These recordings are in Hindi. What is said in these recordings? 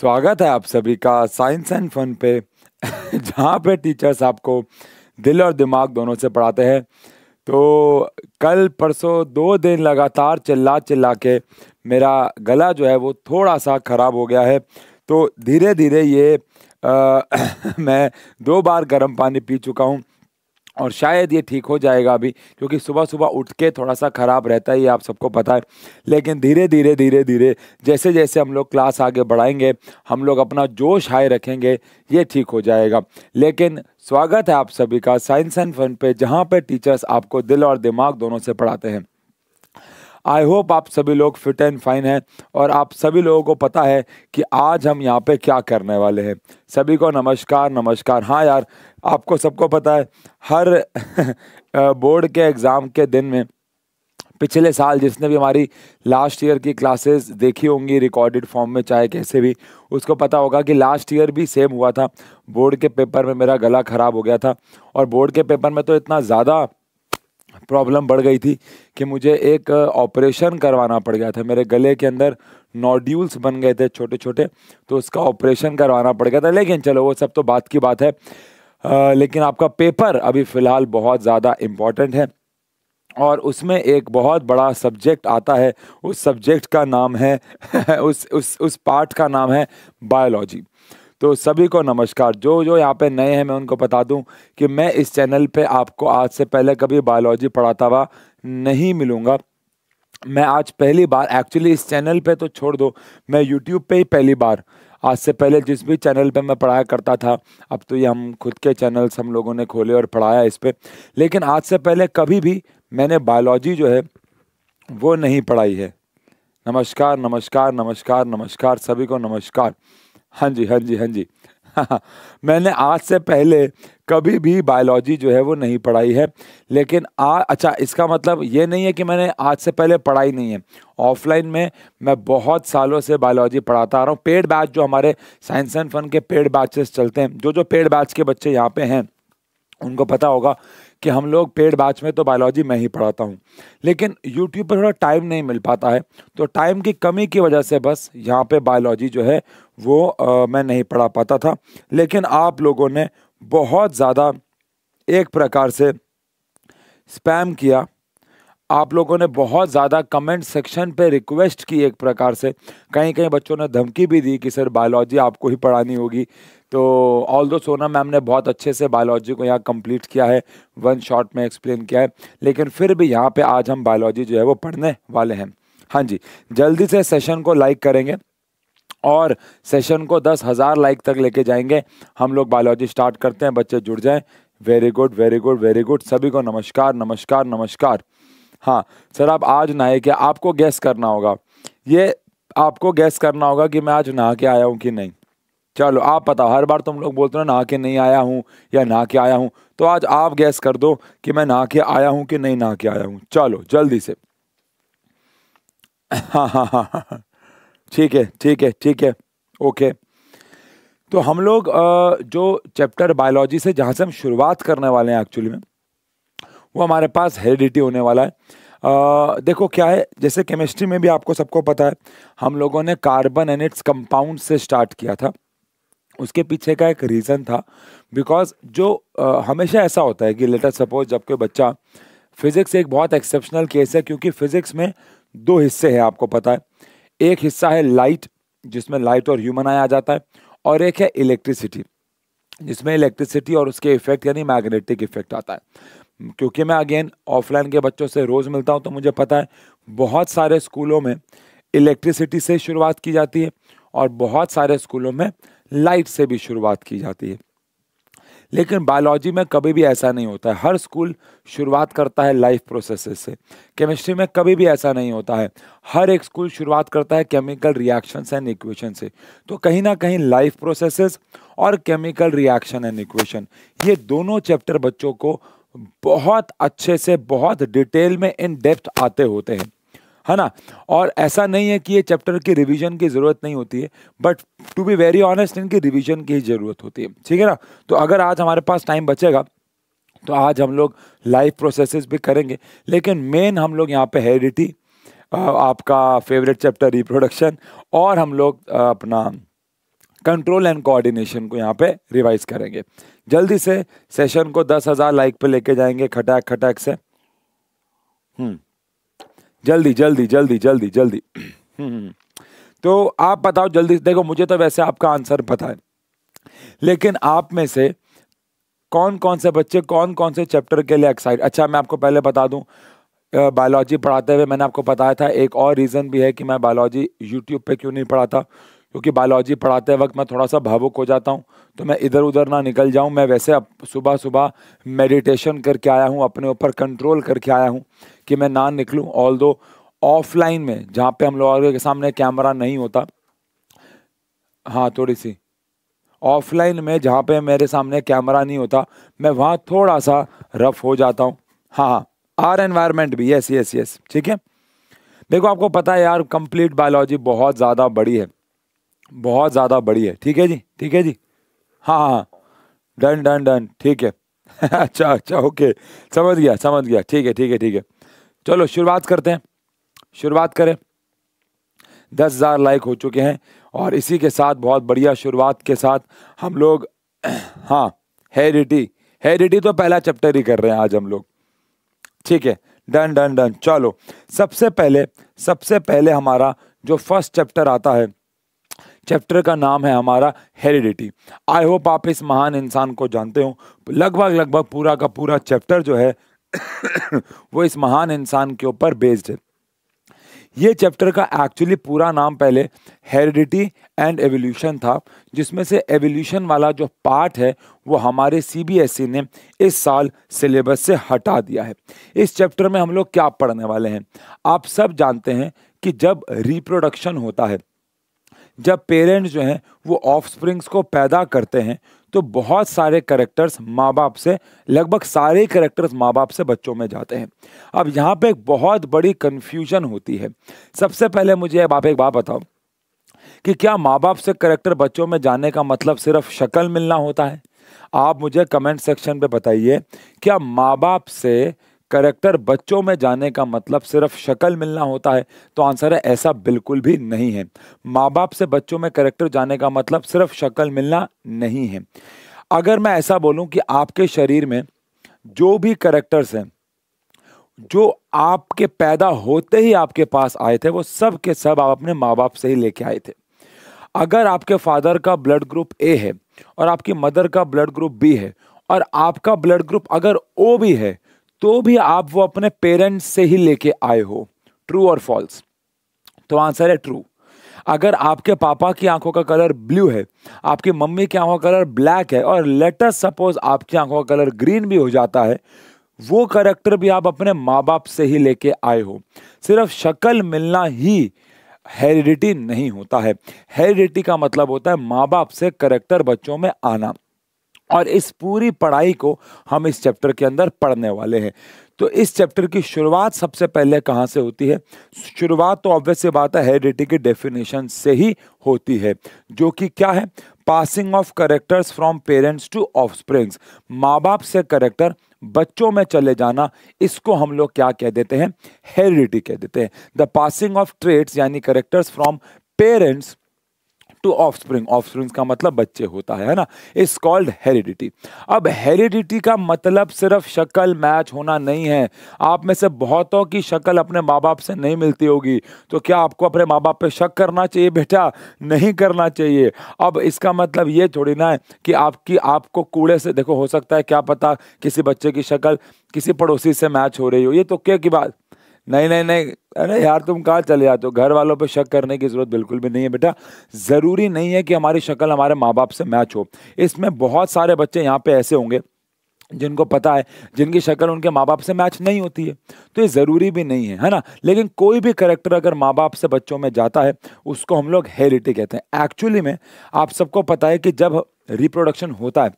स्वागत है आप सभी का साइंस एंड फन पे जहाँ पे टीचर्स आपको दिल और दिमाग दोनों से पढ़ाते हैं तो कल परसों दो दिन लगातार चिल्ला चिल्ला के मेरा गला जो है वो थोड़ा सा ख़राब हो गया है तो धीरे धीरे ये आ, मैं दो बार गर्म पानी पी चुका हूँ और शायद ये ठीक हो जाएगा अभी क्योंकि सुबह सुबह उठ के थोड़ा सा ख़राब रहता है ये आप सबको पता है लेकिन धीरे धीरे धीरे धीरे जैसे जैसे हम लोग क्लास आगे बढ़ाएंगे हम लोग अपना जोश हाई रखेंगे ये ठीक हो जाएगा लेकिन स्वागत है आप सभी का साइंस एंड फन पे जहाँ पे टीचर्स आपको दिल और दिमाग दोनों से पढ़ाते हैं आई होप आप सभी लोग फिट एंड फाइन हैं और आप सभी लोगों को पता है कि आज हम यहाँ पे क्या करने वाले हैं सभी को नमस्कार नमस्कार हाँ यार आपको सबको पता है हर बोर्ड के एग्ज़ाम के दिन में पिछले साल जिसने भी हमारी लास्ट ईयर की क्लासेस देखी होंगी रिकॉर्डेड फॉर्म में चाहे कैसे भी उसको पता होगा कि लास्ट ईयर भी सेम हुआ था बोर्ड के पेपर में मेरा गला ख़राब हो गया था और बोर्ड के पेपर में तो इतना ज़्यादा प्रॉब्लम बढ़ गई थी कि मुझे एक ऑपरेशन करवाना पड़ गया था मेरे गले के अंदर नोड्यूल्स बन गए थे छोटे छोटे तो उसका ऑपरेशन करवाना पड़ गया था लेकिन चलो वो सब तो बात की बात है लेकिन आपका पेपर अभी फ़िलहाल बहुत ज़्यादा इम्पॉर्टेंट है और उसमें एक बहुत बड़ा सब्जेक्ट आता है उस सब्जेक्ट का नाम है उस उस उस पार्ट का नाम है बायोलॉजी तो सभी को नमस्कार जो जो यहाँ पे नए हैं मैं उनको बता दूं कि मैं इस चैनल पे आपको आज से पहले कभी बायोलॉजी पढ़ाता हुआ नहीं मिलूँगा मैं आज पहली बार एक्चुअली इस चैनल पे तो छोड़ दो मैं यूट्यूब पे ही पहली बार आज से पहले जिस भी चैनल पे मैं पढ़ाया करता था अब तो ये हम खुद के चैनल्स हम लोगों ने खोले और पढ़ाया इस पर लेकिन आज से पहले कभी भी मैंने बायोलॉजी जो है वो नहीं पढ़ाई है नमस्कार नमस्कार नमस्कार नमस्कार सभी को नमस्कार हाँ जी हाँ जी हाँ जी मैंने आज से पहले कभी भी बायोलॉजी जो है वो नहीं पढ़ाई है लेकिन आ अच्छा इसका मतलब ये नहीं है कि मैंने आज से पहले पढ़ाई नहीं है ऑफलाइन में मैं बहुत सालों से बायोलॉजी पढ़ाता आ रहा हूँ पेड बैच जो हमारे साइंस एंड फन के पेड बैचेस चलते हैं जो जो पेड बैच के बच्चे यहाँ पे हैं उनको पता होगा कि हम लोग पेड बैच में तो बायोलॉजी मैं ही पढ़ाता हूँ लेकिन यूट्यूब पर थोड़ा टाइम नहीं मिल पाता है तो टाइम की कमी की वजह से बस यहाँ पे बायोलॉजी जो है वो आ, मैं नहीं पढ़ा पाता था लेकिन आप लोगों ने बहुत ज़्यादा एक प्रकार से स्पैम किया आप लोगों ने बहुत ज़्यादा कमेंट सेक्शन पे रिक्वेस्ट की एक प्रकार से कहीं कहीं बच्चों ने धमकी भी दी कि सर बायोलॉजी आपको ही पढ़ानी होगी तो ऑल दो सोना मैम ने बहुत अच्छे से बायोलॉजी को यहाँ कंप्लीट किया है वन शॉट में एक्सप्लेन किया है लेकिन फिर भी यहाँ पे आज हम बायोलॉजी जो है वो पढ़ने वाले हैं हाँ जी जल्दी से सेशन को लाइक करेंगे और सेशन को दस हज़ार लाइक तक लेके जाएंगे हम लोग बायोलॉजी स्टार्ट करते हैं बच्चे जुड़ जाएँ very good very good very good सभी को नमस्कार नमस्कार नमस्कार हाँ सर आप आज नहाए क्या आपको गैस करना होगा ये आपको गैस करना होगा कि मैं आज नहा के आया हूँ कि नहीं चलो आप बताओ हर बार तुम लोग बोलते हो नहा के नहीं आया हूँ या नहा के आया हूँ तो आज आप गैस कर दो कि मैं नहा के आया हूँ कि नहीं नहा के आया हूँ चलो जल्दी से हाँ, हाँ, हाँ हाँ हाँ ठीक है ठीक है ठीक है ओके तो हम लोग जो चैप्टर बायोलॉजी से जहाँ से हम शुरुआत करने वाले हैं एक्चुअली में वो हमारे पास हेरिडिटी होने वाला है आ, देखो क्या है जैसे केमिस्ट्री में भी आपको सबको पता है हम लोगों ने कार्बन एंड इट्स कंपाउंड से स्टार्ट किया था उसके पीछे का एक रीज़न था बिकॉज जो आ, हमेशा ऐसा होता है कि लेटर सपोज जब कोई बच्चा फिज़िक्स एक बहुत एक्सेप्शनल केस है क्योंकि फिज़िक्स में दो हिस्से हैं आपको पता है एक हिस्सा है लाइट जिसमें लाइट और ह्यूमन आया जाता है और एक है इलेक्ट्रिसिटी जिसमें इलेक्ट्रिसिटी और उसके इफेक्ट यानी मैग्नेटिक इफेक्ट आता है क्योंकि मैं अगेन ऑफलाइन के बच्चों से रोज़ मिलता हूँ तो मुझे पता है बहुत सारे स्कूलों में इलेक्ट्रिसिटी से शुरुआत की जाती है और बहुत सारे स्कूलों में लाइट से भी शुरुआत की जाती है लेकिन बायोलॉजी में कभी भी ऐसा नहीं होता है हर स्कूल शुरुआत करता है लाइफ प्रोसेसेस से केमिस्ट्री में कभी भी ऐसा नहीं होता है हर एक स्कूल शुरुआत करता है केमिकल रिएक्शंस एंड इक्वेशन से तो कहीं ना कहीं लाइफ प्रोसेसेस और केमिकल रिएक्शन एंड इक्वेशन ये दोनों चैप्टर बच्चों को बहुत अच्छे से बहुत डिटेल में इन डेप्थ आते होते हैं है ना और ऐसा नहीं है कि ये चैप्टर की रिवीजन की ज़रूरत नहीं होती है but to be very honest इनकी रिवीजन की ज़रूरत होती है ठीक है ना तो अगर आज हमारे पास टाइम बचेगा तो आज हम लोग लाइव प्रोसेसेस भी करेंगे लेकिन मेन हम लोग यहाँ पे हेरिडिटी आपका फेवरेट चैप्टर रिप्रोडक्शन और हम लोग अपना कंट्रोल एंड कोऑर्डिनेशन को यहाँ पे रिवाइज करेंगे जल्दी से सेशन को दस हज़ार लाइक पे लेके जाएंगे खटाक खटाक से हम्म जल्दी जल्दी जल्दी जल्दी जल्दी तो आप बताओ जल्दी देखो मुझे तो वैसे आपका आंसर पता है लेकिन आप में से कौन कौन से बच्चे कौन कौन से चैप्टर के लिए एक्साइट अच्छा मैं आपको पहले बता दूं बायोलॉजी पढ़ाते हुए मैंने आपको बताया था एक और रीज़न भी है कि मैं बायोलॉजी यूट्यूब पे क्यों नहीं पढ़ाता क्योंकि बायोलॉजी पढ़ाते वक्त मैं थोड़ा सा भावुक हो जाता हूँ तो मैं इधर उधर ना निकल जाऊँ मैं वैसे अब सुबह सुबह मेडिटेशन करके आया हूँ अपने ऊपर कंट्रोल करके आया हूँ कि मैं ना निकलूँ ऑल दो ऑफलाइन में जहाँ पे हम लोग के सामने कैमरा नहीं होता हाँ थोड़ी सी ऑफलाइन में जहाँ पे मेरे सामने कैमरा नहीं होता मैं वहाँ थोड़ा सा रफ हो जाता हूँ हाँ हाँ आर एनवायरमेंट भी यस यस यस ठीक है देखो आपको पता है यार कंप्लीट बायोलॉजी बहुत ज़्यादा बड़ी है बहुत ज़्यादा बड़ी है ठीक है जी ठीक है जी हाँ हाँ डन डन डन ठीक है अच्छा अच्छा ओके समझ गया समझ गया ठीक है ठीक है ठीक है चलो शुरुआत करते हैं शुरुआत करें दस हज़ार लाइक हो चुके हैं और इसी के साथ बहुत बढ़िया शुरुआत के साथ हम लोग हाँ हेरिटी हेरिटी तो पहला चैप्टर ही कर रहे हैं आज हम लोग ठीक है डन डन डन चलो सबसे पहले सबसे पहले हमारा जो फर्स्ट चैप्टर आता है चैप्टर का नाम है हमारा हेरिडिटी आई होप आप इस महान इंसान को जानते हो लगभग लगभग पूरा का पूरा चैप्टर जो है वो इस महान इंसान के ऊपर बेस्ड है ये चैप्टर का एक्चुअली पूरा नाम पहले हेरिडिटी एंड एवोल्यूशन था जिसमें से एवोल्यूशन वाला जो पार्ट है वो हमारे सीबीएसई e ने इस साल सिलेबस से हटा दिया है इस चैप्टर में हम लोग क्या पढ़ने वाले हैं आप सब जानते हैं कि जब रिप्रोडक्शन होता है जब पेरेंट्स जो हैं वो ऑफ को पैदा करते हैं तो बहुत सारे करेक्टर्स माँ बाप से लगभग सारे करेक्टर्स माँ बाप से बच्चों में जाते हैं अब यहाँ पे एक बहुत बड़ी कन्फ्यूजन होती है सबसे पहले मुझे अब आप एक बात बताओ कि क्या माँ बाप से करेक्टर बच्चों में जाने का मतलब सिर्फ शक्ल मिलना होता है आप मुझे कमेंट सेक्शन पे बताइए क्या माँ बाप से करेक्टर बच्चों में जाने का मतलब सिर्फ शक्ल मिलना होता है तो आंसर है ऐसा बिल्कुल भी नहीं है माँ बाप से बच्चों में करेक्टर जाने का मतलब सिर्फ शक्ल मिलना नहीं है अगर मैं ऐसा बोलूँ कि आपके शरीर में जो भी करेक्टर्स हैं जो आपके पैदा होते ही आपके पास आए थे वो सब के सब आप अपने माँ बाप से ही लेके आए थे अगर आपके फादर का ब्लड ग्रुप ए है और आपकी मदर का ब्लड ग्रुप बी है और आपका ब्लड ग्रुप अगर ओ भी है तो भी आप वो अपने पेरेंट्स से ही लेके आए हो ट्रू और फॉल्स तो आंसर है ट्रू अगर आपके पापा की आंखों का कलर ब्लू है आपकी मम्मी की आंखों का कलर ब्लैक है और लेटर सपोज आपकी आंखों का कलर ग्रीन भी हो जाता है वो करेक्टर भी आप अपने माँ बाप से ही लेके आए हो सिर्फ शक्ल मिलना ही हेरिडिटी नहीं होता है हेरिडिटी का मतलब होता है माँ बाप से करेक्टर बच्चों में आना और इस पूरी पढ़ाई को हम इस चैप्टर के अंदर पढ़ने वाले हैं तो इस चैप्टर की शुरुआत सबसे पहले कहाँ से होती है शुरुआत तो ऑब्वियस से बात है हेरिडिटी के डेफिनेशन से ही होती है जो कि क्या है passing of characters from parents to offsprings माँ बाप से करेक्टर बच्चों में चले जाना इसको हम लोग क्या कह देते हैं हेरिडिटी कह देते हैं द पासिंग ऑफ ट्रेड्स यानी characters from parents to offspring spring का मतलब बच्चे होता है ना इज कॉल्ड हेरिडिटी अब हेरिडिटी का मतलब सिर्फ शक्ल मैच होना नहीं है आप में से बहुतों की शक्ल अपने माँ बाप से नहीं मिलती होगी तो क्या आपको अपने माँ बाप पे शक करना चाहिए बेटा नहीं करना चाहिए अब इसका मतलब ये थोड़ी ना है कि आपकी आपको कूड़े से देखो हो सकता है क्या पता किसी बच्चे की शक्ल किसी पड़ोसी से मैच हो रही हो ये तो क्या की बात नहीं नहीं नहीं अरे यार तुम कहाँ चले जाते हो घर वालों पे शक करने की ज़रूरत बिल्कुल भी नहीं है बेटा ज़रूरी नहीं है कि हमारी शक्ल हमारे माँ बाप से मैच हो इसमें बहुत सारे बच्चे यहाँ पे ऐसे होंगे जिनको पता है जिनकी शक्ल उनके माँ बाप से मैच नहीं होती है तो ये ज़रूरी भी नहीं है है ना लेकिन कोई भी करेक्टर अगर माँ बाप से बच्चों में जाता है उसको हम लोग हेरिटी कहते हैं एक्चुअली में आप सबको पता है कि जब रिप्रोडक्शन होता है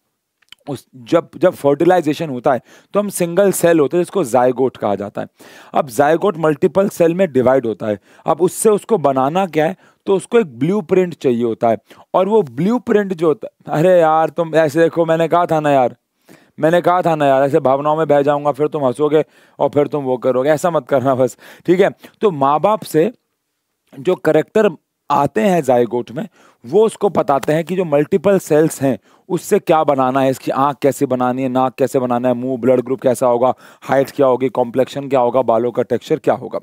उस जब जब फर्टिलाइजेशन होता है तो हम सिंगल सेल होते हैं जिसको जायगोट कहा जाता है अब जायगोट मल्टीपल सेल में डिवाइड होता है अब उससे उसको बनाना क्या है तो उसको एक ब्लू प्रिंट चाहिए होता है और वो ब्लू प्रिंट जो होता है अरे यार तुम ऐसे देखो मैंने कहा था ना यार मैंने कहा था ना यार ऐसे भावनाओं में बह जाऊंगा फिर तुम हंसोगे और फिर तुम वो करोगे ऐसा मत करना बस ठीक है तो माँ बाप से जो करेक्टर आते हैं जायगोट में वो उसको बताते हैं कि जो मल्टीपल सेल्स हैं उससे क्या बनाना है इसकी आंख कैसे बनानी है नाक कैसे बनाना है मुंह ब्लड ग्रुप कैसा होगा हाइट क्या होगी कॉम्प्लेक्शन क्या होगा बालों का टेक्सचर क्या होगा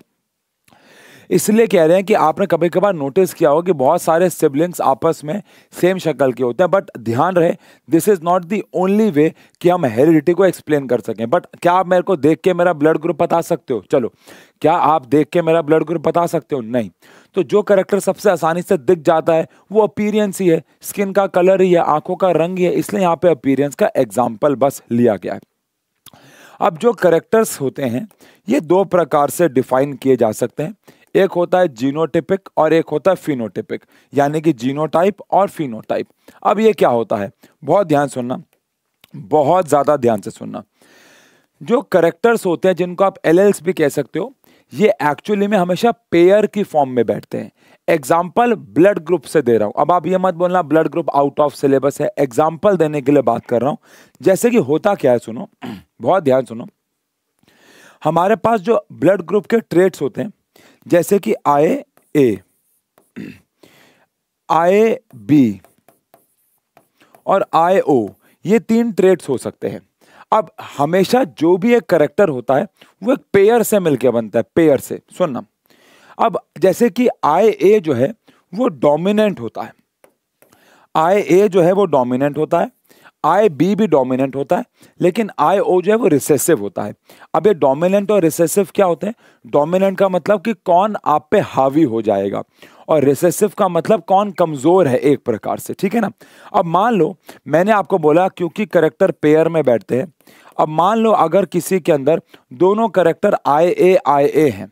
इसलिए कह रहे हैं कि आपने कभी कभार नोटिस किया हो कि बहुत सारे सिबलिंग्स आपस में सेम शक्ल के होते हैं बट ध्यान रहे this is not the only way कि हम हेरिडिटी को एक्सप्लेन कर सकें बट क्या आप मेरे को देख के मेरा ब्लड ग्रुप बता सकते हो चलो क्या आप देख के मेरा ब्लड ग्रुप बता सकते हो नहीं तो जो करेक्टर सबसे आसानी से दिख जाता है वो अपीरियंस ही है स्किन का कलर ही है आंखों का रंग ही है इसलिए यहाँ पे अपीरियंस का एग्जाम्पल बस लिया गया है अब जो करेक्टर्स होते हैं ये दो प्रकार से डिफाइन किए जा सकते हैं एक होता है जीनोटिपिक और एक होता है फिनोटिपिक यानी कि जीनोटाइप और फिनोटाइप अब ये क्या होता है बहुत ध्यान सुनना बहुत ज़्यादा ध्यान से सुनना जो करेक्टर्स होते हैं जिनको आप एल भी कह सकते हो ये एक्चुअली में हमेशा पेयर की फॉर्म में बैठते हैं एग्जाम्पल ब्लड ग्रुप से दे रहा हूँ अब आप ये मत बोलना blood group out of syllabus है एग्जाम्पल देने के लिए बात कर रहा हूँ जैसे कि होता क्या है सुनो बहुत ध्यान सुनो हमारे पास जो ब्लड ग्रुप के ट्रेड्स होते हैं जैसे कि आए ए आए बी और आए ओ ये तीन ट्रेड्स हो सकते हैं अब हमेशा जो भी एक करेक्टर होता है वो एक पेयर से मिलकर बनता है पेयर से सुनना अब जैसे कि आई ए जो है वो डोमिनेंट होता है आई ए जो है वो डोमिनेंट होता है आई बी भी डोमिनेंट होता है लेकिन आई ओ जो है वो रिसेसिव होता है अब ये डोमिनेंट और रिसेसिव क्या होते हैं डोमिनेंट का मतलब कि कौन आप पे हावी हो जाएगा और रिसेसिव का मतलब कौन कमज़ोर है एक प्रकार से ठीक है ना अब मान लो मैंने आपको बोला क्योंकि करेक्टर पेयर में बैठते हैं अब मान लो अगर किसी के अंदर दोनों करेक्टर आई ए आई ए हैं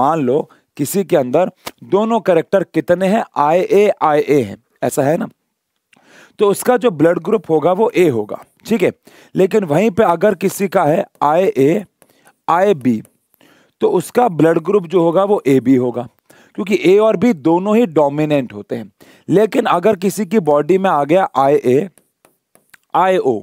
मान लो किसी के अंदर दोनों करेक्टर कितने हैं आई ए आई ए हैं ऐसा है ना तो उसका जो ब्लड ग्रुप होगा वो ए होगा ठीक है लेकिन वहीं पे अगर किसी का है आई ए आई बी तो उसका ब्लड ग्रुप जो होगा वो ए बी होगा क्योंकि ए और बी दोनों ही डोमिनेंट होते हैं लेकिन अगर किसी की बॉडी में आ गया आई ए आई ओ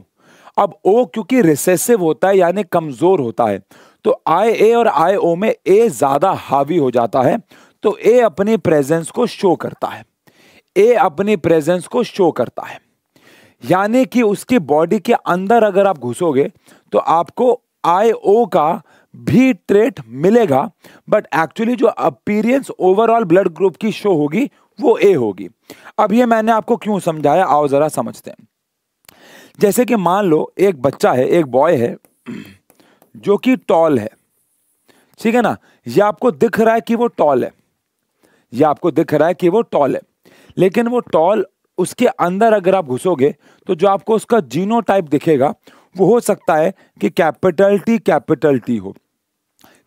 अब ओ क्योंकि रिसेसिव होता है यानी कमजोर होता है तो आई ए और आई ओ में ए ज्यादा हावी हो जाता है तो ए अपनी प्रेजेंस को शो करता है ए अपनी प्रेजेंस को शो करता है यानी कि उसकी बॉडी के अंदर अगर आप घुसोगे तो आपको आई ओ का भी ट्रेट मिलेगा बट एक्चुअली जो अपीरियंस ओवरऑल ब्लड ग्रुप की शो होगी वो ए होगी अब ये मैंने आपको क्यों समझाया आओ ज़रा समझते हैं जैसे कि मान लो एक बच्चा है एक बॉय है जो कि टॉल है ठीक है ना ये आपको दिख रहा है कि वो टॉल है ये आपको दिख रहा है कि वो टॉल है लेकिन वो टॉल उसके अंदर अगर आप घुसोगे तो जो आपको उसका जीनो टाइप दिखेगा वो हो सकता है कि कैपिटल टी कैपिटल टी हो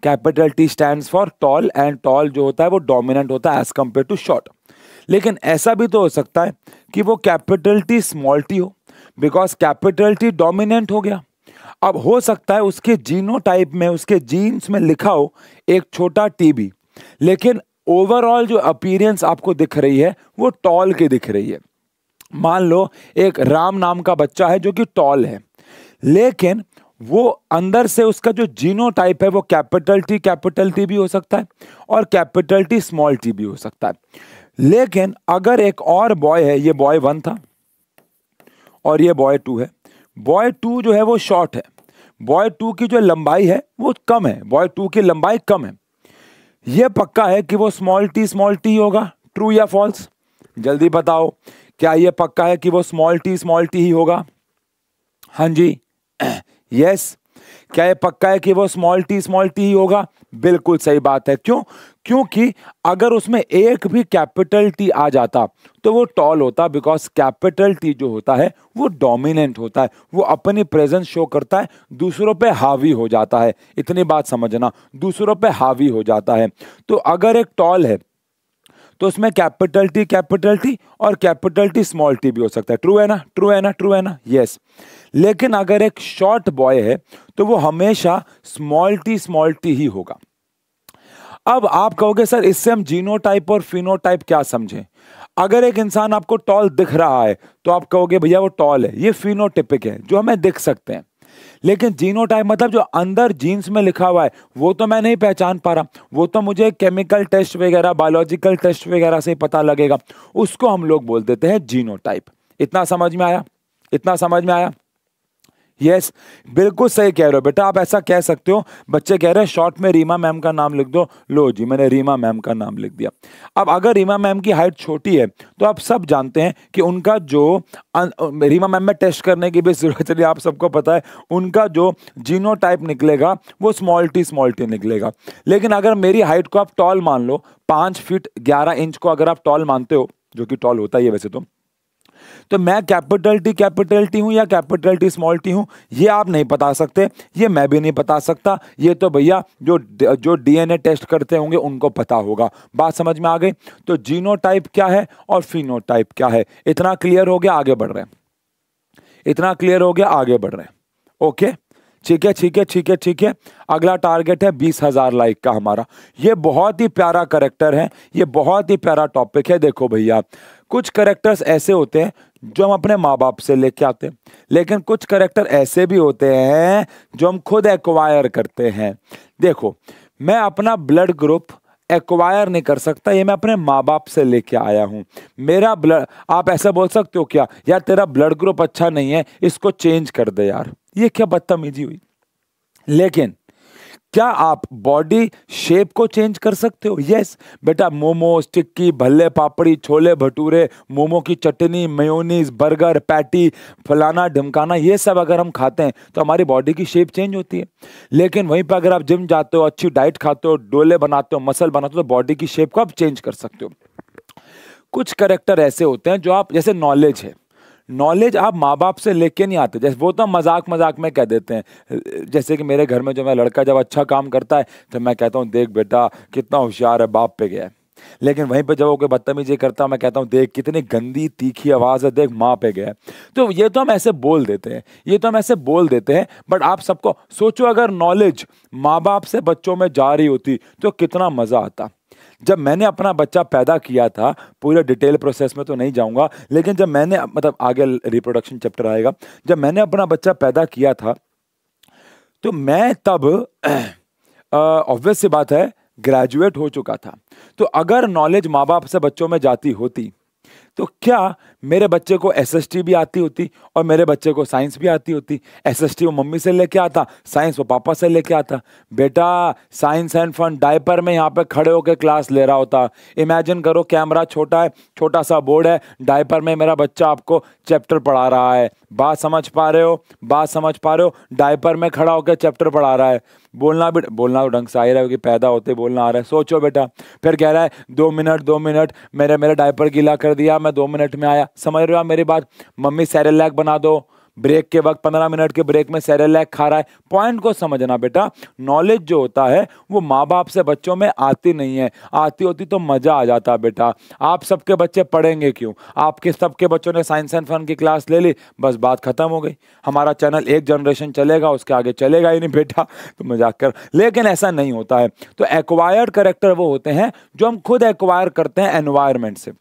capital T stand for tall and tall जो होता है वो डोमिनेंट होता है एज कम्पेयर टू शॉर्ट लेकिन ऐसा भी तो हो सकता है कि वो कैपिटल टी स्मॉल टी हो बिकॉज कैपिटल टी डोमिनेंट हो गया अब हो सकता है उसके जीनो टाइप में उसके जीन्स में लिखा हो एक छोटा टी भी लेकिन ओवरऑल जो अपीरियंस आपको दिख रही है वो टॉल की दिख रही है मान लो एक राम नाम का बच्चा है जो कि टॉल है लेकिन वो अंदर से उसका जो जीनो टाइप है वो कैपिटल टी कैपिटल टी भी हो सकता है और कैपिटल टी स्मॉल टी भी हो सकता है लेकिन अगर एक और बॉय है ये बॉय वन था और ये बॉय टू है बॉय टू जो है वो शॉर्ट है बॉय टू की जो लंबाई है वो कम है बॉय टू की लंबाई कम है ये पक्का है कि वो स्मॉल टी स्मॉल टी होगा ट्रू या फॉल्स जल्दी बताओ क्या ये पक्का है कि वो स्मॉल टी स्मॉल टी ही होगा हाँ जी यस क्या ये पक्का है कि वो स्मॉल टी स्मॉल टी ही होगा बिल्कुल सही बात है क्यों क्योंकि अगर उसमें एक भी कैपिटल टी आ जाता तो वो टॉल होता बिकॉज कैपिटल टी जो होता है वो डोमिनेंट होता है वो अपनी प्रेजेंस शो करता है दूसरों पे हावी हो जाता है इतनी बात समझना दूसरों पे हावी हो जाता है तो अगर एक टॉल है तो उसमें कैपिटल टी कैपिटल टी और कैपिटल टी स्मॉल टी भी हो सकता है ट्रू है ना ट्रू है ना ट्रू है ना यस लेकिन अगर एक शॉर्ट बॉय है तो वो हमेशा स्मॉल टी स्मॉल टी ही होगा अब आप कहोगे सर इससे हम जीनोटाइप और फिनोटाइप क्या समझें अगर एक इंसान आपको टॉल दिख रहा है तो आप कहोगे भैया वो टॉल है ये फिनोटिपिक है जो हमें दिख सकते हैं लेकिन जीनो टाइप मतलब जो अंदर जीन्स में लिखा हुआ है वो तो मैं नहीं पहचान पा रहा वो तो मुझे केमिकल टेस्ट वगैरह बायोलॉजिकल टेस्ट वगैरह से पता लगेगा उसको हम लोग बोल देते हैं जीनो टाइप इतना समझ में आया इतना समझ में आया यस बिल्कुल सही कह रहे हो बेटा आप ऐसा कह सकते हो बच्चे कह रहे हैं शॉर्ट में रीमा मैम का नाम लिख दो लो जी मैंने रीमा मैम का नाम लिख दिया अब अगर रीमा मैम की हाइट छोटी है तो आप सब जानते हैं कि उनका जो रीमा मैम में टेस्ट करने की भी जरूरत चलिए आप सबको पता है उनका जो जीनो निकलेगा वो स्मॉल टी स्मॉल टी निकलेगा लेकिन अगर मेरी हाइट को आप टॉल मान लो पाँच फिट ग्यारह इंच को अगर आप टॉल मानते हो जो कि टॉल होता ही है वैसे तो तो मैं कैपिटल टी कैपिटल टी हूँ या कैपिटल टी स्मॉल टी हूँ ये आप नहीं बता सकते ये मैं भी नहीं बता सकता ये तो भैया जो जो डीएनए टेस्ट करते होंगे उनको पता होगा बात समझ में आ गई तो जीनो क्या है और फिनो क्या है इतना क्लियर हो गया आगे बढ़ रहे हैं इतना क्लियर हो गया आगे बढ़ रहे हैं ओके ठीक है ठीक है ठीक है ठीक है अगला टारगेट है बीस हजार लाइक का हमारा ये बहुत ही प्यारा करेक्टर है ये बहुत ही प्यारा टॉपिक है देखो भैया कुछ करेक्टर्स ऐसे होते हैं जो हम अपने माँ बाप से लेके आते हैं लेकिन कुछ करेक्टर ऐसे भी होते हैं जो हम खुद एक्वायर करते हैं देखो मैं अपना ब्लड ग्रुप एक्वायर नहीं कर सकता ये मैं अपने माँ बाप से लेके आया हूँ मेरा ब्लड आप ऐसा बोल सकते हो क्या यार तेरा ब्लड ग्रुप अच्छा नहीं है इसको चेंज कर दे यार ये क्या बदतमीजी हुई लेकिन क्या आप बॉडी शेप को चेंज कर सकते हो यस बेटा मोमो टिक्की भल्ले पापड़ी छोले भटूरे मोमो की चटनी मेयोनीज बर्गर पैटी फलाना ढमकाना ये सब अगर हम खाते हैं तो हमारी बॉडी की शेप चेंज होती है लेकिन वहीं पर अगर आप जिम जाते हो अच्छी डाइट खाते हो डोले बनाते हो मसल बनाते हो तो बॉडी की शेप को आप चेंज कर सकते हो कुछ करेक्टर ऐसे होते हैं जो आप जैसे नॉलेज है नॉलेज आप माँ बाप से लेके नहीं आते जैसे वो तो मजाक मजाक में कह देते हैं जैसे कि मेरे घर में जो मेरा लड़का जब अच्छा काम करता है तो मैं कहता हूँ देख बेटा कितना होशियार है बाप पे गया है लेकिन वहीं पे जब वो कोई बदतमीजी करता मैं कहता हूँ देख कितनी गंदी तीखी आवाज़ है देख माँ पे गया तो ये तो हम ऐसे बोल देते हैं ये तो हम ऐसे बोल देते हैं बट आप सबको सोचो अगर नॉलेज माँ बाप से बच्चों में जा रही होती तो कितना मज़ा आता जब मैंने अपना बच्चा पैदा किया था पूरे डिटेल प्रोसेस में तो नहीं जाऊँगा लेकिन जब मैंने मतलब आगे रिप्रोडक्शन चैप्टर आएगा जब मैंने अपना बच्चा पैदा किया था तो मैं तब ऑब्वियस सी बात है ग्रेजुएट हो चुका था तो अगर नॉलेज माँ बाप से बच्चों में जाती होती तो क्या मेरे बच्चे को टी भी आती होती और मेरे बच्चे को साइंस भी आती होती टी वो मम्मी से लेके आता साइंस वो पापा से लेके आता बेटा साइंस एंड फन डायपर में यहाँ पे खड़े होकर क्लास ले रहा होता इमेजिन करो कैमरा छोटा है छोटा सा बोर्ड है डायपर में मेरा बच्चा आपको चैप्टर पढ़ा रहा है बात समझ पा रहे हो बात समझ पा रहे हो डायपर में खड़ा होकर चैप्टर पढ़ा रहा है बोलना भी बोलना तो ढंग से आ रहा है कि पैदा होते बोलना आ रहा है सोचो बेटा फिर कह रहा है दो मिनट दो मिनट मेरे मेरा डायपर गीला कर दिया मैं दो मिनट में आया समझ रहे हो आप मेरी बात मम्मी सैरेलैक बना दो ब्रेक के वक्त पंद्रह मिनट के ब्रेक में सैरेलैक खा रहा है पॉइंट को समझना बेटा नॉलेज जो होता है वो माँ बाप से बच्चों में आती नहीं है आती होती तो मज़ा आ जाता बेटा आप सबके बच्चे पढ़ेंगे क्यों आपके सबके बच्चों ने साइंस एंड फन की क्लास ले ली बस बात ख़त्म हो गई हमारा चैनल एक जनरेशन चलेगा उसके आगे चलेगा ही नहीं बेटा तो मजाक कर लेकिन ऐसा नहीं होता है तो एक्वायर्ड करेक्टर वो होते हैं जो हम खुद एक्वायर करते हैं एनवायरमेंट से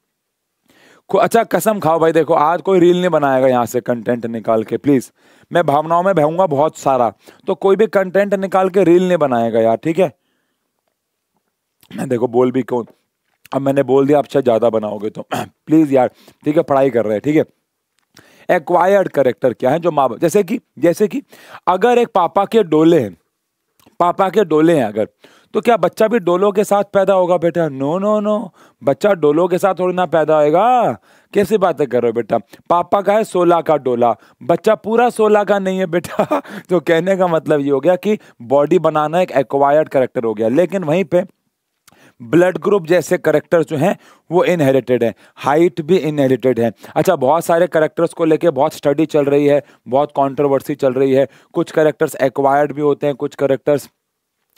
को अच्छा कसम खाओ भाई देखो आज कोई रील नहीं बनाएगा यहाँ से कंटेंट निकाल के प्लीज़ मैं भावनाओं में बहूंगा बहुत सारा तो कोई भी कंटेंट निकाल के रील नहीं बनाएगा यार ठीक है मैं देखो बोल भी कौन अब मैंने बोल दिया अच्छा शायद ज़्यादा बनाओगे तो प्लीज़ यार ठीक है पढ़ाई कर रहे हैं ठीक है एक्वायर्ड करेक्टर क्या है जो माँ जैसे कि जैसे कि अगर एक पापा के डोले हैं पापा के डोले हैं अगर तो क्या बच्चा भी डोलो के साथ पैदा होगा बेटा नो नो नो बच्चा डोलो के साथ थोड़ी ना पैदा होएगा कैसी बातें कर रहे हो बेटा पापा का है सोलह का डोला बच्चा पूरा सोलह का नहीं है बेटा तो कहने का मतलब ये हो गया कि बॉडी बनाना एक एक्वायर्ड करेक्टर हो गया लेकिन वहीं पर ब्लड ग्रुप जैसे करेक्टर्स जो हैं वो इनहेरिटेड है हाइट भी इनहेरिटेड है अच्छा बहुत सारे करेक्टर्स को लेके बहुत स्टडी चल रही है बहुत कंट्रोवर्सी चल रही है कुछ करेक्टर्स एक्वायर्ड भी होते हैं कुछ करेक्टर्स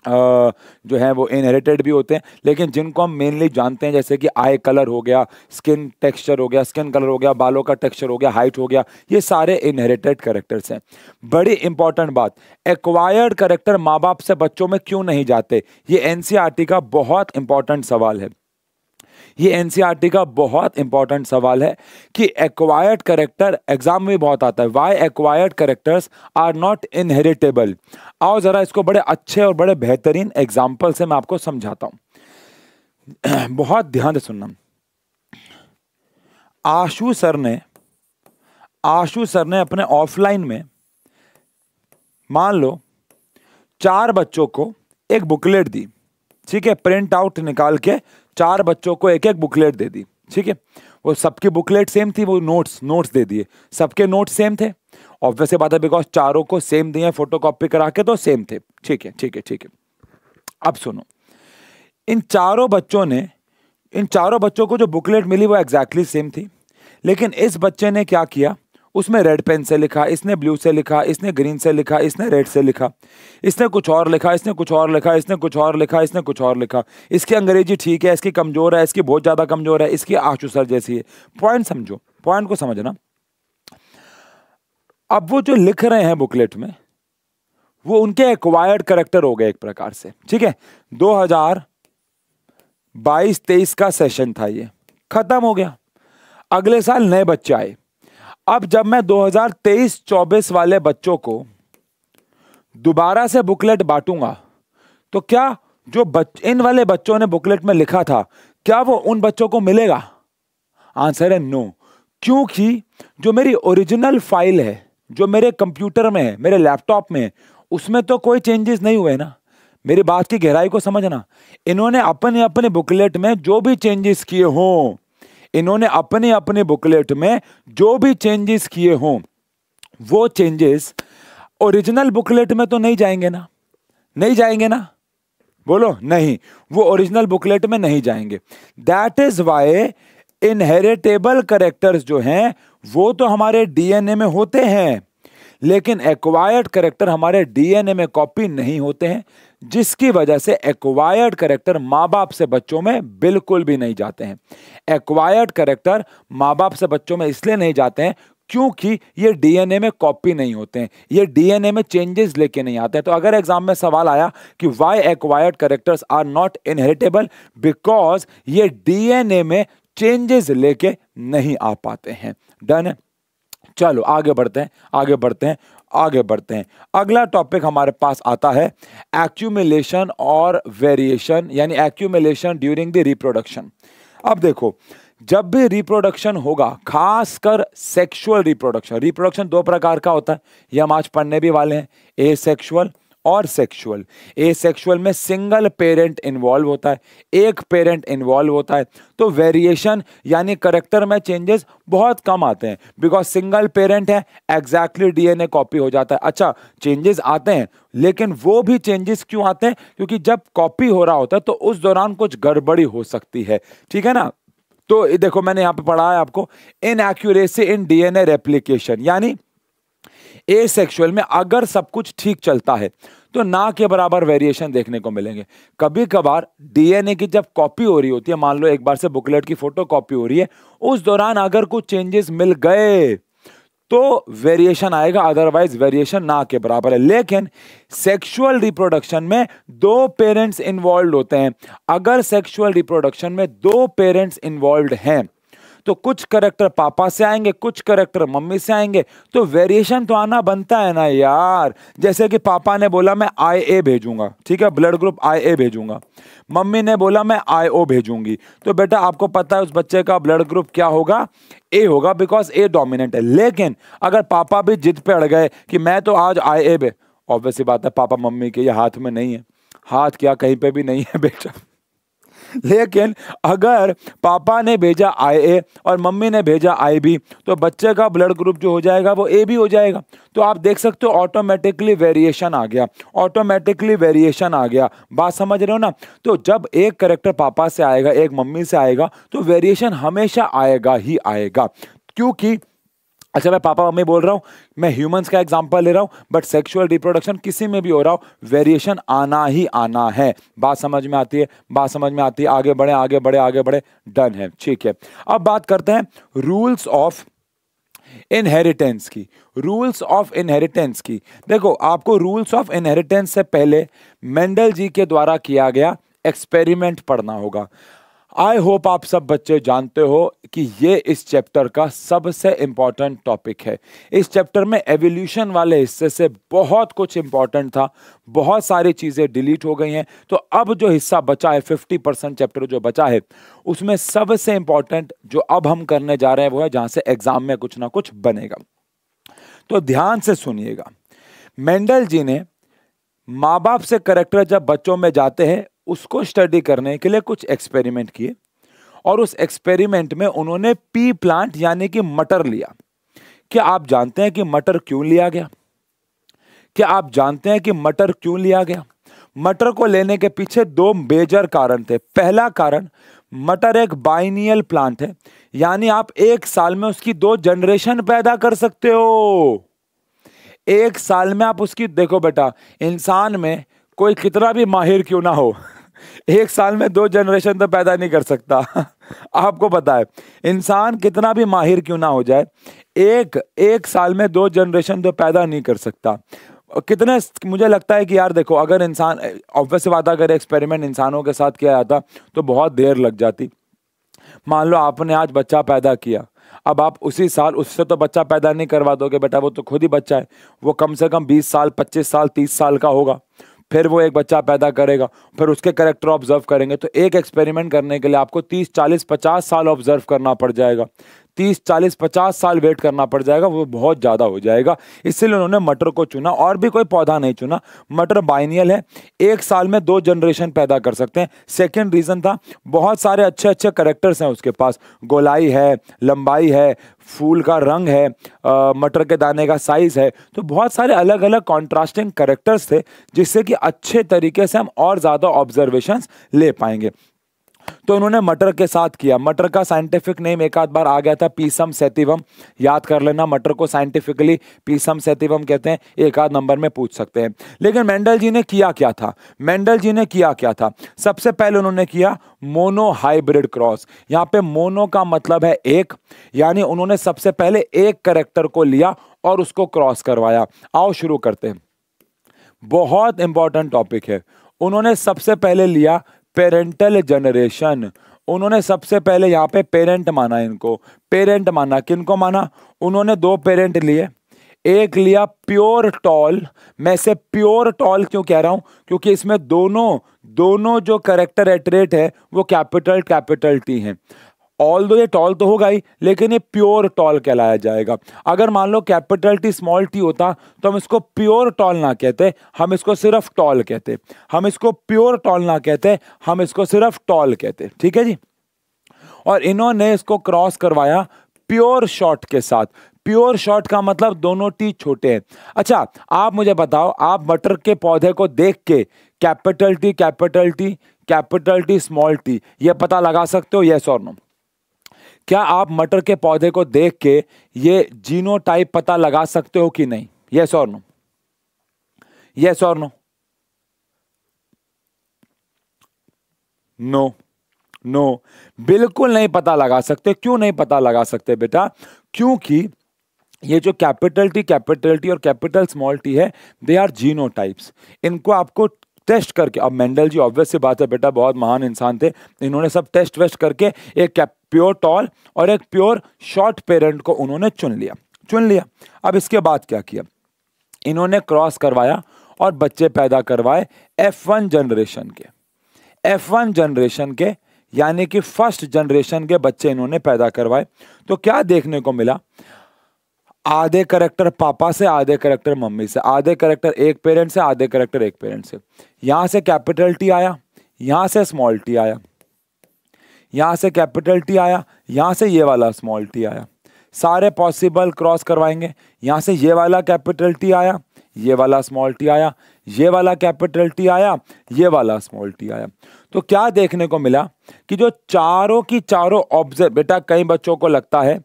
जो है वो इनहेरिटेड भी होते हैं लेकिन जिनको हम मेनली जानते हैं जैसे कि आई कलर हो गया स्किन टेक्सचर हो गया स्किन कलर हो गया बालों का टेक्सचर हो गया हाइट हो गया ये सारे इनहेरिटेड करेक्टर्स हैं बड़ी इंपॉर्टेंट बात एक्वायर्ड करेक्टर माँ बाप से बच्चों में क्यों नहीं जाते ये एन e का बहुत इंपॉर्टेंट सवाल है ये एनसीईआरटी e का बहुत इंपॉर्टेंट सवाल है कि एक्वायर्ड करेक्टर एग्जाम में बहुत आता है why acquired characters are not inheritable आओ ज़रा इसको बड़े अच्छे और बड़े बेहतरीन एग्जाम्पल से मैं आपको समझाता हूँ बहुत ध्यान से सुनना आशु सर ने आशु सर ने अपने ऑफलाइन में मान लो चार बच्चों को एक बुकलेट दी ठीक है प्रिंट आउट निकाल के चार बच्चों को एक एक बुकलेट दे दी ठीक है वो सबकी बुकलेट सेम थी वो नोट्स नोट्स दे दिए सबके नोट्स सेम थे ऑब्वियसली बात है बिकॉज चारों को सेम दिए फोटो कॉपी करा के तो सेम थे ठीक है ठीक है ठीक है अब सुनो इन चारों बच्चों ने इन चारों बच्चों को जो बुकलेट मिली वो एग्जैक्टली exactly सेम थी लेकिन इस बच्चे ने क्या किया उसमें रेड पेन से लिखा इसने ब्लू से लिखा इसने ग्रीन से लिखा इसने रेड से लिखा इसने कुछ और लिखा इसने कुछ और लिखा इसने कुछ और लिखा इसने कुछ और लिखा इसकी अंग्रेजी ठीक है इसकी कमज़ोर है इसकी बहुत ज़्यादा कमज़ोर है इसकी आशू सर जैसी है पॉइंट समझो पॉइंट को समझना अब वो जो लिख रहे हैं बुकलेट में वो उनके एक्वायर्ड करेक्टर हो गए एक प्रकार से ठीक है 2022-23 का सेशन था ये खत्म हो गया अगले साल नए बच्चे आए अब जब मैं 2023-24 वाले बच्चों को दोबारा से बुकलेट बांटूंगा तो क्या जो बच इन वाले बच्चों ने बुकलेट में लिखा था क्या वो उन बच्चों को मिलेगा आंसर है नो क्योंकि जो मेरी ओरिजिनल फाइल है जो मेरे कंप्यूटर में है मेरे लैपटॉप में है उसमें तो कोई चेंजेस नहीं हुए ना मेरी बात की गहराई को समझना इन्होंने अपने अपने बुकलेट में जो भी चेंजेस किए हों इन्होंने अपने अपने बुकलेट में जो भी चेंजेस किए हों वो चेंजेस ओरिजिनल बुकलेट में तो नहीं जाएंगे ना नहीं जाएंगे ना बोलो नहीं वो ओरिजिनल बुकलेट में नहीं जाएंगे that is why inheritable characters जो हैं वो तो हमारे डीएनए में होते हैं लेकिन एक्वायर्ड करेक्टर हमारे डीएनए में कॉपी नहीं होते हैं जिसकी वजह से एक्वायर्ड करेक्टर माँ बाप से बच्चों में बिल्कुल भी नहीं जाते हैं एक्वायर्ड करेक्टर माँ बाप से बच्चों में इसलिए नहीं जाते हैं क्योंकि ये डीएनए में कॉपी नहीं होते हैं ये डीएनए में चेंजेस लेके नहीं आते हैं तो अगर एग्जाम में सवाल आया कि why acquired characters are not inheritable because ये डीएनए में चेंजेस लेके नहीं आ पाते हैं डन चलो आगे बढ़ते हैं आगे बढ़ते हैं आगे बढ़ते हैं अगला टॉपिक हमारे पास आता है एक्यूमिलेशन और वेरिएशन यानी एक्यूमिलेशन ड्यूरिंग द रिप्रोडक्शन अब देखो जब भी रिप्रोडक्शन होगा खासकर सेक्सुअल रिप्रोडक्शन रिप्रोडक्शन दो प्रकार का होता है ये हम आज पढ़ने भी वाले हैं ए सेक्शुअल और सेक्सुअल ए सेक्सुअल में सिंगल पेरेंट इन्वॉल्व होता है एक पेरेंट इन्वॉल्व होता है तो वेरिएशन यानी करेक्टर में चेंजेस बहुत कम आते हैं बिकॉज सिंगल पेरेंट है एग्जैक्टली डीएनए कॉपी हो जाता है अच्छा चेंजेस आते हैं लेकिन वो भी चेंजेस क्यों आते हैं क्योंकि जब कॉपी हो रहा होता है तो उस दौरान कुछ गड़बड़ी हो सकती है ठीक है ना तो देखो मैंने यहाँ पे पढ़ा है आपको इनएक्यूरेसी इन डीएनए रेप्लीकेशन यानी ए सेक्शुअल में अगर सब कुछ ठीक चलता है तो ना के बराबर वेरिएशन देखने को मिलेंगे कभी कभार डीएनए की जब कॉपी हो रही होती है मान लो एक बार से बुकलेट की फोटो कॉपी हो रही है उस दौरान अगर कुछ चेंजेस मिल गए तो वेरिएशन आएगा अदरवाइज वेरिएशन ना के बराबर है लेकिन सेक्सुअल रिप्रोडक्शन में दो पेरेंट्स इन्वॉल्व होते हैं अगर सेक्सुअल रिप्रोडक्शन में दो पेरेंट्स इन्वॉल्व हैं तो कुछ करेक्टर पापा से आएंगे कुछ करेक्टर मम्मी से आएंगे तो वेरिएशन तो आना बनता है ना यार जैसे कि पापा ने बोला मैं आई ए भेजूंगा ठीक है ब्लड ग्रुप आई ए भेजूंगा मम्मी ने बोला मैं आई ओ भेजूंगी तो बेटा आपको पता है उस बच्चे का ब्लड ग्रुप क्या होगा ए होगा बिकॉज ए डोमिनेंट है लेकिन अगर पापा भी जिद पे अड़ गए कि मैं तो आज आई ए भे ऑब्वियसली बात है पापा मम्मी के ये हाथ में नहीं है हाथ क्या कहीं पे भी नहीं है बेटा लेकिन अगर पापा ने भेजा आई ए और मम्मी ने भेजा आई बी तो बच्चे का ब्लड ग्रुप जो हो जाएगा वो ए भी हो जाएगा तो आप देख सकते हो ऑटोमेटिकली वेरिएशन आ गया ऑटोमेटिकली वेरिएशन आ गया बात समझ रहे हो ना तो जब एक करेक्टर पापा से आएगा एक मम्मी से आएगा तो वेरिएशन हमेशा आएगा ही आएगा क्योंकि अच्छा मैं पापा मम्मी बोल रहा हूँ मैं ह्यूमंस का एग्जांपल ले रहा हूँ बट सेक्सुअल रिप्रोडक्शन किसी में भी हो रहा हो वेरिएशन आना ही आना है बात समझ में आती है बात समझ में आती है आगे बढ़े आगे बढ़े आगे बढ़े डन है ठीक है अब बात करते हैं रूल्स ऑफ इनहेरिटेंस की रूल्स ऑफ इनहेरिटेंस की देखो आपको रूल्स ऑफ इनहेरिटेंस से पहले मेंडल जी के द्वारा किया गया एक्सपेरिमेंट पढ़ना होगा आई होप आप सब बच्चे जानते हो कि ये इस चैप्टर का सबसे इम्पॉर्टेंट टॉपिक है इस चैप्टर में एवोल्यूशन वाले हिस्से से बहुत कुछ इम्पॉर्टेंट था बहुत सारी चीज़ें डिलीट हो गई हैं तो अब जो हिस्सा बचा है फिफ्टी परसेंट चैप्टर जो बचा है उसमें सबसे इम्पॉर्टेंट जो अब हम करने जा रहे हैं वो है जहाँ से एग्ज़ाम में कुछ ना कुछ बनेगा तो ध्यान से सुनिएगा मेंडल जी ने माँ बाप से करेक्टर जब बच्चों में जाते हैं उसको स्टडी करने के लिए कुछ एक्सपेरिमेंट किए और उस एक्सपेरिमेंट में उन्होंने पी प्लांट यानी कि मटर लिया क्या आप जानते हैं कि मटर क्यों लिया गया क्या आप जानते हैं कि मटर क्यों लिया गया मटर को लेने के पीछे दो मेजर कारण थे पहला कारण मटर एक बाइनियल प्लांट है यानी आप एक साल में उसकी दो जनरेशन पैदा कर सकते हो एक साल में आप उसकी देखो बेटा इंसान में कोई कितना भी माहिर क्यों ना हो एक साल में दो जनरेशन तो पैदा नहीं कर सकता आपको पता है इंसान कितना भी माहिर क्यों ना हो जाए एक एक साल में दो जनरेशन तो पैदा नहीं कर सकता कितने मुझे लगता है कि यार देखो अगर इंसान ऑब्वियस बात अगर एक्सपेरिमेंट इंसानों के साथ किया जाता तो बहुत देर लग जाती मान लो आपने आज बच्चा पैदा किया अब आप उसी साल उससे तो बच्चा पैदा नहीं करवा दोगे बेटा वो तो खुद ही बच्चा है वो कम से कम 20 साल 25 साल 30 साल का होगा फिर वो एक बच्चा पैदा करेगा फिर उसके करेक्टर ऑब्जर्व करेंगे तो एक एक्सपेरिमेंट करने के लिए आपको तीस चालीस पचास साल ऑब्जर्व करना पड़ जाएगा तीस चालीस पचास साल वेट करना पड़ जाएगा वो बहुत ज़्यादा हो जाएगा इसीलिए उन्होंने मटर को चुना और भी कोई पौधा नहीं चुना मटर बाइनियल है एक साल में दो जनरेशन पैदा कर सकते हैं सेकेंड रीज़न था बहुत सारे अच्छे अच्छे करेक्टर्स हैं उसके पास गोलाई है लंबाई है फूल का रंग है मटर के दाने का साइज़ है तो बहुत सारे अलग अलग कॉन्ट्रास्टिंग करेक्टर्स थे जिससे कि अच्छे तरीके से हम और ज़्यादा ऑब्जर्वेशंस ले पाएंगे तो इन्होंने मटर के साथ किया मटर का साइंटिफिक नेम एक आध बार आ गया था पीसम सेतिवम याद कर लेना मटर को साइंटिफिकली पीसम सेतिवम कहते हैं एक आध नंबर में पूछ सकते हैं लेकिन मेंडल जी ने किया क्या था मेंडल जी ने किया क्या था सबसे पहले उन्होंने किया मोनो हाइब्रिड क्रॉस यहाँ पे मोनो का मतलब है एक यानी उन्होंने सबसे पहले एक करेक्टर को लिया और उसको क्रॉस करवाया आओ शुरू करते हैं बहुत इंपॉर्टेंट टॉपिक है उन्होंने सबसे पहले लिया पेरेंटल जनरेशन उन्होंने सबसे पहले यहाँ पे पेरेंट माना इनको पेरेंट माना किनको माना उन्होंने दो पेरेंट लिए एक लिया प्योर टॉल मैं से प्योर टॉल क्यों कह रहा हूं क्योंकि इसमें दोनों दोनों जो करेक्टर एटरेट है वो कैपिटल कैपिटल टी हैं ऑल दो ये टॉल तो होगा ही लेकिन ये प्योर टॉल कहलाया जाएगा अगर मान लो कैपिटल टी स्मॉल टी होता तो हम इसको प्योर टॉल ना कहते हम इसको सिर्फ टॉल कहते हम इसको प्योर टॉल ना कहते हम इसको सिर्फ टॉल कहते ठीक है जी और इन्होंने इसको क्रॉस करवाया प्योर शॉट के साथ प्योर शॉट का मतलब दोनों टी छोटे हैं अच्छा आप मुझे बताओ आप मटर के पौधे को देख के capital T capital T capital T small T ये पता लगा सकते हो यस और नो क्या आप मटर के पौधे को देख के ये जीनो टाइप पता लगा सकते हो कि नहीं यस और नो यस और नो नो नो बिल्कुल नहीं पता लगा सकते क्यों नहीं पता लगा सकते बेटा क्योंकि ये जो कैपिटल टी कैपिटल टी और कैपिटल स्मॉल टी है दे आर जीनो टाइप्स इनको आपको टेस्ट करके अब मेंडल जी ऑब्वियस सी बात है बेटा बहुत महान इंसान थे इन्होंने सब टेस्ट वेस्ट करके एक प्योर टॉल और एक प्योर शॉर्ट पेरेंट को उन्होंने चुन लिया चुन लिया अब इसके बाद क्या किया इन्होंने क्रॉस करवाया और बच्चे पैदा करवाए एफ वन जनरेशन के एफ वन जनरेशन के यानी कि फर्स्ट जनरेशन के बच्चे इन्होंने पैदा करवाए तो क्या देखने को मिला आधे करेक्टर पापा से आधे करेक्टर मम्मी से आधे करेक्टर एक पेरेंट से आधे करेक्टर एक पेरेंट से यहाँ से कैपिटल टी आया यहाँ से स्मॉल टी आया यहाँ से कैपिटल टी आया यहाँ से ये वाला स्मॉल टी आया सारे पॉसिबल क्रॉस करवाएंगे यहाँ से ये वाला कैपिटल टी आया ये वाला स्मॉल टी आया ये वाला कैपिटल टी आया ये वाला स्मॉल टी आया तो क्या देखने को मिला कि जो चारों की चारों ऑब्जर्व बेटा कई बच्चों को लगता है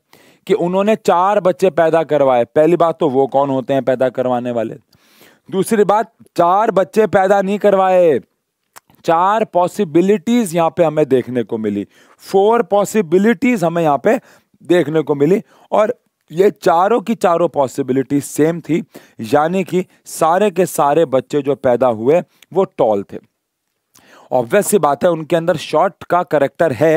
कि उन्होंने चार बच्चे पैदा करवाए पहली बात तो वो कौन होते हैं पैदा करवाने वाले दूसरी बात चार बच्चे पैदा नहीं करवाए चार पॉसिबिलिटीज यहां पे हमें देखने को मिली फोर पॉसिबिलिटीज हमें यहां पे देखने को मिली और ये चारों की चारों पॉसिबिलिटी सेम थी यानी कि सारे के सारे बच्चे जो पैदा हुए वो टॉल थे ऑब्वियस सी बात है उनके अंदर शॉर्ट का करेक्टर है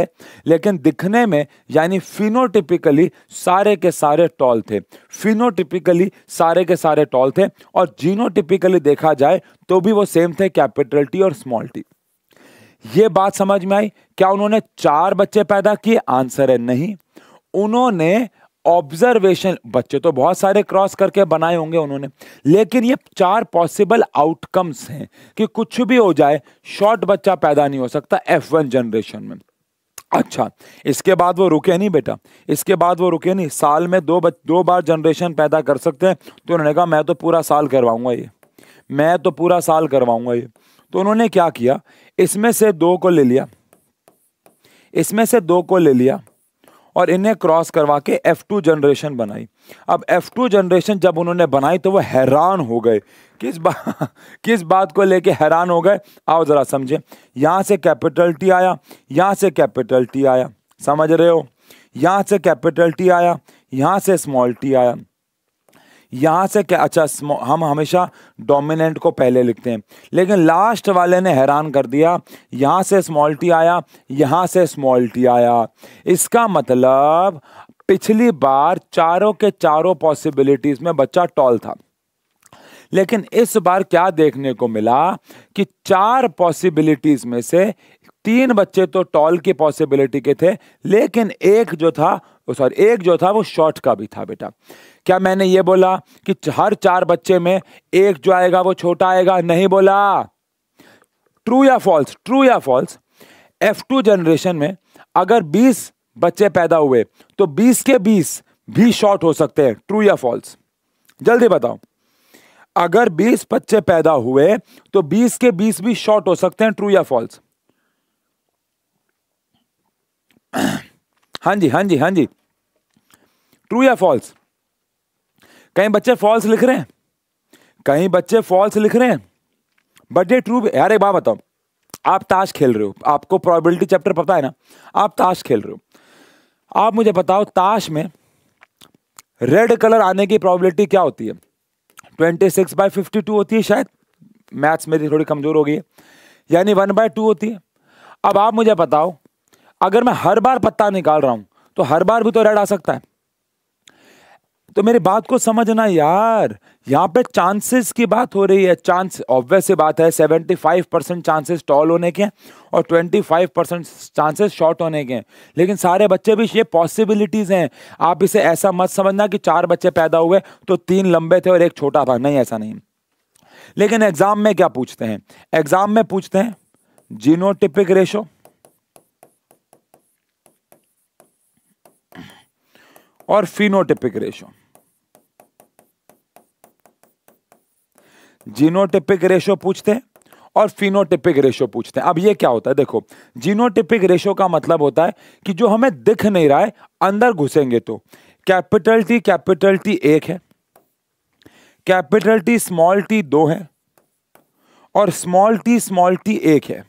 लेकिन दिखने में यानी फिनोटिपिकली सारे के सारे टॉल थे फिनोटिपिकली सारे के सारे टॉल थे और जीनोटिपिकली देखा जाए तो भी वो सेम थे कैपिटल टी और स्मॉल टी ये बात समझ में आई क्या उन्होंने चार बच्चे पैदा किए आंसर है नहीं उन्होंने ऑब्जर्वेशन बच्चे तो बहुत सारे क्रॉस करके बनाए होंगे उन्होंने लेकिन ये चार पॉसिबल आउटकम्स हैं कि कुछ भी हो जाए शॉर्ट बच्चा पैदा नहीं हो सकता एफ वन जनरेशन में अच्छा इसके बाद वो रुके नहीं बेटा इसके बाद वो रुके नहीं साल में दो बच, दो बार जनरेशन पैदा कर सकते हैं तो उन्होंने कहा मैं तो पूरा साल करवाऊंगा ये मैं तो पूरा साल करवाऊंगा ये तो उन्होंने क्या किया इसमें से दो को ले लिया इसमें से दो को ले लिया और इन्हें क्रॉस करवा के F2 जनरेशन बनाई अब F2 जनरेशन जब उन्होंने बनाई तो वो हैरान हो गए किस बा किस बात को लेके हैरान हो गए आओ ज़रा समझे यहाँ से कैपिटल टी आया यहाँ से कैपिटल टी आया समझ रहे हो यहाँ से कैपिटल टी आया यहाँ से स्मॉल टी आया यहाँ से क्या अच्छा हम हमेशा डोमिनेंट को पहले लिखते हैं लेकिन लास्ट वाले ने हैरान कर दिया यहाँ से स्मॉल टी आया यहाँ से स्मॉल टी आया इसका मतलब पिछली बार चारों के चारों पॉसिबिलिटीज में बच्चा टॉल था लेकिन इस बार क्या देखने को मिला कि चार पॉसिबिलिटीज में से तीन बच्चे तो टॉल की पॉसिबिलिटी के थे लेकिन एक जो था सॉरी एक जो था वो शॉर्ट का भी था बेटा क्या मैंने ये बोला कि हर चार बच्चे में एक जो आएगा वो छोटा आएगा नहीं बोला ट्रू या फॉल्स ट्रू या फॉल्स एफ टू जनरेशन में अगर बीस बच्चे पैदा हुए तो बीस के बीस भी शॉर्ट हो सकते हैं ट्रू या फॉल्स जल्दी बताओ अगर 20 बच्चे पैदा हुए तो 20 के 20 भी शॉर्ट हो सकते हैं ट्रू या फॉल्स हाँ जी हाँ जी हाँ जी ट्रू या फॉल्स कहीं बच्चे फॉल्स लिख रहे हैं कहीं बच्चे फॉल्स लिख रहे हैं बट ये ट्रू यार एक बात बताओ आप ताश खेल रहे हो आपको प्रोबेबिलिटी चैप्टर पता है ना आप ताश खेल रहे हो आप मुझे बताओ ताश में रेड कलर आने की प्रोबेबिलिटी क्या होती है twenty six by fifty two होती है शायद मैथ्स मेरी थोड़ी कमज़ोर हो गई है यानी वन बाय टू होती है अब आप मुझे बताओ अगर मैं हर बार पत्ता निकाल रहा हूँ तो हर बार भी तो रेड आ सकता है तो मेरी बात को समझना यार यहाँ पे चांसेस की बात हो रही है चांस ऑब्वियस से बात है seventy five percent chances tall होने के और twenty five percent chances short होने के लेकिन सारे बच्चे भी ये पॉसिबिलिटीज़ हैं आप इसे ऐसा मत समझना कि चार बच्चे पैदा हुए तो तीन लंबे थे और एक छोटा था नहीं ऐसा नहीं लेकिन एग्ज़ाम में क्या पूछते हैं एग्ज़ाम में पूछते हैं जीनोटिपिक रेशो और फिनोटिपिक रेशो जीनोटिपिक रेशो पूछते हैं और फिनोटिपिक रेशो पूछते हैं अब ये क्या होता है देखो जीनोटिपिक रेशो का मतलब होता है कि जो हमें दिख नहीं रहा है अंदर घुसेंगे तो कैपिटल टी कैपिटल टी एक है कैपिटल टी स्मॉल टी दो है और स्मॉल टी स्मॉल टी एक है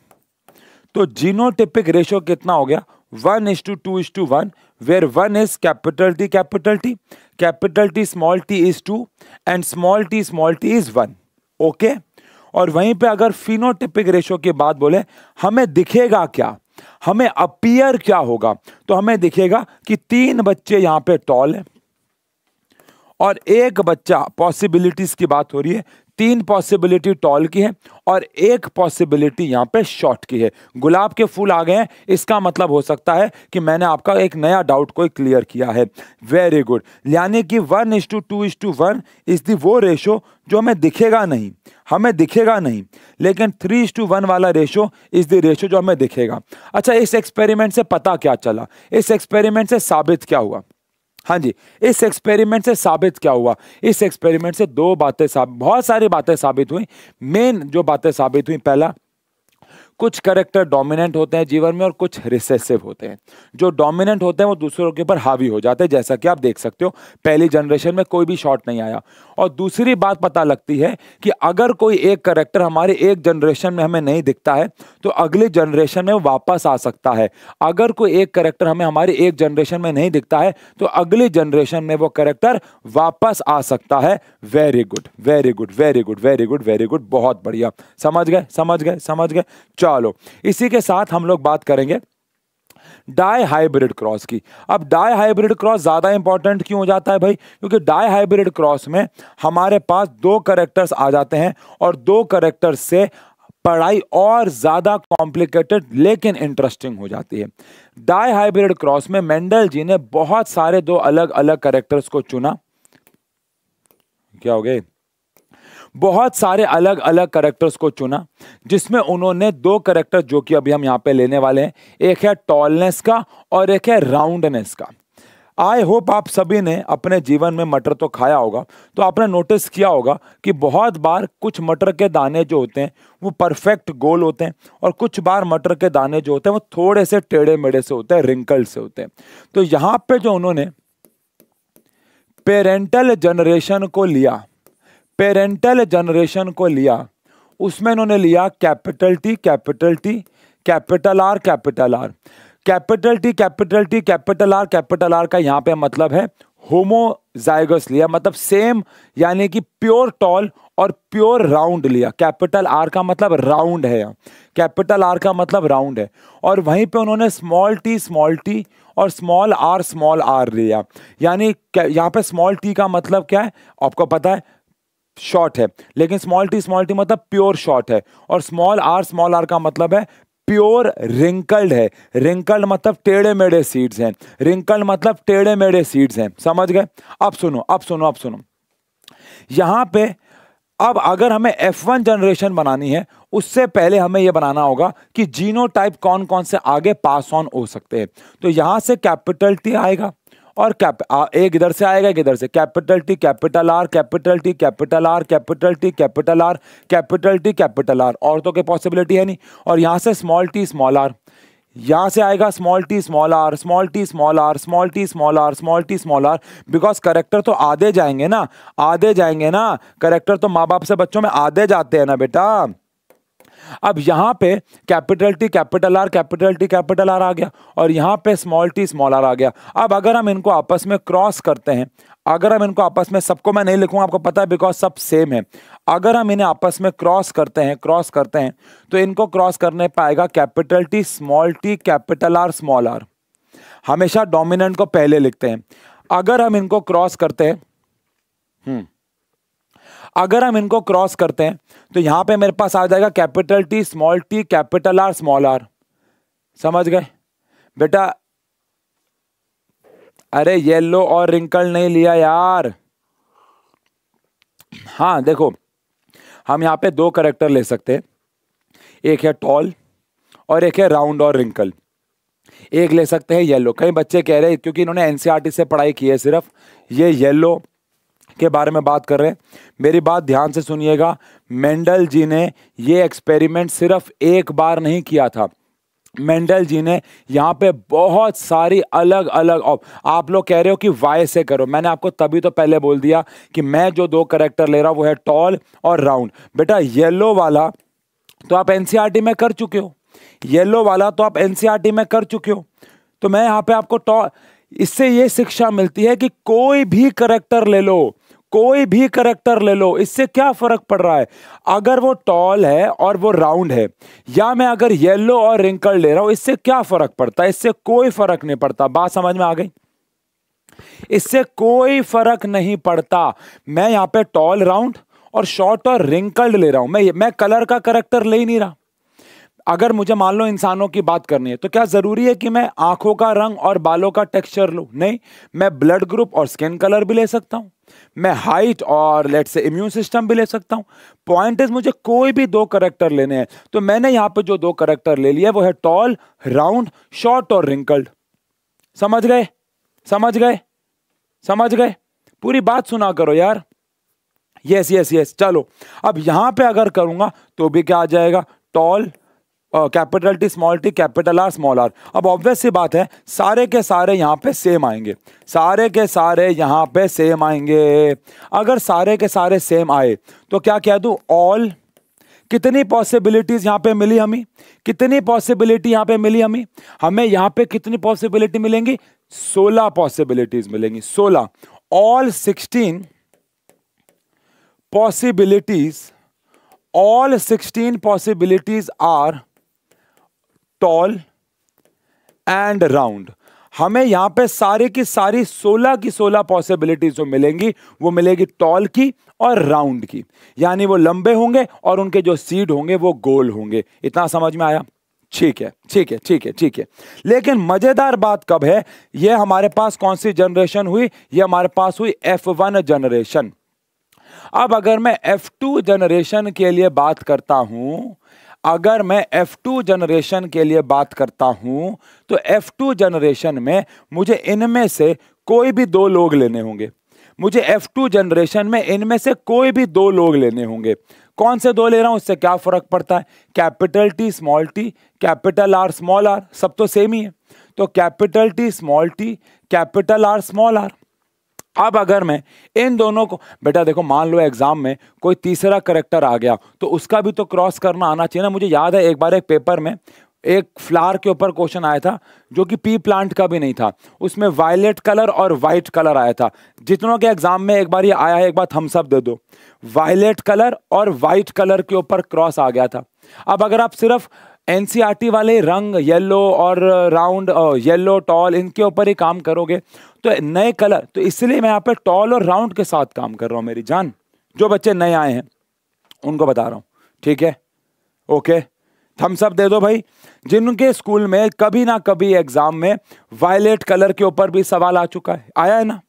तो जीनोटिपिक रेशो कितना हो गया one is to two is to one where one is capital T capital T capital T small T is two and small T small T is one okay और वहीं पे अगर फिनोटिपिक रेशो की बात बोले हमें दिखेगा क्या हमें अपियर क्या होगा तो हमें दिखेगा कि तीन बच्चे यहां पे टॉल है और एक बच्चा पॉसिबिलिटीज की बात हो रही है तीन पॉसिबिलिटी टॉल की है और एक पॉसिबिलिटी यहाँ पे शॉर्ट की है गुलाब के फूल आ गए हैं इसका मतलब हो सकता है कि मैंने आपका एक नया डाउट को क्लियर किया है वेरी गुड यानी कि one is to two is to one is the वो रेशो जो हमें दिखेगा नहीं हमें दिखेगा नहीं लेकिन थ्री इज टू वन वाला रेशो इज द रेशो जो हमें दिखेगा अच्छा इस एक्सपेरिमेंट से पता क्या चला इस एक्सपेरिमेंट से साबित क्या हुआ हाँ जी इस एक्सपेरिमेंट से साबित क्या हुआ इस एक्सपेरिमेंट से दो बातें बहुत सारी बातें साबित हुई मेन जो बातें साबित हुई पहला कुछ करेक्टर डोमिनेंट होते हैं जीवन में और कुछ रिसेसिव होते हैं जो डोमिनेंट होते हैं वो दूसरों के ऊपर हावी हो जाते हैं जैसा कि आप देख सकते हो पहली जनरेशन में कोई भी शॉट नहीं आया और दूसरी बात पता लगती है कि अगर कोई एक करेक्टर हमारे एक जनरेशन में हमें नहीं दिखता है तो अगले जनरेशन में वापस आ सकता है अगर कोई एक करेक्टर हमें हमारे एक जनरेशन में नहीं दिखता है तो अगले जनरेशन में वो करेक्टर वापस आ सकता है very good very good very good very good very good बहुत बढ़िया समझ गए समझ गए समझ गए चलो डालो इसी के साथ हम लोग बात करेंगे डाई हाइब्रिड क्रॉस की अब डाई हाइब्रिड क्रॉस ज़्यादा इंपॉर्टेंट क्यों हो जाता है भाई क्योंकि डाई हाइब्रिड क्रॉस में हमारे पास दो करेक्टर्स आ जाते हैं और दो करेक्टर्स से पढ़ाई और ज़्यादा कॉम्प्लिकेटेड लेकिन इंटरेस्टिंग हो जाती है डाई हाइब्रिड क्रॉस में मेंडल जी ने बहुत सारे दो अलग अलग करेक्टर्स को चुना क्या हो गया बहुत सारे अलग अलग करेक्टर्स को चुना जिसमें उन्होंने दो करेक्टर जो कि अभी हम यहाँ पे लेने वाले हैं एक है टॉलनेस का और एक है राउंडनेस का आई होप आप सभी ने अपने जीवन में मटर तो खाया होगा तो आपने नोटिस किया होगा कि बहुत बार कुछ मटर के दाने जो होते हैं वो परफेक्ट गोल होते हैं और कुछ बार मटर के दाने जो होते हैं वो थोड़े से टेढ़े मेढ़े से होते हैं रिंकल से होते हैं तो यहाँ पे जो उन्होंने पेरेंटल जनरेशन को लिया पेरेंटल जनरेशन को लिया उसमें इन्होंने लिया capital T capital T capital R capital R capital T capital T capital R capital R का यहाँ पे मतलब है होमोजाइगस लिया मतलब सेम यानी कि प्योर टॉल और प्योर राउंड लिया कैपिटल आर का मतलब राउंड है यहाँ कैपिटल आर का मतलब राउंड है और वहीं पे उन्होंने स्मॉल टी स्मॉल टी और स्मॉल आर स्मॉल आर लिया यानी यहाँ पे स्मॉल टी का मतलब क्या है आपको पता है शॉर्ट है लेकिन स्मॉल टी स्मॉल टी मतलब प्योर शॉर्ट है और स्मॉल आर स्मॉल आर का मतलब है प्योर रिंकल्ड है रिंकल्ड मतलब टेढ़े मेढ़े सीड्स हैं रिंकल्ड मतलब टेढ़े मेढ़े सीड्स हैं समझ गए अब सुनो अब सुनो अब सुनो यहाँ पे अब अगर हमें F1 जनरेशन बनानी है उससे पहले हमें यह बनाना होगा कि जीनो टाइप कौन कौन से आगे पास ऑन हो सकते हैं तो यहां से कैपिटल टी आएगा और कैप एक इधर से आएगा एक इधर से capital T capital R capital T capital R capital T capital R capital T capital R और तो के पॉसिबिलिटी है नहीं और यहाँ से स्मॉल टी स्मॉल आर यहाँ से आएगा small T small R small T small R small T small R small T small R because character तो आधे जाएंगे ना आधे जाएंगे ना करेक्टर तो माँ बाप से बच्चों में आधे जाते हैं ना बेटा अब यहाँ पे capital T capital R capital T capital R आ गया और यहाँ पे स्मॉल टी स्मॉल आर आ गया अब अगर हम इनको आपस में क्रॉस करते हैं अगर हम इनको आपस में सबको मैं नहीं लिखूंगा आपको पता है बिकॉज सब सेम है अगर हम इन्हें आपस में क्रॉस करते हैं क्रॉस करते हैं तो इनको क्रॉस करने पाएगा capital T small T capital R small R हमेशा डोमिनेंट को पहले लिखते हैं अगर हम इनको क्रॉस करते हैं हम्म अगर हम इनको क्रॉस करते हैं तो यहाँ पे मेरे पास आ जाएगा capital T small T capital R small R समझ गए बेटा अरे येलो और रिंकल नहीं लिया यार हाँ देखो हम यहाँ पे दो करेक्टर ले सकते हैं एक है टॉल और एक है राउंड और रिंकल एक ले सकते हैं येलो कई बच्चे कह रहे हैं क्योंकि इन्होंने एनसीईआरटी e से पढ़ाई की है सिर्फ ये येलो के बारे में बात कर रहे हैं मेरी बात ध्यान से सुनिएगा मेंडल जी ने ये एक्सपेरिमेंट सिर्फ एक बार नहीं किया था मेंडल जी ने यहाँ पे बहुत सारी अलग अलग आप लोग कह रहे हो कि वाई से करो मैंने आपको तभी तो पहले बोल दिया कि मैं जो दो करेक्टर ले रहा हूँ वो है टॉल और राउंड बेटा येलो वाला तो आप एन e में कर चुके हो येलो वाला तो आप एन e में कर चुके हो तो मैं यहाँ पे आपको टॉ इससे ये शिक्षा मिलती है कि कोई भी करेक्टर ले लो कोई भी करेक्टर ले लो इससे क्या फर्क पड़ रहा है अगर वो टॉल है और वो राउंड है या मैं अगर येलो और रिंकल ले रहा हूं इससे क्या फर्क पड़ता है इससे कोई फर्क नहीं पड़ता बात समझ में आ गई इससे कोई फर्क नहीं पड़ता मैं यहां पे टॉल राउंड और शॉर्ट और रिंकल्ड ले रहा हूं मैं मैं कलर का करेक्टर ले ही नहीं रहा अगर मुझे मान लो इंसानों की बात करनी है तो क्या ज़रूरी है कि मैं आंखों का रंग और बालों का टेक्सचर लू नहीं मैं ब्लड ग्रुप और स्किन कलर भी ले सकता हूं मैं हाइट और लेट से इम्यून सिस्टम भी ले सकता हूँ पॉइंट इज मुझे कोई भी दो करेक्टर लेने हैं तो मैंने यहाँ पर जो दो करेक्टर ले लिया वो है टॉल राउंड शॉर्ट और रिंकल्ड समझ गए समझ गए समझ गए पूरी बात सुना करो यार यस यस यस चलो अब यहां पे अगर करूंगा तो भी क्या आ जाएगा tall capital T small T capital R small R अब ऑब्वियस सी बात है सारे के सारे यहाँ पे सेम आएंगे सारे के सारे यहाँ पे सेम आएंगे अगर सारे के सारे सेम आए तो क्या कह दूँ ऑल कितनी पॉसिबिलिटीज यहाँ पे मिली हमें कितनी पॉसिबिलिटी यहाँ पे मिली हमें हमें यहाँ पे कितनी पॉसिबिलिटी मिलेंगी सोलह पॉसिबिलिटीज मिलेंगी सोलह all sixteen possibilities all sixteen possibilities are tall and round हमें यहां पे सारे की सारी 16 की 16 पॉसिबिलिटीज जो मिलेंगी वो मिलेगी टॉल की और राउंड की यानी वो लंबे होंगे और उनके जो सीड होंगे वो गोल होंगे इतना समझ में आया ठीक है ठीक है ठीक है ठीक है लेकिन मजेदार बात कब है ये हमारे पास कौन सी जनरेशन हुई ये हमारे पास हुई एफ वन जनरेशन अब अगर मैं एफ टू जनरेशन के लिए बात करता हूं अगर मैं F2 जनरेशन के लिए बात करता हूं तो F2 जनरेशन में मुझे इनमें से कोई भी दो लोग लेने होंगे मुझे F2 जनरेशन में इनमें से कोई भी दो लोग लेने होंगे कौन से दो ले रहा हूं उससे क्या फर्क पड़ता है capital T small T capital R small R सब तो सेम ही है तो capital T small T capital R small R अब अगर मैं इन दोनों को बेटा देखो मान लो एग्जाम में कोई तीसरा करेक्टर आ गया तो उसका भी तो क्रॉस करना आना चाहिए ना मुझे याद है एक बार एक पेपर में एक फ्लावर के ऊपर क्वेश्चन आया था जो कि पी प्लांट का भी नहीं था उसमें वायलेट कलर और वाइट कलर आया था जितनों के एग्जाम में एक बार ये आया है एक बार हम सब दे दो वायलेट कलर और वाइट कलर के ऊपर क्रॉस आ गया था अब अगर आप सिर्फ एनसीईआरटी वाले रंग येलो और राउंड येलो टॉल इनके ऊपर ही काम करोगे तो नए कलर तो इसलिए मैं यहाँ पे टॉल और राउंड के साथ काम कर रहा हूँ मेरी जान जो बच्चे नए आए हैं उनको बता रहा हूँ ठीक है ओके थम्सअप दे दो भाई जिनके स्कूल में कभी ना कभी एग्जाम में वायलेट कलर के ऊपर भी सवाल आ चुका है आया है ना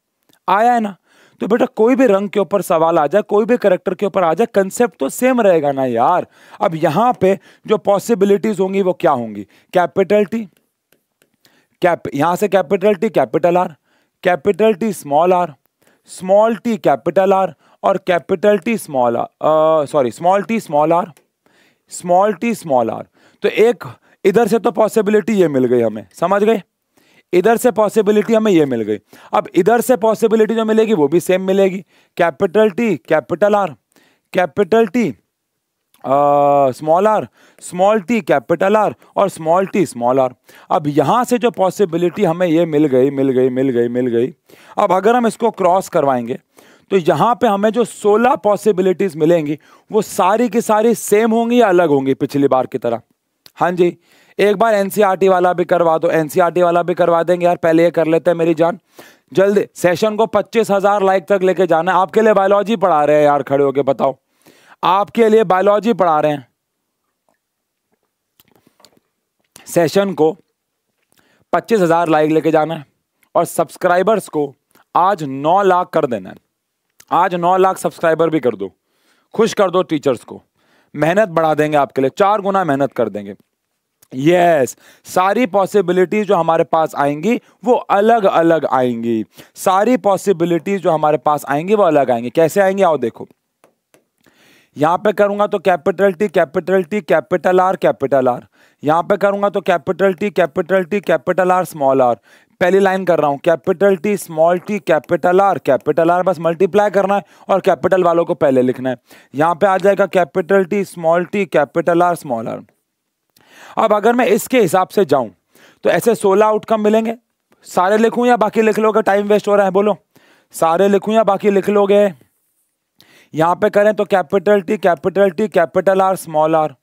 आया है ना तो बेटा कोई भी रंग के ऊपर सवाल आ जाए कोई भी करेक्टर के ऊपर आ जाए कंसेप्ट तो सेम रहेगा ना यार अब यहां पे जो पॉसिबिलिटीज होंगी वो क्या होंगी कैपिटल टी कैप यहां से capital T capital R capital T small R small T capital R और capital T small sorry small T small R small T small R तो एक इधर से तो पॉसिबिलिटी ये मिल गई हमें समझ गए इधर से पॉसिबिलिटी हमें ये मिल गई अब इधर से पॉसिबिलिटी जो मिलेगी वो भी सेम मिलेगी capital T capital R capital T small R small T capital R और स्मॉल टी स्मॉल आर अब यहाँ से जो पॉसिबिलिटी हमें ये मिल गई मिल गई मिल गई मिल गई अब अगर हम इसको क्रॉस करवाएंगे तो यहाँ पे हमें जो 16 पॉसिबिलिटीज़ मिलेंगी वो सारी की सारी सेम होंगी या अलग होंगी पिछली बार की तरह हाँ जी एक बार एनसीईआरटी e वाला भी करवा दो एनसीईआरटी e वाला भी करवा देंगे यार पहले ये कर लेते हैं मेरी जान जल्दी सेशन को पच्चीस हजार लाइक तक लेके जाना है आपके लिए बायोलॉजी पढ़ा रहे हैं यार खड़े होके बताओ आपके लिए बायोलॉजी पढ़ा रहे हैं सेशन को पच्चीस हजार लाइक लेके जाना है और सब्सक्राइबर्स को आज नौ लाख कर देना है आज नौ लाख सब्सक्राइबर भी कर दो खुश कर दो टीचर्स को मेहनत बढ़ा देंगे आपके लिए चार गुना मेहनत कर देंगे यस सारी पॉसिबिलिटीज जो हमारे पास आएंगी वो अलग अलग आएंगी सारी पॉसिबिलिटीज जो हमारे पास आएंगी वो अलग आएंगी कैसे आएंगे आओ देखो यहां पे करूंगा तो capital T capital T capital R capital R यहां पे करूंगा तो capital T capital T capital R small R पहली लाइन कर रहा हूं capital T small T capital R capital R बस मल्टीप्लाई करना है और कैपिटल वालों को पहले लिखना है यहां पे आ जाएगा capital T small T capital R small R अब अगर मैं इसके हिसाब से जाऊं तो ऐसे सोलह आउटकम मिलेंगे सारे लिखूं या बाकी लिख लोगे टाइम वेस्ट हो रहा है बोलो सारे लिखूं या बाकी लिख लोगे यहां पे करें तो capital T capital T capital R small R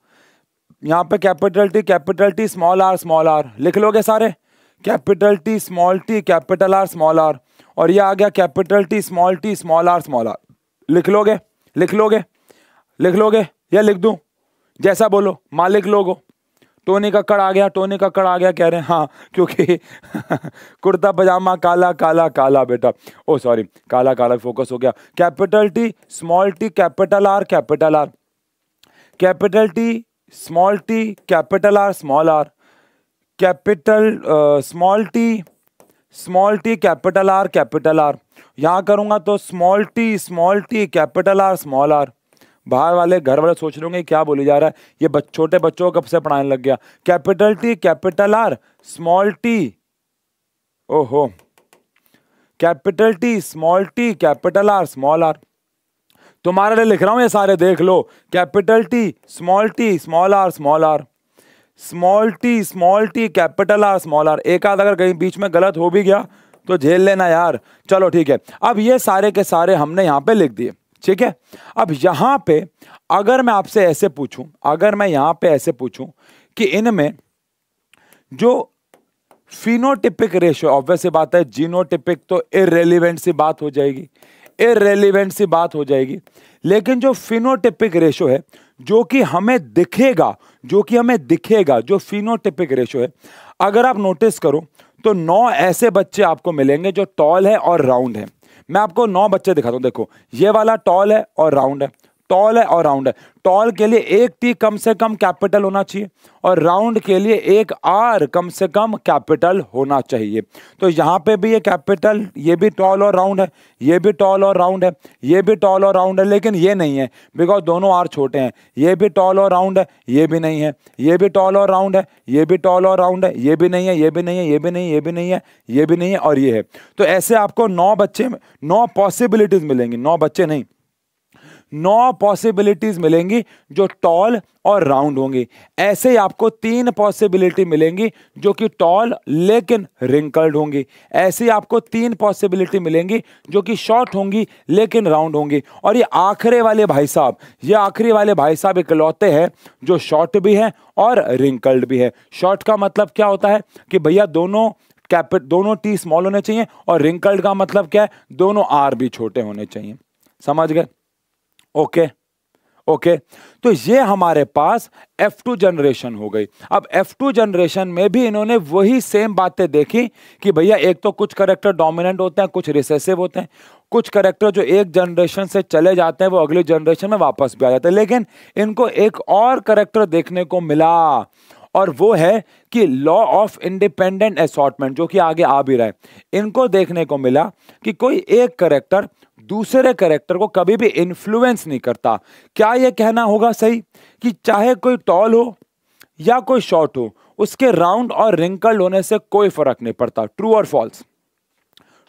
यहां पे capital T capital T small R small R लिख लोगे सारे capital T small T capital R small R और ये आ गया capital T small T small R small R लिख लोगे लिख लोगे लिख लोगे या लिख दू जैसा बोलो मालिक लोगो टोनी कड़ आ गया टोनी कड़ आ गया कह रहे हैं हाँ क्योंकि कुर्ता पजामा काला काला काला बेटा ओ सॉरी काला काला फोकस हो गया capital T small T capital R capital R capital T small T capital R small R capital small T small T capital R capital R यहाँ करूँगा तो small T small T capital R small R बाहर वाले घर वाले सोच रहे होंगे क्या बोले जा रहा है ये छोटे बच्चों को कब से पढ़ाने लग गया capital T capital R small T ओहो capital T small T capital R small R तुम्हारे लिए लिख रहा हूं ये सारे देख लो capital T small T small R small R small T small T capital R small R एक आध अगर कहीं बीच में गलत हो भी गया तो झेल लेना यार चलो ठीक है अब ये सारे के सारे हमने यहां पे लिख दिए ठीक है अब यहां पे अगर मैं आपसे ऐसे पूछूं अगर मैं यहां पे ऐसे पूछूं कि इनमें जो फिनोटिपिक रेशियो ऑब्वियसली बात है जीनोटिपिक तो इरेलीवेंट सी बात हो जाएगी इरेलीवेंट सी बात हो जाएगी लेकिन जो फिनोटिपिक रेशो है जो कि हमें दिखेगा जो कि हमें दिखेगा जो फिनोटिपिक रेशो है अगर आप नोटिस करो तो नौ ऐसे बच्चे आपको मिलेंगे जो टॉल है और राउंड है मैं आपको नौ बच्चे दिखाता हूँ देखो ये वाला टॉल है और राउंड है टॉल है और राउंड है टॉल के लिए एक टी कम से कम कैपिटल होना चाहिए और राउंड के लिए एक आर कम से कम कैपिटल होना चाहिए तो यहाँ पे भी ये कैपिटल ये भी टॉल और राउंड है ये भी टॉल और राउंड है ये भी टॉल और राउंड है लेकिन ये नहीं है बिकॉज दोनों आर छोटे हैं ये भी टॉल और राउंड है ये भी नहीं है ये भी टॉल और राउंड है ये भी टॉल और राउंड है ये भी नहीं है ये भी नहीं है ये भी नहीं ये भी नहीं है ये भी नहीं है और ये है तो ऐसे आपको नौ बच्चे नौ पॉसिबिलिटीज मिलेंगी नौ बच्चे नहीं नौ पॉसिबिलिटीज मिलेंगी जो टॉल और राउंड होंगी ऐसे ही आपको तीन पॉसिबिलिटी मिलेंगी जो कि टॉल लेकिन रिंकल्ड होंगी ऐसे ही आपको तीन पॉसिबिलिटी मिलेंगी जो कि शॉर्ट होंगी लेकिन राउंड होंगी और ये आखिरी वाले भाई साहब ये आखिरी वाले भाई साहब इकलौते हैं जो शॉर्ट भी हैं और रिंकल्ड भी है शॉर्ट का मतलब क्या होता है कि भैया दोनों कैपिट दोनों टी स्मॉल होने चाहिए और रिंकल्ड का मतलब क्या है दोनों आर भी छोटे होने चाहिए समझ गए ओके ओके तो ये हमारे पास F2 जनरेशन हो गई अब F2 जनरेशन में भी इन्होंने वही सेम बातें देखी कि भैया एक तो कुछ करेक्टर डोमिनेंट होते हैं कुछ रिसेसिव होते हैं कुछ करेक्टर जो एक जनरेशन से चले जाते हैं वो अगली जनरेशन में वापस भी आ जाते हैं लेकिन इनको एक और करेक्टर देखने को मिला और वो है कि लॉ ऑफ इंडिपेंडेंट असॉटमेंट जो कि आगे आ भी रहा है इनको देखने को मिला कि कोई एक करेक्टर दूसरे करेक्टर को कभी भी इन्फ्लुएंस नहीं करता क्या यह कहना होगा सही कि चाहे कोई टॉल हो या कोई शॉर्ट हो उसके राउंड और रिंकल्ड होने से कोई फर्क नहीं पड़ता ट्रू और फॉल्स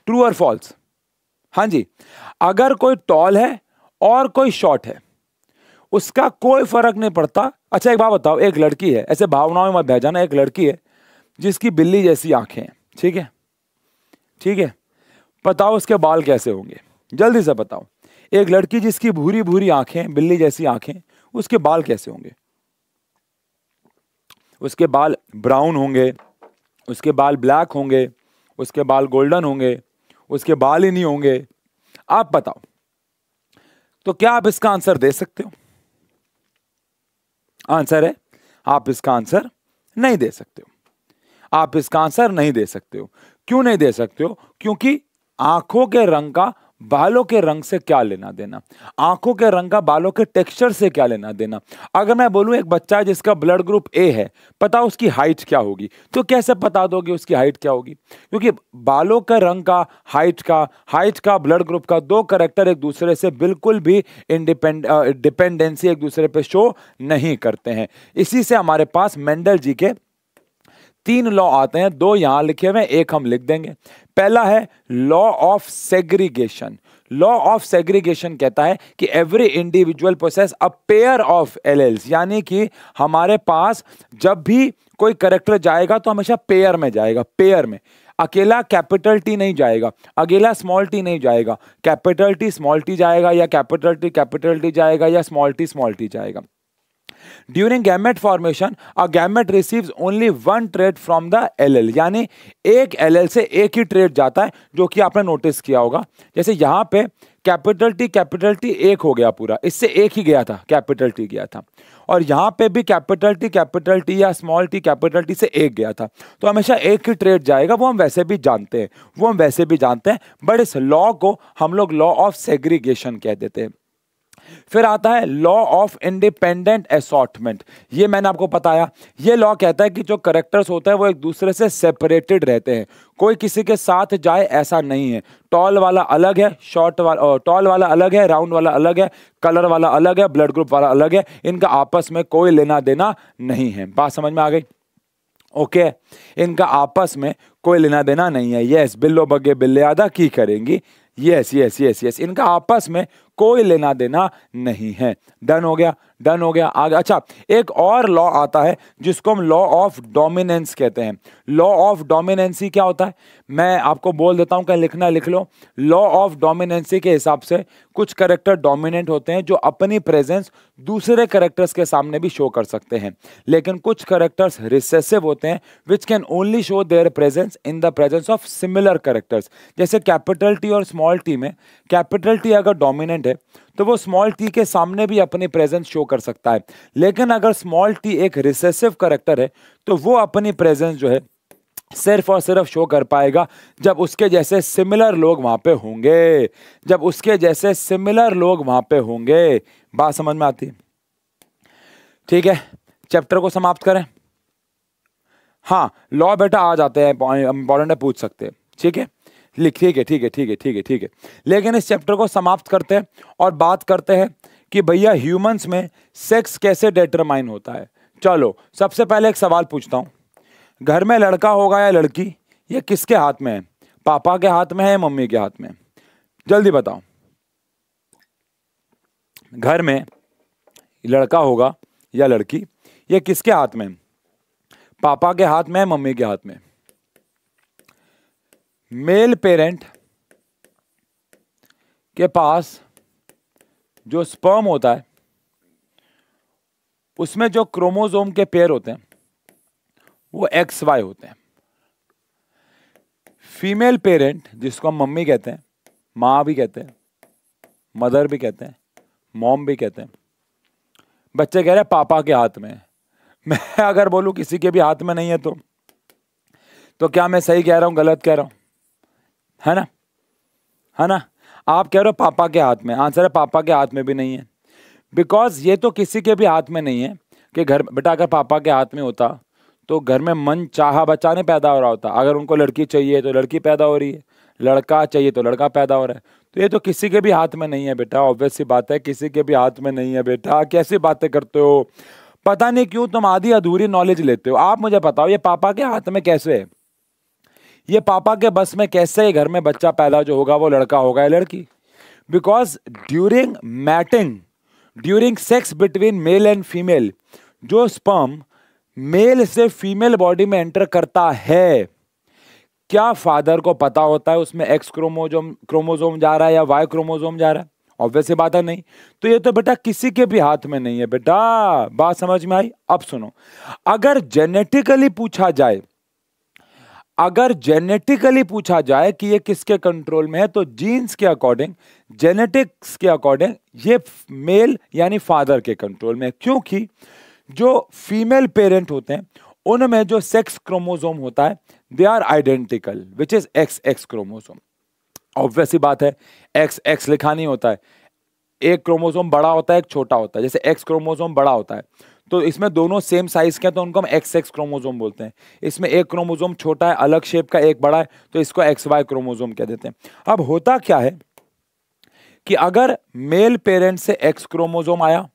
ट्रू और फॉल्स हाँ जी अगर कोई टॉल है और कोई शॉर्ट है उसका कोई फर्क नहीं पड़ता अच्छा एक बात बताओ एक लड़की है ऐसे भावनाओं में मत भेजाना एक लड़की है जिसकी बिल्ली जैसी आंखें हैं ठीक है ठीक है बताओ उसके बाल कैसे होंगे जल्दी से बताओ एक लड़की जिसकी भूरी भूरी आंखें बिल्ली जैसी आंखें उसके बाल कैसे होंगे उसके बाल ब्राउन होंगे उसके बाल ब्लैक होंगे उसके बाल गोल्डन होंगे उसके बाल ही नहीं होंगे आप बताओ तो क्या आप इसका आंसर दे सकते हो आंसर है आप इसका आंसर नहीं दे सकते हो आप इसका आंसर नहीं दे सकते हो क्यों नहीं दे सकते हो क्योंकि आंखों के रंग का बालों के रंग से क्या लेना देना आंखों के रंग का बालों के टेक्सचर से क्या लेना देना अगर मैं बोलूं एक बच्चा है जिसका ब्लड ग्रुप ए है पता उसकी हाइट क्या होगी तो कैसे पता दोगे उसकी हाइट क्या होगी क्योंकि बालों का रंग का हाइट का हाइट का ब्लड ग्रुप का दो करेक्टर एक दूसरे से बिल्कुल भी इंडिपेंड डिपेंडेंसी एक दूसरे पर शो नहीं करते हैं इसी से हमारे पास मेंडल जी के तीन लॉ आते हैं दो यहां लिखे हुए एक हम लिख देंगे पहला है law of segregation law of segregation कहता है कि every individual process a pair of allele यानी कि हमारे पास जब भी कोई करेक्टर जाएगा तो हमेशा पेयर में जाएगा पेयर में अकेला कैपिटल टी नहीं जाएगा अकेला स्मॉल टी नहीं जाएगा कैपिटल टी स्मॉल टी जाएगा या कैपिटल टी कैपिटल टी जाएगा या स्मॉल टी स्मॉल टी जाएगा during gamete formation a gamete receives only one trait from the allele यानी एक एलएल से एक ही ट्रेड जाता है जो कि आपने नोटिस किया होगा जैसे यहाँ पे कैपिटल टी कैपिटल टी एक हो गया पूरा इससे एक ही गया था कैपिटल टी गया था और यहाँ पे भी कैपिटल टी कैपिटल टी या स्मॉल टी कैपिटल टी से एक गया था तो हमेशा एक ही ट्रेड जाएगा वो हम वैसे भी जानते हैं वो हम वैसे भी जानते हैं बट इस लॉ को हम लोग लॉ ऑफ सेग्रीगेशन कह देते हैं फिर आता है लॉ ऑफ इंडिपेंडेंट असॉटमेंट ये मैंने आपको बताया ये लॉ कहता है कि जो करेक्टर्स होते हैं वो एक दूसरे से सेपरेटेड रहते हैं कोई किसी के साथ जाए ऐसा नहीं है टॉल वाला अलग है शॉर्ट वाला टॉल वाला अलग है राउंड वाला अलग है कलर वाला अलग है ब्लड ग्रुप वाला अलग है इनका आपस में कोई लेना देना नहीं है बात समझ में आ गई ओके okay. इनका आपस में कोई लेना देना नहीं है यस बिल्लो बगे बिल्ले आदा की करेंगी यस यस यस यस इनका आपस में कोई लेना देना नहीं है डन हो गया डन हो गया आगे अच्छा एक और लॉ आता है जिसको हम लॉ ऑफ डोमिनेंस कहते हैं लॉ ऑफ डोमिनेंसी क्या होता है मैं आपको बोल देता हूँ कहीं लिखना लिख लो लॉ ऑफ डोमिनेंसी के हिसाब से कुछ करेक्टर डोमिनेंट होते हैं जो अपनी प्रेजेंस दूसरे करेक्टर्स के सामने भी शो कर सकते हैं लेकिन कुछ करेक्टर्स रिसेसिव होते हैं which can only show their presence in the presence of similar characters जैसे कैपिटल टी और स्मॉल टी में कैपिटल टी अगर डोमिनेंट है तो वो स्मॉल टी के सामने भी अपनी प्रेजेंस शो कर सकता है लेकिन अगर स्मॉल टी एक रिसेसिव करेक्टर है तो वो अपनी प्रेजेंस जो है सिर्फ और सिर्फ शो कर पाएगा जब उसके जैसे सिमिलर लोग वहाँ पे होंगे जब उसके जैसे सिमिलर लोग वहाँ पे होंगे बात समझ में आती ठीक है चैप्टर को समाप्त करें हाँ लॉ बेटा आ जाते हैं इंपॉर्टेंट है पूछ सकते हैं ठीक है लिख ठीक है ठीक है ठीक है ठीक है ठीक है लेकिन इस चैप्टर को समाप्त करते हैं और बात करते हैं कि भैया ह्यूमंस में सेक्स कैसे डिटरमाइन होता है चलो सबसे पहले एक सवाल पूछता हूँ घर में लड़का होगा या लड़की ये किसके हाथ में है पापा के हाथ में है या मम्मी के हाथ में जल्दी बताओ घर में लड़का होगा या लड़की ये किसके हाथ में पापा के हाथ में मम्मी के हाथ में मेल पेरेंट के पास जो स्पर्म होता है उसमें जो क्रोमोजोम के पेयर होते हैं वो एक्स वाई होते हैं फीमेल पेरेंट जिसको हम मम्मी कहते हैं माँ भी कहते हैं मदर भी कहते हैं मॉम भी कहते हैं बच्चे कह रहे हैं पापा के हाथ में मैं अगर बोलूँ किसी के भी हाथ में नहीं है तो तो क्या मैं सही कह रहा हूँ गलत कह रहा हूँ है ना है ना आप कह रहे हो पापा के हाथ में आंसर है पापा के हाथ में भी नहीं है बिकॉज ये तो किसी के भी हाथ में नहीं है कि घर बेटा अगर पापा के हाथ में होता तो घर में मन चाह बच्चा नहीं पैदा हो रहा होता अगर उनको लड़की चाहिए तो लड़की पैदा हो रही है लड़का चाहिए तो लड़का पैदा हो रहा है तो ये तो किसी के भी हाथ में नहीं है बेटा ऑब्वियस सी बात है किसी के भी हाथ में नहीं है बेटा कैसी बातें करते हो पता नहीं क्यों तुम आधी अधूरी नॉलेज लेते हो आप मुझे बताओ ये पापा के हाथ में कैसे है ये पापा के बस में कैसे घर में बच्चा पैदा जो होगा वो लड़का होगा या लड़की because during mating during sex between male and female जो स्पर्म मेल से फीमेल बॉडी में एंटर करता है क्या फादर को पता होता है उसमें एक्स क्रोमोजोम क्रोमोजोम जा रहा है या वाई क्रोमोजोम जा रहा है ऑब्वियसली बात है नहीं तो ये तो बेटा किसी के भी हाथ में नहीं है बेटा बात समझ में आई अब सुनो अगर जेनेटिकली पूछा जाए अगर जेनेटिकली पूछा जाए कि ये किसके कंट्रोल में है तो जीन्स के अकॉर्डिंग जेनेटिक्स के अकॉर्डिंग ये मेल यानी फादर के कंट्रोल में है क्योंकि जो फीमेल पेरेंट होते हैं उनमें जो सेक्स क्रोमोसोम होता है they are identical which is X X chromosome obvious ही बात है एक्स एक्स लिखा नहीं होता है एक क्रोमोसोम बड़ा होता है एक छोटा होता है जैसे एक्स क्रोमोसोम बड़ा होता है तो इसमें दोनों सेम साइज के हैं तो उनको हम एक्स एक्स क्रोमोजोम बोलते हैं इसमें एक क्रोमोजोम छोटा है अलग शेप का एक बड़ा है तो इसको एक्स वाई क्रोमोजोम कह देते हैं अब होता क्या है कि अगर मेल पेरेंट से एक्स क्रोमोजोम आया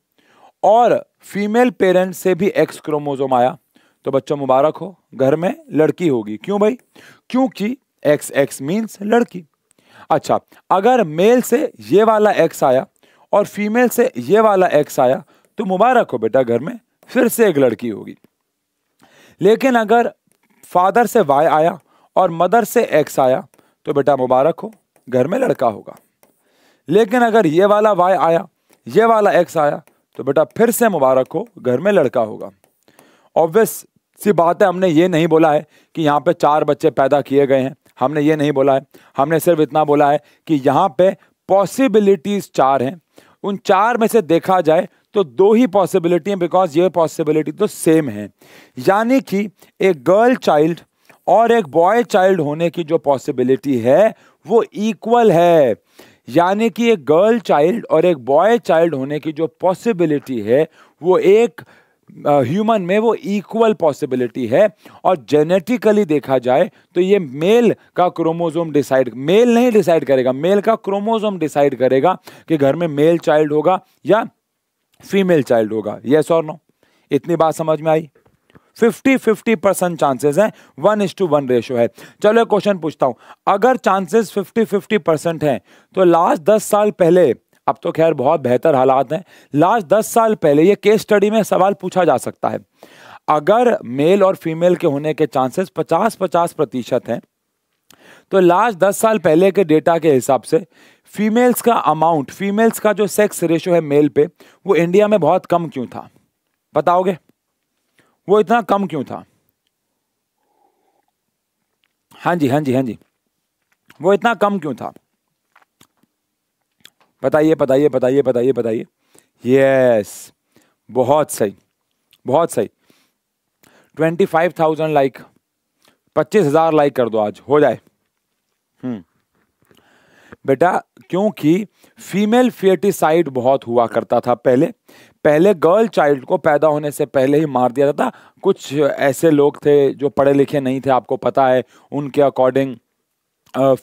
और फीमेल पेरेंट से भी एक्स क्रोमोजोम आया तो बच्चों मुबारक हो घर में लड़की होगी क्यों भाई क्योंकि एक्स एक्स मीन्स लड़की अच्छा अगर मेल से ये वाला एक्स आया और फीमेल से ये वाला एक्स आया तो मुबारक हो बेटा घर में फिर से एक लड़की होगी लेकिन अगर फादर से वाई आया और मदर से एक्स आया तो बेटा मुबारक हो घर में लड़का होगा लेकिन अगर ये वाला वाई आया ये वाला एक्स आया तो बेटा फिर से मुबारक हो घर में लड़का होगा ऑब्वियस सी बात है हमने ये नहीं बोला है कि यहाँ पे चार बच्चे पैदा किए गए हैं हमने ये नहीं बोला है हमने सिर्फ इतना बोला है कि यहाँ पे पॉसिबिलिटीज़ चार हैं उन चार में से देखा जाए तो दो ही पॉसिबिलिटी हैं बिकॉज ये पॉसिबिलिटी तो सेम है यानी कि एक गर्ल चाइल्ड और एक बॉय चाइल्ड होने की जो पॉसिबिलिटी है वो इक्वल है यानी कि एक गर्ल चाइल्ड और एक बॉय चाइल्ड होने की जो पॉसिबिलिटी है वो एक ह्यूमन uh, में वो इक्वल पॉसिबिलिटी है और जेनेटिकली देखा जाए तो ये मेल का क्रोमोजोम डिसाइड मेल नहीं डिसाइड करेगा मेल का क्रोमोजोम डिसाइड करेगा कि घर में मेल चाइल्ड होगा या फीमेल चाइल्ड होगा यस और नो इतनी बात समझ में आई 50 50 परसेंट चांसेस हैं one is to one ratio है चलो क्वेश्चन पूछता हूं अगर चांसेस 50 50 परसेंट हैं तो लास्ट दस साल पहले अब तो खैर बहुत बेहतर हालात हैं लास्ट दस साल पहले ये केस स्टडी में सवाल पूछा जा सकता है अगर मेल और फीमेल के होने के चांसेस 50 50 प्रतिशत हैं तो लास्ट दस साल पहले के डेटा के हिसाब से फीमेल्स का अमाउंट फीमेल्स का जो सेक्स रेशो है मेल पे वो इंडिया में बहुत कम क्यों था बताओगे वो इतना कम क्यों था हाँ जी हाँ जी हाँ जी वो इतना कम क्यों था बताइए बताइए बताइए बताइए बताइए यस बहुत सही बहुत सही ट्वेंटी फाइव थाउजेंड लाइक पच्चीस हजार लाइक कर दो आज हो जाए हम्म बेटा क्योंकि फीमेल फेटिसाइड बहुत हुआ करता था पहले पहले गर्ल चाइल्ड को पैदा होने से पहले ही मार दिया जाता था कुछ ऐसे लोग थे जो पढ़े लिखे नहीं थे आपको पता है उनके अकॉर्डिंग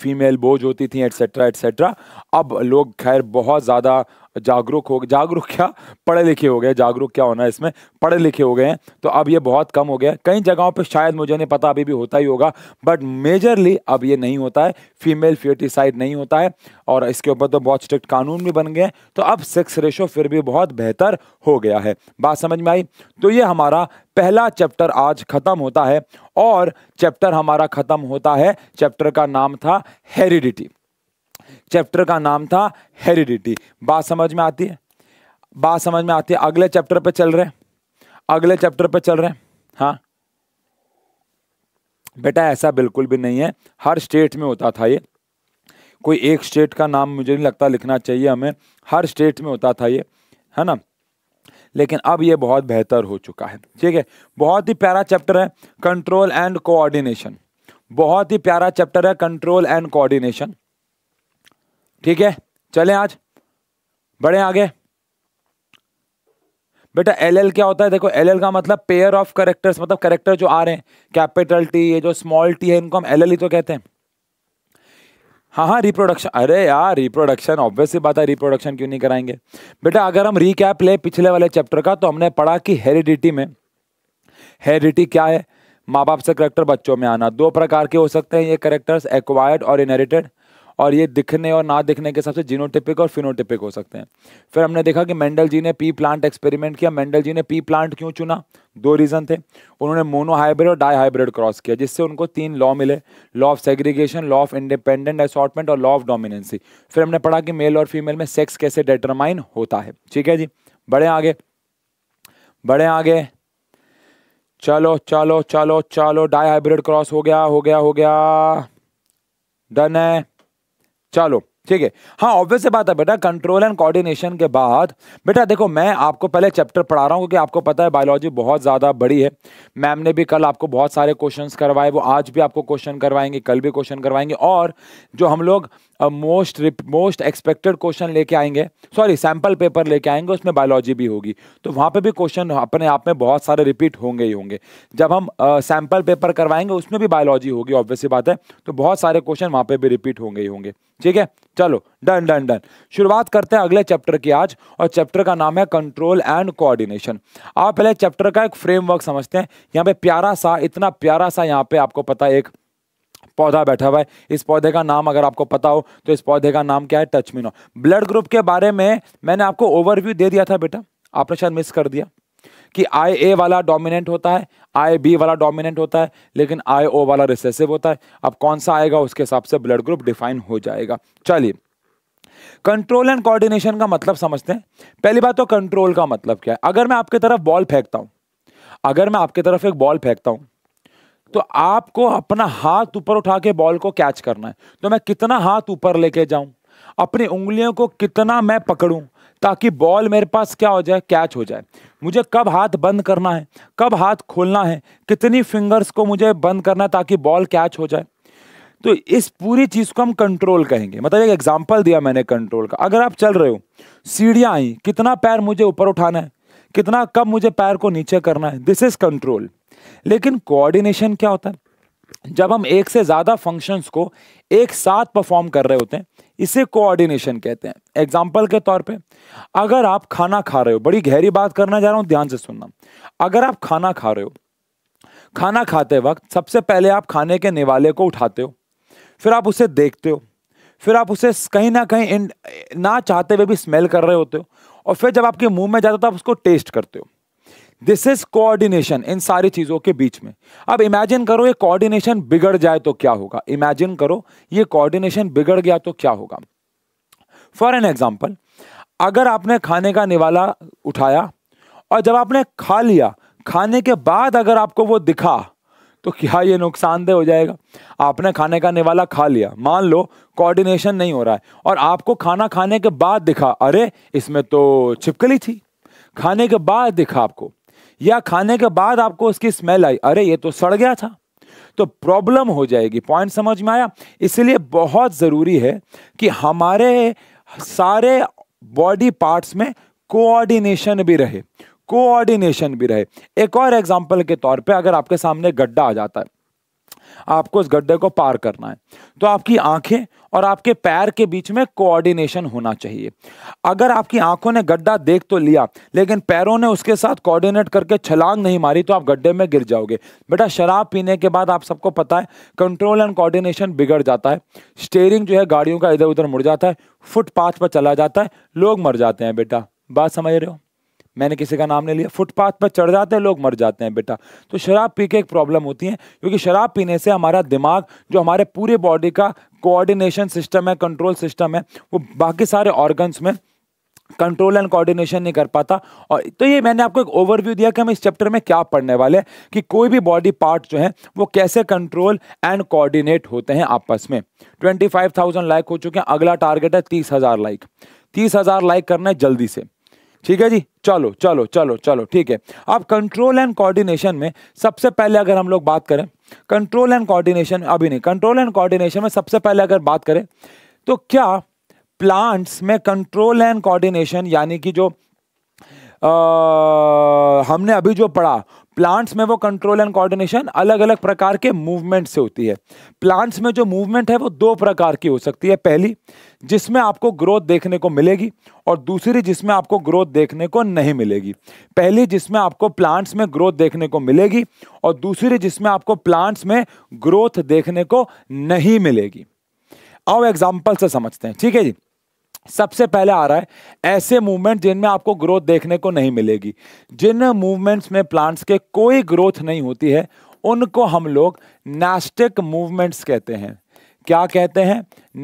फीमेल बोझ होती थी एट्सेट्रा एट्सेट्रा अब लोग खैर बहुत ज़्यादा जागरूक हो जागरूक क्या पढ़े लिखे हो गए जागरूक क्या होना है इसमें पढ़े लिखे हो गए हैं तो अब ये बहुत कम हो गया कई जगहों पर शायद मुझे नहीं पता अभी भी होता ही होगा बट मेजरली अब ये नहीं होता है फीमेल फ्यूटिसाइड नहीं होता है और इसके ऊपर तो बहुत स्ट्रिक्ट कानून भी बन गए तो अब सेक्स रेशो फिर भी बहुत बेहतर हो गया है बात समझ में आई तो ये हमारा पहला चैप्टर आज खत्म होता है और चैप्टर हमारा खत्म होता है चैप्टर का नाम था हेरिडिटी चैप्टर का नाम था हेरिडिटी बात समझ में आती है बात समझ में आती है अगले चैप्टर पे चल रहे अगले चैप्टर पे चल रहे हाँ बेटा ऐसा बिल्कुल भी नहीं है हर स्टेट में होता था ये कोई एक स्टेट का नाम मुझे नहीं लगता लिखना चाहिए हमें हर स्टेट में होता था ये है ना लेकिन अब ये बहुत बेहतर हो चुका है ठीक है बहुत ही प्यारा चैप्टर है कंट्रोल एंड कोऑर्डिनेशन बहुत ही प्यारा चैप्टर है कंट्रोल एंड कोऑर्डिनेशन ठीक है चलें आज बढ़े आगे बेटा एलएल क्या होता है देखो एलएल का मतलब पेयर ऑफ करेक्टर्स मतलब करेक्टर जो आ रहे हैं कैपिटल टी ये जो स्मॉल टी है इनको हम एलएल ही तो कहते हैं हाँ हाँ रिप्रोडक्शन अरे यार रिप्रोडक्शन ऑब्वियसली बात है रिप्रोडक्शन क्यों नहीं कराएंगे बेटा अगर हम रिकैप ले पिछले वाले चैप्टर का तो हमने पढ़ा कि हेरिडिटी में हेरिडिटी क्या है माँ बाप से करेक्टर बच्चों में आना दो प्रकार के हो सकते हैं ये करेक्टर्स एक्वायर्ड और इनहेरिटेड और ये दिखने और ना दिखने के हिसाब से जीनोटिपिक और फिनोटिपिक हो सकते हैं फिर हमने देखा कि मेंडल जी ने पी प्लांट एक्सपेरिमेंट किया मेंडल जी ने पी प्लांट क्यों चुना दो रीज़न थे उन्होंने मोनो हाइब्रिड और डाई हाइब्रिड क्रॉस किया जिससे उनको तीन लॉ मिले law of segregation law of independent assortment और लॉ ऑफ डोमिनेंसी फिर हमने पढ़ा कि मेल और फीमेल में सेक्स कैसे डिटरमाइन होता है ठीक है जी बड़े आगे बड़े आगे चलो चलो चलो चलो डाई हाइब्रिड क्रॉस हो गया हो गया हो गया डन है चलो ठीक है हाँ ऑब्वियस बात है बेटा कंट्रोल एंड कोऑर्डिनेशन के बाद बेटा देखो मैं आपको पहले चैप्टर पढ़ा रहा हूँ क्योंकि आपको पता है बायोलॉजी बहुत ज़्यादा बड़ी है मैम ने भी कल आपको बहुत सारे क्वेश्चंस करवाए वो आज भी आपको क्वेश्चन करवाएंगे कल भी क्वेश्चन करवाएंगे और जो हम लोग मोस्ट मोस्ट एक्सपेक्टेड क्वेश्चन लेके आएंगे सॉरी सैम्पल पेपर लेके आएंगे उसमें बायोलॉजी भी होगी तो वहाँ पे भी क्वेश्चन अपने आप में बहुत सारे रिपीट होंगे ही होंगे जब हम सैम्पल पेपर करवाएंगे उसमें भी बायोलॉजी होगी ऑब्वियसली बात है तो बहुत सारे क्वेश्चन वहाँ पे भी रिपीट होंगे ही होंगे ठीक है चलो डन डन डन शुरुआत करते हैं अगले चैप्टर की आज और चैप्टर का नाम है कंट्रोल एंड कोऑर्डिनेशन आप पहले चैप्टर का एक फ्रेमवर्क समझते हैं यहाँ पे प्यारा सा इतना प्यारा सा यहाँ पे आपको पता है एक पौधा बैठा हुआ है इस पौधे का नाम अगर आपको पता हो तो इस पौधे का नाम क्या है टचमिनो ब्लड ग्रुप के बारे में मैंने आपको ओवरव्यू दे दिया था बेटा आपने शायद मिस कर दिया कि आई ए वाला डोमिनेंट होता है आई बी वाला डोमिनेंट होता है लेकिन आई ओ वाला रिसेसिव होता है अब कौन सा आएगा उसके हिसाब से ब्लड ग्रुप डिफाइन हो जाएगा चलिए कंट्रोल एंड कोऑर्डिनेशन का मतलब समझते हैं पहली बात तो कंट्रोल का मतलब क्या है अगर मैं आपकी तरफ बॉल फेंकता हूं अगर मैं आपकी तरफ एक बॉल फेंकता हूं तो आपको अपना हाथ ऊपर उठा के बॉल को कैच करना है तो मैं कितना हाथ ऊपर लेके जाऊं अपनी उंगलियों को कितना मैं पकड़ूं ताकि बॉल मेरे पास क्या हो जाए कैच हो जाए मुझे कब हाथ बंद करना है कब हाथ खोलना है कितनी फिंगर्स को मुझे बंद करना है ताकि बॉल कैच हो जाए तो इस पूरी चीज़ को हम कंट्रोल कहेंगे मतलब एक एग्जाम्पल दिया मैंने कंट्रोल का अगर आप चल रहे हो सीढ़ियाँ आई कितना पैर मुझे ऊपर उठाना है कितना कब मुझे पैर को नीचे करना है दिस इज़ कंट्रोल लेकिन कोऑर्डिनेशन क्या होता है जब हम एक से ज़्यादा फंक्शंस को एक साथ परफॉर्म कर रहे होते हैं इसे कोऑर्डिनेशन कहते हैं एग्जाम्पल के तौर पे अगर आप खाना खा रहे हो बड़ी गहरी बात करना जा रहा हूं ध्यान से सुनना अगर आप खाना खा रहे हो खाना खाते वक्त सबसे पहले आप खाने के निवाले को उठाते हो फिर आप उसे देखते हो फिर आप उसे कहीं ना कहीं ना चाहते हुए भी स्मेल कर रहे होते हो और फिर जब आपके मुंह में जाता हो तो आप उसको टेस्ट करते हो दिस इज कोऑर्डिनेशन इन सारी चीजों के बीच में अब इमेजिन करो ये कोऑर्डिनेशन बिगड़ जाए तो क्या होगा इमेजिन करो ये कोऑर्डिनेशन बिगड़ गया तो क्या होगा फॉर एन एग्जाम्पल अगर आपने खाने का निवाला उठाया और जब आपने खा लिया खाने के बाद अगर आपको वो दिखा तो क्या ये नुकसानदेह हो जाएगा आपने खाने का निवाला खा लिया मान लो कोऑर्डिनेशन नहीं हो रहा है और आपको खाना खाने के बाद दिखा अरे इसमें तो छिपकली थी खाने के बाद दिखा आपको या खाने के बाद आपको उसकी स्मेल आई अरे ये तो सड़ गया था तो प्रॉब्लम हो जाएगी पॉइंट समझ में आया इसलिए बहुत ज़रूरी है कि हमारे सारे बॉडी पार्ट्स में कोऑर्डिनेशन भी रहे कोऑर्डिनेशन भी रहे एक और एग्जांपल के तौर पे अगर आपके सामने गड्ढा आ जाता है आपको इस गड्ढे को पार करना है तो आपकी आंखें और आपके पैर के बीच में कोऑर्डिनेशन होना चाहिए अगर आपकी आंखों ने गड्ढा देख तो लिया लेकिन पैरों ने उसके साथ कोऑर्डिनेट करके छलांग नहीं मारी तो आप गड्ढे में गिर जाओगे बेटा शराब पीने के बाद आप सबको पता है कंट्रोल एंड कोऑर्डिनेशन बिगड़ जाता है स्टेयरिंग जो है गाड़ियों का इधर उधर मुड़ जाता है फुटपाथ पर चला जाता है लोग मर जाते हैं बेटा बात समझ रहे हो मैंने किसी का नाम नहीं लिया फुटपाथ पर चढ़ जाते हैं लोग मर जाते हैं बेटा तो शराब पी के एक प्रॉब्लम होती है क्योंकि शराब पीने से हमारा दिमाग जो हमारे पूरे बॉडी का कोऑर्डिनेशन सिस्टम है कंट्रोल सिस्टम है वो बाकी सारे ऑर्गन्स में कंट्रोल एंड कोऑर्डिनेशन नहीं कर पाता और तो ये मैंने आपको एक ओवरव्यू दिया कि हम इस चैप्टर में क्या पढ़ने वाले हैं कि कोई भी बॉडी पार्ट जो है वो कैसे कंट्रोल एंड कोऑर्डिनेट होते हैं आपस में 25,000 लाइक हो चुके हैं अगला टारगेट है 30,000 लाइक 30,000 लाइक करना है जल्दी से ठीक है जी चलो चलो चलो चलो ठीक है अब कंट्रोल एंड कोऑर्डिनेशन में सबसे पहले अगर हम लोग बात करें कंट्रोल एंड कोऑर्डिनेशन अभी नहीं कंट्रोल एंड कोऑर्डिनेशन में सबसे पहले अगर बात करें तो क्या प्लांट्स में कंट्रोल एंड कोऑर्डिनेशन यानी कि जो आ, हमने अभी जो पढ़ा प्लांट्स में वो कंट्रोल एंड कोऑर्डिनेशन अलग अलग प्रकार के मूवमेंट से होती है प्लांट्स में जो मूवमेंट है वो दो प्रकार की हो सकती है पहली जिसमें आपको ग्रोथ देखने को मिलेगी और दूसरी जिसमें आपको ग्रोथ देखने को नहीं मिलेगी पहली जिसमें आपको प्लांट्स में ग्रोथ देखने को मिलेगी और दूसरी जिसमें आपको प्लांट्स में ग्रोथ देखने को नहीं मिलेगी आओ एग्जाम्पल से समझते हैं ठीक है जी सबसे पहले आ रहा है ऐसे मूवमेंट जिनमें आपको ग्रोथ देखने को नहीं मिलेगी जिन मूवमेंट्स में प्लांट्स के कोई ग्रोथ नहीं होती है उनको हम लोग नेस्टिक मूवमेंट्स कहते हैं क्या कहते हैं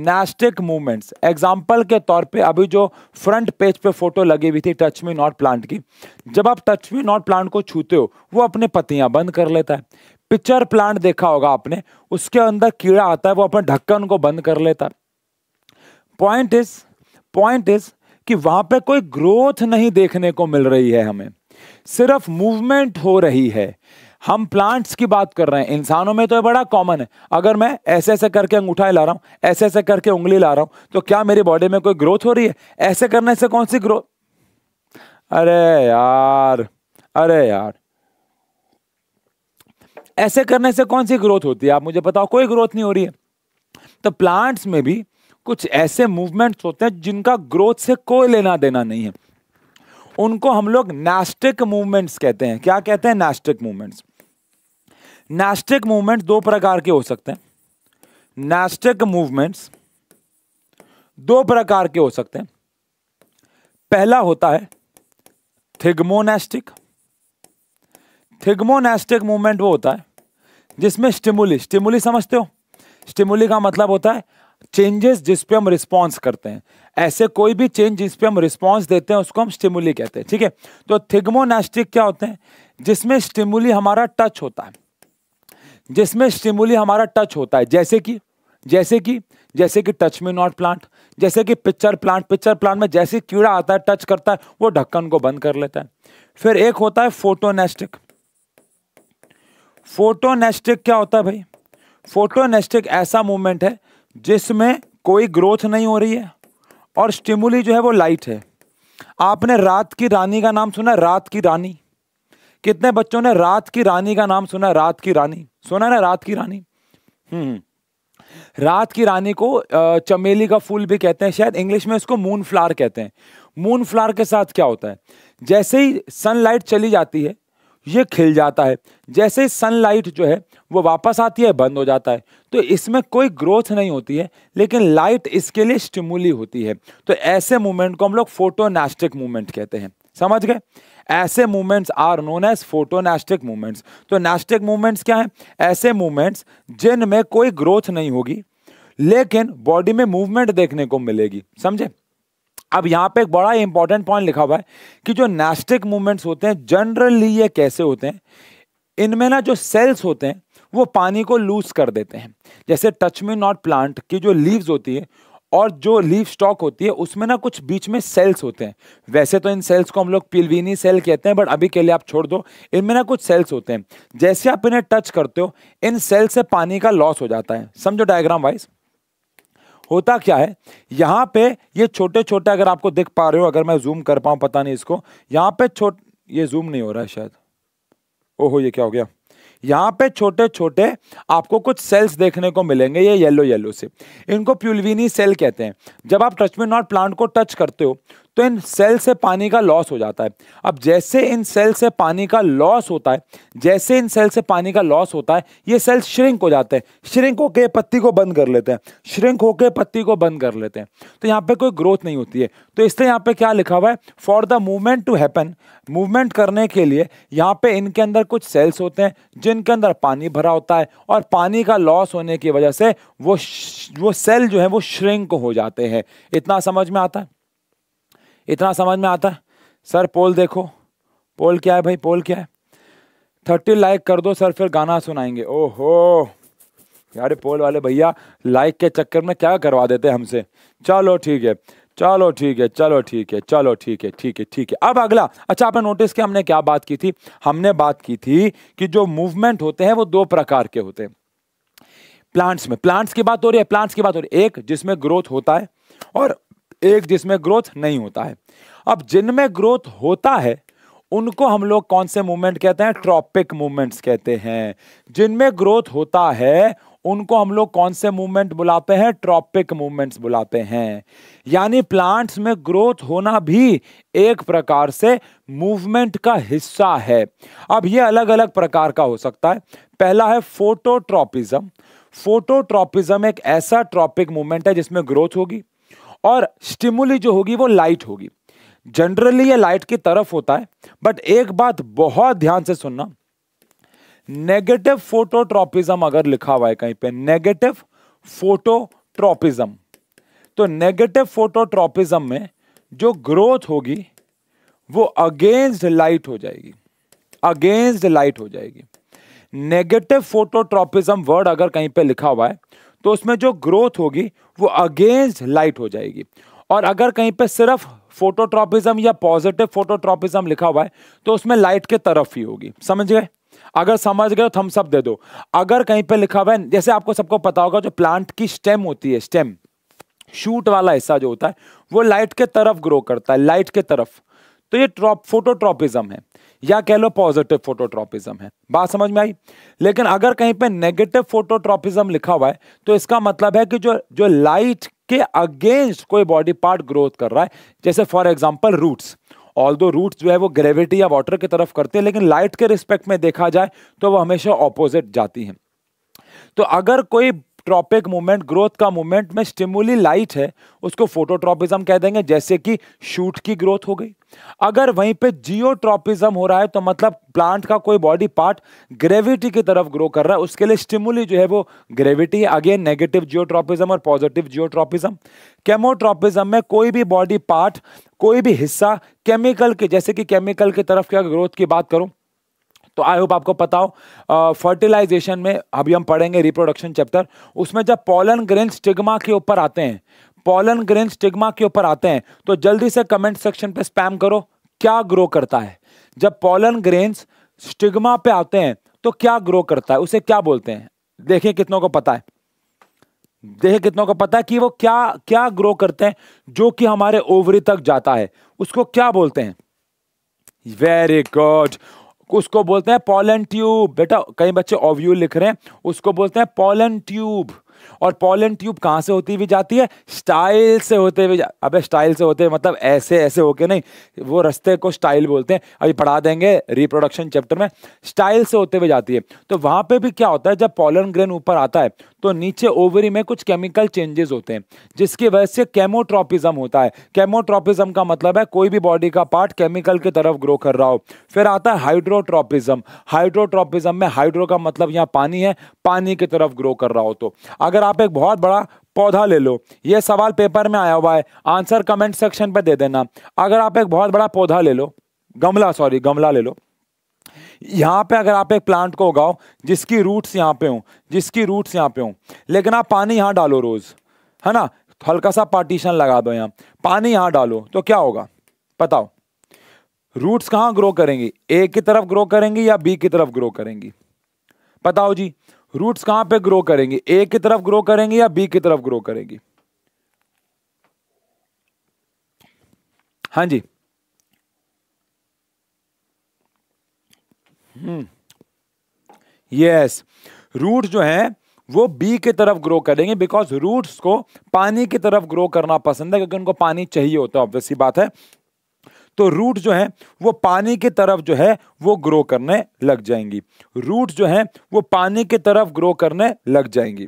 नेस्टिक मूवमेंट्स एग्जांपल के तौर पे अभी जो फ्रंट पेज पे फोटो लगी हुई थी टच मी नॉट प्लांट की जब आप टच मी नॉट प्लांट को छूते हो वो अपने पत्तियां बंद कर लेता है पिक्चर प्लांट देखा होगा आपने उसके अंदर कीड़ा आता है वो अपने ढक्कन को बंद कर लेता है पॉइंट इज पॉइंट इज कि वहां पे कोई ग्रोथ नहीं देखने को मिल रही है हमें सिर्फ मूवमेंट हो रही है हम प्लांट्स की बात कर रहे हैं इंसानों में तो ये बड़ा कॉमन है अगर मैं ऐसे ऐसे करके अंगूठा ला रहा हूं ऐसे ऐसे करके उंगली ला रहा हूं तो क्या मेरी बॉडी में कोई ग्रोथ हो रही है ऐसे करने से कौन सी ग्रोथ अरे यार अरे यार ऐसे करने से कौन सी ग्रोथ होती है आप मुझे बताओ कोई ग्रोथ नहीं हो रही है तो प्लांट्स में भी कुछ ऐसे मूवमेंट्स होते हैं जिनका ग्रोथ से कोई लेना देना नहीं है उनको हम लोग नास्टिक मूवमेंट्स कहते हैं क्या कहते हैं नेस्टिक मूवमेंट्स नेस्टिक मूवमेंट्स दो प्रकार के हो सकते हैं नेस्टिक मूवमेंट्स दो प्रकार के हो सकते हैं पहला होता है थिग्मोनेस्टिक थिग्मोनेस्टिक मूवमेंट वो होता है जिसमें स्टिमुली स्टिमुली समझते हो स्टिमुली का मतलब होता है चेंजेस जिस पे हम रिस्पॉन्स करते हैं ऐसे कोई भी चेंज जिस पे हम रिस्पॉन्स देते हैं उसको हम स्टिमुली कहते हैं ठीक है तो थिग्मोनेस्टिक क्या होते हैं जिसमें स्टिमुली हमारा टच होता है जिसमें स्टिमुली हमारा टच होता है जैसे कि जैसे कि जैसे कि टच में नॉट प्लांट जैसे कि पिक्चर प्लांट पिक्चर प्लांट में जैसे कीड़ा आता है टच करता है वो ढक्कन को बंद कर लेता है फिर एक होता है फोटोनेस्टिक फोटोनेस्टिक क्या होता है भाई फोटोनेस्टिक ऐसा मूवमेंट है जिसमें कोई ग्रोथ नहीं हो रही है और स्टिमुली जो है वो लाइट है आपने रात की रानी का नाम सुना रात की रानी कितने बच्चों ने रात की रानी का नाम सुना रात की रानी सुना ना रात की रानी हम्म रात की रानी को चमेली का फूल भी कहते हैं शायद इंग्लिश में इसको मून फ्लावर कहते हैं मून फ्लावर के साथ क्या होता है जैसे ही सनलाइट चली जाती है ये खिल जाता है जैसे ही सनलाइट जो है वो वापस आती है बंद हो जाता है तो इसमें कोई ग्रोथ नहीं होती है लेकिन लाइट इसके लिए स्टिमुली होती है तो ऐसे मूवमेंट को हम लोग फोटोनास्टिक मूवमेंट कहते हैं समझ गए ऐसे movements are known as photonastic movements तो नास्टिक मूवमेंट्स क्या हैं ऐसे मूवमेंट्स जिनमें कोई ग्रोथ नहीं होगी लेकिन बॉडी में मूवमेंट देखने को मिलेगी समझे अब यहाँ पे एक बड़ा इंपॉर्टेंट पॉइंट लिखा हुआ है कि जो नेस्टिक मूवमेंट्स होते हैं जनरली ये कैसे होते हैं इनमें ना जो सेल्स होते हैं वो पानी को लूज कर देते हैं जैसे टच मी नॉट प्लांट की जो लीव्स होती है और जो लीव स्टॉक होती है उसमें ना कुछ बीच में सेल्स होते हैं वैसे तो इन सेल्स को हम लोग पिलवीनी सेल कहते हैं बट अभी के लिए आप छोड़ दो इनमें ना कुछ सेल्स होते हैं जैसे आप इन्हें टच करते हो इन सेल्स से पानी का लॉस हो जाता है समझो डायग्राम वाइज होता क्या है यहाँ पे ये छोटे छोटे अगर आपको दिख पा रहे हो अगर मैं जूम कर पाऊँ पता नहीं इसको यहाँ पे छोट ये जूम नहीं हो रहा है शायद ओहो ये क्या हो गया यहाँ पे छोटे छोटे आपको कुछ सेल्स देखने को मिलेंगे ये येलो येलो से इनको प्यूलविनी सेल कहते हैं जब आप टचमिन नॉट प्लांट को टच करते हो तो इन सेल से पानी का लॉस हो जाता है अब जैसे इन सेल से पानी का लॉस होता है जैसे इन सेल से पानी का लॉस होता है ये सेल श्रिंक हो जाते हैं श्रिंक होकर पत्ती को बंद कर लेते हैं श्रिंक होकर पत्ती को बंद कर लेते हैं तो यहाँ पे कोई ग्रोथ नहीं होती है तो इसलिए यहाँ पे क्या लिखा हुआ है for the movement to happen movement करने के लिए यहाँ पे इनके अंदर कुछ सेल्स होते हैं जिनके अंदर पानी भरा होता है और पानी का लॉस होने की वजह से वो वो सेल जो है वो श्रिंक हो जाते हैं इतना समझ में आता है इतना समझ में आता है सर पोल देखो पोल क्या है भाई पोल क्या है थर्टी लाइक कर दो सर फिर गाना सुनाएंगे ओहो यारे पोल वाले भैया लाइक के चक्कर में क्या करवा देते हमसे चलो ठीक है चलो ठीक है चलो ठीक है चलो ठीक है ठीक है ठीक है अब अगला अच्छा आपने नोटिस किया हमने क्या बात की थी हमने बात की थी कि जो मूवमेंट होते हैं वो दो प्रकार के होते हैं प्लांट्स में प्लांट्स की बात हो रही है प्लांट्स की बात हो रही है एक जिसमें ग्रोथ होता है और एक जिसमें ग्रोथ नहीं होता है अब जिनमें ग्रोथ होता है उनको हम लोग कौन से मूवमेंट कहते हैं ट्रॉपिक मूवमेंट्स कहते हैं जिनमें ग्रोथ होता है उनको हम लोग कौन से मूवमेंट बुलाते हैं ट्रॉपिक मूवमेंट्स बुलाते हैं यानी प्लांट्स में ग्रोथ होना भी एक प्रकार से मूवमेंट का हिस्सा है अब ये अलग अलग प्रकार का हो सकता है पहला है फोटोट्रॉपिज्म फोटोट्रॉपिज्म एक ऐसा ट्रॉपिक मूवमेंट है जिसमें ग्रोथ होगी और स्टिमुली जो होगी वो लाइट होगी जनरली ये लाइट की तरफ होता है बट एक बात बहुत ध्यान से सुनना नेगेटिव फोटोट्रॉपिज्म अगर लिखा हुआ है कहीं पे नेगेटिव फोटोट्रॉपिज्म तो नेगेटिव फोटोट्रॉपिज्म में जो ग्रोथ होगी वो अगेंस्ट लाइट हो जाएगी अगेंस्ट लाइट हो जाएगी नेगेटिव फोटोट्रॉपिज्म वर्ड अगर कहीं पे लिखा हुआ है तो उसमें जो ग्रोथ होगी वो अगेंस्ट लाइट हो जाएगी और अगर कहीं पे सिर्फ फोटोट्रॉपिज्म या पॉजिटिव फोटोट्रॉपिज्म लिखा हुआ है तो उसमें लाइट के तरफ ही होगी समझ गए अगर समझ गए तो हम सब दे दो अगर कहीं पे लिखा हुआ है जैसे आपको सबको पता होगा जो प्लांट की स्टेम होती है स्टेम शूट वाला हिस्सा जो होता है वो लाइट के तरफ ग्रो करता है लाइट के तरफ तो ये ट्रॉप फोटोट्रॉपिज्म है या कह लो पॉजिटिव फोटोट्रॉपिज्म है बात समझ में आई लेकिन अगर कहीं पे नेगेटिव फोटोट्रॉपिज्म लिखा हुआ है तो इसका मतलब है कि जो जो लाइट के अगेंस्ट कोई बॉडी पार्ट ग्रोथ कर रहा है जैसे for example roots although root जो है वो ग्रेविटी या वाटर की तरफ करते हैं लेकिन लाइट के रिस्पेक्ट में देखा जाए तो वो हमेशा ऑपोजिट जाती हैं तो अगर कोई ट्रॉपिक मूवमेंट ग्रोथ का मूवमेंट में स्टिमुली लाइट है उसको फोटोट्रॉपिज्म कह देंगे जैसे कि शूट की ग्रोथ हो गई अगर वहीं पे जियोट्रॉपिज्म हो रहा है तो मतलब प्लांट का कोई बॉडी पार्ट ग्रेविटी की तरफ ग्रो कर रहा है उसके लिए स्टिमुली जो है वो ग्रेविटी है अगेन नेगेटिव जियोट्रॉपिज्म और पॉजिटिव जियोट्रॉपिज्म केमोट्रॉपिज्म में कोई भी बॉडी पार्ट कोई भी हिस्सा केमिकल के जैसे कि केमिकल की तरफ क्या ग्रोथ की बात करूं तो आई होप आपको पता हो फर्टिलाइजेशन में अभी हम पढ़ेंगे रिप्रोडक्शन चैप्टर उसमें जब पॉलन ग्रेन स्टिग्मा के ऊपर आते हैं पॉलन ग्रेन स्टिग्मा के ऊपर आते हैं तो जल्दी से कमेंट सेक्शन पे स्पैम करो क्या ग्रो करता है जब पॉलन ग्रेन्स स्टिग्मा पे आते हैं तो क्या ग्रो करता है उसे क्या बोलते हैं देखिए कितनों को पता है देखिए कितनों को पता है कि वो क्या क्या ग्रो करते हैं जो कि हमारे ओवरी तक जाता है उसको क्या बोलते हैं वेरी गुड उसको बोलते हैं पॉलन ट्यूब बेटा कई बच्चे ओव्यूल लिख रहे हैं उसको बोलते हैं पॉलन ट्यूब और पॉलन ट्यूब कहाँ से होती हुई जाती है स्टाइल से होते हुए अबे स्टाइल से होते हुए मतलब ऐसे ऐसे होके नहीं वो रस्ते को स्टाइल बोलते हैं अभी पढ़ा देंगे रिप्रोडक्शन चैप्टर में स्टाइल से होते हुए जाती है तो वहाँ पे भी क्या होता है जब पॉलन ग्रेन ऊपर आता है तो नीचे ओवरी में कुछ केमिकल चेंजेस होते हैं जिसकी वजह से केमोट्रॉपिज्म होता है केमोट्रॉपिज्म का मतलब है कोई भी बॉडी का पार्ट केमिकल की तरफ ग्रो कर रहा हो फिर आता है हाइड्रोट्रॉपिज्म हाइड्रोट्रॉपिज्म में हाइड्रो का मतलब यहाँ पानी है पानी की तरफ ग्रो कर रहा हो तो अगर आप एक बहुत बड़ा पौधा ले लो ये सवाल पेपर में आया हुआ है आंसर कमेंट सेक्शन पर दे देना अगर आप एक बहुत बड़ा पौधा ले लो गमला सॉरी गमला ले लो यहाँ पे अगर आप एक प्लांट को उगाओ जिसकी रूट्स यहाँ पे हों जिसकी रूट्स यहाँ पे हों लेकिन आप पानी यहाँ डालो रोज़ है ना हल्का सा पार्टीशन लगा दो यहाँ पानी यहाँ डालो तो क्या होगा बताओ रूट्स कहाँ ग्रो करेंगी ए की तरफ ग्रो करेंगी या बी की तरफ ग्रो करेंगी बताओ जी रूट्स कहाँ पे ग्रो करेंगी ए की तरफ ग्रो करेंगी या बी की तरफ ग्रो करेंगी हाँ जी यस हम्म। रूट जो है वो बी की तरफ ग्रो करेंगे बिकॉज रूट्स को पानी की तरफ ग्रो करना पसंद है क्योंकि उनको पानी चाहिए होता है ऑब्वियसली बात है तो रूट जो है वो पानी की तरफ जो है वो ग्रो करने लग जाएंगी रूट जो है वो पानी की तरफ ग्रो करने लग जाएंगी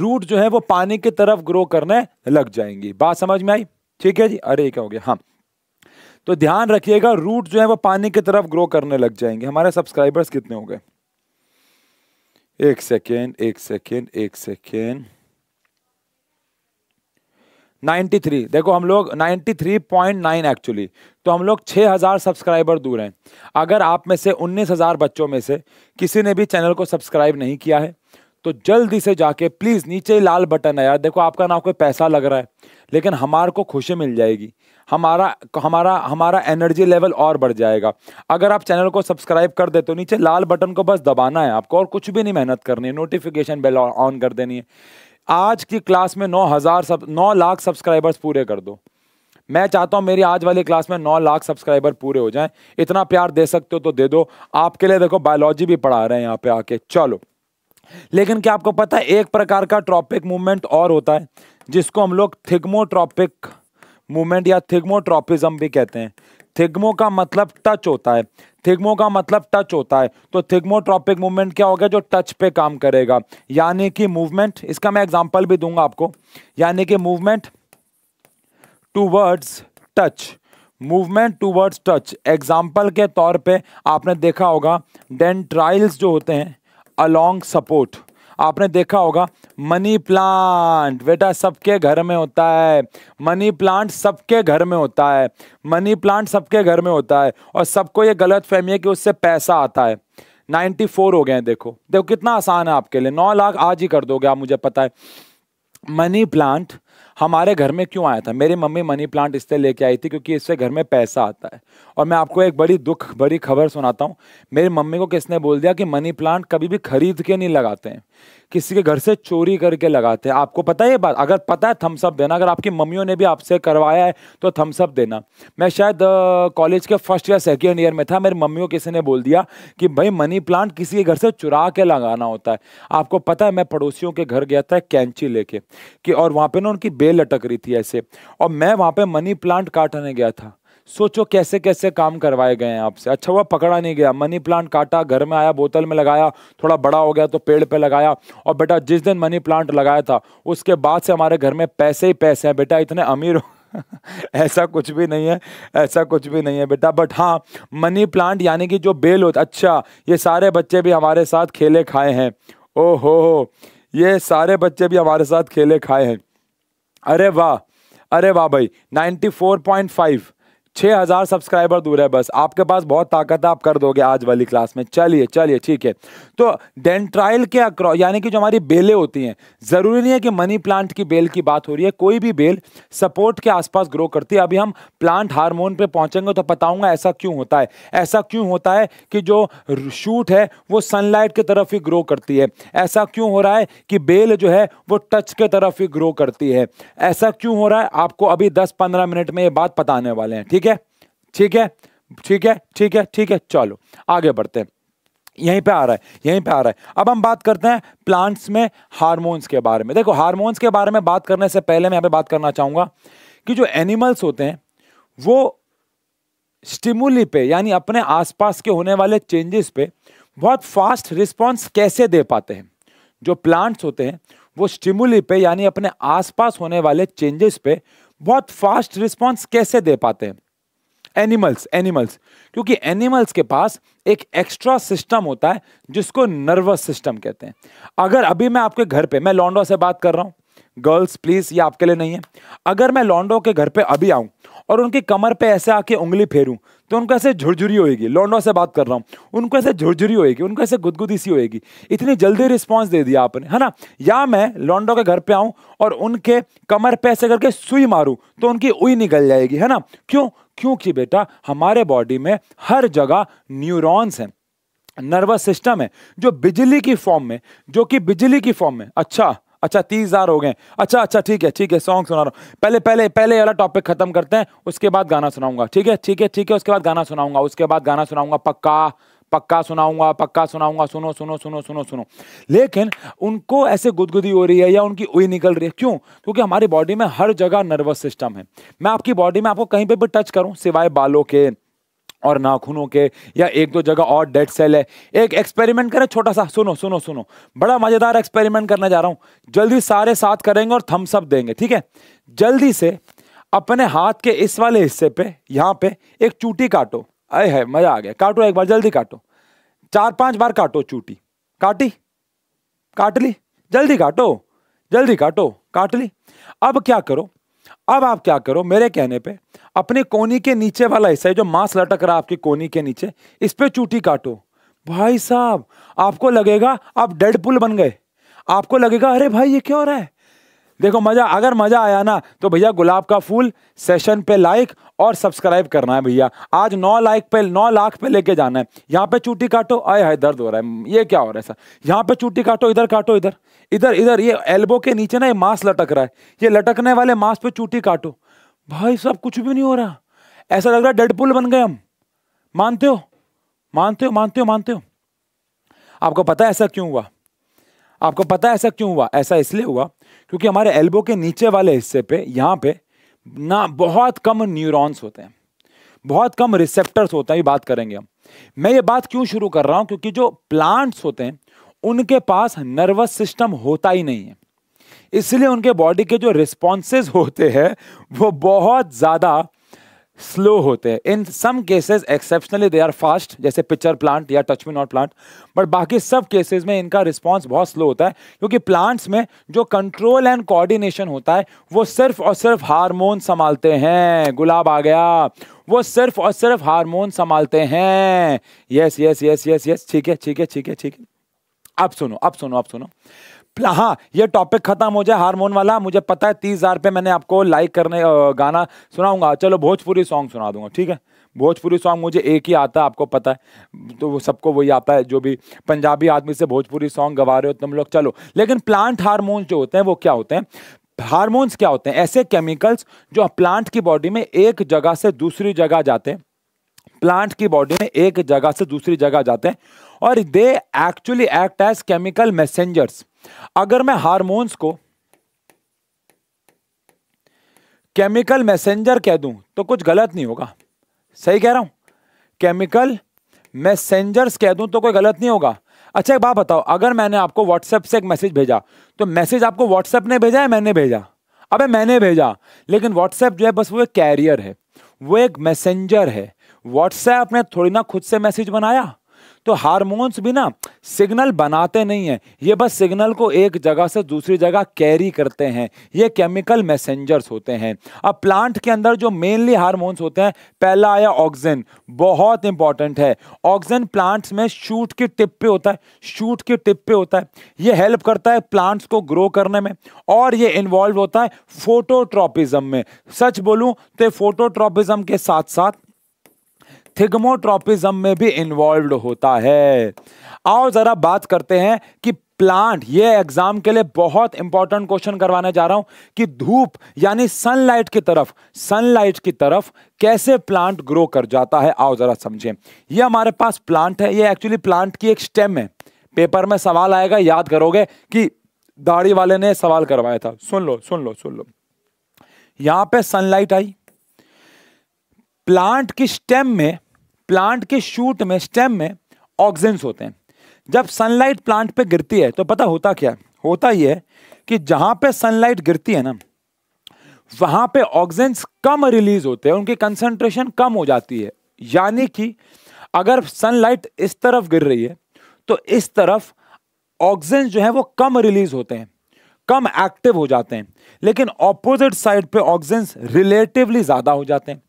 रूट जो है वो पानी की तरफ ग्रो करने लग जाएंगी बात समझ में आई ठीक है जी अरे क्या हो गया हाँ तो ध्यान रखिएगा रूट जो है वो पानी की तरफ ग्रो करने लग जाएंगे हमारे सब्सक्राइबर्स कितने हो गए एक सेकेंड एक सेकेंड एक सेकेंड 93 देखो हम लोग 93.9 एक्चुअली तो हम लोग 6000 सब्सक्राइबर दूर हैं अगर आप में से 19000 बच्चों में से किसी ने भी चैनल को सब्सक्राइब नहीं किया है तो जल्दी से जाके प्लीज़ नीचे लाल बटन है यार देखो आपका ना कोई पैसा लग रहा है लेकिन हमार को खुशी मिल जाएगी हमारा हमारा हमारा एनर्जी लेवल और बढ़ जाएगा अगर आप चैनल को सब्सक्राइब कर दे तो नीचे लाल बटन को बस दबाना है आपको और कुछ भी नहीं मेहनत करनी है नोटिफिकेशन बेल ऑन कर देनी है आज की क्लास में नौ हज़ार सब नौ लाख सब्सक्राइबर्स पूरे कर दो मैं चाहता हूं मेरी आज वाली क्लास में नौ लाख सब्सक्राइबर पूरे हो जाएं इतना प्यार दे सकते हो तो दे दो आपके लिए देखो बायोलॉजी भी पढ़ा रहे हैं यहाँ पे आके चलो लेकिन क्या आपको पता है एक प्रकार का ट्रॉपिक मूवमेंट और होता है जिसको हम लोग थिग्मोट्रॉपिक मूवमेंट या थिग्मोट्रॉपिज्म भी कहते हैं थिग्मो का मतलब टच होता है थिग्मो का मतलब टच होता है तो थिग्मोट्रॉपिक मूवमेंट क्या होगा जो टच पे काम करेगा यानी कि मूवमेंट इसका मैं एग्जांपल भी दूंगा आपको यानी कि movement towards touch movement towards touch example के तौर पे आपने देखा होगा डेंट्राइल्स जो होते हैं अलोंग सपोर्ट आपने देखा होगा मनी प्लांट बेटा सबके घर में होता है मनी प्लांट सबके घर में होता है मनी प्लांट सबके घर में होता है और सबको ये गलत फहमी है कि उससे पैसा आता है 94 हो गए हैं देखो देखो कितना आसान है आपके लिए 9 लाख आज ही कर दोगे आप मुझे पता है मनी प्लांट हमारे घर में क्यों आया था मेरी मम्मी मनी प्लांट इससे लेके आई थी क्योंकि इससे घर में पैसा आता है और मैं आपको एक बड़ी दुख बड़ी खबर सुनाता हूँ मेरी मम्मी को किसने बोल दिया कि मनी प्लांट कभी भी खरीद के नहीं लगाते हैं किसी के घर से चोरी करके लगाते हैं आपको पता है ये बात अगर पता है थम्सअप देना अगर आपकी मम्मियों ने भी आपसे करवाया है तो थम्सअप देना मैं शायद कॉलेज के फर्स्ट या सेकेंड ईयर में था मेरी मम्मियों किसी ने बोल दिया कि भाई मनी प्लांट किसी के घर से चुरा के लगाना होता है आपको पता है मैं पड़ोसियों के घर गया था कैंची लेके कि और वहाँ पर ना उनकी बेल लटक रही थी ऐसे और मैं वहाँ पर मनी प्लांट काटने गया था सोचो कैसे कैसे काम करवाए गए हैं आपसे अच्छा हुआ पकड़ा नहीं गया मनी प्लांट काटा घर में आया बोतल में लगाया थोड़ा बड़ा हो गया तो पेड़ पे लगाया और बेटा जिस दिन मनी प्लांट लगाया था उसके बाद से हमारे घर में पैसे ही पैसे हैं बेटा इतने अमीर हो ऐसा कुछ भी नहीं है ऐसा कुछ भी नहीं है बेटा बट हाँ मनी प्लांट यानी कि जो बेल होता अच्छा ये सारे बच्चे भी हमारे साथ खेले खाए हैं ओहो हो ये सारे बच्चे भी हमारे साथ खेले खाए हैं अरे वाह अरे वाह भाई फाइव छः हज़ार सब्सक्राइबर दूर है बस आपके पास बहुत ताकत है आप कर दोगे आज वाली क्लास में चलिए चलिए ठीक है तो डेंट्राइल के अक्रॉ यानी कि जो हमारी बेलें होती हैं ज़रूरी नहीं है कि मनी प्लांट की बेल की बात हो रही है कोई भी बेल सपोर्ट के आसपास ग्रो करती है अभी हम प्लांट हार्मोन पे पहुंचेंगे तो बताऊँगा ऐसा क्यों होता है ऐसा क्यों होता है कि जो शूट है वो सनलाइट की तरफ ही ग्रो करती है ऐसा क्यों हो रहा है कि बेल जो है वो टच के तरफ ही ग्रो करती है ऐसा क्यों हो रहा है आपको अभी दस पंद्रह मिनट में ये बात बताने वाले हैं ठीक ठीक है ठीक है ठीक है ठीक है चलो आगे बढ़ते हैं यहीं पे आ रहा है यहीं पे आ रहा है अब हम बात करते हैं प्लांट्स में हार्मोन्स के बारे में देखो हार्मोन्स के बारे में बात करने से पहले मैं यहाँ पे बात करना चाहूँगा कि जो एनिमल्स होते हैं वो स्टिमुली पे यानी अपने आसपास के होने वाले चेंजेस पे बहुत फास्ट रिस्पॉन्स कैसे दे पाते हैं जो प्लांट्स होते हैं वो स्टिमुली पे यानी अपने आसपास होने वाले चेंजेस पे बहुत फास्ट रिस्पॉन्स कैसे दे पाते हैं एनिमल्स एनिमल्स क्योंकि एनिमल्स के पास एक एक्स्ट्रा सिस्टम होता है जिसको नर्वस सिस्टम कहते हैं अगर अभी मैं आपके घर पे मैं लॉन्डो से बात कर रहा हूँ गर्ल्स प्लीज ये आपके लिए नहीं है अगर मैं लॉन्डो के घर पे अभी आऊँ और उनकी कमर पे ऐसे आके उंगली फेरूं तो उनको ऐसे झुरझुरी होएगी लॉन्डो से बात कर रहा हूँ उनको ऐसे झुरझुरी होएगी उनको ऐसे गुदगुदी सी होएगी इतनी जल्दी रिस्पॉन्स दे दिया आपने है ना या मैं लॉन्डो के घर पे आऊँ और उनके कमर पे ऐसे करके सुई मारूँ तो उनकी उई निकल जाएगी है ना क्यों क्योंकि बेटा हमारे बॉडी में हर जगह न्यूरॉन्स हैं नर्वस सिस्टम है जो बिजली की फॉर्म में जो कि बिजली की फॉर्म में अच्छा अच्छा तीस हजार हो गए अच्छा अच्छा ठीक है ठीक है सॉन्ग सुना रहा हूँ पहले पहले पहले वाला टॉपिक खत्म करते हैं उसके बाद गाना सुनाऊंगा ठीक है ठीक है ठीक है उसके बाद गाना सुनाऊंगा उसके बाद गाना सुनाऊंगा पक्का पक्का सुनाऊंगा पक्का सुनाऊंगा सुनो सुनो सुनो सुनो सुनो लेकिन उनको ऐसे गुदगुदी हो रही है या उनकी उई निकल रही है क्यों क्योंकि हमारी बॉडी में हर जगह नर्वस सिस्टम है मैं आपकी बॉडी में आपको कहीं पर भी टच करूँ सिवाय बालों के और नाखूनों के या एक दो जगह और डेड सेल है एक एक्सपेरिमेंट करें छोटा सा सुनो सुनो सुनो बड़ा मज़ेदार एक्सपेरिमेंट करने जा रहा हूँ जल्दी सारे साथ करेंगे और थम्स अप देंगे ठीक है जल्दी से अपने हाथ के इस वाले हिस्से पे यहाँ पे एक चूटी काटो आए है मजा आ गया काटो एक बार जल्दी काटो चार पांच बार काटो चूटी काटी काट ली जल्दी काटो जल्दी काटो काट ली अब क्या करो अब आप क्या करो मेरे कहने पे अपने कोनी के नीचे वाला हिस्सा जो मांस लटक रहा है आपकी कोनी के नीचे इस पे चूटी काटो भाई साहब आपको लगेगा आप डेड पुल बन गए आपको लगेगा अरे भाई ये क्या हो रहा है देखो मजा अगर मजा आया ना तो भैया गुलाब का फूल सेशन पे लाइक और सब्सक्राइब करना है भैया आज नौ लाख पे नौ लाख पे लेके जाना है यहाँ पे चूटी काटो आए हाय दर्द हो रहा है ये क्या हो रहा है सर यहाँ पे चूटी काटो इधर काटो इधर इधर इधर ये एल्बो के नीचे ना ये मांस लटक रहा है ये लटकने वाले मांस पे चूटी काटो भाई सब कुछ भी नहीं हो रहा ऐसा लग रहा है डेडपुल बन गए हम मानते हो मानते हो मानते हो मानते हो आपको पता है ऐसा क्यों हुआ आपको पता है ऐसा क्यों हुआ ऐसा इसलिए हुआ क्योंकि हमारे एल्बो के नीचे वाले हिस्से पे यहाँ पे ना बहुत कम न्यूरॉन्स होते हैं बहुत कम रिसेप्टर्स होते हैं ये बात करेंगे हम मैं ये बात क्यों शुरू कर रहा हूं क्योंकि जो प्लांट्स होते हैं उनके पास नर्वस सिस्टम होता ही नहीं है इसलिए उनके बॉडी के जो रिस्पॉन्सेज होते हैं वो बहुत ज़्यादा स्लो होते हैं in some cases exceptionally they are fast जैसे पिक्चर प्लांट या touch me not plant but बाकी सब केसेस में इनका रिस्पॉन्स बहुत स्लो होता है क्योंकि प्लांट्स में जो कंट्रोल एंड कोऑर्डिनेशन होता है वो सिर्फ और सिर्फ हार्मोन संभालते हैं गुलाब आ गया वो सिर्फ और सिर्फ हार्मोन संभालते हैं yes yes yes yes yes ठीक है ठीक है ठीक है ठीक है अब सुनो अब सुनो अब सुनो हाँ ये टॉपिक खत्म हो जाए हारमोन वाला मुझे पता है तीस हजार पे मैंने आपको लाइक करने गाना सुनाऊंगा चलो भोजपुरी सॉन्ग सुना दूंगा ठीक है भोजपुरी सॉन्ग मुझे एक ही आता है आपको पता है तो वो सबको वही आता है जो भी पंजाबी आदमी से भोजपुरी सॉन्ग गवा रहे हो तुम लोग चलो लेकिन प्लांट हारमोन जो होते हैं वो क्या होते हैं हारमोन्स क्या होते हैं ऐसे केमिकल्स जो प्लांट की बॉडी में एक जगह से दूसरी जगह जाते हैं प्लांट की बॉडी में एक जगह से दूसरी जगह जाते हैं और they actually act as chemical messengers अगर मैं हारमोन्स को केमिकल मैसेंजर कह दूं तो कुछ गलत नहीं होगा सही कह रहा हूं केमिकल मैसेंजर्स कह दूं तो कोई गलत नहीं होगा अच्छा एक बात बताओ अगर मैंने आपको व्हाट्सएप से एक मैसेज भेजा तो मैसेज आपको व्हाट्सएप ने भेजा है मैंने भेजा अबे मैंने भेजा लेकिन व्हाट्सएप जो है बस वो एक कैरियर है वो एक मैसेंजर है व्हाट्सएप ने थोड़ी ना खुद से मैसेज बनाया तो हारमोन्स भी ना सिग्नल बनाते नहीं हैं ये बस सिग्नल को एक जगह से दूसरी जगह कैरी करते हैं ये केमिकल मैसेंजर्स होते हैं अब प्लांट के अंदर जो मेनली हारमोन्स होते हैं पहला आया ऑक्सीजन बहुत इंपॉर्टेंट है ऑक्सीजन प्लांट्स में शूट की टिप पे होता है शूट की टिप पे होता है ये हेल्प करता है प्लांट्स को ग्रो करने में और ये इन्वॉल्व होता है फोटोट्रॉपिज्म में सच बोलूँ तो फोटोट्रॉपिज्म के साथ साथ थिग्मोट्रोपिज्म में भी इन्वॉल्व होता है आओ जरा बात करते हैं कि प्लांट ये एग्जाम के लिए बहुत इंपॉर्टेंट क्वेश्चन करवाने जा रहा हूं कि धूप यानी सनलाइट की तरफ सनलाइट की तरफ कैसे प्लांट ग्रो कर जाता है आओ जरा समझें ये हमारे पास प्लांट है ये एक्चुअली प्लांट की एक स्टेम है पेपर में सवाल आएगा याद करोगे कि दाढ़ी वाले ने सवाल करवाया था सुन लो सुन लो सुन लो यहां पर सनलाइट आई प्लांट की स्टेम में प्लांट के शूट में स्टेम में ऑक्सीजन्स होते हैं जब सनलाइट प्लांट पे गिरती है तो पता होता क्या होता यह है कि जहां पे सनलाइट गिरती है ना वहां पे ऑक्सीजन्स कम रिलीज होते हैं उनकी कंसंट्रेशन कम हो जाती है यानी कि अगर सनलाइट इस तरफ गिर रही है तो इस तरफ ऑक्सीजन जो है वो कम रिलीज होते हैं कम एक्टिव हो जाते हैं लेकिन ऑपोजिट साइड पे ऑक्सीजन रिलेटिवली ज़्यादा हो जाते हैं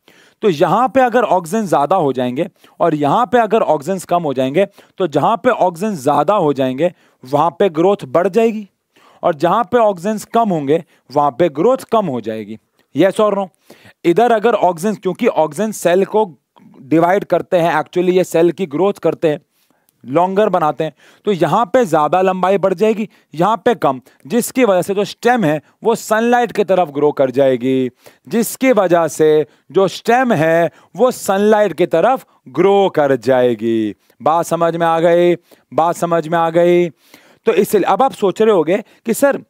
तो यहाँ पे अगर ऑक्सीजन ज़्यादा हो जाएंगे और यहाँ पे अगर ऑक्सीजन कम हो जाएंगे तो जहाँ पे ऑक्सीजन ज़्यादा हो जाएंगे वहाँ पे ग्रोथ बढ़ जाएगी और जहाँ पे ऑक्सीजन कम होंगे वहाँ पे ग्रोथ कम हो जाएगी यस और नो इधर अगर ऑक्सीजन क्योंकि ऑक्सीजन सेल को डिवाइड करते हैं एक्चुअली ये सेल की ग्रोथ करते हैं लॉन्गर बनाते हैं तो यहाँ पे ज़्यादा लंबाई बढ़ जाएगी यहाँ पे कम जिसकी वजह से जो स्टेम है वो सनलाइट की तरफ ग्रो कर जाएगी जिसकी वजह से जो स्टेम है वो सनलाइट की तरफ ग्रो कर जाएगी बात समझ में आ गई बात समझ में आ गई तो इसलिए अब आप सोच रहे होगे कि सर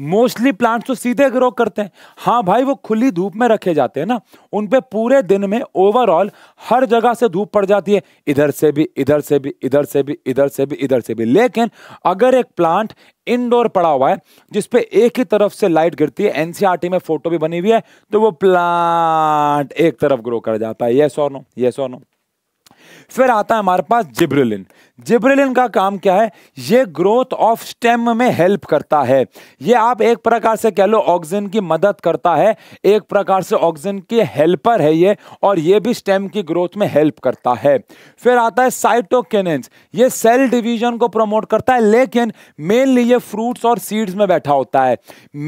मोस्टली प्लांट्स तो सीधे ग्रो करते हैं हाँ भाई वो खुली धूप में रखे जाते हैं ना उन पर पूरे दिन में ओवरऑल हर जगह से धूप पड़ जाती है इधर से भी इधर से भी इधर से भी इधर से भी इधर से भी लेकिन अगर एक प्लांट इंडोर पड़ा हुआ है जिसपे एक ही तरफ से लाइट गिरती है एनसीआरटी e में फोटो भी बनी हुई है तो वो प्लांट एक तरफ ग्रो कर जाता है ये और नो सोनो और नो फिर आता है हमारे पास जिब्रिलिन जिब्रिलिन का काम क्या है ये ग्रोथ ऑफ स्टेम में हेल्प करता है ये आप एक प्रकार से कह लो ऑक्सीजन की मदद करता है एक प्रकार से ऑक्सीजन की हेल्पर है ये और ये भी स्टेम की ग्रोथ में हेल्प करता है फिर आता है साइटोकेनेंस ये सेल डिवीजन को प्रमोट करता है लेकिन मेनली ये फ्रूट्स और सीड्स में बैठा होता है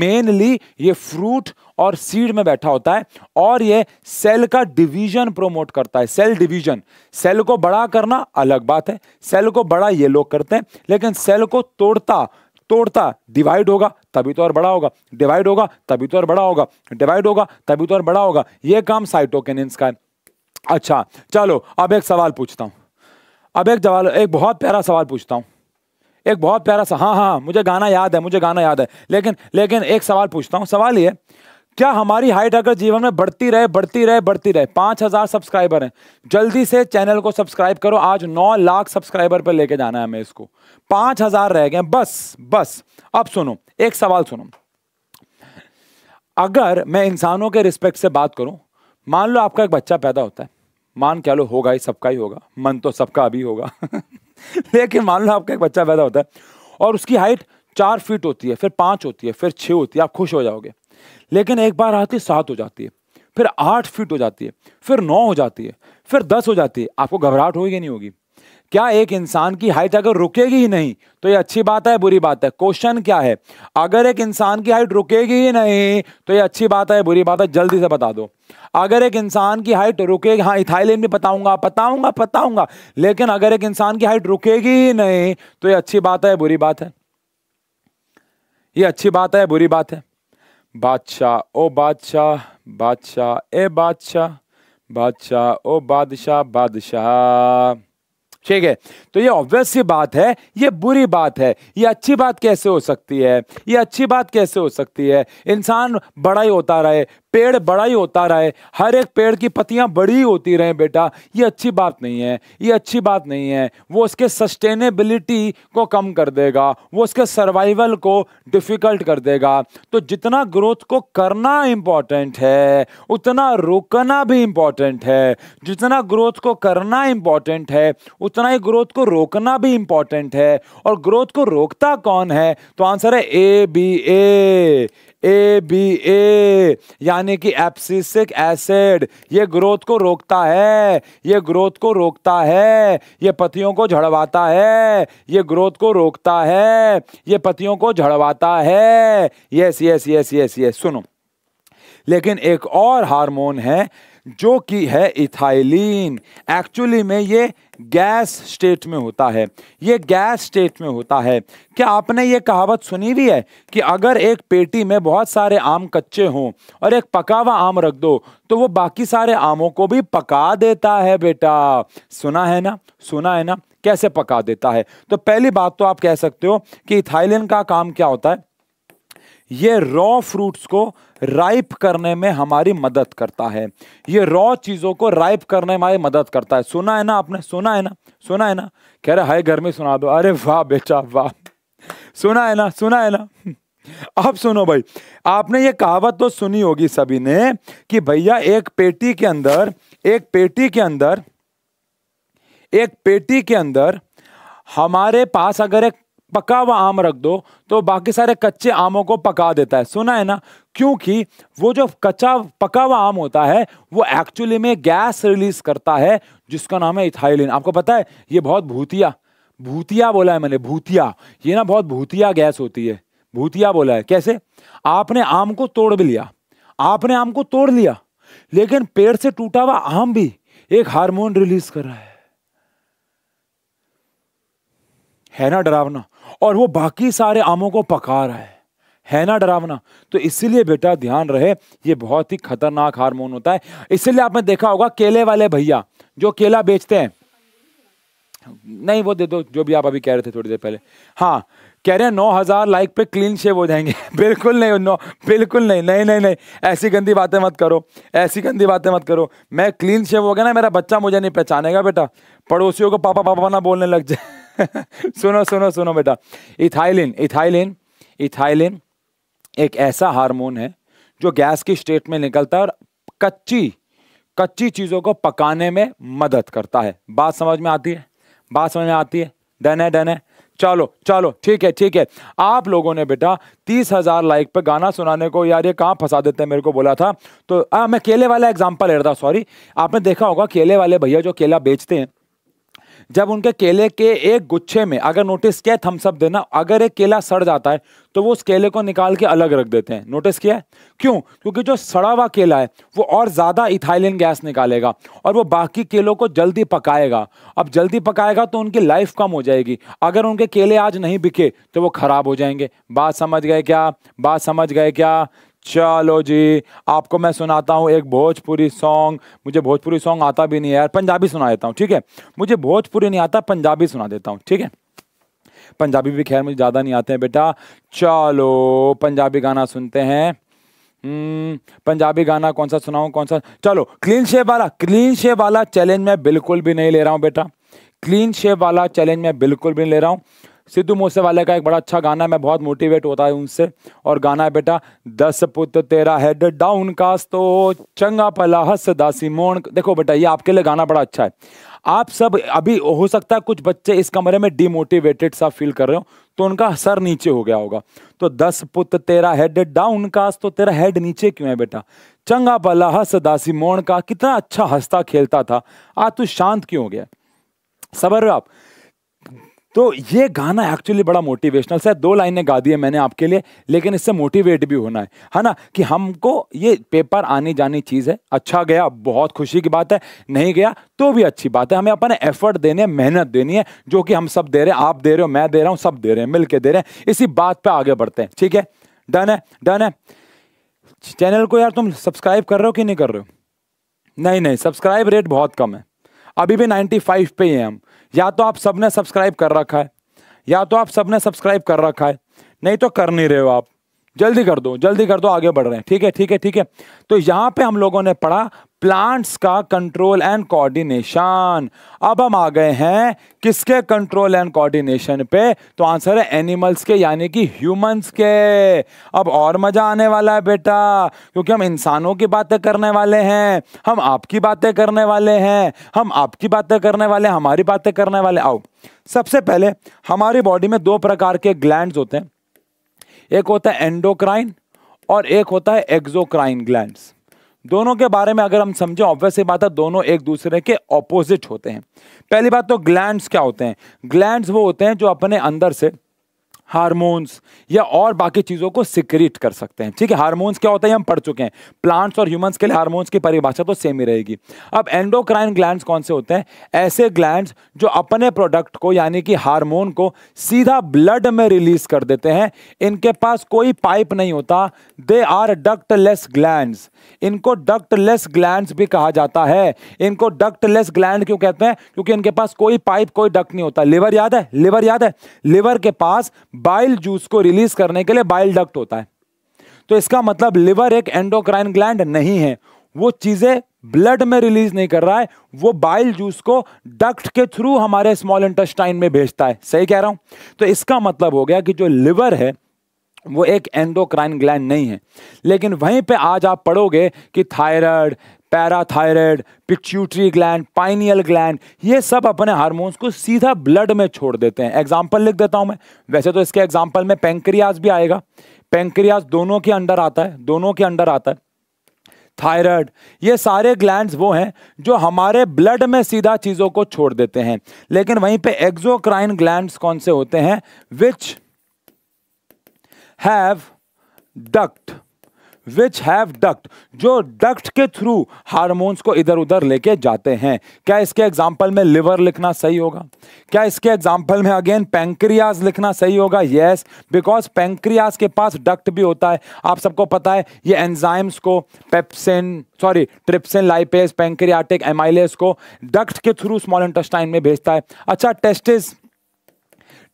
मेनली ये फ्रूट और सीड में बैठा होता है और ये सेल का डिवीजन प्रोमोट करता है सेल डिवीजन सेल को बड़ा करना अलग बात है सेल को बड़ा ये लोग करते हैं लेकिन सेल को तोड़ता तोड़ता डिवाइड होगा तभी तो और बड़ा होगा डिवाइड होगा तभी तो और बड़ा होगा डिवाइड होगा तभी तो और बड़ा होगा ये काम साइटोकेनिन्स का है अच्छा चलो अब एक सवाल पूछता हूँ अब एक जवाब एक बहुत प्यारा सवाल पूछता हूँ एक बहुत प्यारा सा हाँ, हाँ हाँ मुझे गाना याद है मुझे गाना याद है लेकिन लेकिन एक सवाल पूछता हूँ सवाल ये क्या हमारी हाइट अगर जीवन में बढ़ती रहे बढ़ती रहे बढ़ती रहे पांच हजार सब्सक्राइबर हैं जल्दी से चैनल को सब्सक्राइब करो आज नौ लाख सब्सक्राइबर पर लेके जाना है हमें इसको पांच हजार रह गए बस बस अब सुनो एक सवाल सुनो अगर मैं इंसानों के रिस्पेक्ट से बात करूं मान लो आपका एक बच्चा पैदा होता है मान क्या लो होगा ही सबका ही होगा मन तो सबका अभी होगा लेकिन मान लो आपका एक बच्चा पैदा होता है और उसकी हाइट चार फीट होती है फिर पांच होती है फिर छह होती है आप खुश हो जाओगे लेकिन एक बार आती है सात हो जाती है फिर आठ फीट हो जाती है फिर नौ हो जाती है फिर दस हो जाती है आपको घबराहट होगी नहीं होगी क्या एक इंसान की हाइट अगर रुकेगी ही नहीं तो ये अच्छी बात है बुरी बात है क्वेश्चन क्या है अगर एक इंसान की हाइट रुकेगी ही नहीं तो ये अच्छी बात है बुरी बात है जल्दी से बता दो अगर एक इंसान की हाइट रुकेगी हाँ इथाइलिन भी बताऊंगा बताऊंगा बताऊंगा लेकिन अगर एक इंसान की हाइट रुकेगी ही नहीं तो ये अच्छी बात है बुरी बात है ये अच्छी बात है बुरी बात है बादशाह ओ बादशाह बादशाह ए बादशाह बादशाह ओ बादशाह बादशाह ठीक है तो ये ऑब्वियस सी बात है ये बुरी बात है ये अच्छी बात कैसे हो सकती है ये अच्छी बात कैसे हो सकती है इंसान बड़ा ही होता रहे पेड़ बड़ा ही होता रहे हर एक पेड़ की पत्तियां बड़ी होती रहे बेटा ये अच्छी बात नहीं है ये अच्छी बात नहीं है वो उसके सस्टेनेबिलिटी को कम कर देगा वो उसके सर्वाइवल को डिफ़िकल्ट कर देगा तो जितना ग्रोथ को करना इम्पॉर्टेंट है उतना रोकना भी इम्पॉर्टेंट है जितना ग्रोथ को करना इम्पॉर्टेंट है उतना ही ग्रोथ को रोकना भी इम्पॉर्टेंट है और ग्रोथ को रोकता कौन है तो आंसर है A B A A B ए यानी कि एप्सिसिक एसिड ये ग्रोथ को रोकता है ये ग्रोथ को रोकता है ये पतियों को झड़वाता है ये ग्रोथ को रोकता है ये पतियों को झड़वाता है yes yes yes yes yes सुनो लेकिन एक और हार्मोन है जो कि है इथाइलिन एक्चुअली में ये गैस स्टेट में होता है ये गैस स्टेट में होता है क्या आपने ये कहावत सुनी हुई है कि अगर एक पेटी में बहुत सारे आम कच्चे हों और एक पका हुआ आम रख दो तो वो बाकी सारे आमों को भी पका देता है बेटा सुना है ना सुना है ना कैसे पका देता है तो पहली बात तो आप कह सकते हो कि इथाइलिन का काम क्या होता है ये रॉ फ्रूट्स को राइप करने में हमारी मदद करता है ये रॉ चीज़ों को राइप करने में हमारी मदद करता है सुना है ना आपने सुना है ना सुना है ना कह रहे हाय घर में सुना दो अरे वाह बेटा वाह सुना है ना सुना है ना अब सुनो भाई आपने ये कहावत तो सुनी होगी सभी ने कि भैया एक पेटी के अंदर एक पेटी के अंदर एक पेटी के अंदर हमारे पास अगर एक पका हुआ आम रख दो तो बाकी सारे कच्चे आमों को पका देता है सुना है ना क्योंकि वो जो कच्चा पका हुआ आम होता है वो एक्चुअली में गैस रिलीज करता है जिसका नाम है इथाइलिन आपको पता है ये बहुत भूतिया भूतिया बोला है मैंने भूतिया ये ना बहुत भूतिया गैस होती है भूतिया बोला है कैसे आपने आम को तोड़ भी लिया आपने आम को तोड़ लिया लेकिन पेड़ से टूटा हुआ आम भी एक हार्मोन रिलीज कर रहा है है ना डरावना और वो बाकी सारे आमों को पका रहा है है ना डरावना तो इसीलिए बेटा ध्यान रहे ये बहुत ही खतरनाक हार्मोन होता है इसीलिए आपने देखा होगा केले वाले भैया जो केला बेचते हैं नहीं वो दे दो जो भी आप अभी कह रहे थे थोड़ी देर पहले हाँ कह रहे हैं नौ हज़ार लाइक पे क्लीन शेव हो जाएंगे बिल्कुल नहीं नो बिल्कुल नहीं नहीं नहीं नहीं ऐसी गंदी बातें मत करो ऐसी गंदी बातें मत करो मैं क्लीन शेव हो गया ना मेरा बच्चा मुझे नहीं पहचानेगा बेटा पड़ोसियों को पापा पापा ना बोलने लग जाए सुनो सुनो सुनो बेटा इथाइलिन इथाइलिन इथाइलिन एक ऐसा हार्मोन है जो गैस की स्टेट में निकलता है और कच्ची कच्ची चीज़ों को पकाने में मदद करता है बात समझ में आती है बात समझ में आती है डन है डन है चलो चलो ठीक है ठीक है आप लोगों ने बेटा तीस हजार लाइक पे गाना सुनाने को यार ये कहाँ फंसा देते हैं मेरे को बोला था तो आ, मैं केले वाला एग्जाम्पल ले रहा था सॉरी आपने देखा होगा केले वाले भैया जो केला बेचते हैं जब उनके केले के एक गुच्छे में अगर नोटिस किया थम्स अप देना अगर एक केला सड़ जाता है तो वो उस केले को निकाल के अलग रख देते हैं नोटिस किया है क्यों क्योंकि जो सड़ा हुआ केला है वो और ज़्यादा इथाइलिन गैस निकालेगा और वो बाकी केलों को जल्दी पकाएगा अब जल्दी पकाएगा तो उनकी लाइफ कम हो जाएगी अगर उनके केले आज नहीं बिके तो वो ख़राब हो जाएंगे बात समझ गए क्या बात समझ गए क्या चलो जी आपको मैं सुनाता हूँ एक भोजपुरी सॉन्ग मुझे भोजपुरी सॉन्ग आता भी नहीं है यार पंजाबी सुना देता हूँ ठीक है मुझे भोजपुरी नहीं आता पंजाबी सुना देता हूँ ठीक है पंजाबी भी खैर मुझे ज़्यादा नहीं आते हैं बेटा चलो पंजाबी गाना सुनते हैं हम्म, पंजाबी गाना कौन सा सुनाऊँ कौन सा चलो क्लीन शेप वाला क्लीन शेप वाला चैलेंज मैं बिल्कुल भी नहीं ले रहा हूँ बेटा क्लीन शेप वाला चैलेंज मैं बिल्कुल भी नहीं ले रहा हूँ सिद्धू मूसेवाले का एक बड़ा अच्छा गाना मैं बहुत मोटिवेट होता है उनसे और गाना है बेटा दस पुत तेरा हेड डाउन कास्ट तो चंगा पला हस दासी मोन देखो बेटा ये आपके लिए गाना बड़ा अच्छा है आप सब अभी हो सकता है कुछ बच्चे इस कमरे में डिमोटिवेटेड सा फील कर रहे हो तो उनका सर नीचे हो गया होगा तो दस पुत तेरा हेड डाउन कास्ट तो तेरा हेड नीचे क्यों है बेटा चंगा पला हस दासी मोन का कितना अच्छा हंसता खेलता था आज तू शांत क्यों हो गया सबर आप तो ये गाना एक्चुअली बड़ा मोटिवेशनल सा है दो लाइनें गा दी है मैंने आपके लिए लेकिन इससे मोटिवेट भी होना है है ना कि हमको ये पेपर आनी जानी चीज़ है अच्छा गया बहुत खुशी की बात है नहीं गया तो भी अच्छी बात है हमें अपने एफर्ट देने मेहनत देनी है जो कि हम सब दे रहे हैं आप दे रहे हो मैं दे रहा हूँ सब दे रहे हैं मिल के दे रहे हैं इसी बात पर आगे बढ़ते हैं ठीक है डन है डन है चैनल को यार तुम सब्सक्राइब कर रहे हो कि नहीं कर रहे हो नहीं नहीं सब्सक्राइब रेट बहुत कम है अभी भी 95 पे ही हैं हम या तो आप सबने सब्सक्राइब कर रखा है या तो आप सबने सब्सक्राइब कर रखा है नहीं तो कर नहीं रहे हो आप जल्दी कर दो जल्दी कर दो आगे बढ़ रहे हैं ठीक है ठीक है ठीक है तो यहाँ पे हम लोगों ने पढ़ा प्लांट्स का कंट्रोल एंड कोऑर्डिनेशन अब हम आ गए हैं किसके कंट्रोल एंड कोऑर्डिनेशन पे तो आंसर है एनिमल्स के यानी कि ह्यूमंस के अब और मजा आने वाला है बेटा क्योंकि हम इंसानों की बातें करने वाले हैं हम आपकी बातें करने वाले हैं हम आपकी बातें करने वाले हमारी बातें करने वाले आओ सबसे पहले हमारी बॉडी में दो प्रकार के ग्लैंड होते हैं एक होता है एंडोक्राइन और एक होता है एक्जोक्राइन ग्लैंड दोनों के बारे में अगर हम समझें ऑब्वियस बात है दोनों एक दूसरे के ऑपोजिट होते हैं पहली बात तो ग्लैंड्स क्या होते हैं ग्लैंड्स वो होते हैं जो अपने अंदर से हार्मोन्स या और बाकी चीज़ों को सिक्रेट कर सकते हैं ठीक है हार्मोन्स क्या होता है हम पढ़ चुके हैं प्लांट्स और ह्यूमंस के लिए हार्मोन्स की परिभाषा तो सेम ही रहेगी अब एंडोक्राइन ग्लैंड कौन से होते हैं ऐसे ग्लैंड जो अपने प्रोडक्ट को यानी कि हार्मोन को सीधा ब्लड में रिलीज कर देते हैं इनके पास कोई पाइप नहीं होता they are ductless glands इनको डक्टलेस ग्लैंड भी कहा जाता है इनको डक्टलेस ग्लैंड क्यों कहते हैं क्योंकि इनके पास कोई पाइप कोई डक्ट नहीं होता लिवर याद है लिवर याद है लिवर के पास बाइल जूस को रिलीज करने के लिए बाइल डक्ट होता है तो इसका मतलब लिवर एक एंडोक्राइन ग्लैंड नहीं है वो चीजें ब्लड में रिलीज नहीं कर रहा है वो बाइल जूस को डक्ट के थ्रू हमारे स्मॉल इंटेस्टाइन में भेजता है सही कह रहा हूं तो इसका मतलब हो गया कि जो लिवर है वो एक एंडोक्राइन ग्लैंड नहीं है लेकिन वहीं पे आज आप पढ़ोगे कि thyroid parathyroid pituitary gland pineal gland ये सब अपने हार्मोन्स को सीधा ब्लड में छोड़ देते हैं एग्जाम्पल लिख देता हूँ मैं वैसे तो इसके एग्जाम्पल में पेंक्रियाज भी आएगा पेंक्रियाज दोनों के अंडर आता है दोनों के अंडर आता है थायराइड ये सारे ग्लैंड्स वो हैं जो हमारे ब्लड में सीधा चीज़ों को छोड़ देते हैं लेकिन वहीं पे एक्जोक्राइन ग्लैंड्स कौन से होते हैं which have duct which have duct जो डक्ट के थ्रू हारमोन्स को इधर उधर लेके जाते हैं क्या इसके एग्जाम्पल में लिवर लिखना सही होगा क्या इसके एग्जाम्पल में अगेन पेंक्रियाज लिखना सही होगा येस बिकॉज पेंक्रियाज के पास डक्ट भी होता है आप सबको पता है ये एंजाइम्स को pepsin sorry trypsin lipase pancreatic amylase को डक्ट के थ्रू स्मॉल इंटेस्टाइन में भेजता है अच्छा टेस्टिस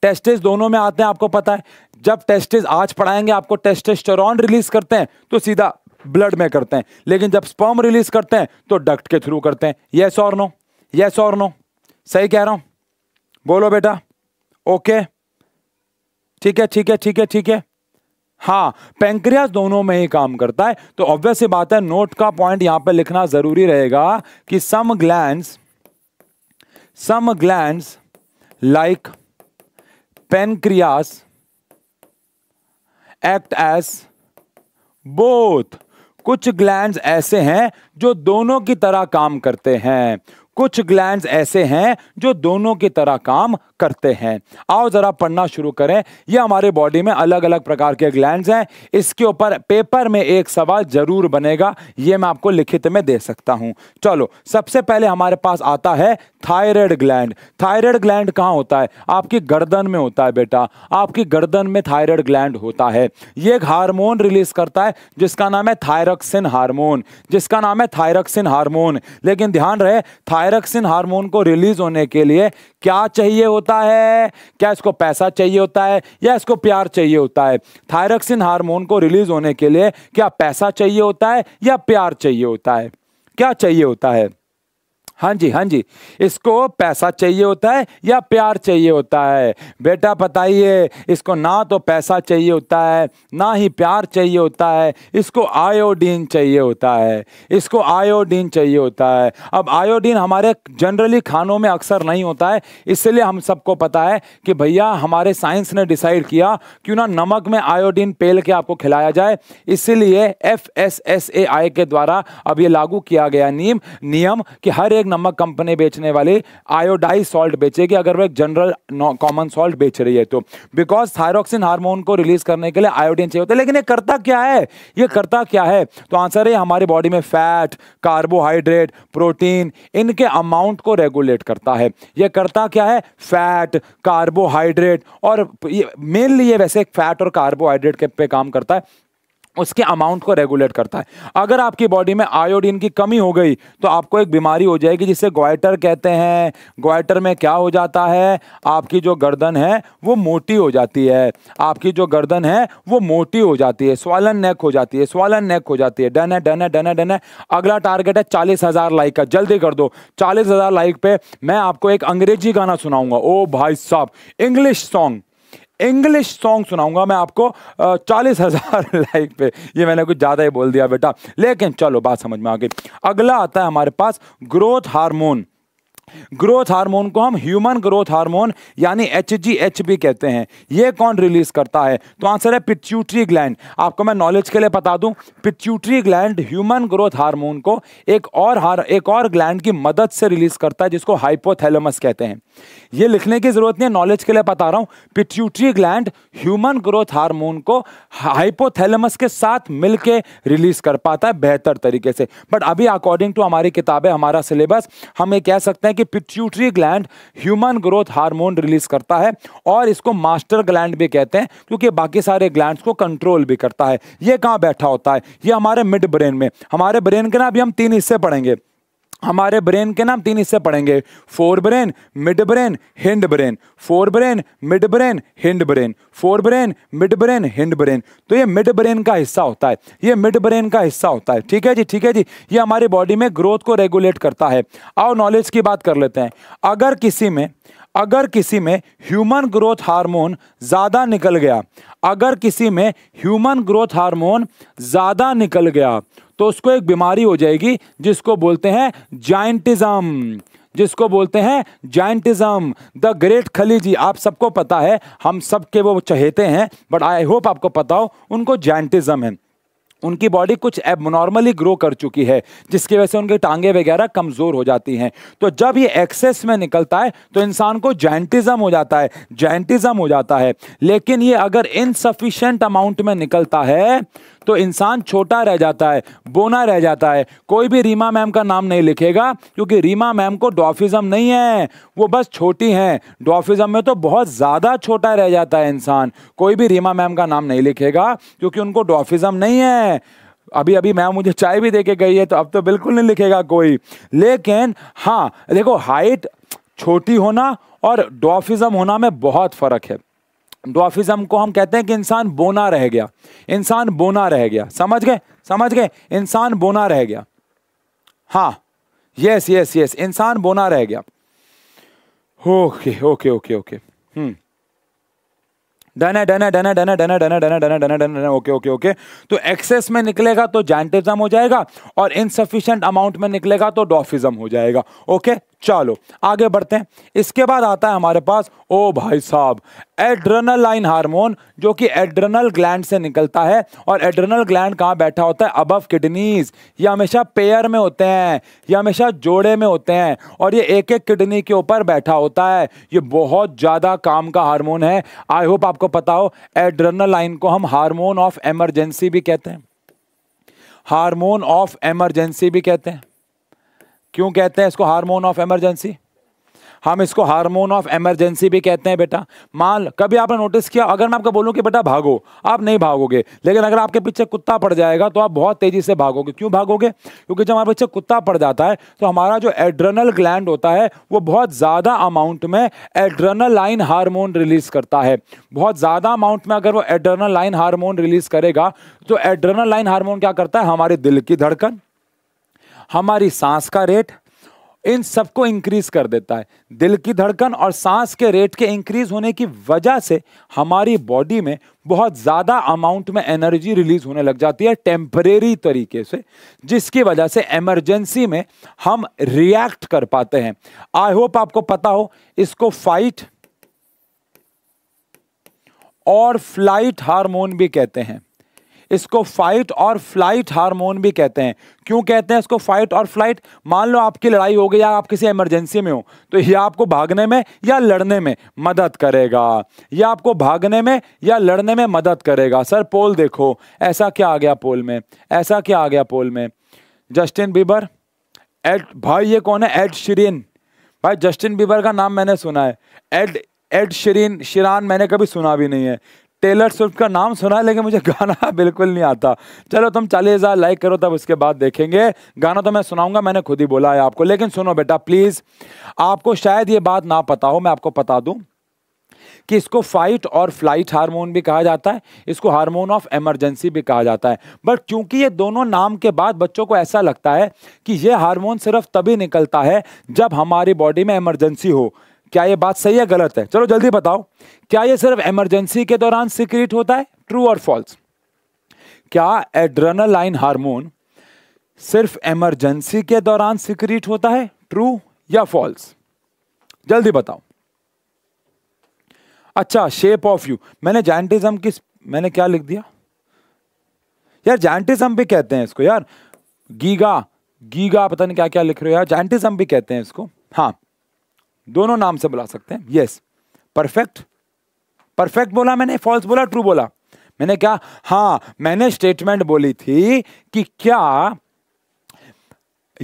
टेस्टिस दोनों में आते हैं आपको पता है जब टेस्टिस आज पढ़ाएंगे आपको टेस्टेस्टोरॉन रिलीज करते हैं तो सीधा ब्लड में करते हैं लेकिन जब स्पर्म रिलीज करते हैं तो डक्ट के थ्रू करते हैं यस और नो यस और नो सही कह रहा हूं बोलो बेटा ओके ठीक है ठीक है ठीक है ठीक है हाँ पेंक्रियास दोनों में ही काम करता है तो ऑब्वियस बात है नोट का पॉइंट यहां पर लिखना जरूरी रहेगा कि some glands some glands like pancreas act as both कुछ ग्लैंड ऐसे हैं जो दोनों की तरह काम करते हैं कुछ ग्लैंड ऐसे हैं जो दोनों की तरह काम करते हैं आओ ज़रा पढ़ना शुरू करें ये हमारे बॉडी में अलग अलग प्रकार के ग्लैंड हैं इसके ऊपर पेपर में एक सवाल जरूर बनेगा ये मैं आपको लिखित में दे सकता हूँ चलो सबसे पहले हमारे पास आता है थायराइड ग्लैंड थायराइड ग्लैंड कहाँ होता है आपकी गर्दन में होता है बेटा आपकी गर्दन में थायराइड ग्लैंड होता है ये एक हारमोन रिलीज करता है जिसका नाम है थायरक्सिन हारमोन जिसका नाम है थायरक्सिन हारमोन लेकिन ध्यान रहे थायरक्सिन हारमोन को रिलीज होने के लिए क्या चाहिए होता है क्या इसको पैसा चाहिए होता है या इसको प्यार चाहिए होता है थायरक्सिन हार्मोन को रिलीज होने के लिए क्या पैसा चाहिए होता है या प्यार चाहिए होता है क्या चाहिए होता है हाँ जी हाँ जी इसको पैसा चाहिए होता है या प्यार चाहिए होता है बेटा बताइए इसको ना तो पैसा चाहिए होता है ना ही प्यार चाहिए होता है इसको आयोडीन चाहिए होता है इसको आयोडीन चाहिए होता है अब आयोडीन हमारे जनरली खानों में अक्सर नहीं होता है इसलिए हम सबको पता है कि भैया हमारे साइंस ने डिसाइड किया क्यों ना नमक में आयोडीन पेल के आपको खिलाया जाए इसीलिए F S S A I के द्वारा अब ये लागू किया गया नियम नियम कि हर एक नमक कंपनी बेचने वाली आयोडाइज सॉल्ट बेचेगी अगर वो एक जनरल कॉमन सॉल्ट बेच रही है तो बिकॉज थायरोक्सिन हार्मोन को रिलीज करने के लिए आयोडीन चाहिए होता है लेकिन ये करता क्या है ये करता क्या है तो आंसर है हमारी बॉडी में फैट कार्बोहाइड्रेट प्रोटीन इनके अमाउंट को रेगुलेट करता है ये करता क्या है फैट कार्बोहाइड्रेट और मेनली ये वैसे फैट और कार्बोहाइड्रेट के पे काम करता है उसके अमाउंट को रेगुलेट करता है अगर आपकी बॉडी में आयोडीन की कमी हो गई तो आपको एक बीमारी हो जाएगी जिसे ग्वाइटर कहते हैं ग्वाइटर में क्या हो जाता है आपकी जो गर्दन है वो मोटी हो जाती है आपकी जो गर्दन है वो मोटी हो जाती है स्वालन नेक हो जाती है स्वालन नेक हो जाती है डन है डन है डन है डन है अगला टारगेट है चालीस हज़ार लाइक का जल्दी कर दो चालीस हज़ार लाइक पर मैं आपको एक अंग्रेजी गाना सुनाऊंगा ओ भाई साहब इंग्लिश सॉन्ग इंग्लिश सॉन्ग सुनाऊंगा मैं आपको चालीस हजार लाइक पे ये मैंने कुछ ज़्यादा ही बोल दिया बेटा लेकिन चलो बात समझ में आ गई अगला आता है हमारे पास ग्रोथ हार्मोन ग्रोथ हार्मोन को हम ह्यूमन ग्रोथ हार्मोन यानी एच जी एच भी कहते हैं ये कौन रिलीज करता है तो आंसर है पिट्यूटरी ग्लैंड आपको मैं नॉलेज के लिए बता दूं pituitary gland human growth hormone को एक और हार एक और ग्लैंड की मदद से रिलीज करता है जिसको हाइपोथैलेमस कहते हैं ये लिखने की जरूरत नहीं है नॉलेज के लिए बता रहा हूं pituitary gland human growth hormone को हाइपोथैलेमस के साथ मिलके रिलीज कर पाता है बेहतर तरीके से बट अभी अकॉर्डिंग टू हमारी किताबें हमारा सिलेबस हम ये कह सकते हैं कि pituitary gland human growth hormone release करता है और इसको मास्टर ग्लैंड भी कहते हैं क्योंकि बाकी सारे ग्लैंड को कंट्रोल भी करता है ये कहाँ बैठा होता है ये हमारे मिड ब्रेन में हमारे ब्रेन के ना अभी हम तीन हिस्से पढ़ेंगे हमारे ब्रेन के नाम तीन हिस्से पढ़ेंगे forebrain midbrain hindbrain forebrain midbrain hindbrain forebrain midbrain hindbrain तो ये मिड ब्रेन का हिस्सा होता है ये मिड ब्रेन का हिस्सा होता है ठीक है जी ठीक है जी ये हमारी बॉडी में ग्रोथ को रेगुलेट करता है और नॉलेज की बात कर लेते हैं अगर किसी में अगर किसी में ह्यूमन ग्रोथ हार्मोन ज़्यादा निकल गया अगर किसी में ह्यूमन ग्रोथ हार्मोन ज़्यादा निकल गया तो उसको एक बीमारी हो जाएगी जिसको बोलते हैं जाइंटिज़म जिसको बोलते हैं जाइंटिज्म द ग्रेट खलीजी आप सबको पता है हम सब के वो चहेते हैं बट आई होप आपको पता हो उनको जाइंटिज्म है उनकी बॉडी कुछ एबनॉर्मली ग्रो कर चुकी है जिसकी वजह से उनकी टांगे वगैरह कमज़ोर हो जाती हैं तो जब ये एक्सेस में निकलता है तो इंसान को जैंटिज्म हो जाता है जैंटिज्म हो जाता है लेकिन ये अगर इनसफिशेंट अमाउंट में निकलता है तो इंसान छोटा रह जाता है बोना रह जाता है कोई भी रीमा मैम का नाम नहीं लिखेगा क्योंकि रीमा मैम को डॉफिज़म नहीं है वो बस छोटी हैं डॉफिज़म में तो बहुत ज़्यादा छोटा रह जाता है इंसान कोई भी रीमा मैम का नाम नहीं लिखेगा क्योंकि उनको डॉफिज़म नहीं है अभी अभी मैम मुझे चाय भी दे के गई है तो अब तो बिल्कुल नहीं लिखेगा कोई लेकिन हाँ देखो हाइट छोटी होना और डॉफिज़म होना में बहुत फ़र्क है डॉफिज़म को हम कहते हैं कि इंसान बोना रह गया इंसान बोना रह गया समझ गए समझ गए इंसान बोना रह गया हाँ यस यस यस इंसान बोना रह गया okay okay okay okay done है डन है डन है डन है डन है डन है डन है डन है डन है डन है ओके ओके ओके तो एक्सेस में निकलेगा तो जैंटिज्म हो जाएगा और इनसफिशियंट अमाउंट में निकलेगा तो डॉफिज्म हो जाएगा ओके चलो आगे बढ़ते हैं इसके बाद आता है हमारे पास ओ भाई साहब एड्रनल लाइन हार्मोन जो कि एड्रनल ग्लैंड से निकलता है और एड्रनल ग्लैंड कहाँ बैठा होता है अबव किडनीज ये हमेशा पेयर में होते हैं ये हमेशा जोड़े में होते हैं और ये एक एक किडनी के ऊपर बैठा होता है ये बहुत ज़्यादा काम का हारमोन है आई होप आपको पता हो एड्रनल लाइन को हम हारमोन ऑफ एमरजेंसी भी कहते हैं हारमोन ऑफ एमरजेंसी भी कहते हैं क्यों कहते हैं इसको हार्मोन ऑफ एमरजेंसी हम इसको हार्मोन ऑफ एमरजेंसी भी कहते हैं बेटा मान कभी आपने नोटिस किया अगर मैं आपको बोलूँ कि बेटा भागो आप नहीं भागोगे लेकिन अगर आपके पीछे कुत्ता पड़ जाएगा तो आप बहुत तेजी से भागोगे क्यों भागोगे क्योंकि जब हमारे पीछे कुत्ता पड़ जाता है तो हमारा जो एड्रनल ग्लैंड होता है वो बहुत ज़्यादा अमाउंट में एड्रनल लाइन हारमोन रिलीज करता है बहुत ज़्यादा अमाउंट में अगर वो एड्रनल लाइन हारमोन रिलीज करेगा तो एड्रनल लाइन हारमोन क्या करता है हमारे दिल की धड़कन हमारी सांस का रेट इन सबको इंक्रीज कर देता है दिल की धड़कन और सांस के रेट के इंक्रीज होने की वजह से हमारी बॉडी में बहुत ज़्यादा अमाउंट में एनर्जी रिलीज होने लग जाती है टेम्परेरी तरीके से जिसकी वजह से एमरजेंसी में हम रिएक्ट कर पाते हैं आई होप आपको पता हो इसको फाइट और फ्लाइट हार्मोन भी कहते हैं इसको फाइट और फ्लाइट हार्मोन भी कहते हैं क्यों कहते हैं इसको फाइट और फ्लाइट मान लो आपकी लड़ाई हो गई या आप किसी इमरजेंसी में हो तो यह आपको भागने में या लड़ने में मदद करेगा यह आपको भागने में या लड़ने में मदद करेगा सर पोल देखो ऐसा क्या आ गया पोल में ऐसा क्या आ गया पोल में जस्टिन बीबर एड भाई ये कौन है एड शरीन भाई जस्टिन बीबर का नाम मैंने सुना है एड एड शरीन शिरान मैंने कभी सुना भी नहीं है टेलर स्विफ्ट का नाम सुना है लेकिन मुझे गाना बिल्कुल नहीं आता चलो तुम चालीस हज़ार लाइक करो तब उसके बाद देखेंगे गाना तो मैं सुनाऊंगा मैंने खुद ही बोला है आपको लेकिन सुनो बेटा प्लीज़ आपको शायद ये बात ना पता हो मैं आपको बता दूँ कि इसको फाइट और फ्लाइट हार्मोन भी कहा जाता है इसको हार्मोन ऑफ एमरजेंसी भी कहा जाता है बट क्योंकि ये दोनों नाम के बाद बच्चों को ऐसा लगता है कि ये हार्मोन सिर्फ तभी निकलता है जब हमारी बॉडी में एमरजेंसी हो क्या ये बात सही है गलत है चलो जल्दी बताओ क्या ये सिर्फ इमरजेंसी के दौरान सीक्रेट होता है ट्रू और फॉल्स क्या एड्रेनालाइन हार्मोन सिर्फ इमरजेंसी के दौरान सीक्रेट होता है ट्रू या फॉल्स जल्दी बताओ अच्छा शेप ऑफ यू मैंने जैंटिज्म की मैंने क्या लिख दिया यार जैंटिज्म भी कहते हैं इसको यार गीगा गीगा पता नहीं क्या क्या लिख रहे हो यार जैंटिज्म भी कहते हैं इसको हाँ दोनों नाम से बुला सकते हैं यस परफेक्ट परफेक्ट बोला मैंने फॉल्स बोला ट्रू बोला मैंने कहा हाँ मैंने स्टेटमेंट बोली थी कि क्या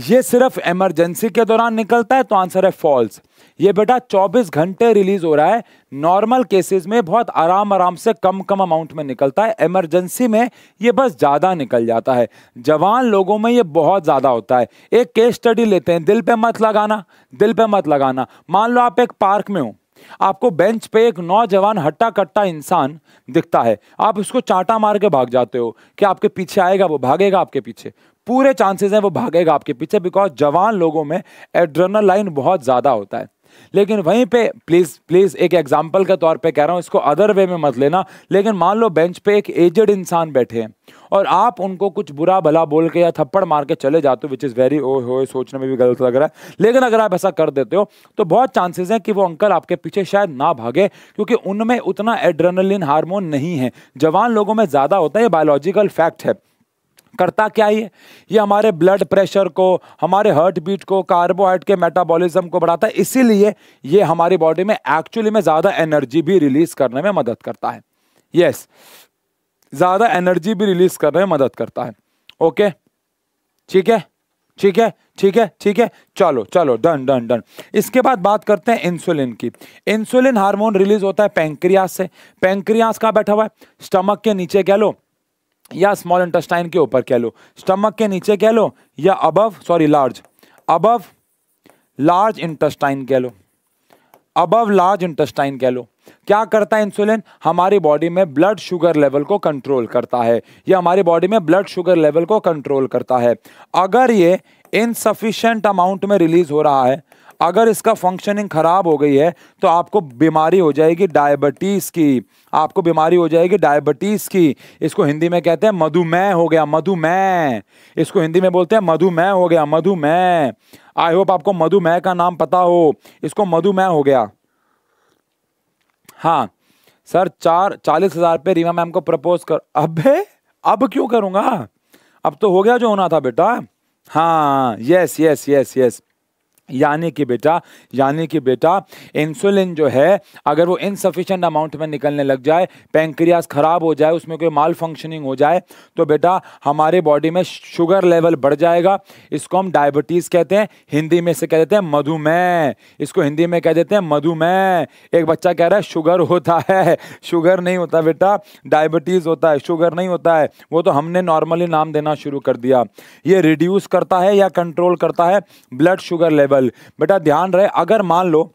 ये सिर्फ इमरजेंसी के दौरान निकलता है तो आंसर है फॉल्स ये बेटा 24 घंटे रिलीज हो रहा है नॉर्मल केसेस में बहुत आराम आराम से कम कम अमाउंट में निकलता है इमरजेंसी में ये बस ज़्यादा निकल जाता है जवान लोगों में ये बहुत ज़्यादा होता है एक केस स्टडी लेते हैं दिल पे मत लगाना दिल पे मत लगाना मान लो आप एक पार्क में हो आपको बेंच पे एक नौजवान हट्टा कट्टा इंसान दिखता है आप उसको चाटा मार के भाग जाते हो कि आपके पीछे आएगा वो भागेगा आपके पीछे पूरे चांसेस हैं वो भागेगा आपके पीछे बिकॉज जवान लोगों में एड्रनल लाइन बहुत ज़्यादा होता है लेकिन वहीं पे प्लीज़ प्लीज़ एक एग्जाम्पल के तौर पे कह रहा हूँ इसको अदर वे में मत लेना लेकिन मान लो बेंच पे एक एजड इंसान बैठे हैं और आप उनको कुछ बुरा भला बोल के या थप्पड़ मार के चले जाते हो विच इज़ वेरी ओ हो सोचने में भी गलत लग रहा है लेकिन अगर आप ऐसा कर देते हो तो बहुत चांसेस हैं कि वो अंकल आपके पीछे शायद ना भागे क्योंकि उनमें उतना एड्रनलिन हार्मोन नहीं है जवान लोगों में ज़्यादा होता है ये बायोलॉजिकल फैक्ट है करता क्या है ये हमारे ब्लड प्रेशर को हमारे हार्ट बीट को कार्बोहाइड्रेट के मेटाबॉलिज्म को बढ़ाता है इसीलिए ये हमारी बॉडी में एक्चुअली में ज़्यादा एनर्जी भी रिलीज करने में मदद करता है यस ज़्यादा एनर्जी भी रिलीज करने में मदद करता है ओके ठीक है ठीक है ठीक है ठीक है चलो चलो डन डन डन इसके बाद बात करते हैं इंसुलिन की इंसुलिन हार्मोन रिलीज होता है पेंक्रियास से पेंक्रियास कहाँ बैठा हुआ है स्टमक के नीचे कह लो या स्मॉल इंटेस्टाइन के ऊपर कह लो स्टमक के नीचे कह लो या above sorry large above large intestine कह लो अबव लार्ज इंटेस्टाइन कह लो क्या करता है इंसुलिन हमारी बॉडी में ब्लड शुगर लेवल को कंट्रोल करता है या हमारी बॉडी में ब्लड शुगर लेवल को कंट्रोल करता है अगर ये इनसफिशेंट अमाउंट में रिलीज हो रहा है अगर इसका फंक्शनिंग खराब हो गई है तो आपको बीमारी हो जाएगी डायबिटीज़ की आपको बीमारी हो जाएगी डायबिटीज़ की इसको हिंदी में कहते हैं मधुमेह हो गया मधुमेह इसको हिंदी में बोलते हैं मधुमेह हो गया मधुमेह आई होप आपको मधुमेह का नाम पता हो इसको मधुमेह हो गया हाँ सर चार चालीस हज़ार पे रीमा मैम को प्रपोज कर अबे अब क्यों करूँगा अब तो हो गया जो होना था बेटा हाँ यस यस यस यस यानी कि बेटा यानी कि बेटा इंसुलिन जो है अगर वो इनसफिशेंट अमाउंट में निकलने लग जाए पेंक्रियास खराब हो जाए उसमें कोई माल फंक्शनिंग हो जाए तो बेटा हमारे बॉडी में शुगर लेवल बढ़ जाएगा इसको हम डायबिटीज़ कहते हैं हिंदी में इसे कह देते हैं मधुमेह इसको हिंदी में कह देते हैं मधुमेह एक बच्चा कह रहा है शुगर होता है शुगर नहीं होता बेटा डायबिटीज़ होता है शुगर नहीं होता है वो तो हमने नॉर्मली नाम देना शुरू कर दिया ये रिड्यूस करता है या कंट्रोल करता है ब्लड शुगर लेवल पॉसिबल बेटा ध्यान रहे अगर मान लो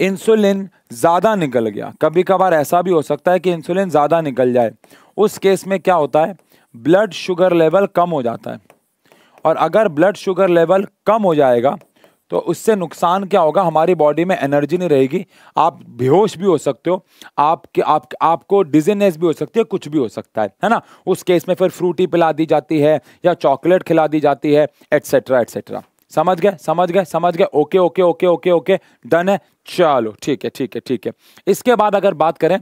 इंसुलिन ज़्यादा निकल गया कभी कभार ऐसा भी हो सकता है कि इंसुलिन ज़्यादा निकल जाए उस केस में क्या होता है ब्लड शुगर लेवल कम हो जाता है और अगर ब्लड शुगर लेवल कम हो जाएगा तो उससे नुकसान क्या होगा हमारी बॉडी में एनर्जी नहीं रहेगी आप बेहोश भी हो सकते हो आपके आप आपको डिजीनेस भी हो सकती है कुछ भी हो सकता है है ना उस केस में फिर फ्रूटी पिला दी जाती है या चॉकलेट खिला दी जाती है एट्सेट्रा एट्सेट्रा समझ गए समझ गए समझ गए okay okay okay okay okay done है चलो ठीक है ठीक है ठीक है इसके बाद अगर बात करें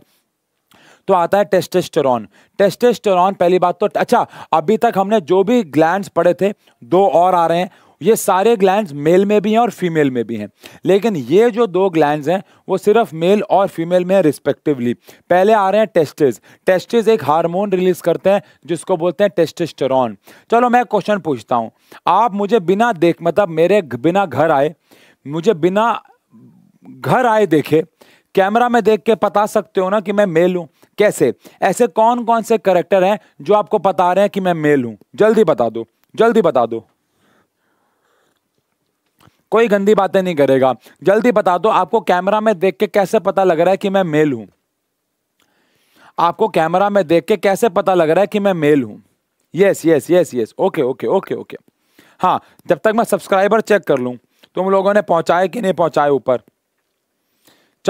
तो आता है टेस्टेस्टेरॉन टेस्टेस्टेरॉन पहली बात तो अच्छा अभी तक हमने जो भी ग्लैंड्स पढ़े थे दो और आ रहे हैं ये सारे ग्लैंड मेल में भी हैं और फीमेल में भी हैं लेकिन ये जो दो ग्लैंड हैं वो सिर्फ मेल और फीमेल में रिस्पेक्टिवली पहले आ रहे हैं टेस्टिस टेस्टिस एक हार्मोन रिलीज करते हैं जिसको बोलते हैं टेस्टिस्टरॉन चलो मैं क्वेश्चन पूछता हूँ आप मुझे बिना देख मतलब मेरे बिना घर आए मुझे बिना घर आए देखे कैमरा में देख के बता सकते हो ना कि मैं मेल हूँ कैसे ऐसे कौन कौन से करेक्टर हैं जो आपको बता रहे हैं कि मैं मेल हूँ जल्दी बता दो जल्दी बता दो कोई गंदी बातें नहीं करेगा जल्दी बता दो आपको कैमरा में देख के कैसे पता लग रहा है कि मैं मेल हूं आपको कैमरा में देख के कैसे पता लग रहा है कि मैं मेल हूं yes yes yes yes okay okay okay okay हाँ जब तक मैं सब्सक्राइबर चेक कर लूँ तुम लोगों ने पहुँचाए कि नहीं पहुँचाए ऊपर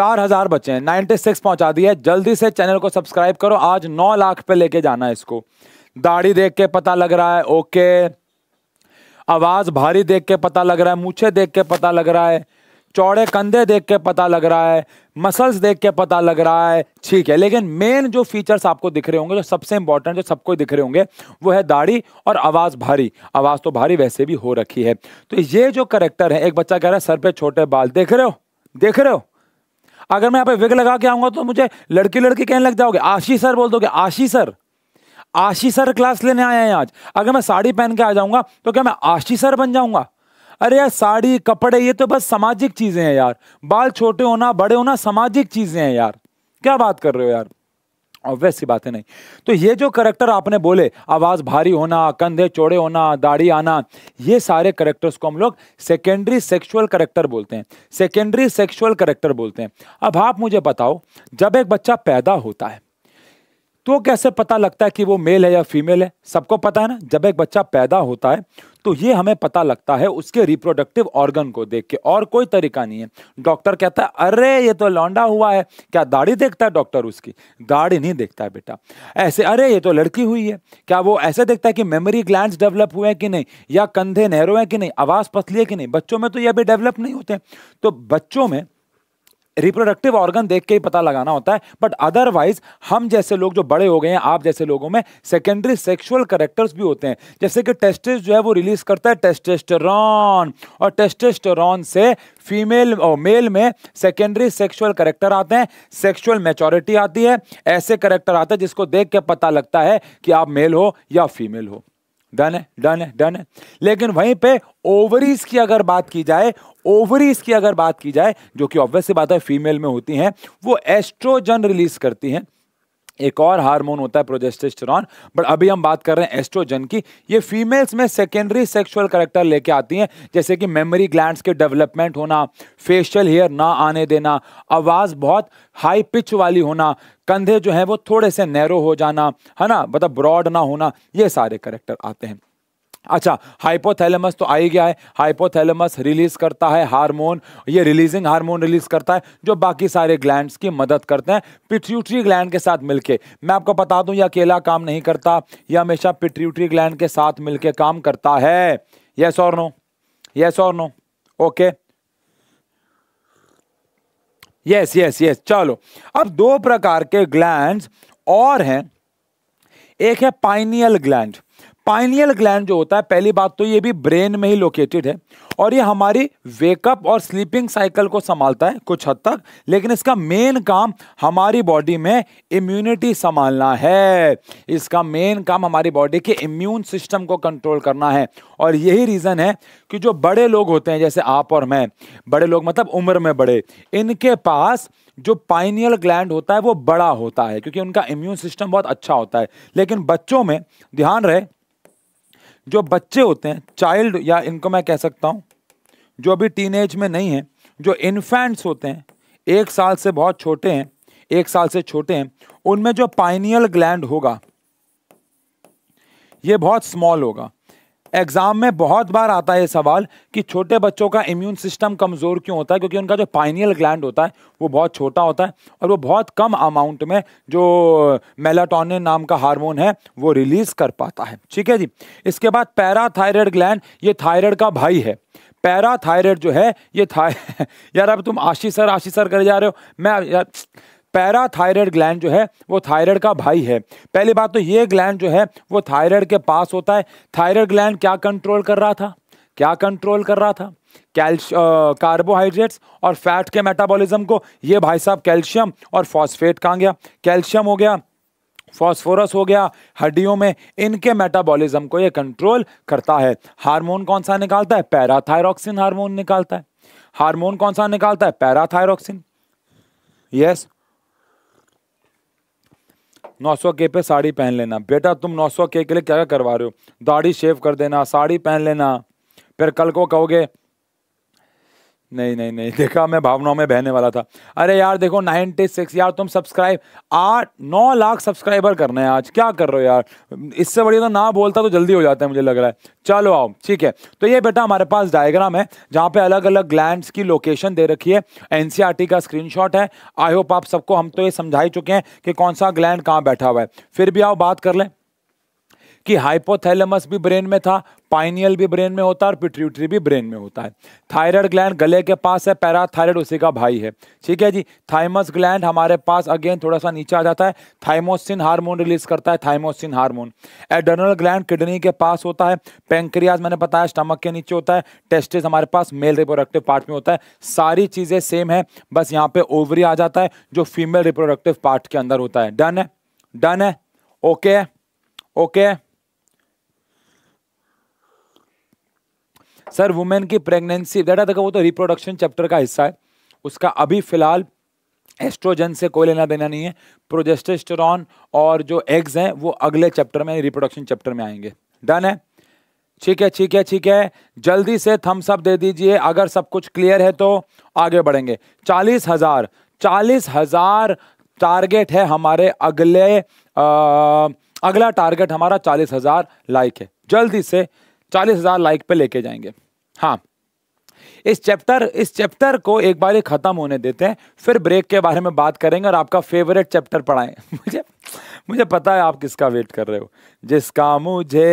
चार हज़ार बचे हैं नाइन्टी सिक्स पहुँचा दिया जल्दी से चैनल को सब्सक्राइब करो आज नौ लाख पे लेके जाना है इसको दाढ़ी देख के पता लग रहा है ओके आवाज़ भारी देख के पता लग रहा है मूछे देख के पता लग रहा है चौड़े कंधे देख के पता लग रहा है मसल्स देख के पता लग रहा है ठीक है लेकिन मेन जो फीचर्स आपको दिख रहे होंगे जो सबसे इंपॉर्टेंट जो सबको दिख रहे होंगे वो है दाढ़ी और आवाज़ भारी आवाज़ तो भारी वैसे भी हो रखी है तो ये जो करेक्टर है एक बच्चा कह रहा है सर पे छोटे बाल देख रहे हो देख रहे हो अगर मैं यहाँ पे विग लगा के आऊंगा तो मुझे लड़की लड़की कहने लग जाओगे आशी सर बोल दोगे आशी सर आशी सर क्लास लेने आए हैं आज अगर मैं साड़ी पहन के आ जाऊंगा तो क्या मैं आशी सर बन जाऊंगा अरे यार साड़ी कपड़े ये तो बस सामाजिक चीज़ें हैं यार बाल छोटे होना बड़े होना सामाजिक चीज़ें हैं यार क्या बात कर रहे हो यार ऑब्वियस सी है नहीं तो ये जो करेक्टर आपने बोले आवाज़ भारी होना कंधे चौड़े होना दाढ़ी आना ये सारे करेक्टर्स को हम लोग सेकेंडरी सेक्सुअल करेक्टर बोलते हैं सेकेंडरी सेक्सुअल करेक्टर बोलते हैं अब आप मुझे बताओ जब एक बच्चा पैदा होता है तो कैसे पता लगता है कि वो मेल है या फीमेल है सबको पता है ना जब एक बच्चा पैदा होता है तो ये हमें पता लगता है उसके रिप्रोडक्टिव ऑर्गन को देख के और कोई तरीका नहीं है डॉक्टर कहता है अरे ये तो लौंडा हुआ है क्या दाढ़ी देखता है डॉक्टर उसकी दाढ़ी नहीं देखता है बेटा ऐसे अरे ये तो लड़की हुई है क्या वो ऐसे देखता है कि मेमोरी ग्लैंड डेवलप हुए हैं कि नहीं या कंधे नहरों हैं कि नहीं आवाज़ पतली है कि नहीं बच्चों में तो ये अभी डेवलप नहीं होते तो बच्चों में रिप्रोडक्टिव ऑर्गन देख के ही पता लगाना होता है बट अदरवाइज हम जैसे लोग जो बड़े हो गए हैं आप जैसे लोगों में सेकेंडरी सेक्सुअल करेक्टर्स भी होते हैं जैसे कि टेस्टिस जो है वो रिलीज करता है टेस्टेस्टोरॉन और टेस्टेस्टोरॉन से फीमेल और मेल में सेकेंडरी सेक्सुअल करेक्टर आते हैं सेक्सुअल मेचोरिटी आती है ऐसे करेक्टर आते हैं जिसको देख के पता लगता है कि आप मेल हो या फीमेल हो डन है डन है डन है लेकिन वहीं पे ओवरीज की अगर बात की जाए ओवरीज की अगर बात की जाए जो कि ऑब्वियस बात है फीमेल में होती हैं वो एस्ट्रोजन रिलीज करती हैं एक और हार्मोन होता है प्रोजेस्टेस्टेरॉन बट अभी हम बात कर रहे हैं एस्ट्रोजन की ये फीमेल्स में सेकेंडरी सेक्सुअल करेक्टर लेके आती हैं जैसे कि मेमोरी ग्लैंड्स के डेवलपमेंट होना फेशियल हेयर ना आने देना आवाज़ बहुत हाई पिच वाली होना कंधे जो हैं वो थोड़े से नैरो हो जाना है ना मतलब ब्रॉड ना होना ये सारे करेक्टर आते हैं अच्छा हाइपोथैलेमस तो आ ही गया है हाइपोथैलेमस रिलीज करता है हार्मोन ये रिलीजिंग हार्मोन रिलीज करता है जो बाकी सारे ग्लैंड्स की मदद करते हैं पिट्यूटरी ग्लैंड के साथ मिलके मैं आपको बता दूं यह अकेला काम नहीं करता यह हमेशा पिट्यूटरी ग्लैंड के साथ मिलके काम करता है यस और नो यस और no okay yes yes yes चलो अब दो प्रकार के ग्लैंड और हैं एक है पाइनियल ग्लैंड पाइनियल ग्लैंड जो होता है पहली बात तो ये भी ब्रेन में ही लोकेटेड है और ये हमारी वेकअप और स्लीपिंग साइकिल को संभालता है कुछ हद तक लेकिन इसका मेन काम हमारी बॉडी में इम्यूनिटी संभालना है इसका मेन काम हमारी बॉडी के इम्यून सिस्टम को कंट्रोल करना है और यही रीज़न है कि जो बड़े लोग होते हैं जैसे आप और मैं बड़े लोग मतलब उम्र में बड़े इनके पास जो पाइनियल ग्लैंड होता है वो बड़ा होता है क्योंकि उनका इम्यून सिस्टम बहुत अच्छा होता है लेकिन बच्चों में ध्यान रहे जो बच्चे होते हैं चाइल्ड या इनको मैं कह सकता हूँ जो अभी टीन में नहीं है जो इन्फेंट्स होते हैं एक साल से बहुत छोटे हैं एक साल से छोटे हैं उनमें जो पाइनियल ग्लैंड होगा ये बहुत स्मॉल होगा एग्जाम में बहुत बार आता है ये सवाल कि छोटे बच्चों का इम्यून सिस्टम कमज़ोर क्यों होता है क्योंकि उनका जो पाइनियल ग्लैंड होता है वो बहुत छोटा होता है और वो बहुत कम अमाउंट में जो मेलाटोनिन नाम का हार्मोन है वो रिलीज़ कर पाता है ठीक है जी इसके बाद पैराथायरॉयड ग्लैंड ये थायरॉयड का भाई है पैराथायरॉयड जो है ये था यार अब तुम आशीष सर आशीष सर कर जा रहे हो मैं यार पैराथायरॉयड ग्लैंड जो है वो थायराइड का भाई है पहली बात तो ये ग्लैंड जो है वो थायराइड के पास होता है थायराइड ग्लैंड क्या कंट्रोल कर रहा था क्या कंट्रोल कर रहा था कैल्श कार्बोहाइड्रेट्स और फैट के मेटाबॉलिज्म को ये भाई साहब कैल्शियम और फॉस्फेट कहाँ गया कैल्शियम हो गया फॉस्फोरस हो गया हड्डियों में इनके मेटाबॉलिज्म को ये कंट्रोल करता है हार्मोन कौन सा निकालता है पैराथायरॉक्सिन हार्मोन निकालता है हार्मोन कौन सा निकालता है पैराथायरॉक्सिन यस yes. नौ सौ के पे साड़ी पहन लेना बेटा तुम नौ के के लिए क्या क्या करवा रहे हो दाढ़ी शेव कर देना साड़ी पहन लेना फिर कल को कहोगे नहीं नहीं नहीं देखा मैं भावनाओं में बहने वाला था अरे यार देखो नाइनटी सिक्स यार तुम सब्सक्राइब आठ नौ लाख सब्सक्राइबर करने हैं आज क्या कर रहे हो यार इससे बढ़िया तो ना बोलता तो जल्दी हो जाता है मुझे लग रहा है चलो आओ ठीक है तो ये बेटा हमारे पास डायग्राम है जहाँ पे अलग अलग ग्लैंड्स की लोकेशन दे रखी है एन e का स्क्रीन है आई होप आप सबको हम तो ये समझा ही चुके हैं कि कौन सा ग्लैंड कहाँ बैठा हुआ है फिर भी आओ बात कर लें कि हाइपोथैलेमस भी ब्रेन में था पाइनियल भी ब्रेन में होता है और पिट्यूटरी भी ब्रेन में होता है थायराइड ग्लैंड गले के पास है पैराथायराइड उसी का भाई है ठीक है जी थाइमस ग्लैंड हमारे पास अगेन थोड़ा सा नीचे आ जाता है थाइमोसिन हार्मोन रिलीज करता है thymosin hormone adrenal gland kidney के पास होता है पेंक्रियाज मैंने बताया स्टमक के नीचे होता है टेस्टिस हमारे पास मेल रिप्रोडक्टिव पार्ट में होता है सारी चीज़ें सेम है बस यहाँ पे ओवरी आ जाता है जो फीमेल रिप्रोडक्टिव पार्ट के अंदर होता है डन है डन है ओके ओके सर वुमेन की प्रेगनेंसी डेटा देखो वो तो रिप्रोडक्शन चैप्टर का हिस्सा है उसका अभी फिलहाल एस्ट्रोजन से कोई लेना देना नहीं है प्रोजेस्टेस्टोरॉन और जो एग्स हैं वो अगले चैप्टर में रिप्रोडक्शन चैप्टर में आएंगे डन है ठीक है ठीक है ठीक है जल्दी से थम्स अप दे दीजिए अगर सब कुछ क्लियर है तो आगे बढ़ेंगे चालीस हजार चालीस हजार टारगेट है हमारे अगले आ, अगला टारगेट हमारा चालीस हजार लाइक है जल्दी से चालीस हजार लाइक पे लेके जाएंगे हाँ इस चैप्टर इस चैप्टर को एक बार ही खत्म होने देते हैं फिर ब्रेक के बारे में बात करेंगे और आपका फेवरेट चैप्टर पढ़ाएं मुझे मुझे पता है आप किसका वेट कर रहे हो जिसका मुझे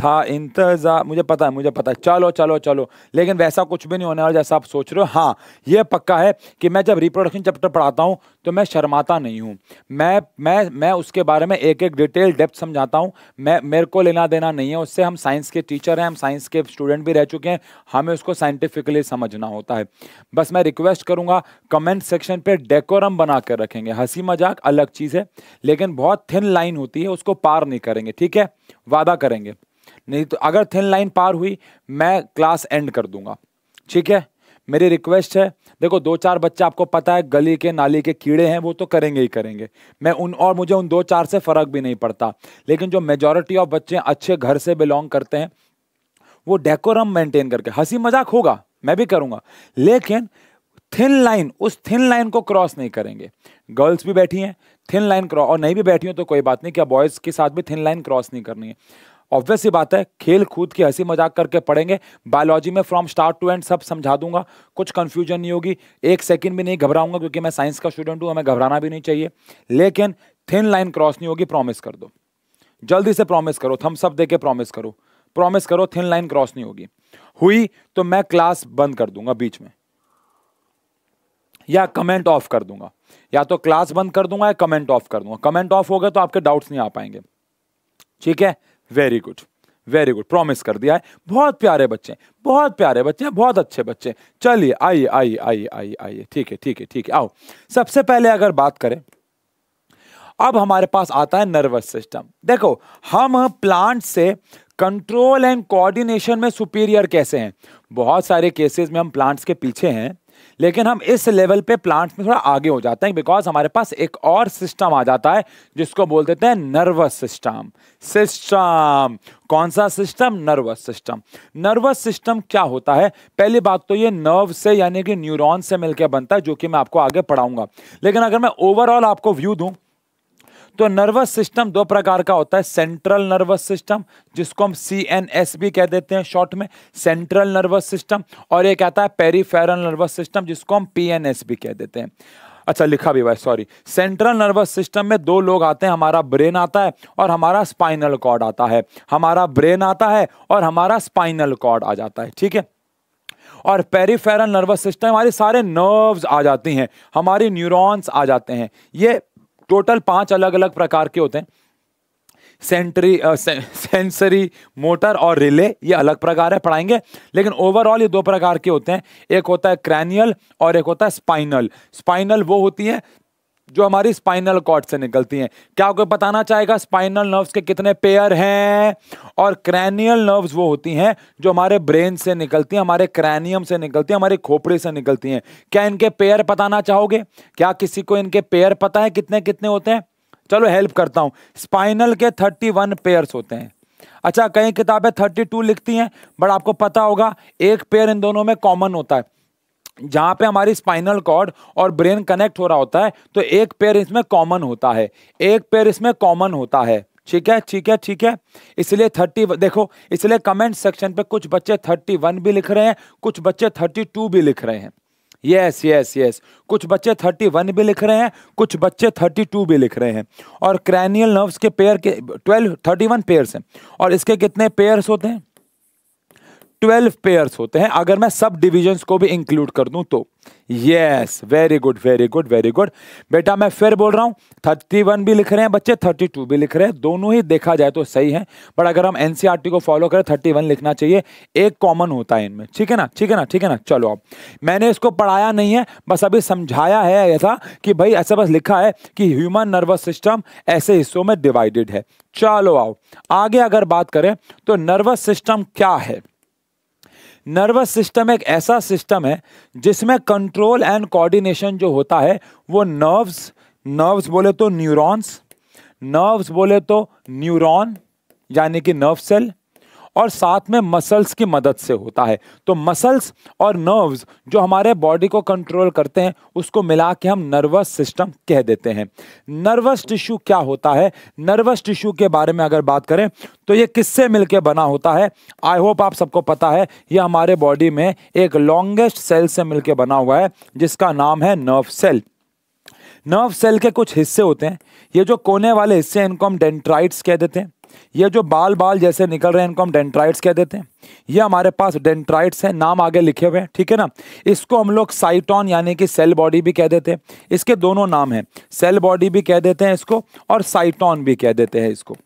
था इंतज़ार मुझे पता है मुझे पता है चलो चलो चलो लेकिन वैसा कुछ भी नहीं होने वाला जैसा आप सोच रहे हो हाँ ये पक्का है कि मैं जब रिप्रोडक्शन चैप्टर पढ़ाता हूँ तो मैं शर्माता नहीं हूँ मैं मैं मैं उसके बारे में एक एक डिटेल डेप्थ समझाता हूँ मैं मेरे को लेना देना नहीं है उससे हम साइंस के टीचर हैं हम साइंस के स्टूडेंट भी रह चुके हैं हमें उसको साइंटिफिकली समझना होता है बस मैं रिक्वेस्ट करूँगा कमेंट सेक्शन पर डेकोरम बना कर रखेंगे हंसी मजाक अलग चीज़ है लेकिन बहुत थिन लाइन होती है उसको पार नहीं करेंगे ठीक है वादा करेंगे नहीं तो अगर थिन लाइन पार हुई मैं क्लास एंड कर दूंगा ठीक है मेरी रिक्वेस्ट है देखो दो चार बच्चे आपको पता है गली के नाली के कीड़े हैं वो तो करेंगे ही करेंगे मैं उन और मुझे उन दो चार से फ़र्क भी नहीं पड़ता लेकिन जो मेजॉरिटी ऑफ बच्चे अच्छे घर से बिलोंग करते हैं वो डेकोरम मेंटेन करके हंसी मजाक होगा मैं भी करूँगा लेकिन थिन लाइन उस थिन लाइन को क्रॉस नहीं करेंगे गर्ल्स भी बैठी हैं थिन लाइन क्रॉस और नहीं भी बैठी हो तो कोई बात नहीं क्या बॉयज़ के साथ भी थिन लाइन क्रॉस नहीं करनी है ऑब्वियस ही बात है खेल कूद के हंसी मजाक करके पढ़ेंगे बायोलॉजी में फ्रॉम स्टार्ट टू एंड सब समझा दूंगा कुछ कंफ्यूजन नहीं होगी एक सेकंड भी नहीं घबराऊंगा क्योंकि मैं साइंस का स्टूडेंट हूं हमें घबराना भी नहीं चाहिए लेकिन थिन लाइन क्रॉस नहीं होगी प्रॉमिस कर दो जल्दी से प्रॉमिस करो थम सब दे प्रॉमिस करो प्रॉमिस करो थिन लाइन क्रॉस नहीं होगी हुई तो मैं क्लास बंद कर दूंगा बीच में या कमेंट ऑफ कर दूंगा या तो क्लास बंद कर दूंगा या कमेंट ऑफ कर दूंगा कमेंट ऑफ हो गए तो आपके डाउट्स नहीं आ पाएंगे ठीक है very good very good promise कर दिया है बहुत प्यारे बच्चे बहुत प्यारे बच्चे बहुत अच्छे बच्चे चलिए आइए आइए आइए आइए आइए ठीक है ठीक है ठीक है आओ सबसे पहले अगर बात करें अब हमारे पास आता है नर्वस सिस्टम देखो हम प्लांट से कंट्रोल एंड कोऑर्डिनेशन में सुपीरियर कैसे हैं बहुत सारे केसेस में हम प्लांट्स के पीछे हैं लेकिन हम इस लेवल पे प्लांट्स में थोड़ा आगे हो जाते हैं बिकॉज हमारे पास एक और सिस्टम आ जाता है जिसको बोल देते हैं नर्वस सिस्टम सिस्टम कौन सा system nervous system nervous system क्या होता है पहली बात तो ये नर्व से यानी कि न्यूरॉन से मिलकर बनता है जो कि मैं आपको आगे पढ़ाऊंगा लेकिन अगर मैं ओवरऑल आपको व्यू दूं तो नर्वस सिस्टम दो प्रकार का होता है सेंट्रल नर्वस सिस्टम जिसको हम सी एन एस भी कह देते हैं शॉर्ट में सेंट्रल नर्वस सिस्टम और एक आता है पेरीफेरल नर्वस सिस्टम जिसको हम पी एन एस भी कह देते हैं अच्छा लिखा भी हुआ है सॉरी सेंट्रल नर्वस सिस्टम में दो लोग आते हैं हमारा ब्रेन आता है और हमारा स्पाइनल कॉर्ड आता है हमारा ब्रेन आता है और हमारा स्पाइनल कॉर्ड आ जाता है ठीक है और पेरीफेरल नर्वस सिस्टम हमारे सारे नर्व्स आ जाती हैं हमारी न्यूरॉन्स आ जाते हैं ये टोटल पांच अलग अलग प्रकार के होते हैं सेंट्री सेंसरी मोटर और रिले ये अलग प्रकार है पढ़ाएंगे लेकिन ओवरऑल ये दो प्रकार के होते हैं एक होता है क्रैनियल और एक होता है स्पाइनल स्पाइनल वो होती है जो हमारी स्पाइनल कॉर्ड से निकलती हैं क्या आपको बताना चाहेगा स्पाइनल नर्व्स के कितने पेयर हैं और क्रैनियल नर्व्स वो होती हैं जो हमारे ब्रेन से निकलती हैं हमारे क्रैनियम से निकलती हैं हमारे खोपड़े से निकलती हैं क्या इनके पेयर बताना चाहोगे क्या किसी को इनके पेयर पता है कितने कितने होते हैं चलो हेल्प करता हूँ स्पाइनल के थर्टी वन होते हैं अच्छा कई किताबें थर्टी टू लिखती हैं बट आपको पता होगा एक पेयर इन दोनों में कॉमन होता है जहां पे हमारी स्पाइनल कॉर्ड और ब्रेन कनेक्ट हो रहा होता है तो एक पेयर इसमें कॉमन होता है एक पेयर इसमें कॉमन होता है ठीक है ठीक है ठीक है इसलिए थर्टी देखो इसलिए कमेंट सेक्शन पे कुछ बच्चे थर्टी वन भी लिख रहे हैं कुछ बच्चे थर्टी टू भी लिख रहे हैं यस यस यस कुछ बच्चे थर्टी वन भी लिख रहे हैं कुछ बच्चे थर्टी टू भी लिख रहे हैं और क्रैनियल नर्व्स के पेयर के ट्वेल्व थर्टी वन पेयर्स हैं और इसके कितने पेयर्स होते हैं ट्वेल्व पेयर्स होते हैं अगर मैं सब डिविजन्स को भी इंक्लूड कर दूं तो yes very good very good very good बेटा मैं फिर बोल रहा हूं थर्टी वन भी लिख रहे हैं बच्चे थर्टी टू भी लिख रहे हैं दोनों ही देखा जाए तो सही है बट अगर हम एनसीआरटी e को फॉलो करें थर्टी वन लिखना चाहिए एक कॉमन होता है इनमें ठीक है ना ठीक है ना ठीक है ना चलो अब मैंने इसको पढ़ाया नहीं है बस अभी समझाया है ऐसा कि भाई ऐसा बस लिखा है कि ह्यूमन नर्वस सिस्टम ऐसे हिस्सों में डिवाइडेड है चलो आओ आगे अगर बात करें तो नर्वस सिस्टम क्या है नर्वस सिस्टम एक ऐसा सिस्टम है जिसमें कंट्रोल एंड कोऑर्डिनेशन जो होता है वो नर्व्स नर्व्स बोले तो न्यूरॉन्स नर्व्स बोले तो न्यूरॉन यानी कि नर्व सेल और साथ में मसल्स की मदद से होता है तो मसल्स और नर्व्स जो हमारे बॉडी को कंट्रोल करते हैं उसको मिला के हम नर्वस सिस्टम कह देते हैं नर्वस टिश्यू क्या होता है नर्वस टिश्यू के बारे में अगर बात करें तो ये किससे मिलकर बना होता है आई होप आप सबको पता है ये हमारे बॉडी में एक लॉन्गेस्ट सेल से मिलकर बना हुआ है जिसका नाम है नर्व सेल नर्व सेल के कुछ हिस्से होते हैं ये जो कोने वाले हिस्से हैं इनको हम डेंट्राइट्स कह देते हैं ये जो बाल बाल जैसे निकल रहे हैं इनको हम डेंट्राइट्स कह देते हैं ये हमारे पास डेंट्राइट्स हैं नाम आगे लिखे हुए हैं ठीक है ना इसको हम लोग साइटॉन यानी कि सेल बॉडी भी कह देते हैं इसके दोनों नाम हैं सेल बॉडी भी कह देते हैं इसको और साइटॉन भी कह देते हैं इसको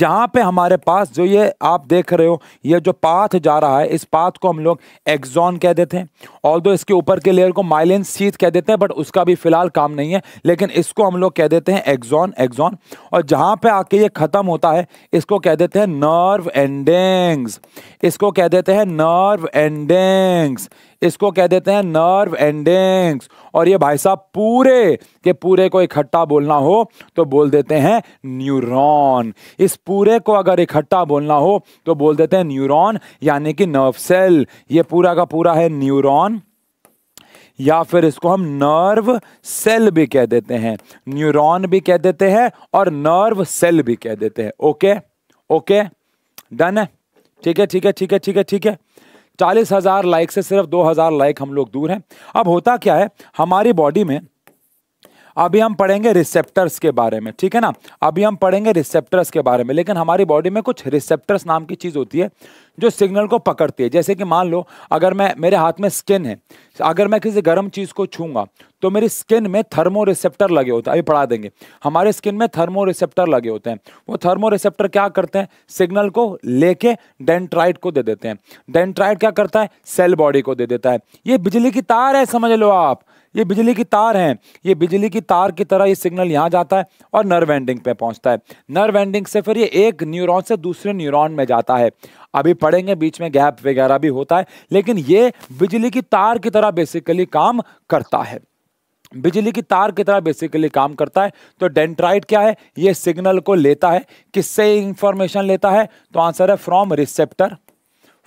यहाँ पे हमारे पास जो ये आप देख रहे हो ये जो पाथ जा रहा है इस पाथ को हम लोग एक्जॉन कह देते हैं और दो इसके ऊपर के लेयर को माइलेंस सीथ कह देते हैं बट उसका भी फिलहाल काम नहीं है लेकिन इसको हम लोग कह देते हैं एक्जॉन एक्जॉन और जहाँ पे आके ये खत्म होता है इसको कह देते हैं नर्व एंडिंग्स इसको कह देते हैं नर्व एंडिंग्स इसको कह देते हैं नर्व एंडिंग्स और ये भाई साहब पूरे के पूरे को इकट्ठा बोलना हो तो बोल देते हैं न्यूरॉन इस पूरे को अगर इकट्ठा बोलना हो तो बोल देते हैं न्यूरॉन यानी कि नर्व सेल ये पूरा का पूरा है न्यूरॉन या फिर इसको हम नर्व सेल भी कह देते हैं न्यूरॉन भी कह देते हैं और नर्व सेल भी कह देते हैं ओके ओके डन है ठीक है ठीक है ठीक है ठीक है ठीक है चालीस हज़ार लाइक से सिर्फ दो हज़ार लाइक हम लोग दूर हैं अब होता क्या है हमारी बॉडी में अभी हम पढ़ेंगे रिसेप्टर्स के बारे में ठीक है ना अभी हम पढ़ेंगे रिसेप्टर्स के बारे में लेकिन हमारी बॉडी में कुछ रिसेप्टर्स नाम की चीज़ होती है जो सिग्नल को पकड़ती है जैसे कि मान लो अगर मैं मेरे हाथ में स्किन है अगर मैं किसी गर्म चीज़ को छूंगा तो मेरी स्किन में थर्मो रिसेप्टर लगे होते हैं अभी पढ़ा देंगे हमारे स्किन में थर्मो रिसेप्टर लगे होते हैं वो थर्मो रिसेप्टर क्या करते हैं सिग्नल को लेके डेंट्राइट को दे देते हैं डेंट्राइट क्या करता है सेल बॉडी को दे देता है ये बिजली की तार है समझ लो आप ये बिजली की तार है ये बिजली की तार की तरह ये सिग्नल यहाँ जाता है और नर्व एंडिंग पे पहुँचता है नर्व एंडिंग से फिर ये एक न्यूरॉन से दूसरे न्यूरॉन में जाता है अभी पढ़ेंगे बीच में गैप वगैरह भी होता है लेकिन ये बिजली की तार की तरह बेसिकली काम करता है बिजली की तार की तरह बेसिकली काम करता है तो डेंट्राइट क्या है ये सिग्नल को लेता है किससे इंफॉर्मेशन लेता है तो आंसर है फ्रॉम रिसेप्टर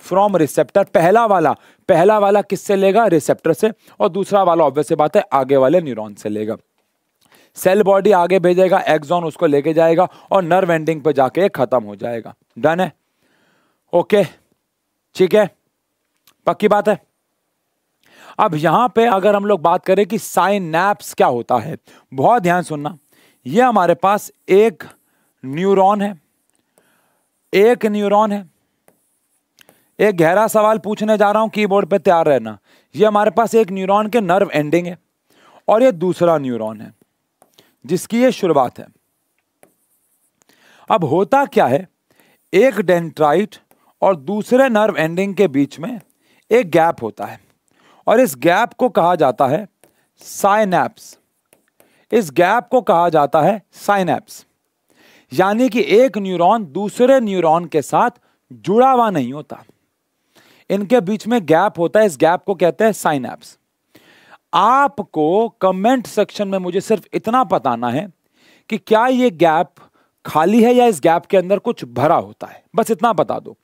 फ्रॉम रिसेप्टर पहला वाला पहला वाला किससे लेगा रिसेप्टर से और दूसरा वाला ऑब्वियस बात है आगे वाले न्यूरॉन से लेगा सेल बॉडी आगे भेजेगा एक्सॉन उसको लेके जाएगा और नर्व एंडिंग पे जाके खत्म हो जाएगा डन है ओके ठीक है पक्की बात है अब यहाँ पे अगर हम लोग बात करें कि साइनैप्स क्या होता है बहुत ध्यान सुनना ये हमारे पास एक न्यूरॉन है एक न्यूरॉन है एक गहरा सवाल पूछने जा रहा हूं कीबोर्ड पे तैयार रहना ये हमारे पास एक न्यूरॉन के नर्व एंडिंग है और ये दूसरा न्यूरॉन है जिसकी ये शुरुआत है अब होता क्या है एक डेंट्राइट और दूसरे नर्व एंडिंग के बीच में एक गैप होता है और इस गैप को कहा जाता है साइनैप्स इस गैप को कहा जाता है साइनैप्स यानी कि एक न्यूरॉन दूसरे न्यूरॉन के साथ जुड़ा हुआ नहीं होता इनके बीच में गैप होता है इस गैप को कहते हैं साइनैप्स आपको कमेंट सेक्शन में मुझे सिर्फ इतना बताना है कि क्या ये गैप खाली है या इस गैप के अंदर कुछ भरा होता है बस इतना बता दो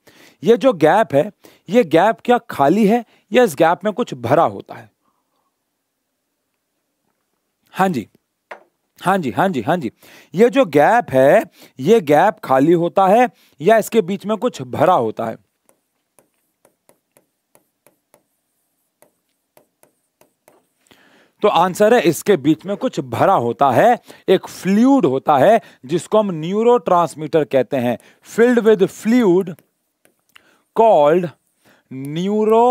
ये जो गैप है ये गैप क्या खाली है या इस गैप में कुछ भरा होता है हाँ जी हाँ जी हाँ जी हाँ जी ये जो गैप है ये गैप खाली होता है या इसके बीच में कुछ भरा होता है तो आंसर है इसके बीच में कुछ भरा होता है एक फ्लूड होता है जिसको हम न्यूरो कहते हैं filled with fluid called 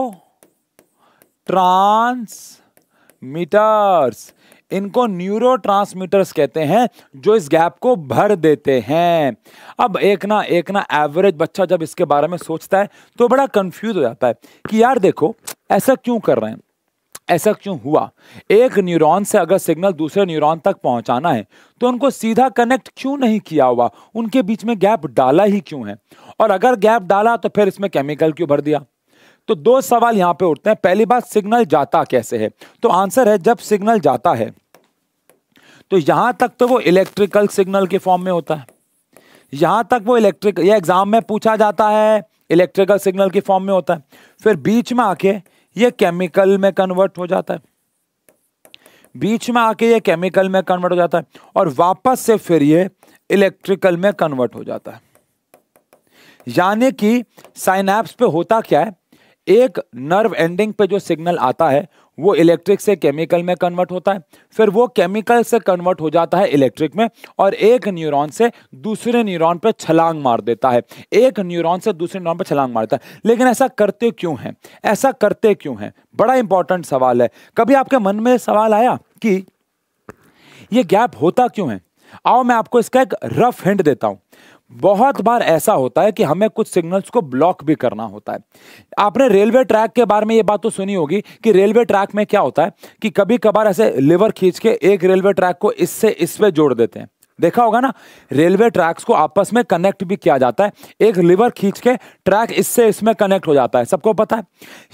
neurotransmitters इनको न्यूरो ट्रांसमीटर्स कहते हैं जो इस गैप को भर देते हैं अब एक ना एक ना एवरेज बच्चा जब इसके बारे में सोचता है तो बड़ा कंफ्यूज हो जाता है कि यार देखो ऐसा क्यों कर रहे हैं ऐसा क्यों हुआ एक न्यूरॉन से अगर सिग्नल दूसरे न्यूरॉन तक पहुंचाना है तो उनको सीधा कनेक्ट क्यों नहीं किया हुआ उनके बीच में गैप डाला ही क्यों है और अगर गैप डाला तो फिर इसमें केमिकल क्यों भर दिया तो दो सवाल यहां पे उठते हैं पहली बात सिग्नल जाता कैसे है तो आंसर है जब सिग्नल जाता है तो यहां तक तो वो इलेक्ट्रिकल सिग्नल के फॉर्म में होता है यहां तक वो इलेक्ट्रिक ये एग्जाम में पूछा जाता है इलेक्ट्रिकल सिग्नल के फॉर्म में होता है फिर बीच में आके ये केमिकल में कन्वर्ट हो जाता है बीच में आके ये केमिकल में कन्वर्ट हो जाता है और वापस से फिर ये इलेक्ट्रिकल में कन्वर्ट हो जाता है यानी कि साइनैप्स पे होता क्या है एक नर्व एंडिंग पे जो सिग्नल आता है वो इलेक्ट्रिक से केमिकल में कन्वर्ट होता है फिर वो केमिकल से कन्वर्ट हो जाता है इलेक्ट्रिक में और एक न्यूरॉन से दूसरे न्यूरॉन पे छलांग मार देता है एक न्यूरॉन से दूसरे न्यूरॉन पे छलांग देता है लेकिन ऐसा करते क्यों हैं ऐसा करते क्यों हैं बड़ा इंपॉर्टेंट सवाल है कभी आपके मन में सवाल आया कि ये गैप होता क्यों है आओ मैं आपको इसका एक रफ हिंट देता हूं बहुत बार ऐसा होता है कि हमें कुछ सिग्नल्स को ब्लॉक भी करना होता है आपने रेलवे ट्रैक के बारे में ये बात तो सुनी होगी कि रेलवे ट्रैक में क्या होता है कि कभी कभार ऐसे लिवर खींच के एक रेलवे ट्रैक को इससे इस जोड़ देते हैं देखा होगा ना रेलवे ट्रैक्स को आपस में कनेक्ट भी किया जाता है एक लिवर खींच के ट्रैक इससे इसमें कनेक्ट हो जाता है सबको पता है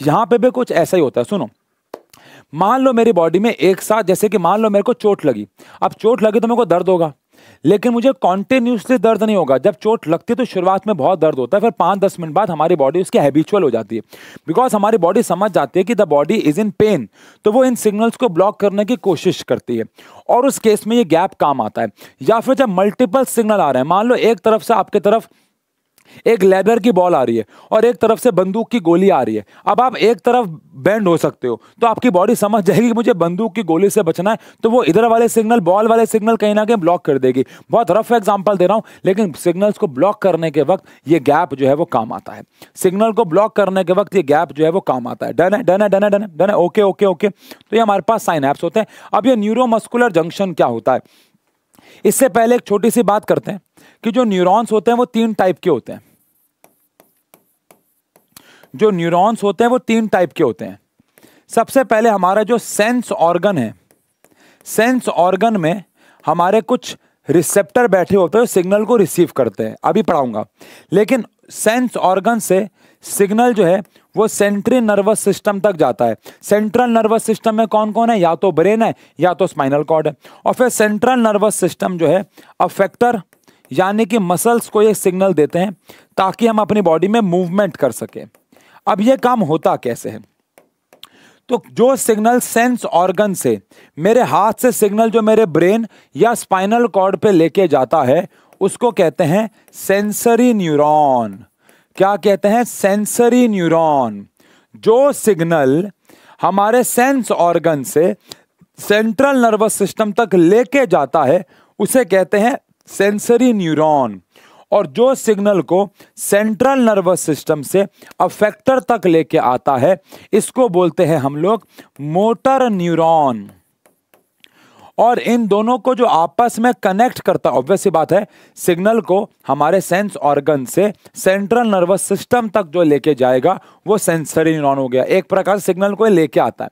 यहां पे भी कुछ ऐसा ही होता है सुनो मान लो मेरी बॉडी में एक साथ जैसे कि मान लो मेरे को चोट लगी अब चोट लगी तो मेरे को दर्द होगा लेकिन मुझे कॉन्टिन्यूसली दर्द नहीं होगा जब चोट लगती है तो शुरुआत में बहुत दर्द होता है फिर पाँच दस मिनट बाद हमारी बॉडी उसकी हैबिचुअल हो जाती है बिकॉज हमारी बॉडी समझ जाती है कि the body is in pen तो वो इन सिग्नल्स को ब्लॉक करने की कोशिश करती है और उस केस में ये गैप काम आता है या फिर जब मल्टीपल सिग्नल आ रहे हैं मान लो एक तरफ से आपके तरफ एक लेदर की बॉल आ रही है और एक तरफ से बंदूक की गोली आ रही है अब आप एक तरफ बैंड हो सकते हो तो आपकी बॉडी समझ जाएगी कि मुझे बंदूक की गोली से बचना है तो वो इधर वाले सिग्नल बॉल वाले सिग्नल कहीं ना कहीं ब्लॉक कर देगी बहुत रफ एग्जाम्पल दे रहा हूँ लेकिन सिग्नल्स को ब्लॉक करने के वक्त ये गैप जो है वो काम आता है सिग्नल को ब्लॉक करने के वक्त ये गैप जो है वो काम आता है डन है डन है डन है डन है डन है ओके ओके ओके तो ये हमारे पास साइनैप्स होते हैं अब ये न्यूरोमस्कुलर जंक्शन क्या होता है इससे पहले एक छोटी सी बात करते हैं कि जो न्यूरॉन्स होते हैं वो तीन टाइप के होते हैं जो न्यूरॉन्स होते हैं वो तीन टाइप के होते हैं सबसे पहले हमारा जो सेंस ऑर्गन है सेंस ऑर्गन में हमारे कुछ रिसेप्टर बैठे होते हैं सिग्नल को रिसीव करते हैं अभी पढ़ाऊंगा लेकिन सेंस ऑर्गन से सिग्नल जो है वो सेंट्रल नर्वस सिस्टम तक जाता है सेंट्रल नर्वस सिस्टम में कौन कौन है या तो ब्रेन है या तो स्पाइनल कॉर्ड है और फिर सेंट्रल नर्वस सिस्टम जो है अफेक्टर यानी कि मसल्स को ये सिग्नल देते हैं ताकि हम अपनी बॉडी में मूवमेंट कर सकें अब ये काम होता कैसे है तो जो सिग्नल सेंस ऑर्गन से मेरे हाथ से सिग्नल जो मेरे ब्रेन या स्पाइनल कॉर्ड पे लेके जाता है उसको कहते हैं सेंसरी न्यूरॉन क्या कहते हैं सेंसरी न्यूरॉन जो सिग्नल हमारे सेंस ऑर्गन से सेंट्रल नर्वस सिस्टम तक लेके जाता है उसे कहते हैं सेंसरी न्यूरॉन और जो सिग्नल को सेंट्रल नर्वस सिस्टम से अफेक्टर तक लेके आता है इसको बोलते हैं हम लोग मोटर न्यूरॉन और इन दोनों को जो आपस में कनेक्ट करता है ऑब्वियस बात है सिग्नल को हमारे सेंस ऑर्गन से सेंट्रल नर्वस सिस्टम तक जो लेके जाएगा वो सेंसरी नॉन हो गया एक प्रकार सिग्नल को लेके आता है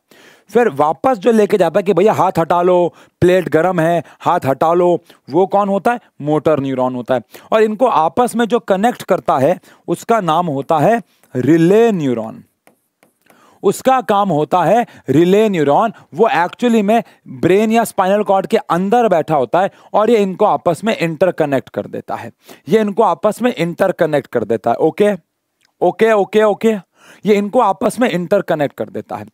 फिर वापस जो लेके जाता है कि भैया हाथ हटा लो प्लेट गर्म है हाथ हटा लो वो कौन होता है मोटर न्यूरॉन होता है और इनको आपस में जो कनेक्ट करता है उसका नाम होता है रिले न्यूरॉन उसका काम होता है रिले न्यूरॉन वो एक्चुअली में ब्रेन या स्पाइनल कॉर्ड के अंदर बैठा होता है और ये इनको आपस में इंटरकनेक्ट कर देता है ये इनको आपस में इंटरकनेक्ट कर देता है ओके ओके ओके ओके ये इनको आपस में इंटरकनेक्ट कर देता है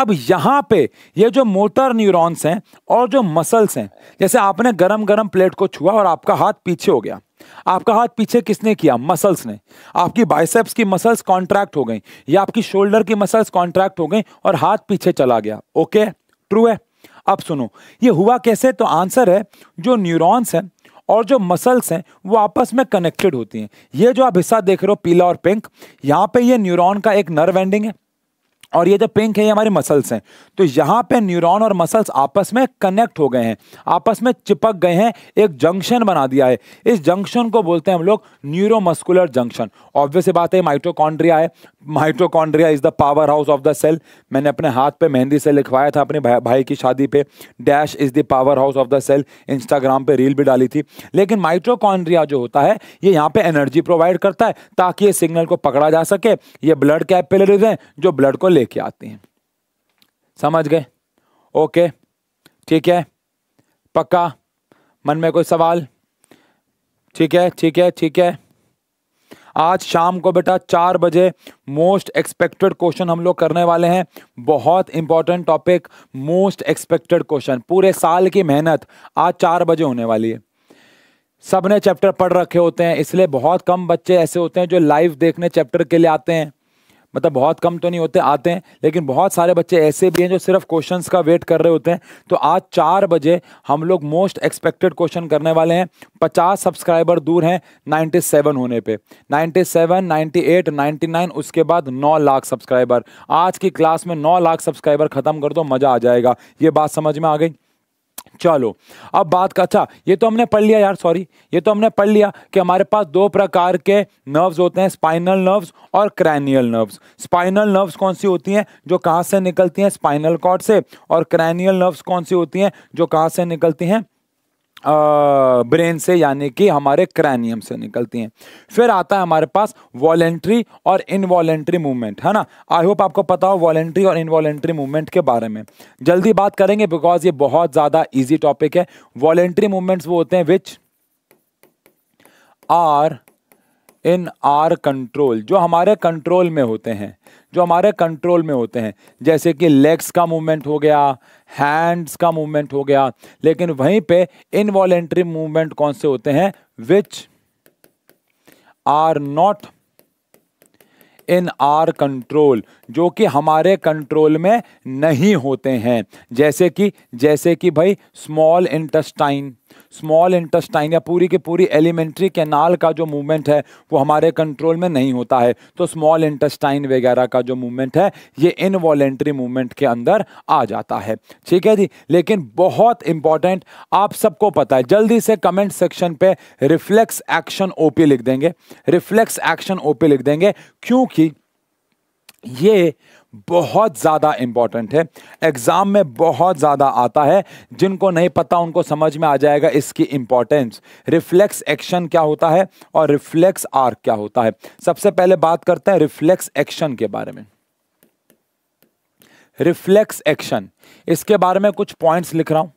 अब यहां पे ये जो मोटर न्यूरॉन्स हैं और जो मसल्स हैं जैसे आपने गरम गरम प्लेट को छुआ और आपका हाथ पीछे हो गया आपका हाथ पीछे किसने किया मसल्स ने आपकी बाइसेप्स की मसल्स कॉन्ट्रैक्ट हो गई या आपकी शोल्डर की मसल्स कॉन्ट्रैक्ट हो गई और हाथ पीछे चला गया ओके ट्रू है अब सुनो ये हुआ कैसे तो आंसर है जो न्यूरॉन्स हैं और जो मसल्स हैं वो आपस में कनेक्टेड होती हैं ये जो आप हिस्सा देख रहे हो पीला और पिंक यहाँ पे ये न्यूरॉन का एक नर्व एंडिंग है और ये जो पिंक है ये हमारे मसल्स हैं तो यहाँ पे न्यूरॉन और मसल्स आपस में कनेक्ट हो गए हैं आपस में चिपक गए हैं एक जंक्शन बना दिया है इस जंक्शन को बोलते हैं हम लोग न्यूरोमस्कुलर जंक्शन ऑब्वियस बात है माइटोकॉन्ड्रिया है mitochondria is the power house of the cell मैंने अपने हाथ पे मेहंदी से लिखवाया था अपने भा, भाई की शादी पे dash is the power house of the cell Instagram पे रील भी डाली थी लेकिन माइटोकॉन्ड्रिया जो होता है ये यहाँ पे एनर्जी प्रोवाइड करता है ताकि ये सिग्नल को पकड़ा जा सके ये ब्लड कैपिलरीज हैं जो ब्लड को लेके आते हैं समझ गए ओके ठीक है पक्का मन में कोई सवाल ठीक है ठीक है ठीक है आज शाम को बेटा चार बजे मोस्ट एक्सपेक्टेड क्वेश्चन हम लोग करने वाले हैं बहुत important topic most expected question पूरे साल की मेहनत आज चार बजे होने वाली है सबने चैप्टर पढ़ रखे होते हैं इसलिए बहुत कम बच्चे ऐसे होते हैं जो लाइव देखने चैप्टर के लिए आते हैं मतलब बहुत कम तो नहीं होते आते हैं लेकिन बहुत सारे बच्चे ऐसे भी हैं जो सिर्फ क्वेश्चन का वेट कर रहे होते हैं तो आज चार बजे हम लोग मोस्ट एक्सपेक्टेड क्वेश्चन करने वाले हैं पचास सब्सक्राइबर दूर हैं नाइन्टी सेवन होने पर ninety seven ninety eight ninety nine उसके बाद नौ लाख सब्सक्राइबर आज की क्लास में नौ लाख सब्सक्राइबर खत्म कर दो मज़ा आ जाएगा ये बात समझ में आ गई चलो अब बात का अच्छा ये तो हमने पढ़ लिया यार सॉरी ये तो हमने पढ़ लिया कि हमारे पास दो प्रकार के नर्व्स होते हैं स्पाइनल नर्व्स और क्रैनियल नर्व्स स्पाइनल नर्व्स कौन सी होती हैं जो कहाँ से निकलती हैं स्पाइनल कॉर्ड से और क्रैनियल नर्व्स कौन सी होती हैं जो कहाँ से निकलती हैं ब्रेन से यानी कि हमारे क्रैनियम से निकलती हैं फिर आता है हमारे पास वॉलेंट्री और इनवॉलेंट्री मूवमेंट है ना आई होप आपको पता हो वॉलेंट्री और इनवॉलेंट्री मूवमेंट के बारे में जल्दी बात करेंगे बिकॉज ये बहुत ज़्यादा इजी टॉपिक है वॉलेंट्री मूवमेंट्स वो होते हैं which are in are control जो हमारे कंट्रोल में होते हैं जो हमारे कंट्रोल में होते हैं जैसे कि लेग्स का मूवमेंट हो गया हैंड्स का मूवमेंट हो गया लेकिन वहीं पे इनवॉलेंट्री मूवमेंट कौन से होते हैं which are not in are control जो कि हमारे कंट्रोल में नहीं होते हैं जैसे कि जैसे कि भाई स्मॉल इंटस्टाइन स्मॉल इंटस्टाइन या पूरी की पूरी एलिमेंट्री कैनाल का जो मूवमेंट है वो हमारे कंट्रोल में नहीं होता है तो स्मॉल इंटस्टाइन वगैरह का जो मूवमेंट है ये इनवॉलेंट्री मूवमेंट के अंदर आ जाता है ठीक है जी लेकिन बहुत इंपॉर्टेंट आप सबको पता है जल्दी से कमेंट सेक्शन पे रिफ्लेक्स एक्शन ओपी लिख देंगे रिफ्लेक्स एक्शन ओपी लिख देंगे क्योंकि ये बहुत ज़्यादा इम्पॉर्टेंट है एग्ज़ाम में बहुत ज़्यादा आता है जिनको नहीं पता उनको समझ में आ जाएगा इसकी इम्पॉर्टेंस रिफ्लेक्स एक्शन क्या होता है और रिफ्लेक्स आर्क क्या होता है सबसे पहले बात करते हैं रिफ्लेक्स एक्शन के बारे में रिफ्लेक्स एक्शन इसके बारे में कुछ पॉइंट्स लिख रहा हूं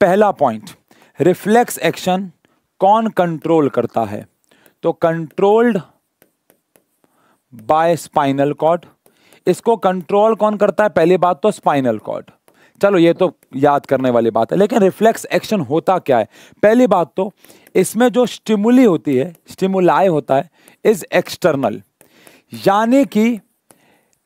पहला पॉइंट रिफ्लेक्स एक्शन कौन कंट्रोल करता है तो कंट्रोल्ड बाय स्पाइनल कॉर्ड इसको कंट्रोल कौन करता है पहली बात तो स्पाइनल कॉर्ड चलो ये तो याद करने वाली बात है लेकिन रिफ्लेक्स एक्शन होता क्या है पहली बात तो इसमें जो स्टिमुली होती है स्टिमुलाय होता है इज एक्सटर्नल यानी कि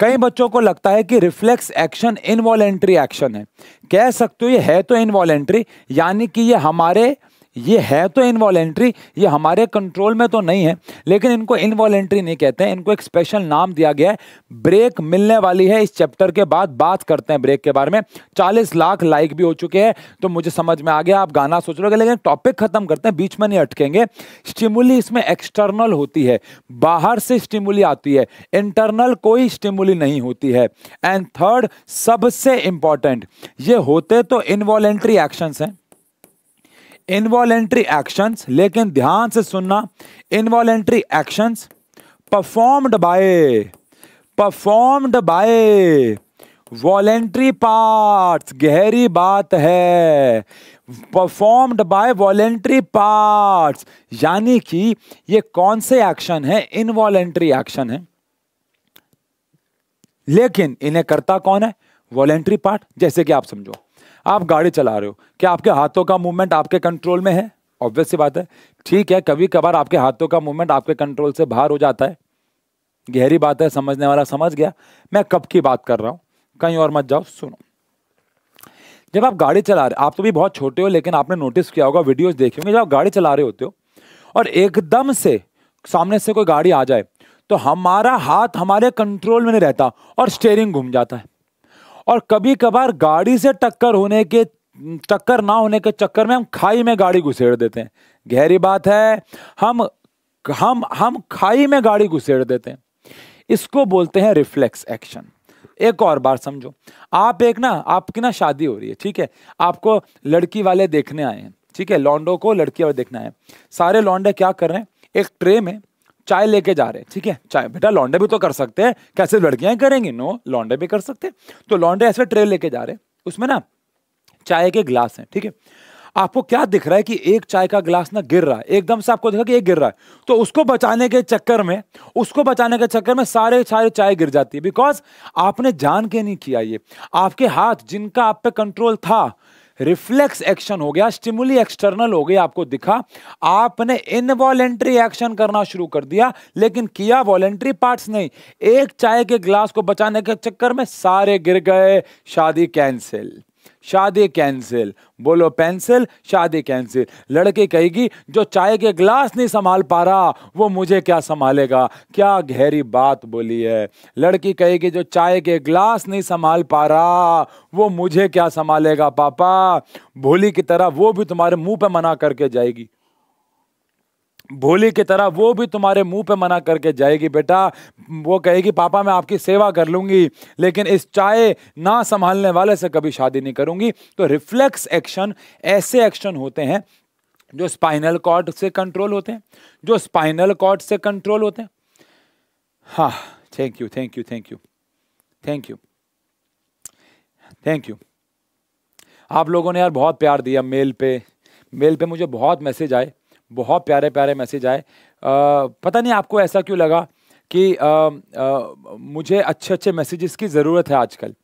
कई बच्चों को लगता है कि रिफ्लेक्स एक्शन इनवॉलेंट्री एक्शन है कह सकते हो ये है तो इनवॉलेंट्री यानी कि ये हमारे ये है तो इनवॉलेंट्री ये हमारे कंट्रोल में तो नहीं है लेकिन इनको इनवॉलेंट्री नहीं कहते हैं इनको एक स्पेशल नाम दिया गया है ब्रेक मिलने वाली है इस चैप्टर के बाद बात करते हैं ब्रेक के बारे में चालीस लाख लाइक भी हो चुके हैं तो मुझे समझ में आ गया आप गाना सोच हो लेकिन टॉपिक खत्म करते हैं बीच में नहीं अटकेंगे स्टिमुली इसमें एक्सटर्नल होती है बाहर से स्टिमुली आती है इंटरनल कोई स्टिमुली नहीं होती है एंड थर्ड सबसे इंपॉर्टेंट ये होते तो इनवॉलेंट्री एक्शंस हैं इनवॉलेंट्री एक्शंस लेकिन ध्यान से सुनना involuntary actions performed by performed by voluntary parts गहरी बात है परफॉर्म्ड बाय वॉलेंट्री पार्ट्स यानी कि ये कौन से एक्शन है इनवॉलेंट्री एक्शन है लेकिन इन्हें करता कौन है वॉलेंट्री पार्ट जैसे कि आप समझो आप गाड़ी चला रहे हो क्या आपके हाथों का मूवमेंट आपके कंट्रोल में है ऑब्वियस सी बात है ठीक है कभी कभार आपके हाथों का मूवमेंट आपके कंट्रोल से बाहर हो जाता है गहरी बात है समझने वाला समझ गया मैं कब की बात कर रहा हूँ कहीं और मत जाओ सुनो जब आप गाड़ी चला रहे आप तो भी बहुत छोटे हो लेकिन आपने नोटिस किया होगा वीडियोज देखे होंगे जब आप गाड़ी चला रहे होते हो और एकदम से सामने से कोई गाड़ी आ जाए तो हमारा हाथ हमारे कंट्रोल में नहीं रहता और स्टेयरिंग घूम जाता है और कभी कभार गाड़ी से टक्कर होने के टक्कर ना होने के चक्कर में हम खाई में गाड़ी घुसेड़ देते हैं गहरी बात है हम हम हम खाई में गाड़ी घुसेड़ देते हैं इसको बोलते हैं रिफ्लेक्स एक्शन एक और बार समझो आप एक ना आपकी ना शादी हो रही है ठीक है आपको लड़की वाले देखने आए हैं ठीक है लॉन्डो को लड़की वाले देखने आए हैं सारे लॉन्डे क्या कर रहे हैं एक ट्रे में चाय लेके जा रहे हैं ठीक है चाय बेटा लॉन्डे भी तो कर सकते हैं कैसे लड़कियां करेंगे नो लॉन्डे भी कर सकते हैं तो लॉन्डे ऐसे ट्रे लेके जा रहे हैं उसमें ना चाय के ग्लास हैं ठीक है थीके? आपको क्या दिख रहा है कि एक चाय का ग्लास ना गिर रहा है एकदम से आपको दिखा कि एक गिर रहा है तो उसको बचाने के चक्कर में उसको बचाने के चक्कर में सारे सारे चाय गिर जाती है बिकॉज आपने जान के नहीं किया ये आपके हाथ जिनका आप पे कंट्रोल था रिफ्लेक्स एक्शन हो गया स्टिमुली एक्सटर्नल हो गया आपको दिखा आपने इनवॉलेंट्री एक्शन करना शुरू कर दिया लेकिन किया वॉलेंट्री पार्ट्स नहीं एक चाय के ग्लास को बचाने के चक्कर में सारे गिर गए शादी कैंसिल शादी कैंसिल बोलो पेंसिल शादी कैंसिल लड़की कहेगी जो चाय के ग्लास नहीं संभाल पा रहा वो मुझे क्या संभालेगा क्या गहरी बात बोली है लड़की कहेगी जो चाय के ग्लास नहीं संभाल पा रहा वो मुझे क्या संभालेगा पापा भोली की तरह वो भी तुम्हारे मुंह पे मना करके जाएगी भोली की तरह वो भी तुम्हारे मुंह पे मना करके जाएगी बेटा वो कहेगी पापा मैं आपकी सेवा कर लूंगी लेकिन इस चाय ना संभालने वाले से कभी शादी नहीं करूंगी तो रिफ्लेक्स एक्शन ऐसे एक्शन होते हैं जो स्पाइनल कॉर्ड से कंट्रोल होते हैं जो स्पाइनल कॉर्ड से कंट्रोल होते हैं हाँ thank you thank you thank you thank you thank you आप लोगों ने यार बहुत प्यार दिया मेल पे मेल पे मुझे बहुत मैसेज आए बहुत प्यारे प्यारे मैसेज आए पता नहीं आपको ऐसा क्यों लगा कि आ, आ, मुझे अच्छे अच्छे मैसेजेस की ज़रूरत है आजकल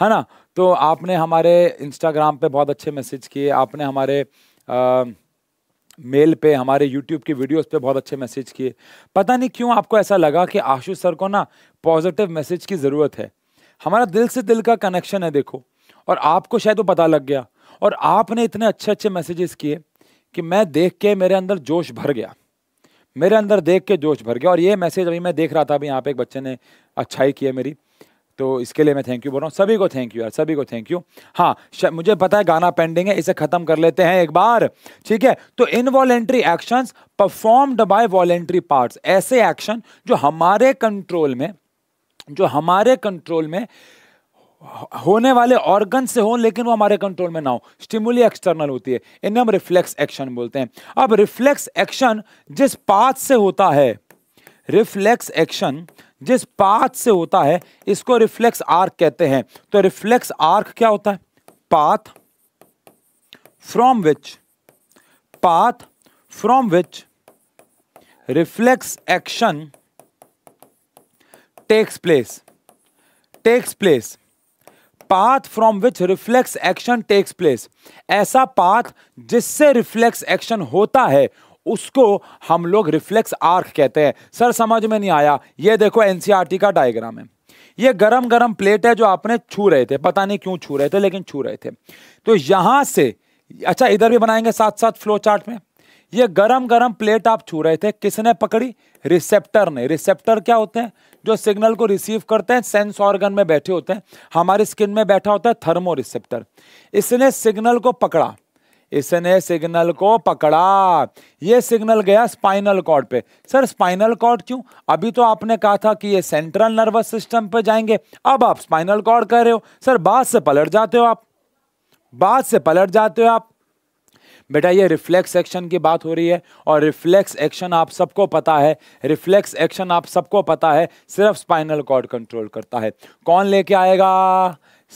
है ना तो आपने हमारे इंस्टाग्राम पे बहुत अच्छे मैसेज किए आपने हमारे आ, मेल पे हमारे यूट्यूब की वीडियोस पे बहुत अच्छे मैसेज किए पता नहीं क्यों आपको ऐसा लगा कि आशीष सर को ना पॉजिटिव मैसेज की ज़रूरत है हमारा दिल से दिल का कनेक्शन है देखो और आपको शायद वो पता लग गया और आपने इतने अच्छे अच्छे मैसेजेस किए कि मैं देख के मेरे अंदर जोश भर गया मेरे अंदर देख के जोश भर गया और ये मैसेज अभी मैं देख रहा था अभी यहाँ पे एक बच्चे ने अच्छाई की है मेरी तो इसके लिए मैं थैंक यू बोल रहा हूँ सभी को थैंक यू यार सभी को थैंक यू हाँ मुझे पता है गाना पेंडिंग है इसे ख़त्म कर लेते हैं एक बार ठीक है तो involuntary action performed by voluntary part ऐसे एक्शन जो हमारे कंट्रोल में जो हमारे कंट्रोल में होने वाले ऑर्गन से हो लेकिन वो हमारे कंट्रोल में ना हो स्टिमुली एक्सटर्नल होती है इन्हें हम रिफ्लेक्स एक्शन बोलते हैं अब रिफ्लेक्स एक्शन जिस पाथ से होता है रिफ्लेक्स एक्शन जिस पाथ से होता है इसको रिफ्लेक्स आर्क कहते हैं तो रिफ्लेक्स आर्क क्या होता है path from which path from which reflex action takes place takes place path from which reflex action takes place ऐसा पाथ जिससे रिफ्लेक्स एक्शन होता है उसको हम लोग रिफ्लेक्स आर्क कहते हैं सर समझ में नहीं आया ये देखो एनसीईआरटी e का डायग्राम है ये गरम गरम प्लेट है जो आपने छू रहे थे पता नहीं क्यों छू रहे थे लेकिन छू रहे थे तो यहां से अच्छा इधर भी बनाएंगे साथ साथ फ्लो चार्ट में ये गरम गरम प्लेट आप छू रहे थे किसने पकड़ी रिसेप्टर ने रिसेप्टर क्या होते हैं जो सिग्नल को रिसीव करते हैं सेंस ऑर्गन में बैठे होते हैं हमारे स्किन में बैठा होता है थर्मो रिसेप्टर इसने सिग्नल को पकड़ा इसने सिग्नल को पकड़ा ये सिग्नल गया स्पाइनल कॉर्ड पे सर स्पाइनल कॉर्ड क्यों अभी तो आपने कहा था कि ये सेंट्रल नर्वस सिस्टम पे जाएंगे अब आप स्पाइनल कॉर्ड कह रहे हो सर बाद से पलट जाते हो आप बाद से पलट जाते हो आप बेटा ये रिफ्लेक्स एक्शन की बात हो रही है और रिफ्लेक्स एक्शन आप सबको पता है रिफ्लेक्स एक्शन आप सबको पता है सिर्फ स्पाइनल कॉर्ड कंट्रोल करता है कौन लेके आएगा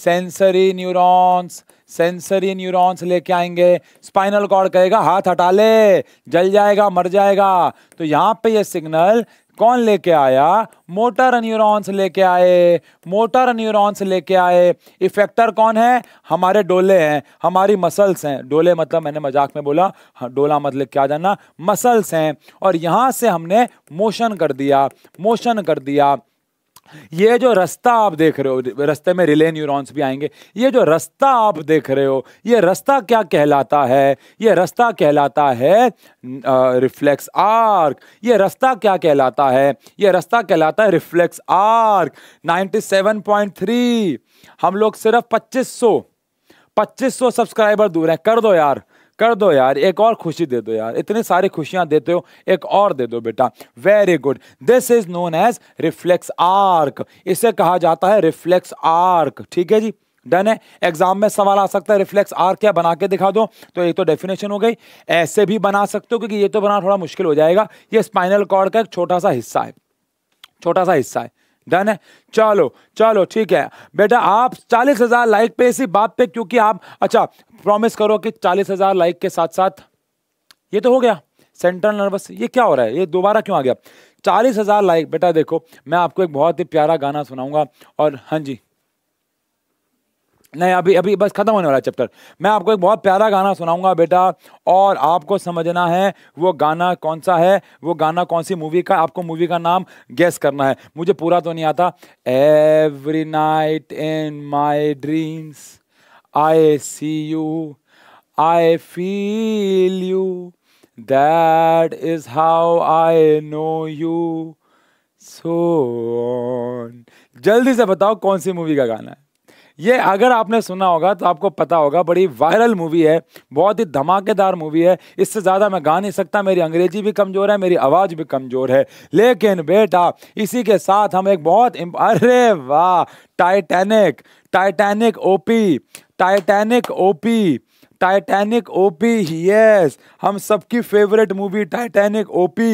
सेंसरी न्यूरॉन्स सेंसरी न्यूरॉन्स लेके आएंगे स्पाइनल कॉर्ड कहेगा हाथ हटा ले जल जाएगा मर जाएगा तो यहाँ पे ये सिग्नल कौन लेके आया मोटर न्यूरॉन्स लेके आए मोटर न्यूरॉन्स लेके आए इफेक्टर कौन है हमारे डोले हैं हमारी मसल्स हैं डोले मतलब मैंने मजाक में बोला हाँ, डोला मतलब क्या जाना मसल्स हैं और यहाँ से हमने मोशन कर दिया मोशन कर दिया ये जो रास्ता आप देख रहे हो रास्ते में रिले न्यूरॉन्स भी आएंगे ये जो रास्ता आप देख रहे हो ये रास्ता क्या कहलाता है ये रास्ता कहलाता है रिफ्लेक्स आर्क ये रास्ता क्या कहलाता है ये रास्ता कहलाता है रिफ्लेक्स आर्क 97.3 हम लोग सिर्फ 2500 2500 सब्सक्राइबर दूर हैं कर दो यार कर दो यार एक और खुशी दे दो यार इतनी सारी खुशियां देते हो एक और दे दो बेटा very good this is known as reflex arc इसे कहा जाता है रिफ्लेक्स आर्क ठीक है जी डन है एग्जाम में सवाल आ सकता है रिफ्लेक्स आर क्या बना के दिखा दो तो ये तो डेफिनेशन हो गई ऐसे भी बना सकते हो क्योंकि ये तो बनाना थोड़ा मुश्किल हो जाएगा ये स्पाइनल कॉर्ड का एक छोटा सा हिस्सा है छोटा सा हिस्सा है डन है चलो चलो ठीक है बेटा आप चालीस हजार लाइक पे इसी बात पे क्योंकि आप अच्छा प्रॉमिस करो कि चालीस हजार लाइक के साथ साथ ये तो हो गया सेंट्रल नर्वस ये क्या हो रहा है ये दोबारा क्यों आ गया चालीस हजार लाइक बेटा देखो मैं आपको एक बहुत ही प्यारा गाना सुनाऊंगा और हाँ जी नहीं अभी अभी बस खत्म होने वाला चैप्टर मैं आपको एक बहुत प्यारा गाना सुनाऊंगा बेटा और आपको समझना है वो गाना कौन सा है वो गाना कौन सी मूवी का आपको मूवी का नाम गेस करना है मुझे पूरा तो नहीं आता every night in my dreams I C you I feel you that is how I know you so जल्दी से बताओ कौन सी मूवी का गाना है ये अगर आपने सुना होगा तो आपको पता होगा बड़ी वायरल मूवी है बहुत ही धमाकेदार मूवी है इससे ज़्यादा मैं गा नहीं सकता मेरी अंग्रेजी भी कमज़ोर है मेरी आवाज़ भी कमज़ोर है लेकिन बेटा इसी के साथ हम एक बहुत अरे वाह Titanic Titanic OP Titanic OP Titanic OP yes हम सबकी फेवरेट मूवी टाइटैनिक ओपी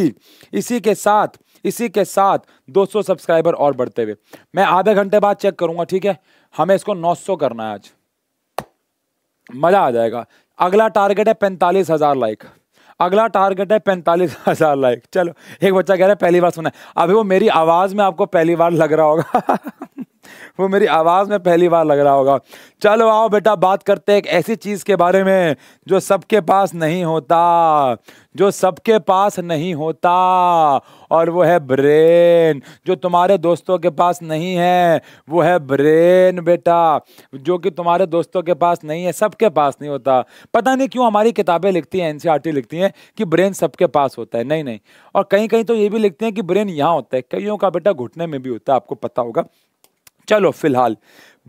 इसी के साथ इसी के साथ 200 सब्सक्राइबर और बढ़ते हुए मैं आधे घंटे बाद चेक करूंगा ठीक है हमें इसको 900 करना है आज मज़ा आ जाएगा अगला टारगेट है पैंतालीस हज़ार लाइक अगला टारगेट है पैंतालीस हज़ार लाइक चलो एक बच्चा कह रहा है पहली बार सुना है अभी वो मेरी आवाज़ में आपको पहली बार लग रहा होगा वो मेरी आवाज़ में पहली बार लग रहा होगा चलो आओ बेटा बात करते हैं एक ऐसी चीज़ के बारे में जो सबके पास नहीं होता जो सबके पास नहीं होता और वो है ब्रेन जो तुम्हारे दोस्तों के पास नहीं है वो है ब्रेन बेटा जो कि तुम्हारे दोस्तों के पास नहीं है सबके पास नहीं होता पता नहीं क्यों हमारी किताबें लिखती हैं एन लिखती हैं कि ब्रेन सबके पास होता है नहीं नहीं और कहीं कहीं तो ये भी लिखते हैं कि ब्रेन यहाँ होता है कईयों का बेटा घुटने में भी होता है आपको पता होगा चलो फिलहाल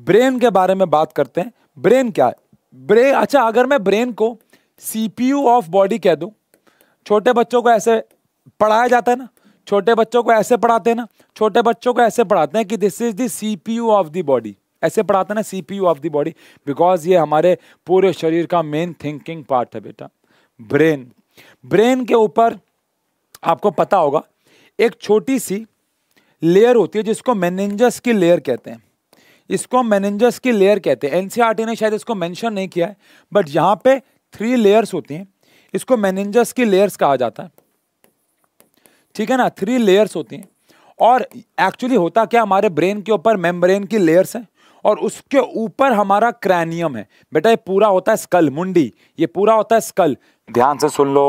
ब्रेन के बारे में बात करते हैं ब्रेन क्या है ब्रेन अच्छा अगर मैं ब्रेन को सीपीयू ऑफ बॉडी कह दूं छोटे बच्चों को ऐसे पढ़ाया जाता है ना छोटे बच्चों को ऐसे पढ़ाते हैं ना छोटे बच्चों को ऐसे पढ़ाते हैं कि this is the C P U of the body ऐसे पढ़ाते हैं ना C P U of the body because ये हमारे पूरे शरीर का मेन थिंकिंग पार्ट है बेटा ब्रेन ब्रेन के ऊपर आपको पता होगा एक छोटी सी लेयर होती है जिसको मैनेंजर्स की लेयर कहते हैं इसको मैनेजर्स की लेयर कहते हैं एनसीईआरटी e ने शायद इसको मेंशन नहीं किया है बट यहाँ पे थ्री लेयर्स होती हैं इसको मैनेंजर्स की लेयर्स कहा जाता है ठीक है ना थ्री लेयर्स होती हैं और एक्चुअली होता क्या हमारे ब्रेन के ऊपर मेम्ब्रेन की लेयर्स हैं और उसके ऊपर हमारा क्रैनियम है बेटा ये पूरा होता है स्कल मुंडी ये पूरा होता है स्कल ध्यान से सुन लो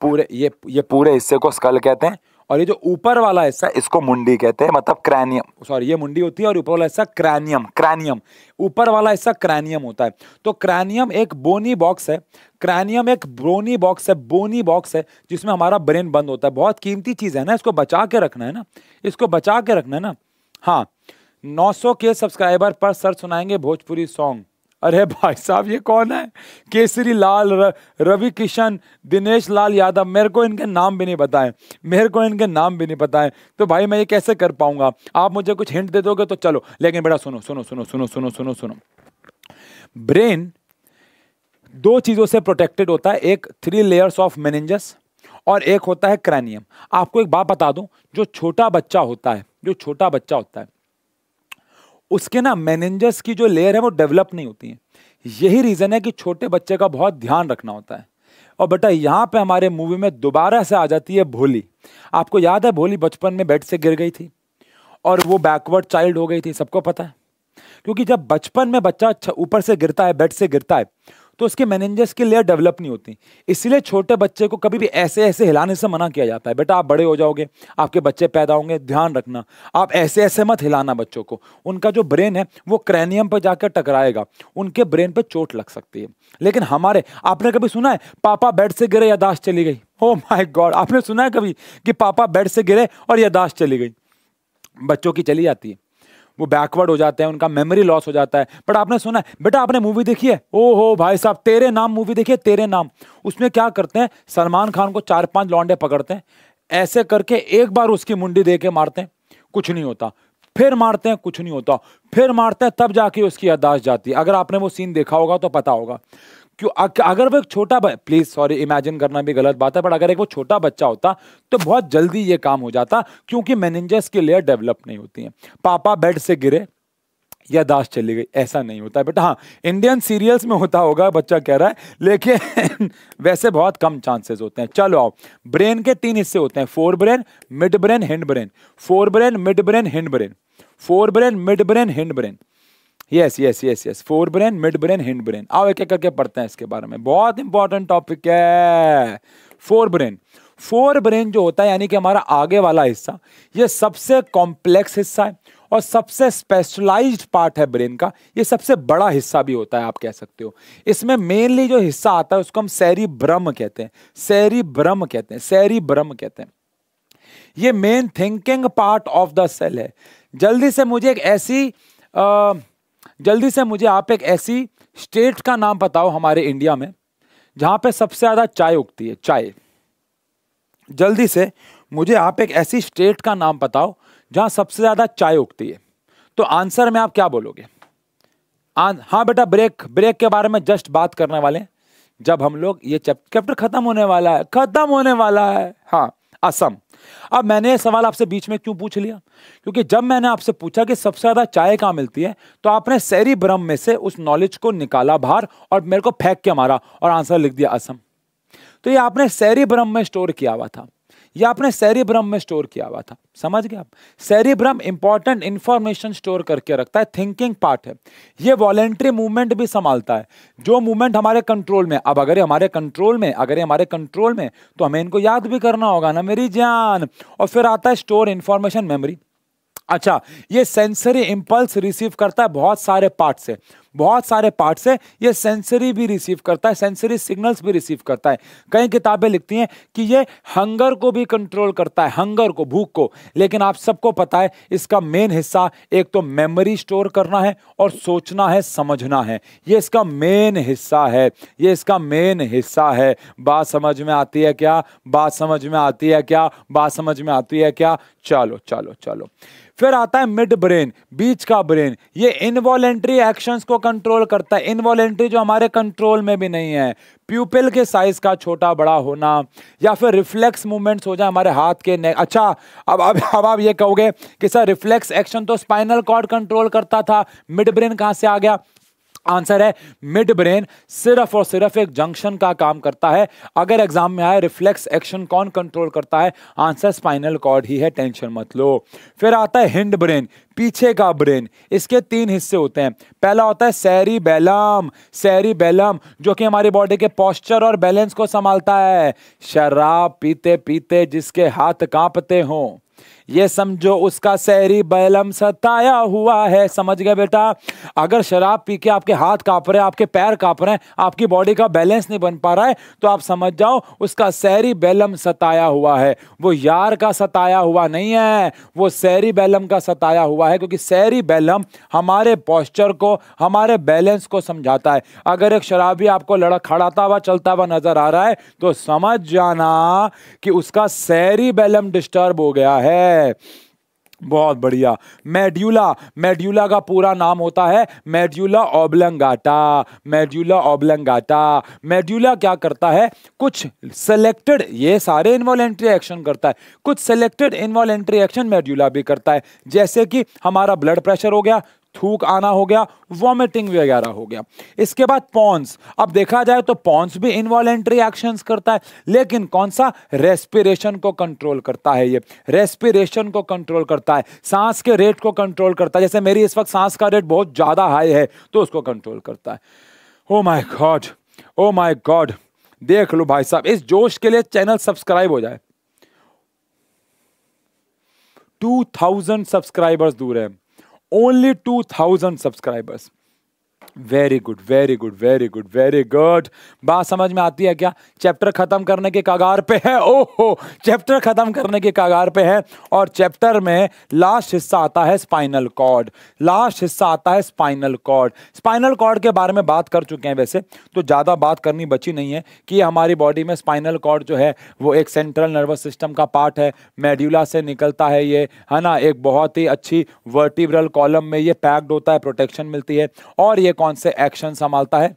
पूरे ये ये पूरे हिस्से को स्कल कहते हैं और ये जो ऊपर वाला हिस्सा इसको मुंडी कहते हैं मतलब क्रैनियम सॉरी ये मुंडी होती है और ऊपर वाला हिस्सा क्रैनियम क्रैनियम ऊपर वाला हिस्सा क्रैनियम होता है तो क्रैनियम एक बोनी बॉक्स है क्रैनियम एक ब्रोनी बॉक्स है बोनी बॉक्स है जिसमें हमारा ब्रेन बंद होता है बहुत कीमती चीज़ है ना इसको बचा के रखना है ना इसको बचा के रखना है ना हाँ नौ के सब्सक्राइबर पर सर सुनाएंगे भोजपुरी सॉन्ग अरे भाई साहब ये कौन है केसरी लाल रवि किशन दिनेश लाल यादव मेरे को इनके नाम भी नहीं पता है मेरे को इनके नाम भी नहीं पता है तो भाई मैं ये कैसे कर पाऊंगा आप मुझे कुछ हिंट दे दोगे तो चलो लेकिन बेटा सुनो सुनो सुनो सुनो सुनो सुनो सुनो ब्रेन दो चीज़ों से प्रोटेक्टेड होता है एक थ्री लेयर्स ऑफ मैनेजर्स और एक होता है क्रैनियम आपको एक बात बता दूं जो छोटा बच्चा होता है जो छोटा बच्चा होता है उसके ना मैनेजर्स की जो लेयर है वो डेवलप नहीं होती है यही रीज़न है कि छोटे बच्चे का बहुत ध्यान रखना होता है और बेटा यहाँ पे हमारे मूवी में दोबारा से आ जाती है भोली आपको याद है भोली बचपन में बेड से गिर गई थी और वो बैकवर्ड चाइल्ड हो गई थी सबको पता है क्योंकि जब बचपन में बच्चा अच्छा ऊपर से गिरता है बेड से गिरता है तो उसके मैनेजर्स की लेयर डेवलप नहीं होती इसलिए छोटे बच्चे को कभी भी ऐसे ऐसे हिलाने से मना किया जाता है बेटा आप बड़े हो जाओगे आपके बच्चे पैदा होंगे ध्यान रखना आप ऐसे ऐसे मत हिलाना बच्चों को उनका जो ब्रेन है वो क्रैनियम पर जाकर टकराएगा उनके ब्रेन पर चोट लग सकती है लेकिन हमारे आपने कभी सुना है पापा बेड से गिरे यादाश्त चली गई ओ माई गॉड आपने सुना है कभी कि पापा बेड से गिरे और यादाश्त चली गई बच्चों की चली जाती है वो बैकवर्ड हो जाते हैं उनका मेमोरी लॉस हो जाता है बट आपने सुना है बेटा आपने मूवी देखी है हो भाई साहब तेरे नाम मूवी है तेरे नाम उसमें क्या करते हैं सलमान खान को चार पांच लौंडे पकड़ते हैं ऐसे करके एक बार उसकी मुंडी दे के मारते हैं कुछ नहीं होता फिर मारते हैं कुछ नहीं होता फिर मारते हैं तब जाके उसकी यादाश्त जाती है अगर आपने वो सीन देखा होगा तो पता होगा क्यों अगर वो एक छोटा प्लीज सॉरी इमेजिन करना भी गलत बात है बट अगर एक वो छोटा बच्चा होता तो बहुत जल्दी ये काम हो जाता क्योंकि मैनेजर्स की लेयर डेवलप नहीं होती है पापा बेड से गिरे या दास चली गई ऐसा नहीं होता बट हाँ इंडियन सीरियल्स में होता होगा बच्चा कह रहा है लेकिन वैसे बहुत कम चांसेस होते हैं चलो आओ ब्रेन के तीन हिस्से होते हैं four forebrain midbrain hindbrain forebrain midbrain hindbrain forebrain midbrain hind brain yes yes yes yes four forebrain midbrain hind brain आओ एक एक करके पढ़ते हैं इसके बारे में बहुत इंपॉर्टेंट टॉपिक है फोर ब्रेन फोर ब्रेन जो होता है यानी कि हमारा आगे वाला हिस्सा ये सबसे कॉम्प्लेक्स हिस्सा है और सबसे स्पेशलाइज्ड पार्ट है ब्रेन का ये सबसे बड़ा हिस्सा भी होता है आप कह सकते हो इसमें मेनली जो हिस्सा आता है उसको हम सैरी ब्रह्म कहते हैं सैरी ब्रह्म कहते हैं सैरी ब्रह्म कहते हैं ये main thinking part of the cell है जल्दी से मुझे एक ऐसी आ, जल्दी से मुझे आप एक ऐसी स्टेट का नाम बताओ हमारे इंडिया में जहां पे सबसे ज़्यादा चाय उगती है चाय जल्दी से मुझे आप एक ऐसी स्टेट का नाम बताओ जहां सबसे ज़्यादा चाय उगती है तो आंसर में आप क्या बोलोगे आन हाँ बेटा ब्रेक ब्रेक के बारे में जस्ट बात करने वाले जब हम लोग ये चैप्टर खत्म होने वाला है खत्म होने वाला है हाँ असम अब मैंने ये सवाल आपसे बीच में क्यों पूछ लिया क्योंकि जब मैंने आपसे पूछा कि सबसे ज़्यादा चाय कहाँ मिलती है तो आपने सैरी ब्रह्म में से उस नॉलेज को निकाला बाहर और मेरे को फेंक के मारा और आंसर लिख दिया असम तो ये आपने सैरी ब्रह्म में स्टोर किया हुआ था या आपने सेरिब्रम में स्टोर किया हुआ था समझ गए आप सेरिब्रम इंपॉर्टेंट इंफॉर्मेशन स्टोर करके रखता है थिंकिंग पार्ट है ये वॉलेंट्री मूवमेंट भी संभालता है जो मूवमेंट हमारे कंट्रोल में अब अगर हमारे कंट्रोल में अगर हमारे कंट्रोल में तो हमें इनको याद भी करना होगा ना मेरी जान और फिर आता है स्टोर इंफॉर्मेशन मेमोरी अच्छा ये सेंसरी इम्पल्स रिसीव करता है बहुत सारे पार्ट से बहुत सारे पार्ट से ये सेंसरी भी रिसीव करता है सेंसरी सिग्नल्स भी रिसीव करता है कई किताबें लिखती हैं कि ये हंगर को भी कंट्रोल करता है हंगर को भूख को लेकिन आप सबको पता है इसका मेन हिस्सा एक तो मेमोरी स्टोर करना है और सोचना है समझना है ये इसका मेन हिस्सा है ये इसका मेन हिस्सा है बात समझ में आती है क्या बात समझ में आती है क्या बात समझ में आती है क्या चलो चलो चलो फिर आता है मिड ब्रेन बीच का ब्रेन ये इनवॉलेंट्री एक्शंस को कंट्रोल करता है इनवॉलेंट्री जो हमारे कंट्रोल में भी नहीं है प्यूपिल के साइज का छोटा बड़ा होना या फिर रिफ्लेक्स मूवमेंट्स हो जाए हमारे हाथ के नेक अच्छा अब अब अब आप ये कहोगे कि सर रिफ्लेक्स एक्शन तो स्पाइनल कॉर्ड कंट्रोल करता था मिड ब्रेन कहाँ से आ गया आंसर है मिड ब्रेन सिर्फ और सिर्फ एक जंक्शन का काम करता है अगर एग्जाम में आए रिफ्लेक्स एक्शन कौन कंट्रोल करता है आंसर स्पाइनल कॉर्ड ही है टेंशन मत लो फिर आता है हिंड ब्रेन पीछे का ब्रेन इसके तीन हिस्से होते हैं पहला होता है सैरी बैलम सैरी बैलम जो कि हमारी बॉडी के पॉस्चर और बैलेंस को संभालता है शराब पीते पीते जिसके हाथ कांपते हों ये समझो उसका सहरी बैलम सताया हुआ है समझ गए बेटा अगर शराब पी के आपके हाथ कांप रहे हैं आपके पैर कांप रहे हैं आपकी बॉडी का बैलेंस नहीं बन पा रहा है तो आप समझ जाओ उसका सहरी बैलम सताया हुआ है वो यार का सताया हुआ नहीं है वो सहरी बैलम का सताया हुआ है क्योंकि सहरी बैलम हमारे पॉस्चर को हमारे बैलेंस को समझाता है अगर एक शराबी आपको लड़क खड़ाता हुआ चलता हुआ नजर आ रहा है तो समझ जाना कि उसका सहरी बैलम डिस्टर्ब हो गया है है बहुत बढ़िया मेड्यूला मेड्यूला का पूरा नाम होता है मेड्यूला ओबलंगाटा मेड्यूला ओबलंगाटा मेड्यूला क्या करता है कुछ सेलेक्टेड ये सारे इन्वॉलेंट्री एक्शन करता है कुछ सेलेक्टेड इन्वॉलेंट्री एक्शन मेड्यूला भी करता है जैसे कि हमारा ब्लड प्रेशर हो गया थूक आना हो गया वॉमिटिंग वगैरह हो गया इसके बाद पॉन्स अब देखा जाए तो पॉन्स भी इनवॉलेंट्री एक्शन करता है लेकिन कौन सा रेस्पिरेशन को कंट्रोल करता है ये रेस्पिरेशन को कंट्रोल करता है सांस के रेट को कंट्रोल करता है जैसे मेरी इस वक्त सांस का रेट बहुत ज़्यादा हाई है तो उसको कंट्रोल करता है ओ माई गॉड ओ माई गॉड देख लो भाई साहब इस जोश के लिए चैनल सब्सक्राइब हो जाए टू थाउजेंड सब्सक्राइबर्स दूर है only 2000 subscribers very good very good very good very good बात समझ में आती है क्या चैप्टर खत्म करने के कगार पे है ओहो चैप्टर खत्म करने के कगार पे है और चैप्टर में लास्ट हिस्सा आता है स्पाइनल कॉर्ड लास्ट हिस्सा आता है स्पाइनल कॉर्ड स्पाइनल कॉर्ड के बारे में बात कर चुके हैं वैसे तो ज़्यादा बात करनी बची नहीं है कि हमारी बॉडी में स्पाइनल कॉर्ड जो है वो एक सेंट्रल नर्वस सिस्टम का पार्ट है मेड्यूला से निकलता है ये है ना एक बहुत ही अच्छी वर्टिब्रल कॉलम में ये पैक्ड होता है प्रोटेक्शन मिलती है और ये कौन से एक्शन संभालता है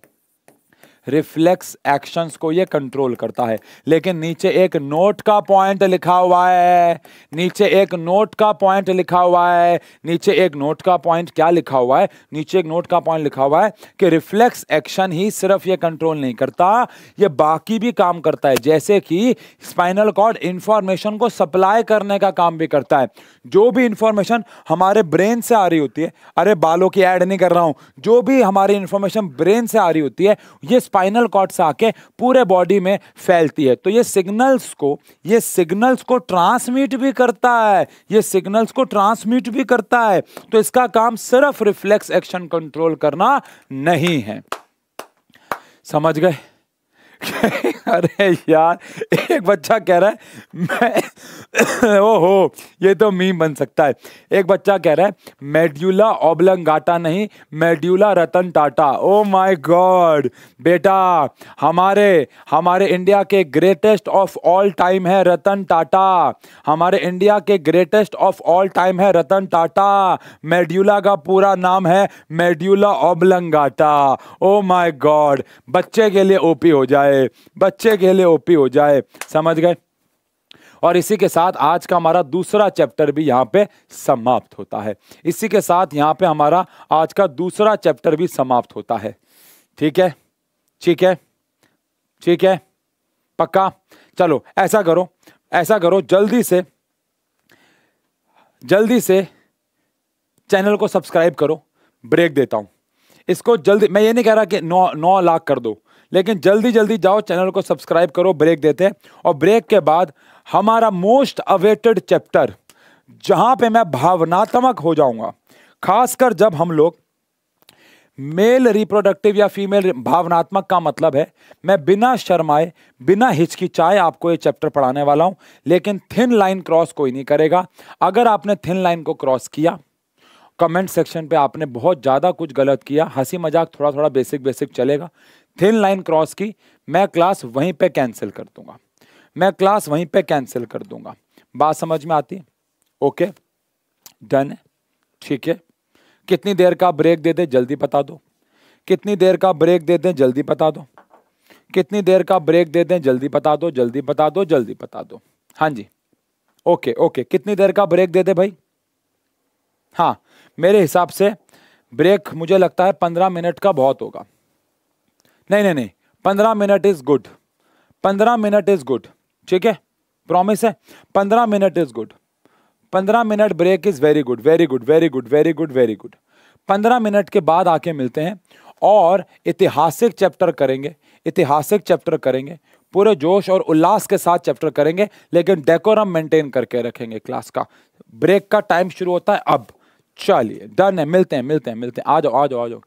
रिफ्लेक्स एक्शंस को ये कंट्रोल करता है लेकिन नीचे एक नोट का पॉइंट लिखा हुआ है नीचे एक नोट का पॉइंट लिखा हुआ है नीचे एक नोट का पॉइंट क्या लिखा हुआ है नीचे एक नोट का पॉइंट लिखा हुआ है कि रिफ्लेक्स एक्शन ही सिर्फ ये कंट्रोल नहीं करता ये बाकी भी काम करता है जैसे कि स्पाइनल कॉर्ड इंफॉर्मेशन को सप्लाई करने का काम भी करता है जो भी इंफॉर्मेशन हमारे ब्रेन से आ रही होती है अरे बालों की एड नहीं कर रहा हूं जो भी हमारी इंफॉर्मेशन ब्रेन से आ रही होती है ये स्पाइनल कॉर्ड से आके पूरे बॉडी में फैलती है तो ये सिग्नल्स को ये सिग्नल्स को ट्रांसमिट भी करता है ये सिग्नल्स को ट्रांसमिट भी करता है तो इसका काम सिर्फ रिफ्लेक्स एक्शन कंट्रोल करना नहीं है समझ गए अरे यार एक बच्चा कह रहा है मैं ओहो ये तो मीम बन सकता है एक बच्चा कह रहा है मेड्यूला ओबलंगाटा नहीं medulla Ratan Tata oh my God बेटा हमारे हमारे इंडिया के ग्रेटेस्ट ऑफ ऑल टाइम है रतन टाटा हमारे इंडिया के ग्रेटेस्ट ऑफ ऑल टाइम है रतन टाटा मेड्यूला का पूरा नाम है मेड्यूला ओबलंगाटा ओ माई गॉड बच्चे के लिए ओपी हो जाए बच्चे बच्चे के लिए ओपी हो जाए समझ गए और इसी के साथ आज का हमारा दूसरा चैप्टर भी यहाँ पे समाप्त होता है इसी के साथ यहाँ पे हमारा आज का दूसरा चैप्टर भी समाप्त होता है ठीक है ठीक है ठीक है पक्का चलो ऐसा करो ऐसा करो जल्दी से जल्दी से चैनल को सब्सक्राइब करो ब्रेक देता हूं इसको जल्दी मैं ये नहीं कह रहा कि नौ नौ लाख कर दो लेकिन जल्दी जल्दी जाओ चैनल को सब्सक्राइब करो ब्रेक देते हैं और ब्रेक के बाद हमारा मोस्ट अवेटेड चैप्टर जहां पे मैं भावनात्मक हो जाऊंगा खासकर जब हम लोग मेल रिप्रोडक्टिव या फीमेल भावनात्मक का मतलब है मैं बिना शर्माए बिना हिचकिचाए आपको ये चैप्टर पढ़ाने वाला हूँ लेकिन थिन लाइन क्रॉस कोई नहीं करेगा अगर आपने थिन लाइन को क्रॉस किया कमेंट सेक्शन पे आपने बहुत ज़्यादा कुछ गलत किया हंसी मजाक थोड़ा थोड़ा बेसिक बेसिक चलेगा थिन लाइन क्रॉस की मैं क्लास वहीं पे कैंसिल कर दूंगा मैं क्लास वहीं पे कैंसिल कर दूंगा बात समझ में आती है ओके डन है ठीक है कितनी देर का ब्रेक दे दें जल्दी बता दो कितनी देर का ब्रेक दे दें जल्दी बता दो कितनी देर का ब्रेक दे दें जल्दी बता दो जल्दी बता दो जल्दी बता दो हाँ जी ओके ओके कितनी देर का ब्रेक दे दे भाई हाँ मेरे हिसाब से ब्रेक मुझे लगता है पंद्रह मिनट का बहुत होगा नहीं नहीं नहीं पंद्रह मिनट इज गुड पंद्रह मिनट इज गुड ठीक है प्रॉमिस है पंद्रह मिनट इज गुड पंद्रह minute break is very good very good very good very good very good पंद्रह मिनट के बाद आके मिलते हैं और ऐतिहासिक चैप्टर करेंगे ऐतिहासिक चैप्टर करेंगे पूरे जोश और उल्लास के साथ चैप्टर करेंगे लेकिन डेकोरम मेंटेन करके रखेंगे क्लास का ब्रेक का टाइम शुरू होता है अब चलिए डन है मिलते हैं मिलते हैं मिलते हैं आ जाओ आ जाओ आ जाओ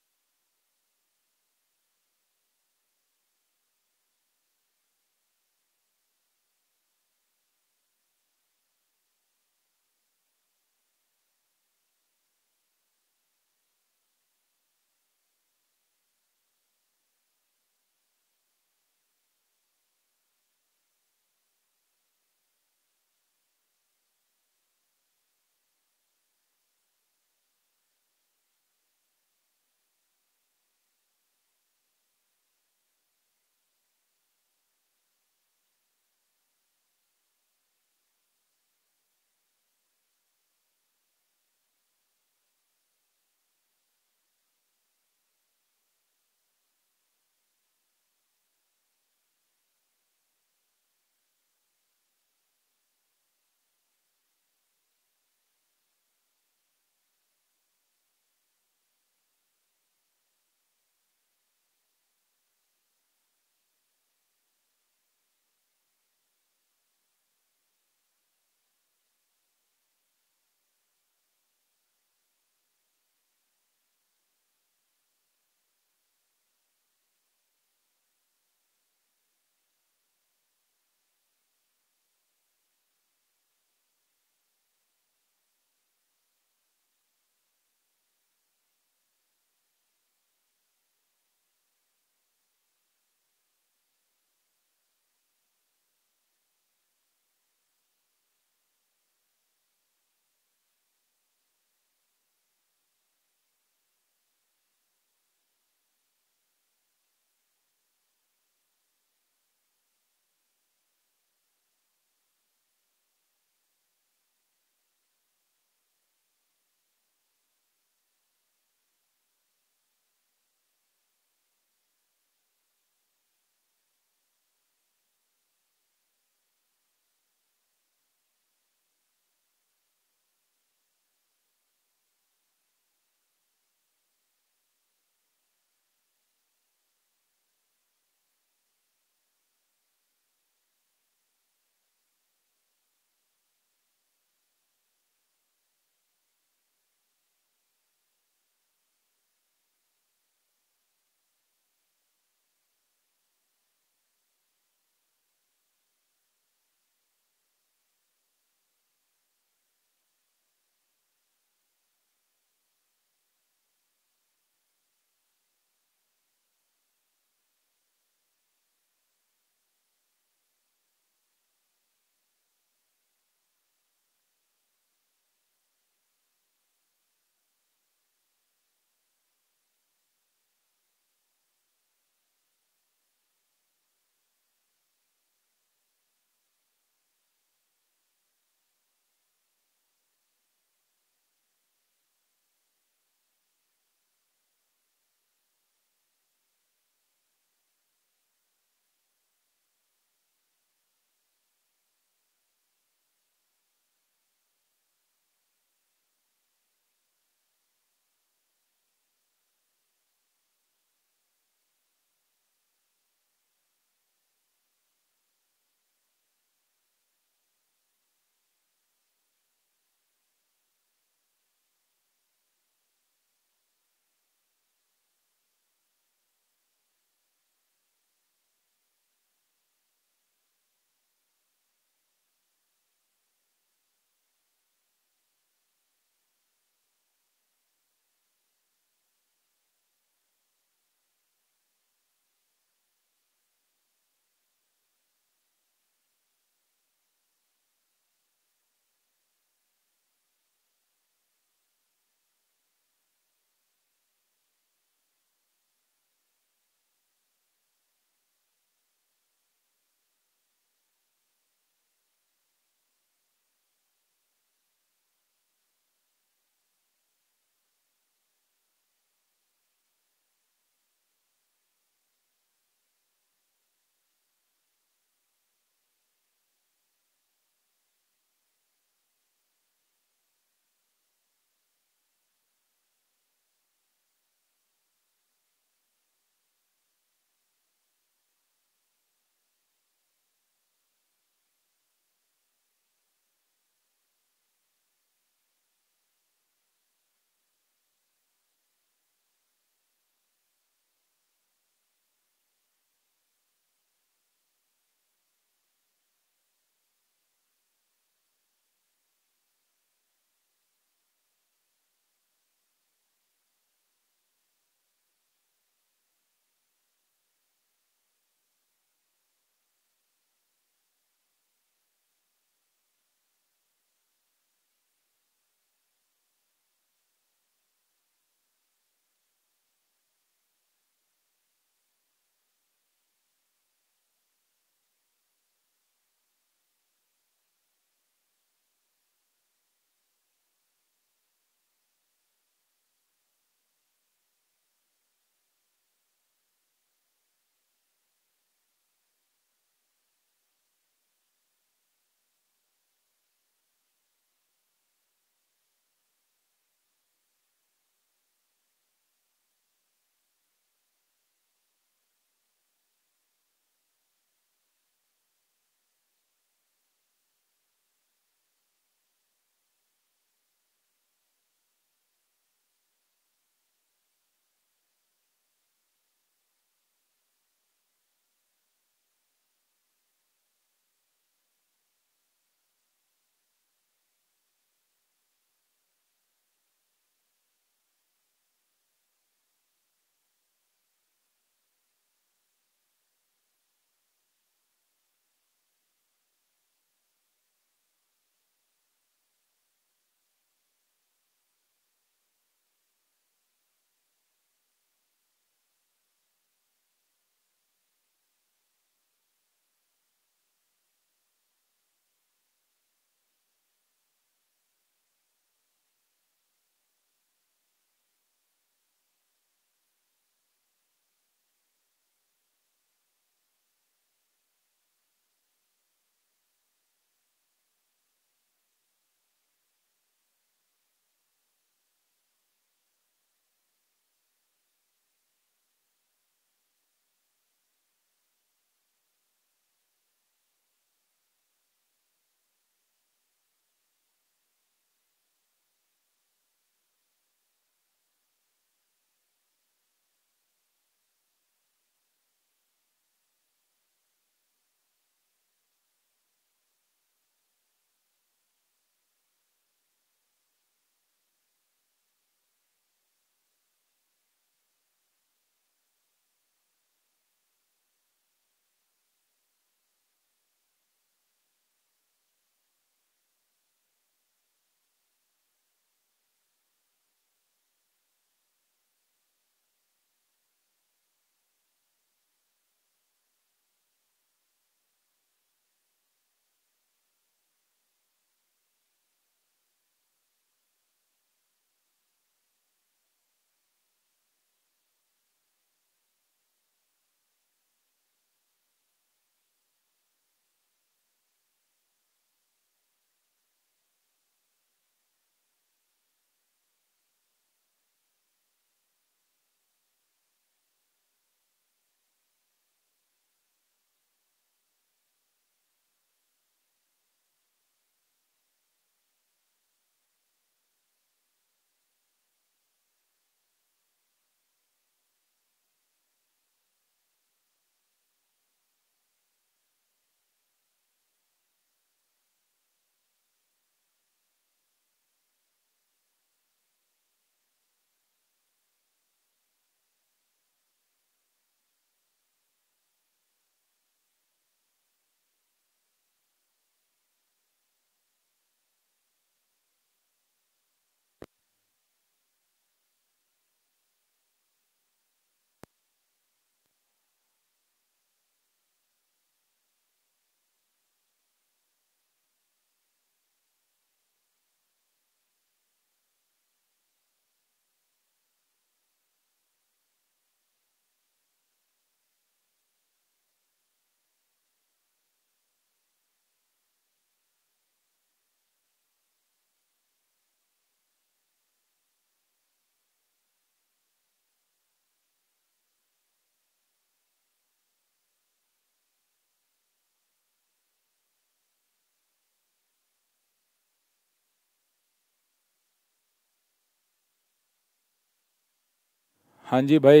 हाँ जी भाई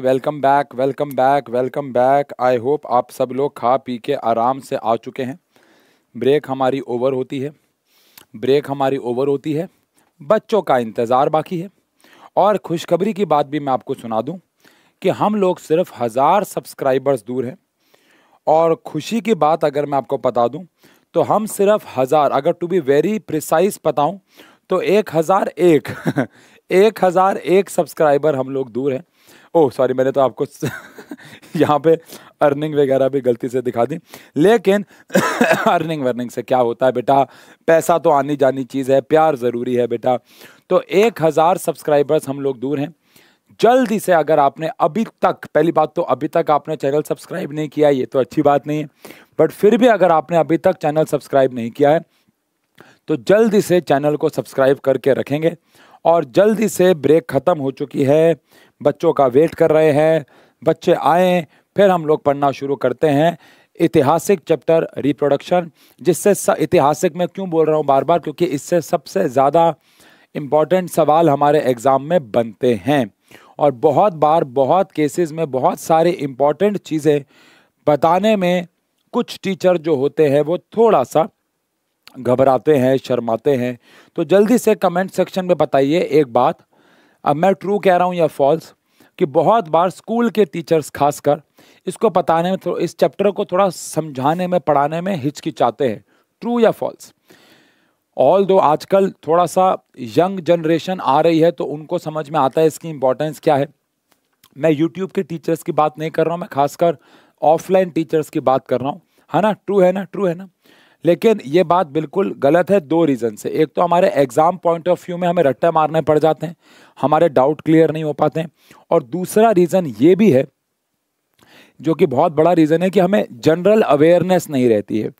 welcome back welcome back welcome back I hope आप सब लोग खा पी के आराम से आ चुके हैं ब्रेक हमारी ओवर होती है ब्रेक हमारी ओवर होती है बच्चों का इंतज़ार बाकी है और खुशखबरी की बात भी मैं आपको सुना दूं कि हम लोग सिर्फ हज़ार सब्सक्राइबर्स दूर हैं और खुशी की बात अगर मैं आपको बता दूं तो हम सिर्फ हज़ार अगर टू बी वेरी प्रिसाइज बताऊं तो एक हज़ार एक एक हज़ार एक सब्सक्राइबर हम लोग दूर हैं ओह सॉरी मैंने तो आपको यहाँ पे अर्निंग वगैरह भी गलती से दिखा दी लेकिन अर्निंग वर्निंग से क्या होता है बेटा पैसा तो आनी जानी चीज़ है प्यार ज़रूरी है बेटा तो एक हज़ार सब्सक्राइबर्स हम लोग दूर हैं जल्दी से अगर आपने अभी तक पहली बात तो अभी तक आपने चैनल सब्सक्राइब नहीं किया ये तो अच्छी बात नहीं है बट फिर भी अगर आपने अभी तक चैनल सब्सक्राइब नहीं किया है तो जल्दी से चैनल को सब्सक्राइब करके रखेंगे और जल्दी से ब्रेक ख़त्म हो चुकी है बच्चों का वेट कर रहे हैं बच्चे आए फिर हम लोग पढ़ना शुरू करते हैं ऐतिहासिक चैप्टर रिप्रोडक्शन जिससे ऐतिहासिक मैं क्यों बोल रहा हूँ बार बार क्योंकि इससे सबसे ज़्यादा इम्पॉर्टेंट सवाल हमारे एग्ज़ाम में बनते हैं और बहुत बार बहुत केसेस में बहुत सारे इम्पॉर्टेंट चीज़ें बताने में कुछ टीचर जो होते हैं वो थोड़ा सा घबराते हैं शर्माते हैं तो जल्दी से कमेंट सेक्शन में बताइए एक बात अब मैं ट्रू कह रहा हूँ या फॉल्स कि बहुत बार स्कूल के टीचर्स खासकर इसको बताने में थोड़ा इस चैप्टर को थोड़ा समझाने में पढ़ाने में हिचकिचाते हैं ट्रू या फॉल्स ऑल दो आजकल थोड़ा सा यंग जनरेशन आ रही है तो उनको समझ में आता है इसकी इम्पोर्टेंस क्या है मैं यूट्यूब के टीचर्स की बात नहीं कर रहा हूँ मैं खासकर ऑफलाइन टीचर्स की बात कर रहा हूँ है ना ट्रू है ना ट्रू है ना लेकिन ये बात बिल्कुल गलत है दो रीज़न से एक तो हमारे एग्ज़ाम पॉइंट ऑफ व्यू में हमें रट्टे मारने पड़ जाते हैं हमारे डाउट क्लियर नहीं हो पाते हैं और दूसरा रीज़न ये भी है जो कि बहुत बड़ा रीज़न है कि हमें जनरल अवेयरनेस नहीं रहती है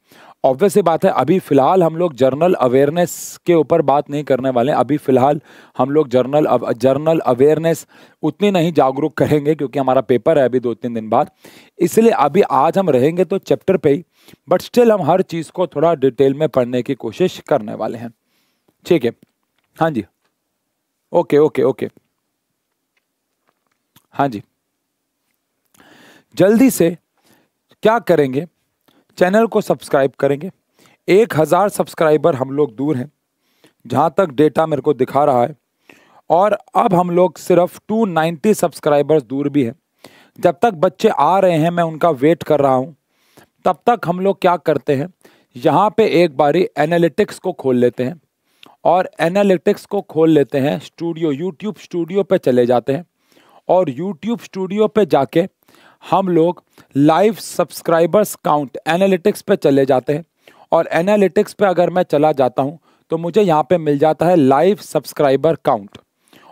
ऑब्वियस बात है अभी फ़िलहाल हम लोग जर्नल अवेयरनेस के ऊपर बात नहीं करने वाले अभी फ़िलहाल हम लोग जर्नल जनरल जर्नल अवेयरनेस उतनी नहीं जागरूक करेंगे क्योंकि हमारा पेपर है अभी दो तीन दिन बाद इसलिए अभी आज हम रहेंगे तो चैप्टर पे ही बट स्टिल हम हर चीज़ को थोड़ा डिटेल में पढ़ने की कोशिश करने वाले हैं ठीक है हाँ जी ओके ओके ओके हाँ जी जल्दी से क्या करेंगे चैनल को सब्सक्राइब करेंगे एक हज़ार सब्सक्राइबर हम लोग दूर हैं जहाँ तक डेटा मेरे को दिखा रहा है और अब हम लोग सिर्फ 290 सब्सक्राइबर्स दूर भी हैं जब तक बच्चे आ रहे हैं मैं उनका वेट कर रहा हूँ तब तक हम लोग क्या करते हैं यहाँ पे एक बारी एनालिटिक्स को खोल लेते हैं और एनालिटिक्स को खोल लेते हैं स्टूडियो यूट्यूब स्टूडियो पे चले जाते हैं और यूट्यूब स्टूडियो पे जाके हम लोग लाइव सब्सक्राइबर्स काउंट एनालिटिक्स पे चले जाते हैं और एनालिटिक्स पे अगर मैं चला जाता हूँ तो मुझे यहाँ पे मिल जाता है लाइव सब्सक्राइबर काउंट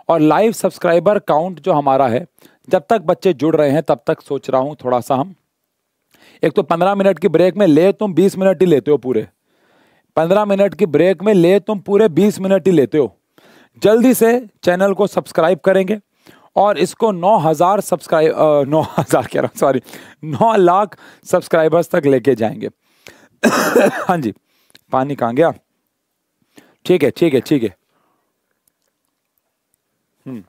और लाइव सब्सक्राइबर काउंट जो हमारा है जब तक बच्चे जुड़ रहे हैं तब तक सोच रहा हूँ थोड़ा सा हम एक तो पंद्रह मिनट की ब्रेक में ले तुम बीस मिनट ही लेते हो पूरे पंद्रह मिनट की ब्रेक में ले तुम पूरे बीस मिनट ही लेते हो जल्दी से चैनल को सब्सक्राइब करेंगे और इसको नौ हजार सब्सक्राइब नौ हजार कह रहा हूँ सॉरी नौ लाख सब्सक्राइबर्स तक लेके जाएंगे हाँ जी पानी कहाँ गया ठीक है ठीक है ठीक है हम्म।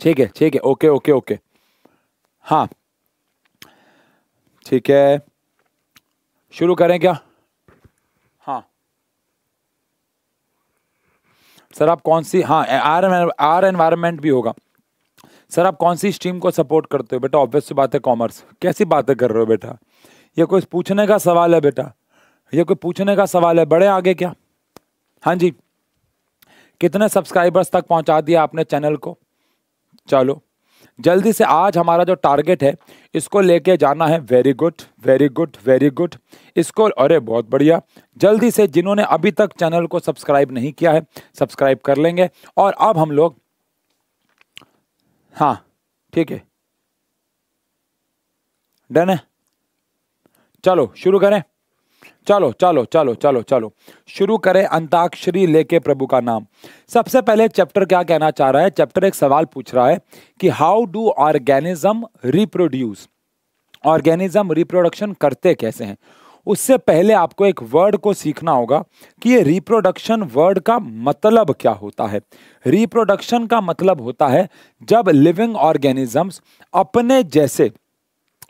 ठीक है ठीक है ओके ओके ओके हाँ ठीक है शुरू करें क्या हाँ सर आप कौन सी हाँ आर आर एनवायरनमेंट भी होगा सर आप कौन सी स्ट्रीम को सपोर्ट करते हो बेटा ऑब्वियस बात है कॉमर्स कैसी बातें कर रहे हो बेटा ये कोई पूछने का सवाल है बेटा ये कोई पूछने का सवाल है बड़े आगे क्या हाँ जी कितने सब्सक्राइबर्स तक पहुंचा दिया आपने चैनल को चलो जल्दी से आज हमारा जो टारगेट है इसको लेके जाना है very good very good very good इसको अरे बहुत बढ़िया जल्दी से जिन्होंने अभी तक चैनल को सब्सक्राइब नहीं किया है सब्सक्राइब कर लेंगे और अब हम लोग हाँ ठीक है डन है चलो शुरू करें चलो चलो चलो चलो चलो शुरू करें अंताक्षरी लेके प्रभु का नाम सबसे पहले चैप्टर क्या कहना चाह रहा है चैप्टर एक सवाल पूछ रहा है कि how do organism reproduce organism reproduction करते कैसे हैं उससे पहले आपको एक वर्ड को सीखना होगा कि ये रिप्रोडक्शन वर्ड का मतलब क्या होता है रिप्रोडक्शन का मतलब होता है जब लिविंग ऑर्गेनिजम्स अपने जैसे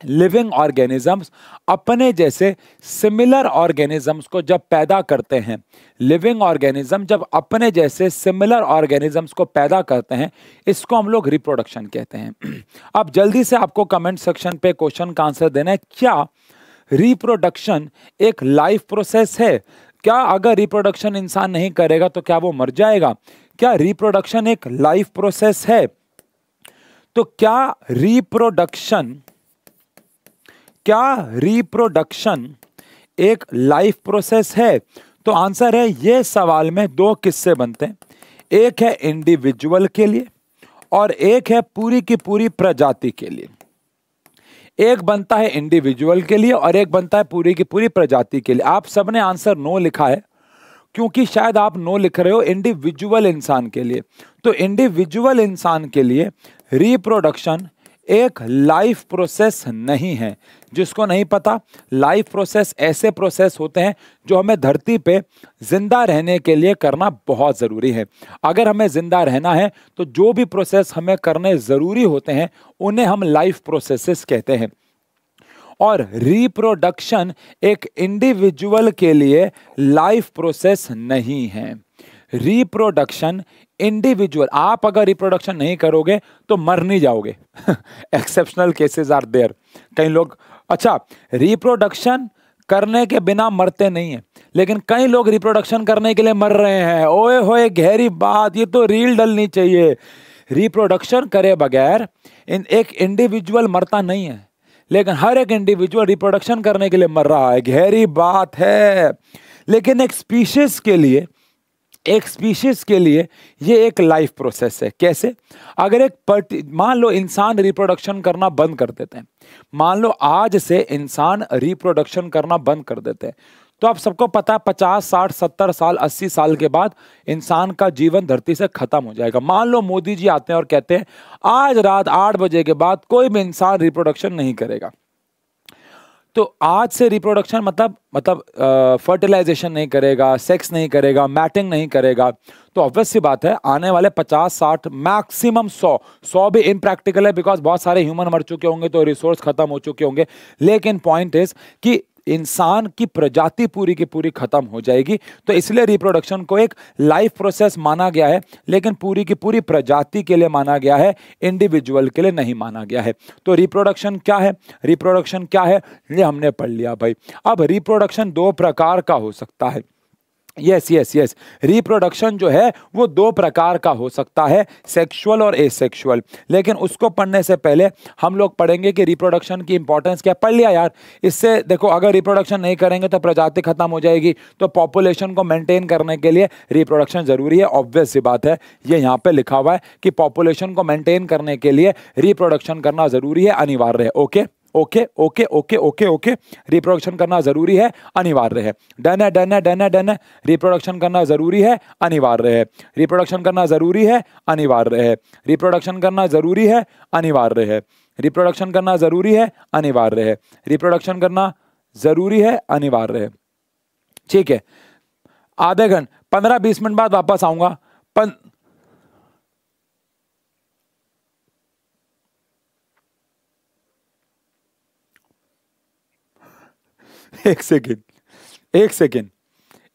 लिविंग ऑर्गेनिजम्स अपने जैसे सिमिलर ऑर्गेनिजम्स को जब पैदा करते हैं लिविंग ऑर्गेनिज्म जब अपने जैसे सिमिलर ऑर्गेनिजम्स को पैदा करते हैं इसको हम लोग रिप्रोडक्शन कहते हैं अब जल्दी से आपको कमेंट सेक्शन पे क्वेश्चन का आंसर देना है क्या रिप्रोडक्शन एक लाइफ प्रोसेस है क्या अगर रिप्रोडक्शन इंसान नहीं करेगा तो क्या वो मर जाएगा क्या रिप्रोडक्शन एक लाइफ प्रोसेस है तो क्या रिप्रोडक्शन क्या रिप्रोडक्शन एक लाइफ प्रोसेस है तो आंसर है ये सवाल में दो किस्से बनते हैं एक है इंडिविजुअल के लिए और एक है पूरी की पूरी प्रजाति के लिए एक बनता है इंडिविजुअल के लिए और एक बनता है पूरी की पूरी प्रजाति के लिए आप सबने आंसर नो लिखा है क्योंकि शायद आप नो लिख रहे हो इंडिविजुअल इंसान के लिए तो इंडिविजुअल इंसान के लिए रिप्रोडक्शन एक लाइफ प्रोसेस नहीं है जिसको नहीं पता लाइफ प्रोसेस ऐसे प्रोसेस होते हैं जो हमें धरती पे ज़िंदा रहने के लिए करना बहुत ज़रूरी है अगर हमें ज़िंदा रहना है तो जो भी प्रोसेस हमें करने ज़रूरी होते हैं उन्हें हम लाइफ प्रोसेसेस कहते हैं और रिप्रोडक्शन एक इंडिविजुअल के लिए लाइफ प्रोसेस नहीं है रिप्रोडक्शन इंडिविजुअल आप अगर रिप्रोडक्शन नहीं करोगे तो मर नहीं जाओगे एक्सेप्शनल केसेस आर देयर कई लोग अच्छा रिप्रोडक्शन करने के बिना मरते नहीं है लेकिन कई लोग रिप्रोडक्शन करने के लिए मर रहे हैं ओए होए गहरी बात ये तो रील डलनी चाहिए रिप्रोडक्शन करे बगैर इन एक इंडिविजुअल मरता नहीं है लेकिन हर एक इंडिविजुअल रिप्रोडक्शन करने के लिए मर रहा है गहरी बात है लेकिन एक स्पीशीज के लिए एक स्पीशीज के लिए ये एक लाइफ प्रोसेस है कैसे अगर एक पर्टी मान लो इंसान रिप्रोडक्शन करना बंद कर देते हैं मान लो आज से इंसान रिप्रोडक्शन करना बंद कर देते हैं तो आप सबको पता है पचास साठ सत्तर साल अस्सी साल के बाद इंसान का जीवन धरती से खत्म हो जाएगा मान लो मोदी जी आते हैं और कहते हैं आज रात आठ बजे के बाद कोई भी इंसान रिप्रोडक्शन नहीं करेगा तो आज से रिप्रोडक्शन मतलब मतलब फर्टिलाइजेशन नहीं करेगा सेक्स नहीं करेगा मैटिंग नहीं करेगा तो ऑब्वियस सी बात है आने वाले 50 60 मैक्सिमम 100 100 भी इम्प्रैक्टिकल है बिकॉज बहुत सारे ह्यूमन मर चुके होंगे तो रिसोर्स खत्म हो चुके होंगे लेकिन पॉइंट इज कि इंसान की प्रजाति पूरी की पूरी खत्म हो जाएगी तो इसलिए रिप्रोडक्शन को एक लाइफ प्रोसेस माना गया है लेकिन पूरी की पूरी प्रजाति के लिए माना गया है इंडिविजुअल के लिए नहीं माना गया है तो रिप्रोडक्शन क्या है रिप्रोडक्शन क्या है ये हमने पढ़ लिया भाई अब रिप्रोडक्शन दो प्रकार का हो सकता है यस यस यस रिप्रोडक्शन जो है वो दो प्रकार का हो सकता है सेक्सुअल और एसेक्सुअल लेकिन उसको पढ़ने से पहले हम लोग पढ़ेंगे कि रिप्रोडक्शन की इंपॉर्टेंस क्या पढ़ लिया यार इससे देखो अगर रिप्रोडक्शन नहीं करेंगे तो प्रजाति खत्म हो जाएगी तो पॉपुलेशन को मेंटेन करने के लिए रिप्रोडक्शन ज़रूरी है ऑब्वियस सी बात है ये यहाँ पर लिखा हुआ है कि पॉपुलेशन को मैंटेन करने के लिए रिप्रोडक्शन करना ज़रूरी है अनिवार्य है okay okay okay okay okay okay reproduction करना जरूरी है अनिवार्य है डन है डन है डन है डन है रिप्रोडक्शन करना जरूरी है अनिवार्य है रिप्रोडक्शन करना जरूरी है अनिवार्य है रिप्रोडक्शन करना जरूरी है अनिवार्य है रिप्रोडक्शन करना जरूरी है अनिवार्य है रिप्रोडक्शन करना जरूरी है अनिवार्य है ठीक है आधे घंटे पंद्रह बीस मिनट बाद वापस आऊंगा पन एक सेकेंड एक सेकेंड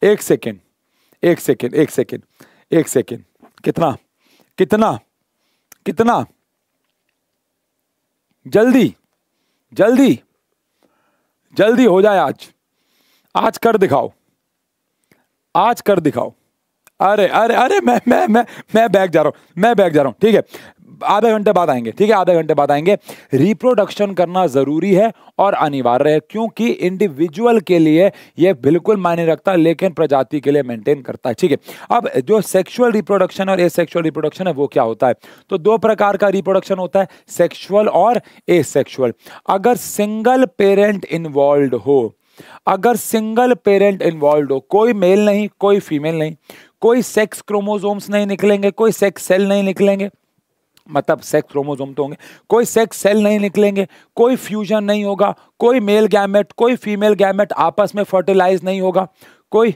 एक सेकेंड एक सेकेंड एक सेकेंड एक सेकेंड कितना कितना कितना जल्दी जल्दी जल्दी हो जाए आज आज कर दिखाओ आज कर दिखाओ अरे अरे अरे मैं मैं मैं मैं बैग जा रहा हूँ मैं बैग जा रहा हूँ ठीक है आधे घंटे बाद आएंगे ठीक है आधे घंटे बाद आएंगे रिप्रोडक्शन करना जरूरी है और अनिवार्य है क्योंकि इंडिविजुअल के लिए यह बिल्कुल मायने रखता है लेकिन प्रजाति के लिए मेंटेन करता है ठीक है अब जो सेक्सुअल रिप्रोडक्शन और ए सेक्सुअल रिप्रोडक्शन है वो क्या होता है तो दो प्रकार का रिप्रोडक्शन होता है सेक्सुअल और ए सेक्सुअल अगर सिंगल पेरेंट इन्वॉल्व हो अगर सिंगल पेरेंट इन्वॉल्व हो कोई मेल नहीं कोई फीमेल नहीं कोई सेक्स क्रोमोजोम्स नहीं निकलेंगे कोई सेक्स सेल नहीं निकलेंगे मतलब सेक्स क्रोमोजोम तो होंगे कोई सेक्स सेल नहीं निकलेंगे कोई फ्यूजन नहीं होगा कोई मेल गैमेट कोई फीमेल गैमेट आपस में फर्टिलाइज नहीं होगा कोई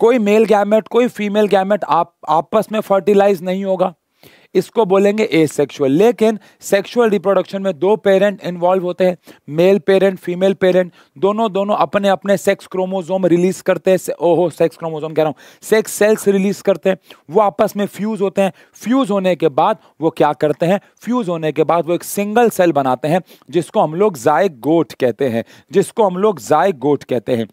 कोई मेल गैमेट कोई फीमेल गैमेट आप आपस में फर्टिलाइज नहीं होगा इसको बोलेंगे ए सेक्शुअल लेकिन सेक्शुअल रिप्रोडक्शन में दो पेरेंट इन्वॉल्व होते हैं मेल पेरेंट फीमेल पेरेंट दोनों दोनों अपने अपने सेक्स क्रोमोजोम रिलीज करते हैं ओहो सेक्स क्रोमोजोम कह रहा हूँ सेक्स सेल्स रिलीज करते हैं वो आपस में फ्यूज होते हैं फ्यूज होने के बाद वो क्या करते हैं फ्यूज होने के बाद वो एक सिंगल सेल बनाते हैं जिसको हम लोग जाय गोट कहते हैं जिसको हम लोग जाय गोट कहते हैं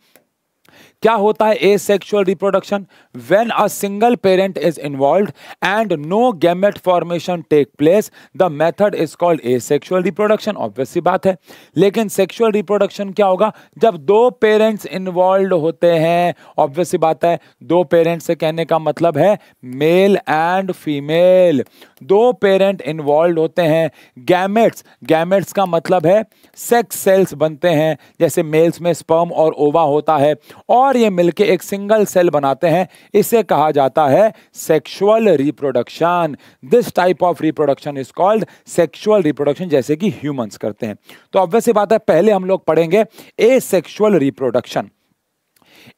क्या होता है ए asexual reproduction when a single parent is involve and no gamete formation take place the method is called a asexual reproduction obviously बात है लेकिन सेक्शुअल रिप्रोडक्शन क्या होगा जब दो पेरेंट्स इन्वॉल्व होते हैं ऑब्वियसली बात है दो पेरेंट्स से कहने का मतलब है मेल एंड फीमेल दो पेरेंट इन्वॉल्व होते हैं गैमेट्स गैमेट्स का मतलब है सेक्स सेल्स बनते हैं जैसे मेल्स में स्पर्म और ओवा होता है और ये मिलके एक सिंगल सेल बनाते हैं इसे कहा जाता है sexual reproduction this type of reproduction is called sexual reproduction जैसे कि ह्यूमंस करते हैं तो ऑब्वियस बात है पहले हम लोग पढ़ेंगे ए रिप्रोडक्शन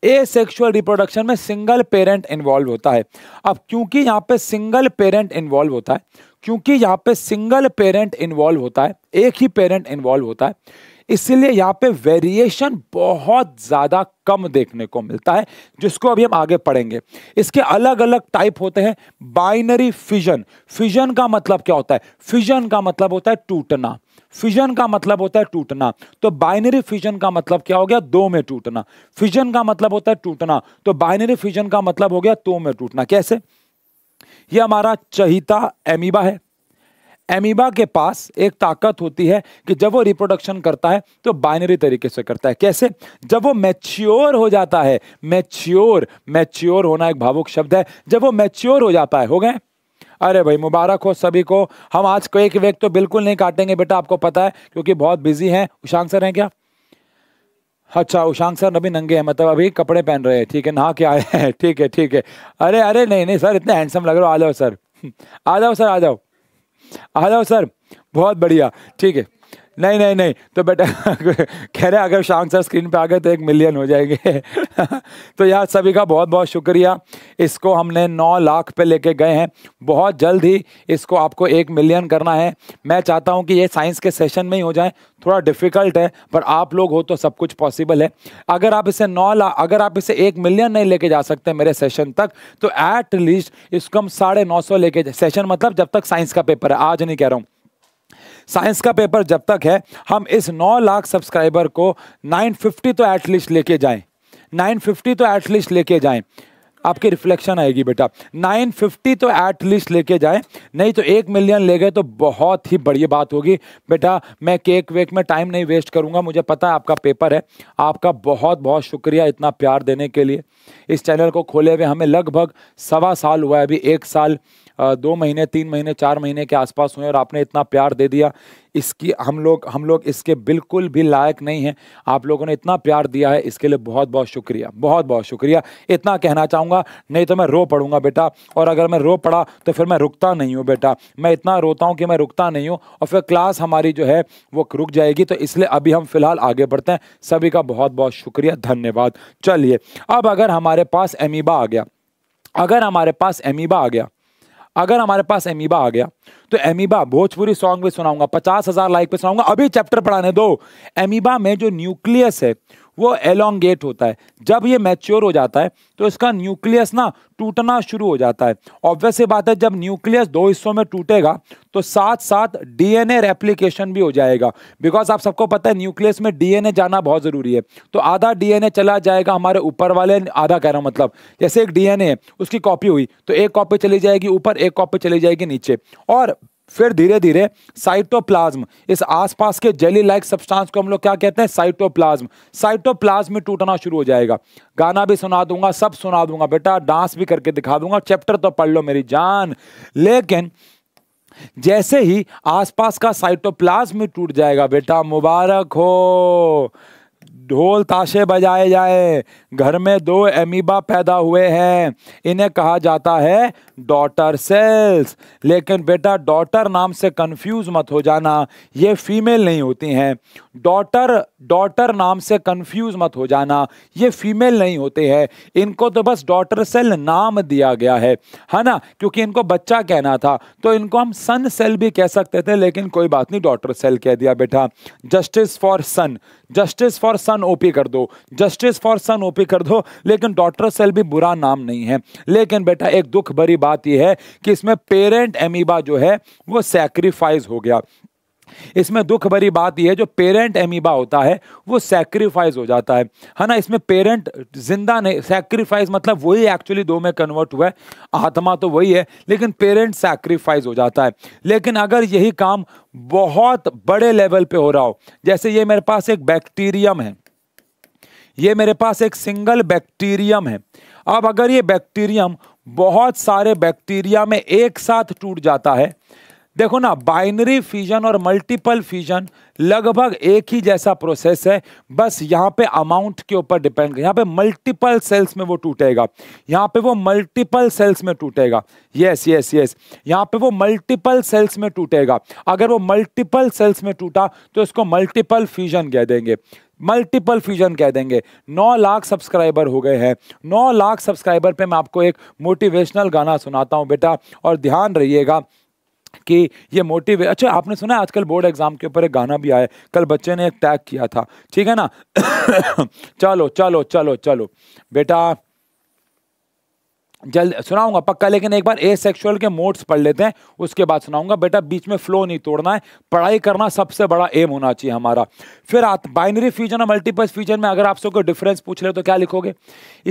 ए सेक्शुअल रिप्रोडक्शन में सिंगल पेरेंट इन्वॉल्व होता है अब क्योंकि यहाँ पे सिंगल पेरेंट इन्वॉल्व होता है क्योंकि यहाँ पे सिंगल पेरेंट इन्वॉल्व होता है एक ही पेरेंट इन्वॉल्व होता है इसलिए यहाँ पे वेरिएशन बहुत ज़्यादा कम देखने को मिलता है जिसको अभी हम आगे पढ़ेंगे इसके अलग अलग टाइप होते हैं बाइनरी फिजन फिजन का मतलब क्या होता है फिजन का मतलब होता है टूटना फिजन का मतलब होता है टूटना तो बाइनरी फिजन का मतलब क्या हो गया दो में टूटना फिजन का मतलब होता है टूटना तो बाइनरी फिजन का मतलब हो गया दो में टूटना कैसे यह हमारा चहिता एमीबा है एमीबा के पास एक ताकत होती है कि जब वो रिप्रोडक्शन करता है तो बाइनरी तरीके से करता है कैसे जब वो मैच्योर हो जाता है मैच्योर मैच्योर होना एक भावुक शब्द है जब वो मैच्योर हो जाता है हो गए अरे भाई मुबारक हो सभी को हम आज को एक वेक तो बिल्कुल नहीं काटेंगे बेटा आपको पता है क्योंकि बहुत बिजी हैं उशांक सर हैं क्या अच्छा उशांक सर अभी नंगे हैं मतलब अभी कपड़े पहन रहे हैं ठीक है नहा के आए हैं ठीक है ठीक है अरे अरे नहीं नहीं सर इतने हैंडसम लग रहे हो आ जाओ सर आ जाओ सर आ जाओ आ जाओ सर बहुत बढ़िया ठीक है नहीं नहीं नहीं तो बेटा कह रहे अगर शाम सर स्क्रीन पे आ गए तो एक मिलियन हो जाएंगे तो यार सभी का बहुत बहुत शुक्रिया इसको हमने नौ लाख पे लेके गए हैं बहुत जल्द ही इसको आपको एक मिलियन करना है मैं चाहता हूँ कि ये साइंस के सेशन में ही हो जाए थोड़ा डिफिकल्ट है पर आप लोग हो तो सब कुछ पॉसिबल है अगर आप इसे नौ लाख अगर आप इसे एक मिलियन नहीं लेके जा सकते मेरे सेशन तक तो एट लीस्ट इसको हम साढ़े नौ सौ लेके सेशन मतलब जब तक साइंस का पेपर है आज नहीं कह रहा हूँ साइंस का पेपर जब तक है हम इस 9 लाख सब्सक्राइबर को 950 तो एटलीस्ट लेके जाएं 950 तो एटलीस्ट लेके जाएं आपकी रिफ्लेक्शन आएगी बेटा 950 तो एटलीस्ट लेके जाए नहीं तो एक मिलियन ले गए तो बहुत ही बढ़िया बात होगी बेटा मैं केक वेक में टाइम नहीं वेस्ट करूंगा मुझे पता है आपका पेपर है आपका बहुत बहुत शुक्रिया इतना प्यार देने के लिए इस चैनल को खोले हुए हमें लगभग सवा साल हुआ है अभी एक साल दो महीने तीन महीने चार महीने के आसपास हुए और आपने इतना प्यार दे दिया इसकी हम लोग हम लोग इसके बिल्कुल भी लायक नहीं हैं आप लोगों ने इतना प्यार दिया है इसके लिए बहुत बहुत शुक्रिया बहुत बहुत शुक्रिया इतना कहना चाहूँगा नहीं तो मैं रो पड़ूंगा बेटा और अगर मैं रो पड़ा तो फिर मैं रुकता नहीं हूँ बेटा मैं इतना रोता हूँ कि मैं रुकता नहीं हूँ और फिर क्लास हमारी जो है वो रुक जाएगी तो इसलिए अभी हम फिलहाल आगे बढ़ते हैं सभी का बहुत बहुत शुक्रिया धन्यवाद चलिए अब अगर हमारे पास एमीबा आ गया अगर हमारे पास एमीबा आ गया अगर हमारे पास एमीबा आ गया तो एमीबा भोजपुरी सॉन्ग भी सुनाऊंगा पचास हजार लाइक पे सुनाऊंगा अभी चैप्टर पढ़ाने दो एमीबा में जो न्यूक्लियस है वो एलोंगेट होता है जब ये मैच्योर हो जाता है तो इसका न्यूक्लियस ना टूटना शुरू हो जाता है ऑब्वियस बात है जब न्यूक्लियस दो हिस्सों में टूटेगा तो साथ साथ डीएनए रेप्लिकेशन भी हो जाएगा बिकॉज आप सबको पता है न्यूक्लियस में डीएनए जाना बहुत ज़रूरी है तो आधा डीएनए चला जाएगा हमारे ऊपर वाले आधा कह रहा हूँ मतलब जैसे एक डीएनए है उसकी कॉपी हुई तो एक कॉपी चली जाएगी ऊपर एक कॉपी चली जाएगी नीचे और फिर धीरे धीरे साइटोप्लाज्म इस आसपास के जेली लाइक सब्सटेंस को हम लोग क्या कहते हैं साइटोप्लाज्म साइटोप्लाज्म में टूटना शुरू हो जाएगा गाना भी सुना दूंगा सब सुना दूंगा बेटा डांस भी करके दिखा दूंगा चैप्टर तो पढ़ लो मेरी जान लेकिन जैसे ही आसपास का साइटोप्लाज्म टूट जाएगा बेटा मुबारक हो ढोल ताशे बजाए जाए घर में दो एमीबा पैदा हुए हैं इन्हें कहा जाता है डॉटर सेल्स लेकिन बेटा डॉटर नाम से कंफ्यूज मत हो जाना ये फीमेल नहीं होती हैं डॉटर डॉटर नाम से कंफ्यूज मत हो जाना ये फीमेल नहीं होते हैं इनको तो बस डॉटर सेल नाम दिया गया है है ना क्योंकि इनको बच्चा कहना था तो इनको हम सन सेल भी कह सकते थे लेकिन कोई बात नहीं डॉटर सेल कह दिया बेटा justice for sun justice for sun OP कर दो जस्टिस फॉर सन ओपी कर दो लेकिन डॉटर सेल भी बुरा नाम नहीं है लेकिन बेटा एक दुख भरी बात यह है कि इसमें पेरेंट एमीबा जो है वो सेक्रीफाइस हो गया इसमें दुख भरी बात यह है जो पेरेंट एमीबा होता है वो सेक्रीफाइस हो जाता है है ना इसमें पेरेंट जिंदा नहीं सेक्रीफाइस मतलब वही एक्चुअली दो में कन्वर्ट हुआ है आत्मा तो वही है लेकिन पेरेंट सेक्रीफाइस हो जाता है लेकिन अगर यही काम बहुत बड़े लेवल पर हो रहा हो जैसे ये मेरे पास एक बैक्टीरियम है ये मेरे पास एक सिंगल बैक्टीरियम है अब अगर ये बैक्टीरियम बहुत सारे बैक्टीरिया में एक साथ टूट जाता है देखो ना बाइनरी फ्यूजन और मल्टीपल फ्यूजन लगभग एक ही जैसा प्रोसेस है बस यहाँ पे अमाउंट के ऊपर डिपेंड कर यहाँ पे मल्टीपल सेल्स में वो टूटेगा यहाँ पे वो मल्टीपल सेल्स में टूटेगा यस यस यस यहाँ पे वो मल्टीपल सेल्स में टूटेगा अगर वो मल्टीपल सेल्स में टूटा तो इसको मल्टीपल फ्यूजन कह देंगे मल्टीपल फ्यूजन कह देंगे 9 लाख सब्सक्राइबर हो गए हैं 9 लाख सब्सक्राइबर पे मैं आपको एक मोटिवेशनल गाना सुनाता हूँ बेटा और ध्यान रहिएगा कि ये मोटिव है अच्छा आपने सुना आजकल बोर्ड एग्ज़ाम के ऊपर एक गाना भी आया कल बच्चे ने एक टैग किया था ठीक है ना चलो चलो चलो चलो बेटा जल्द सुनाऊंगा पक्का लेकिन एक बार ए सेक्सुअल के मोड्स पढ़ लेते हैं उसके बाद सुनाऊंगा बेटा बीच में फ्लो नहीं तोड़ना है पढ़ाई करना सबसे बड़ा एम होना चाहिए हमारा फिर बाइनरी फ्यूजन और मल्टीपल फ्यूजन में अगर आप सबको डिफरेंस पूछ ले तो क्या लिखोगे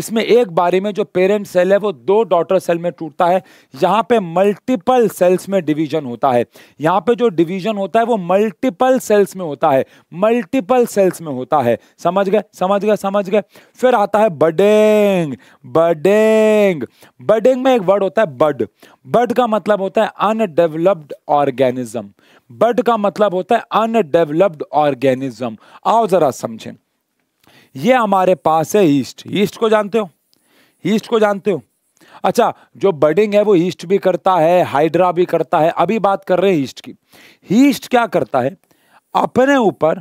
इसमें एक बारी में जो पेरेंट सेल है वो दो डॉटर सेल में टूटता है यहाँ पे मल्टीपल सेल्स में डिवीजन होता है यहाँ पे जो डिवीजन होता है वो मल्टीपल सेल्स में होता है मल्टीपल सेल्स में होता है समझ गए समझ गए समझ गए फिर आता है बडेंग बडेंग बडिंग में एक वर्ड होता है बड बड का मतलब होता है अनडेवलप्ड ऑर्गेनिज्म बड का मतलब होता है अनडेवलप्ड ऑर्गेनिज्म आओ जरा समझें ये हमारे पास है ईस्ट ईस्ट को जानते हो ईस्ट को जानते हो अच्छा जो बडिंग है वो ईस्ट भी करता है हाइड्रा भी करता है अभी बात कर रहे हैं ईस्ट की ईस्ट क्या करता है अपने ऊपर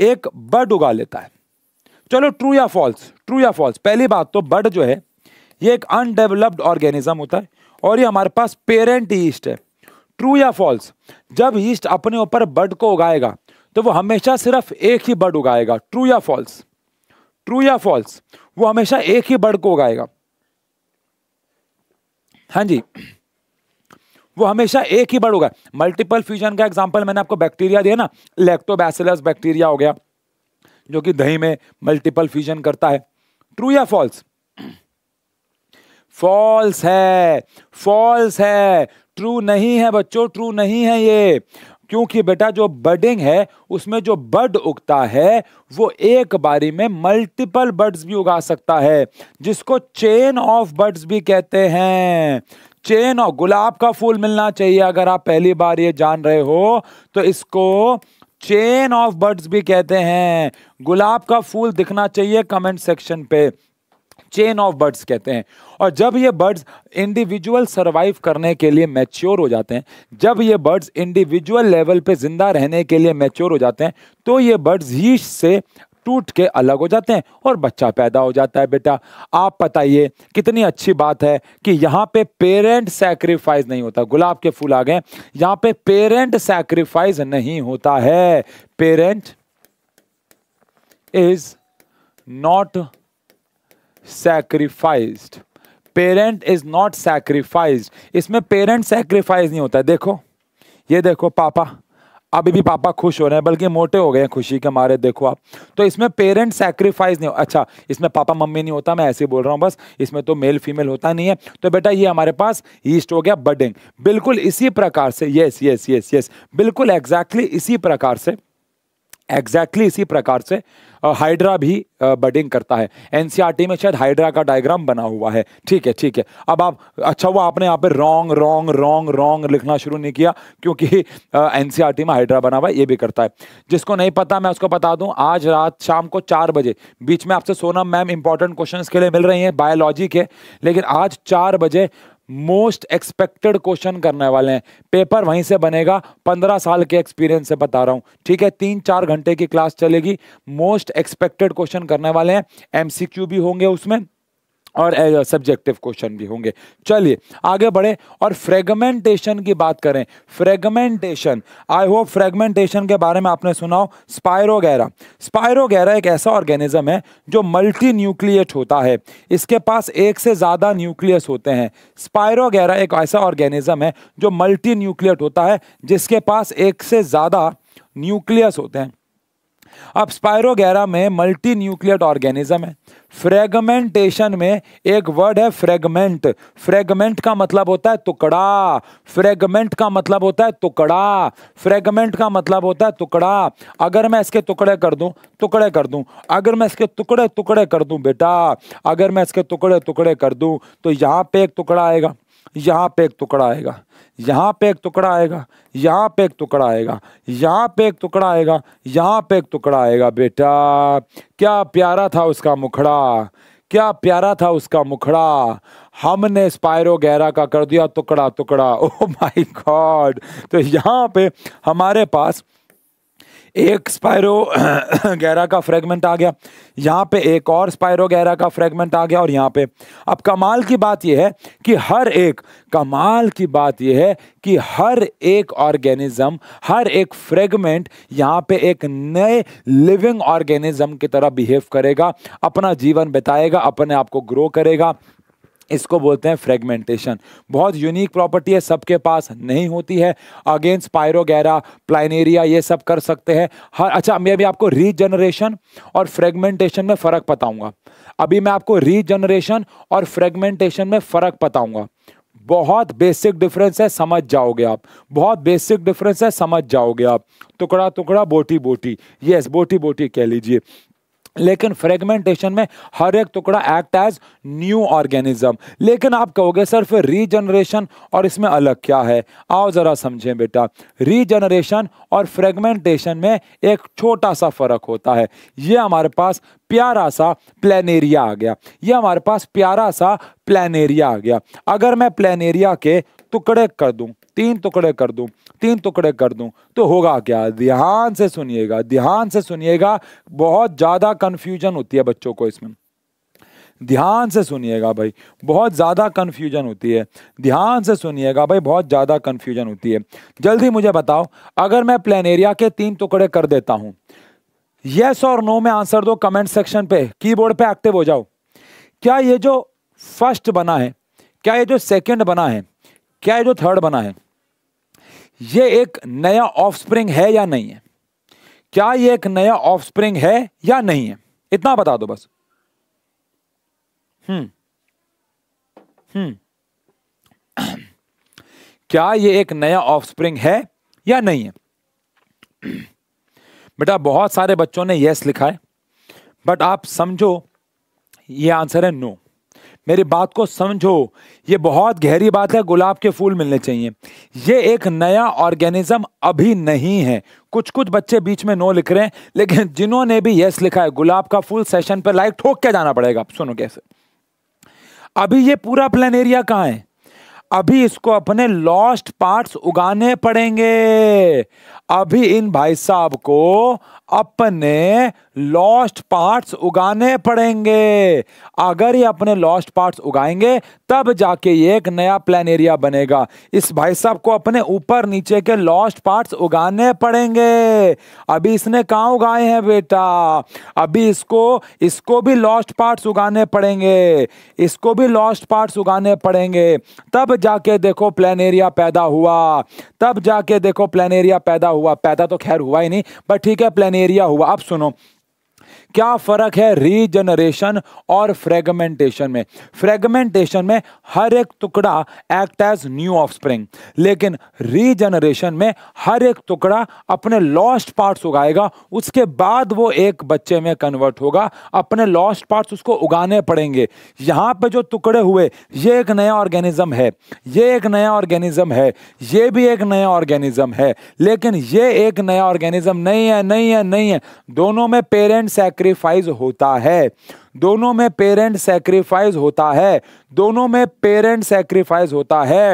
एक बड उगा लेता है चलो ट्रू या फॉल्स ट्रू या फॉल्स पहली बात तो बड जो है ये एक अनडेवलप्ड ऑर्गेनिज्म होता है और ये हमारे पास पेरेंट ईस्ट है ट्रू या फॉल्स जब ईस्ट अपने ऊपर बर्ड को उगाएगा तो वो हमेशा सिर्फ एक ही बर्ड उगाएगा ट्रू या फॉल्स ट्रू या फॉल्स वो हमेशा एक ही बर्ड को उगाएगा हाँ जी वो हमेशा एक ही बर्ड उगा मल्टीपल फ्यूजन का एग्जाम्पल मैंने आपको बैक्टीरिया दिया ना लेक्टोबैसिलस बैक्टीरिया हो गया जो कि दही में मल्टीपल फ्यूजन करता है ट्रू या फॉल्स फॉल्स है फॉल्स है ट्रू नहीं है बच्चों ट्रू नहीं है ये क्योंकि बेटा जो बर्डिंग है उसमें जो बर्ड उगता है वो एक बारी में मल्टीपल बर्ड्स भी उगा सकता है जिसको चेन ऑफ बर्ड्स भी कहते हैं चेन और गुलाब का फूल मिलना चाहिए अगर आप पहली बार ये जान रहे हो तो इसको चेन ऑफ बर्ड्स भी कहते हैं गुलाब का फूल दिखना चाहिए कमेंट सेक्शन पे चेन ऑफ बर्ड्स कहते हैं और जब ये बर्ड्स इंडिविजुअल सरवाइव करने के लिए मैच्योर हो जाते हैं जब ये बर्ड्स इंडिविजुअल लेवल पे ज़िंदा रहने के लिए मैच्योर हो जाते हैं तो ये बर्ड्स ही से टूट के अलग हो जाते हैं और बच्चा पैदा हो जाता है बेटा आप बताइए कितनी अच्छी बात है कि यहाँ पे पेरेंट सैक्रिफाइस नहीं होता गुलाब के फूल आ गए यहाँ पे पेरेंट सैक्रिफाइस नहीं होता है parent is not sacrificed parent is not sacrificed इसमें पेरेंट सैक्रिफाइस नहीं होता है देखो ये देखो पापा अभी भी पापा खुश हो रहे हैं बल्कि मोटे हो गए हैं खुशी के मारे देखो आप तो इसमें पेरेंट सैक्रीफाइस नहीं हो अच्छा इसमें पापा मम्मी नहीं होता मैं ऐसे ही बोल रहा हूँ बस इसमें तो मेल फीमेल होता नहीं है तो बेटा ये हमारे पास ईस्ट हो गया बडिंग बिल्कुल इसी प्रकार से यस यस यस यस बिल्कुल एग्जैक्टली exactly इसी प्रकार से एग्जैक्टली इसी प्रकार से हाइड्रा भी बडिंग करता है एनसीआरटी e में शायद हाइड्रा का डायग्राम बना हुआ है ठीक है ठीक है अब आप अच्छा हुआ आपने यहाँ पे रॉन्ग रॉन्ग रॉन्ग रॉन्ग लिखना शुरू नहीं किया क्योंकि एनसीईआरटी e में हाइड्रा बना हुआ ये भी करता है जिसको नहीं पता मैं उसको बता दूं आज रात शाम को चार बजे बीच में आपसे सोना मैम इंपॉर्टेंट क्वेश्चन के लिए मिल रही है बायोलॉजी के लेकिन आज चार बजे मोस्ट एक्सपेक्टेड क्वेश्चन करने वाले हैं पेपर वहीं से बनेगा पंद्रह साल के एक्सपीरियंस से बता रहा हूं ठीक है तीन चार घंटे की क्लास चलेगी मोस्ट एक्सपेक्टेड क्वेश्चन करने वाले हैं एमसीक्यू भी होंगे उसमें और एज सब्जेक्टिव क्वेश्चन भी होंगे चलिए आगे बढ़े और फ्रेगमेंटेशन की बात करें फ्रेगमेंटेशन आई होप फ्रेगमेंटेशन के बारे में आपने सुना हो स्पायरोगैरा स्पायरोगैरा एक ऐसा ऑर्गेनिज्म है जो मल्टी न्यूक्लिएट होता है इसके पास एक से ज़्यादा न्यूक्लियस होते हैं स्पायरोगैरा एक ऐसा ऑर्गेनिज्म है जो मल्टी न्यूक्लिएट होता है जिसके पास एक से ज़्यादा न्यूक्लियस होते हैं अब स्पायरोगैरा में मल्टी न्यूक्लियट ऑर्गेनिज्म है फ्रेगमेंटेशन में एक वर्ड है फ्रेगमेंट फ्रेगमेंट का मतलब होता है टुकड़ा फ्रेगमेंट का मतलब होता है टुकड़ा फ्रेगमेंट का मतलब होता है टुकड़ा अगर मैं इसके टुकड़े कर दूं टुकड़े कर दूं अगर मैं इसके टुकड़े टुकड़े कर दूं बेटा अगर मैं इसके टुकड़े टुकड़े कर दूं तो यहां पे एक टुकड़ा आएगा यहां पे एक टुकड़ा आएगा यहाँ पे एक टुकड़ा आएगा यहाँ पे एक टुकड़ा आएगा यहाँ पे एक टुकड़ा आएगा यहाँ पे एक टुकड़ा आएगा बेटा क्या प्यारा था उसका मुखड़ा क्या प्यारा था उसका मुखड़ा हमने स्पायरो गैरा का कर दिया टुकड़ा टुकड़ा ओ माय गॉड तो यहाँ पे हमारे पास एक स्पायरो गैरा का फ्रेगमेंट आ गया यहाँ पे एक और स्पायरो गैरा का फ्रेगमेंट आ गया और यहाँ पे अब कमाल की बात यह है कि हर एक कमाल की बात यह है कि हर एक ऑर्गेनिज्म हर एक फ्रेगमेंट यहाँ पे एक नए लिविंग ऑर्गेनिज्म की तरह बिहेव करेगा अपना जीवन बिताएगा अपने आप को ग्रो करेगा इसको बोलते हैं फ्रेगमेंटेशन बहुत यूनिक प्रॉपर्टी है सबके पास नहीं होती है अगेंस्ट पायरोगैरा प्लाइनेरिया ये सब कर सकते हैं हर हाँ, अच्छा मैं अभी आपको रीजनरेशन और फ्रेगमेंटेशन में फ़र्क बताऊंगा अभी मैं आपको रीजनरेशन और फ्रेगमेंटेशन में फ़र्क बताऊंगा बहुत बेसिक डिफरेंस है समझ जाओगे आप बहुत बेसिक डिफरेंस है समझ जाओगे आप टुकड़ा टुकड़ा बोटी बोटी यस बोटी बोटी कह लीजिए लेकिन फ्रेगमेंटेशन में हर एक टुकड़ा एक्ट एज न्यू ऑर्गेनिज्म लेकिन आप कहोगे सर फिर रीजनरेशन और इसमें अलग क्या है आओ ज़रा समझें बेटा रीजनरेशन और फ्रेगमेंटेशन में एक छोटा सा फ़र्क होता है ये हमारे पास प्यारा सा प्लेनेरिया आ गया ये हमारे पास प्यारा सा प्लेनेरिया आ गया अगर मैं प्लेनेरिया के टुकड़े कर दूँ तीन टुकड़े कर दूँ तीन टुकड़े कर दूं तो होगा क्या ध्यान से सुनिएगा ध्यान से सुनिएगा बहुत ज़्यादा कंफ्यूजन होती है बच्चों को इसमें ध्यान से सुनिएगा भाई बहुत ज़्यादा कन्फ्यूजन होती है ध्यान से सुनिएगा भाई बहुत ज़्यादा कन्फ्यूजन होती है जल्दी मुझे बताओ अगर मैं एरिया के तीन टुकड़े कर देता हूँ यस और नो में आंसर दो कमेंट सेक्शन पे कीबोर्ड पे एक्टिव हो जाओ क्या ये जो फर्स्ट बना है क्या ये जो सेकेंड बना है क्या ये जो थर्ड बना है ये एक नया ऑफस्प्रिंग है या नहीं है क्या ये एक नया ऑफस्प्रिंग है या नहीं है इतना बता दो बस हम्म हम्म क्या ये एक नया ऑफस्प्रिंग है या नहीं है बेटा बहुत सारे बच्चों ने यस लिखा है बट आप समझो ये आंसर है नो मेरी बात को समझो ये बहुत गहरी बात है गुलाब के फूल मिलने चाहिए ये एक नया ऑर्गेनिज्म अभी नहीं है कुछ कुछ बच्चे बीच में नो लिख रहे हैं लेकिन जिन्होंने भी यस लिखा है गुलाब का फूल सेशन पर लाइक ठोक के जाना पड़ेगा सुनो कैसे अभी ये पूरा प्लान एरिया कहाँ है अभी इसको अपने लॉस्ट पार्ट्स उगाने पड़ेंगे अभी इन भाई साहब को अपने लॉस्ट पार्ट्स उगाने पड़ेंगे अगर ये अपने लॉस्ट पार्ट्स उगाएंगे तब जाके ये एक नया प्लान एरिया बनेगा इस भाई साहब को अपने ऊपर नीचे के लॉस्ट पार्ट्स उगाने पड़ेंगे अभी इसने कहाँ उगाए हैं बेटा अभी इसको इसको भी लॉस्ट पार्ट्स उगाने पड़ेंगे इसको भी लॉस्ट पार्ट्स उगाने पड़ेंगे तब जाके देखो प्लान एरिया पैदा हुआ तब जाके देखो प्लान एरिया पैदा हुआ हुआ पैदा तो खैर हुआ ही नहीं बट ठीक है प्लेन एरिया हुआ अब सुनो क्या फ़र्क है रीजनरेशन और फ्रेगमेंटेशन में फ्रेगमेंटेशन में हर एक टुकड़ा act as new offspring लेकिन रीजनरेशन में हर एक टुकड़ा अपने लॉस्ट पार्ट्स उगाएगा उसके बाद वो एक बच्चे में कन्वर्ट होगा अपने लॉस्ट पार्ट्स उसको उगाने पड़ेंगे यहाँ पे जो टुकड़े हुए ये एक नया ऑर्गेनिज्म है ये एक नया ऑर्गेनिज्म है ये भी एक नया ऑर्गेनिज्म है लेकिन ये एक नया ऑर्गेनिज्म नहीं है नहीं है नहीं है दोनों में पेरेंट्स एक्ट सेक्रीफाइस होता है दोनों में पेरेंट सेक्रीफाइस होता है दोनों में पेरेंट सेक्रीफाइस होता है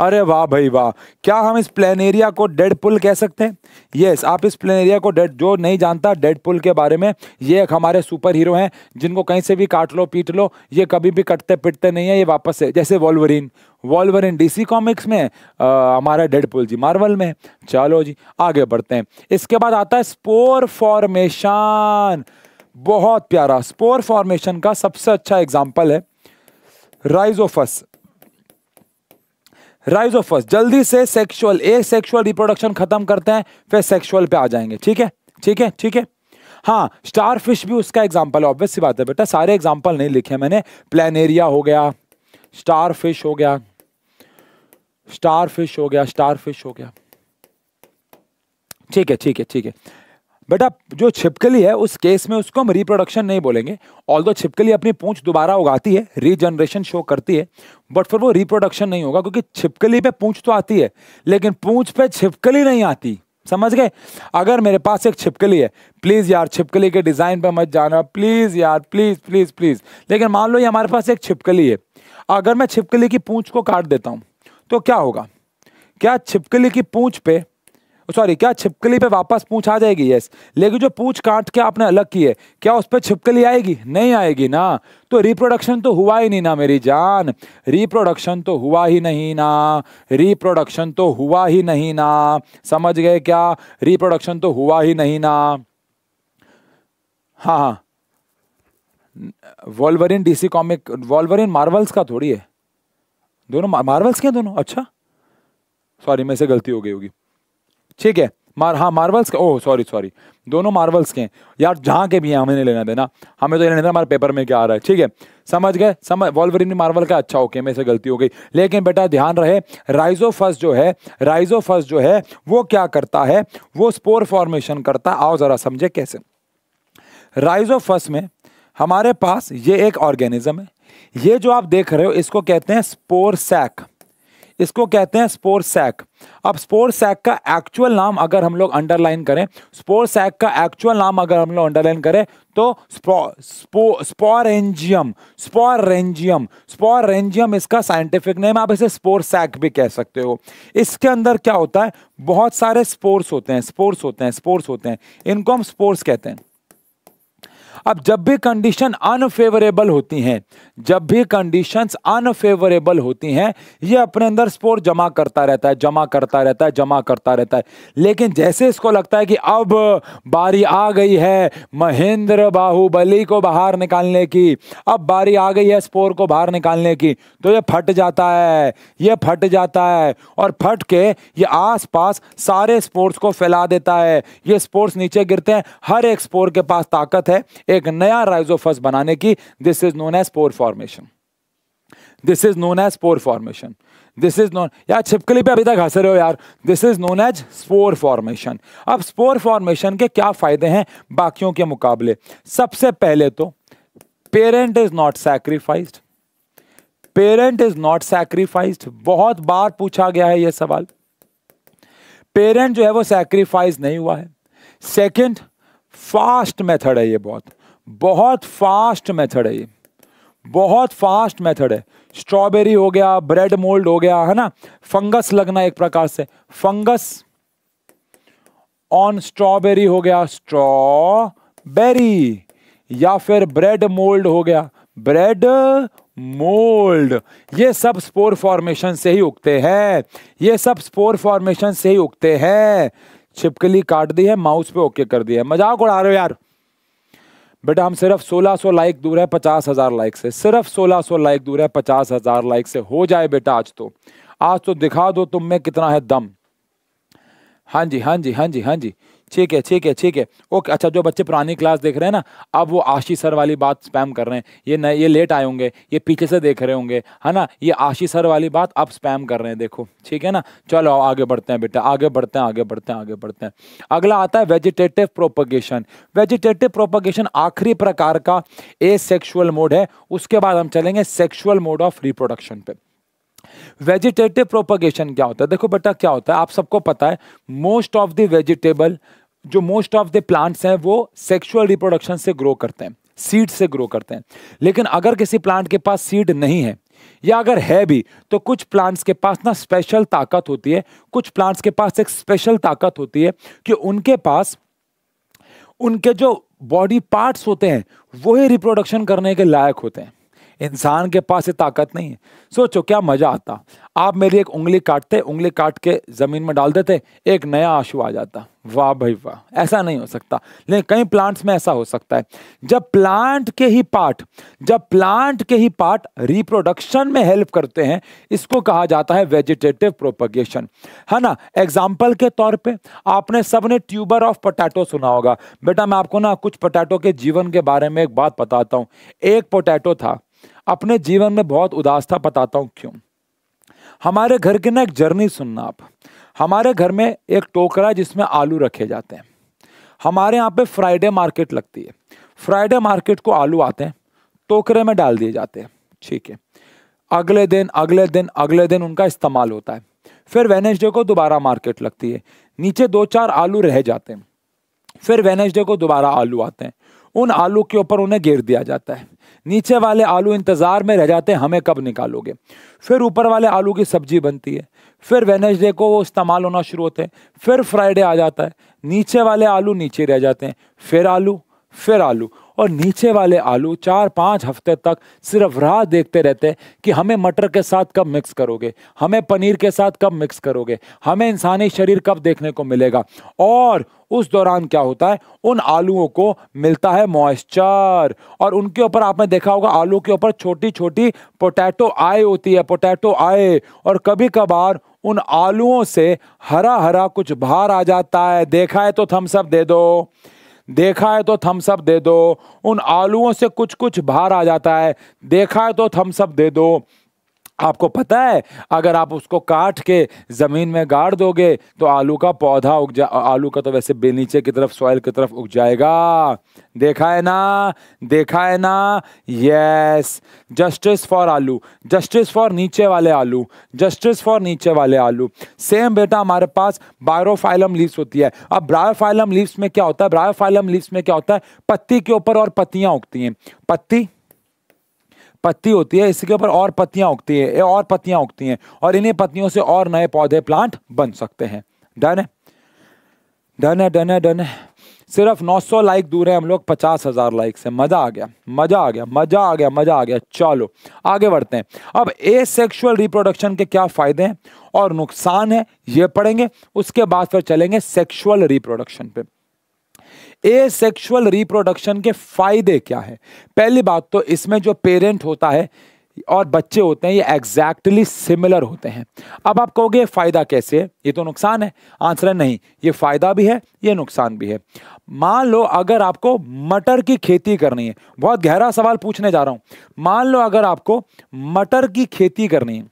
अरे वाह भाई वाह क्या हम इस प्लेन एरिया को डेड पुल कह सकते हैं यस आप इस प्लेन एरिया को डेड जो नहीं जानता डेड पुल के बारे में ये एक हमारे सुपर हीरो हैं जिनको कहीं से भी काट लो पीट लो ये कभी भी कटते पिटते नहीं है ये वापस है जैसे वॉल्वरिन वॉल्वरिन डीसी कॉमिक्स में हमारा डेड पुल जी मार्वल में चलो जी आगे बढ़ते हैं इसके बाद आता है स्पोर फॉर्मेशन बहुत प्यारा स्पोर फॉर्मेशन का सबसे अच्छा एग्जाम्पल है राइजोफस राइजोफस जल्दी से सेक्सुअल ए सेक्सुअल रिप्रोडक्शन खत्म करते हैं फिर सेक्सुअल पे आ जाएंगे ठीक है ठीक है ठीक है हाँ स्टार फिश भी उसका एग्जाम्पल है ऑब्वियस बात है बेटा सारे एग्जाम्पल नहीं लिखे मैंने प्लेनेरिया हो गया स्टार फिश हो गया स्टार फिश हो गया स्टार फिश हो गया ठीक है ठीक है ठीक है बेटा जो छिपकली है उस केस में उसको हम रिप्रोडक्शन नहीं बोलेंगे ऑल दो छिपकली अपनी पूंछ दोबारा उगाती है रीजनरेशन शो करती है बट फिर वो रिप्रोडक्शन नहीं होगा क्योंकि छिपकली पे पूंछ तो आती है लेकिन पूंछ पे छिपकली नहीं आती समझ गए अगर मेरे पास एक छिपकली है प्लीज़ यार छिपकली के डिज़ाइन पर मत जाना प्लीज़ यार प्लीज़ प्लीज़ प्लीज़ लेकिन मान लो ये हमारे पास एक छिपकली है अगर मैं छिपकली की पूंछ को काट देता हूँ तो क्या होगा क्या छिपकली की पूँछ पे सॉरी oh, क्या छिपकली पे वापस पूछ आ जाएगी यस लेकिन जो पूछ काट के आपने अलग की है क्या उस पर छिपकली आएगी नहीं आएगी ना तो रिप्रोडक्शन तो हुआ ही नहीं ना मेरी जान रिप्रोडक्शन तो हुआ ही नहीं ना रिप्रोडक्शन तो हुआ ही नहीं ना समझ गए क्या रिप्रोडक्शन तो हुआ ही नहीं ना हाँ हाँ Wolverine DC comic Wolverine Marvel's का थोड़ी है दोनों मार्वल्स के दोनों अच्छा सॉरी मैं से गलती हो गई होगी ठीक है मार हाँ मार्वल्स के ओह सॉरी सॉरी दोनों मार्वल्स के हैं यार जहाँ के भी हैं हमें नहीं लेना देना हमें तो लेना देना हमारे पेपर में क्या आ रहा है ठीक है समझ गए समझ वॉल्वरिन मार्वल का अच्छा ओके मेरे से गलती हो गई लेकिन बेटा ध्यान रहे राइजो फर्स्ट जो है राइजो फर्स्ट जो है वो क्या करता है वो स्पोर फॉर्मेशन करता है आओ ज़रा समझे कैसे फर्स्ट में हमारे पास ये एक ऑर्गेनिज्म है ये जो आप देख रहे हो इसको कहते हैं स्पोर सैक इसको कहते हैं स्पोर सैक अब स्पोर सैक का एक्चुअल नाम अगर हम लोग अंडरलाइन करें स्पोर सैक का एक्चुअल नाम अगर हम लोग अंडरलाइन करें तो स्पोरेंजियम स्पोरेंजियम स्पोरेंजियम इसका साइंटिफिक नेम आप इसे स्पोर सैक भी कह सकते हो इसके अंदर क्या होता है बहुत सारे स्पोर्स होते हैं स्पोर्स होते हैं स्पोर्स होते हैं इनको हम स्पोर्स कहते हैं अब जब भी कंडीशन अनफेवरेबल होती हैं जब भी कंडीशंस अनफेवरेबल होती हैं ये अपने अंदर स्पोर जमा करता रहता है जमा करता रहता है जमा करता रहता है लेकिन जैसे इसको लगता है कि अब बारी आ गई है महेंद्र बाहुबली को बाहर निकालने की अब बारी आ गई है स्पोर को बाहर निकालने की तो ये फट जाता है ये फट जाता है और फट के ये आस सारे स्पोर्ट्स को फैला देता है ये स्पोर्ट्स नीचे गिरते हैं हर एक स्पोर के पास ताकत है एक नया राइजोफस बनाने की this is known as spore formation this is known as spore formation this is known यार छिपकली पे अभी तक हंस रहे हो यार this is known as spore formation अब स्पोर फॉर्मेशन के क्या फायदे हैं बाकियों के मुकाबले सबसे पहले तो parent is not sacrificed parent is not sacrificed बहुत बार पूछा गया है यह सवाल पेरेंट जो है वो सैक्रिफाइस नहीं हुआ है सेकेंड फास्ट मेथड है ये बहुत बहुत फास्ट मेथड है ये बहुत फास्ट मेथड है स्ट्रॉबेरी हो गया ब्रेड मोल्ड हो गया है ना फंगस लगना एक प्रकार से फंगस ऑन स्ट्रॉबेरी हो गया स्ट्रॉबेरी या फिर ब्रेड मोल्ड हो गया ब्रेड मोल्ड ये सब स्पोर फॉर्मेशन से ही उगते हैं ये सब स्पोर फॉर्मेशन से ही उगते हैं छिपकली काट दी है माउस पे ओके कर दिया है मजाक उड़ा रहे हो यार बेटा हम सिर्फ 1600 लाइक दूर है पचास हज़ार लाइक से सिर्फ 1600 लाइक दूर है पचास हज़ार लाइक से हो जाए बेटा आज तो आज तो दिखा दो तुम में कितना है दम हाँ जी हाँ जी हाँ जी हाँ जी ठीक है ठीक है ठीक है ओके अच्छा जो बच्चे पुरानी क्लास देख रहे हैं ना अब वो आशी सर वाली बात स्पैम कर रहे हैं ये नए ये लेट आए होंगे ये पीछे से देख रहे होंगे है ना ये आशी सर वाली बात अब स्पैम कर रहे हैं देखो ठीक है ना चलो आगे बढ़ते हैं बेटा आगे बढ़ते हैं आगे बढ़ते हैं आगे बढ़ते हैं अगला आता है वेजिटेटिव प्रोपोगेशन वेजिटेटिव प्रोपोगेशन आखिरी प्रकार का ए सेक्शुअल मोड है उसके बाद हम चलेंगे सेक्शुअल मोड ऑफ रिप्रोडक्शन पर वेजिटेटिव प्रोपोगेशन क्या होता है देखो बेटा क्या होता है आप सबको पता है मोस्ट ऑफ द वेजिटेबल जो मोस्ट ऑफ द प्लांट्स हैं वो सेक्सुअल रिप्रोडक्शन से ग्रो करते हैं सीड से ग्रो करते हैं लेकिन अगर किसी प्लांट के पास सीड नहीं है या अगर है भी तो कुछ प्लांट्स के पास ना स्पेशल ताकत होती है कुछ प्लांट्स के पास एक स्पेशल ताकत होती है कि उनके पास उनके जो बॉडी पार्ट्स होते हैं वही रिप्रोडक्शन करने के लायक होते हैं इंसान के पास ये ताकत नहीं है सोचो क्या मज़ा आता आप मेरी एक उंगली काटते उंगली काट के ज़मीन में डाल देते एक नया आंसू आ जाता वाह भाई वाह ऐसा नहीं हो सकता लेकिन कई प्लांट्स में ऐसा हो सकता है जब प्लांट के ही पार्ट जब प्लांट के ही पार्ट रिप्रोडक्शन में हेल्प करते हैं इसको कहा जाता है वेजिटेटिव प्रोपगेशन है ना एग्जाम्पल के तौर पर आपने सबने ट्यूबर ऑफ पोटैटो सुना होगा बेटा मैं आपको ना कुछ पोटैटो के जीवन के बारे में एक बात बताता हूँ एक पोटैटो था अपने जीवन में बहुत उदास था बताता हूँ क्यों हमारे घर की ना एक जर्नी सुनना आप हमारे घर में एक टोकरा जिसमें आलू रखे जाते हैं हमारे यहाँ पे फ्राइडे मार्केट लगती है फ्राइडे मार्केट को आलू आते हैं टोकरे में डाल दिए जाते हैं ठीक है अगले दिन अगले दिन अगले दिन उनका इस्तेमाल होता है फिर वेनेसडे को दोबारा मार्केट लगती है नीचे दो चार आलू रह जाते हैं फिर वेनेसडे को दोबारा आलू आते हैं उन आलू के ऊपर उन्हें घेर दिया जाता है नीचे वाले आलू इंतज़ार में रह जाते हैं हमें कब निकालोगे फिर ऊपर वाले आलू की सब्जी बनती है फिर वेनेसडे को वो इस्तेमाल होना शुरू होते हैं फिर फ्राइडे आ जाता है नीचे वाले आलू नीचे रह जाते हैं फिर आलू फिर आलू और नीचे वाले आलू चार पाँच हफ्ते तक सिर्फ राह देखते रहते कि हमें मटर के साथ कब मिक्स करोगे हमें पनीर के साथ कब मिक्स करोगे हमें इंसानी शरीर कब देखने को मिलेगा और उस दौरान क्या होता है उन आलूओं को मिलता है मॉइस्चर और उनके ऊपर आपने देखा होगा आलू के ऊपर छोटी छोटी पोटैटो आय होती है पोटैटो आय और कभी कभार उन आलुओं से हरा हरा कुछ बाहर आ जाता है देखा है तो थम्सअप दे दो देखा है तो थम्सअप दे दो उन आलुओं से कुछ कुछ बाहर आ जाता है देखा है तो थम्सअप दे दो आपको पता है अगर आप उसको काट के ज़मीन में गाड़ दोगे तो आलू का पौधा उग जा आलू का तो वैसे नीचे की तरफ सॉइल की तरफ उग जाएगा देखा है ना देखा है ना yes justice for aloo justice for नीचे वाले आलू जस्टिस फॉर नीचे वाले आलू सेम बेटा हमारे पास बायरोफाइलम लीव्स होती है अब ब्रायोफाइलम लीव्स में क्या होता है ब्रायोफाइलम लीव्स में क्या होता है पत्ती के ऊपर और पत्तियाँ उगती हैं पत्ती पत्ती होती है इसके ऊपर और पत्तियां उगती है और पत्तियां उगती हैं और इन्हें पत्तियों से और नए पौधे प्लांट बन सकते हैं डन है डन है डन है डन है सिर्फ 900 लाइक दूर है हम लोग पचास हजार लाइक से मजा आ गया मजा आ गया मजा आ गया मजा आ गया चलो आगे बढ़ते हैं अब ए सेक्शुअल रिप्रोडक्शन के क्या फायदे हैं और नुकसान है ये पढ़ेंगे उसके बाद फिर चलेंगे सेक्शुअल रिप्रोडक्शन पे ए सेक्शुअल रिप्रोडक्शन के फायदे क्या हैं पहली बात तो इसमें जो पेरेंट होता है और बच्चे होते हैं ये एग्जैक्टली सिमिलर होते हैं अब आप कहोगे फ़ायदा कैसे है ये तो नुकसान है आंसर है नहीं ये फ़ायदा भी है ये नुकसान भी है मान लो अगर आपको मटर की खेती करनी है बहुत गहरा सवाल पूछने जा रहा हूं मान लो अगर आपको मटर की खेती करनी है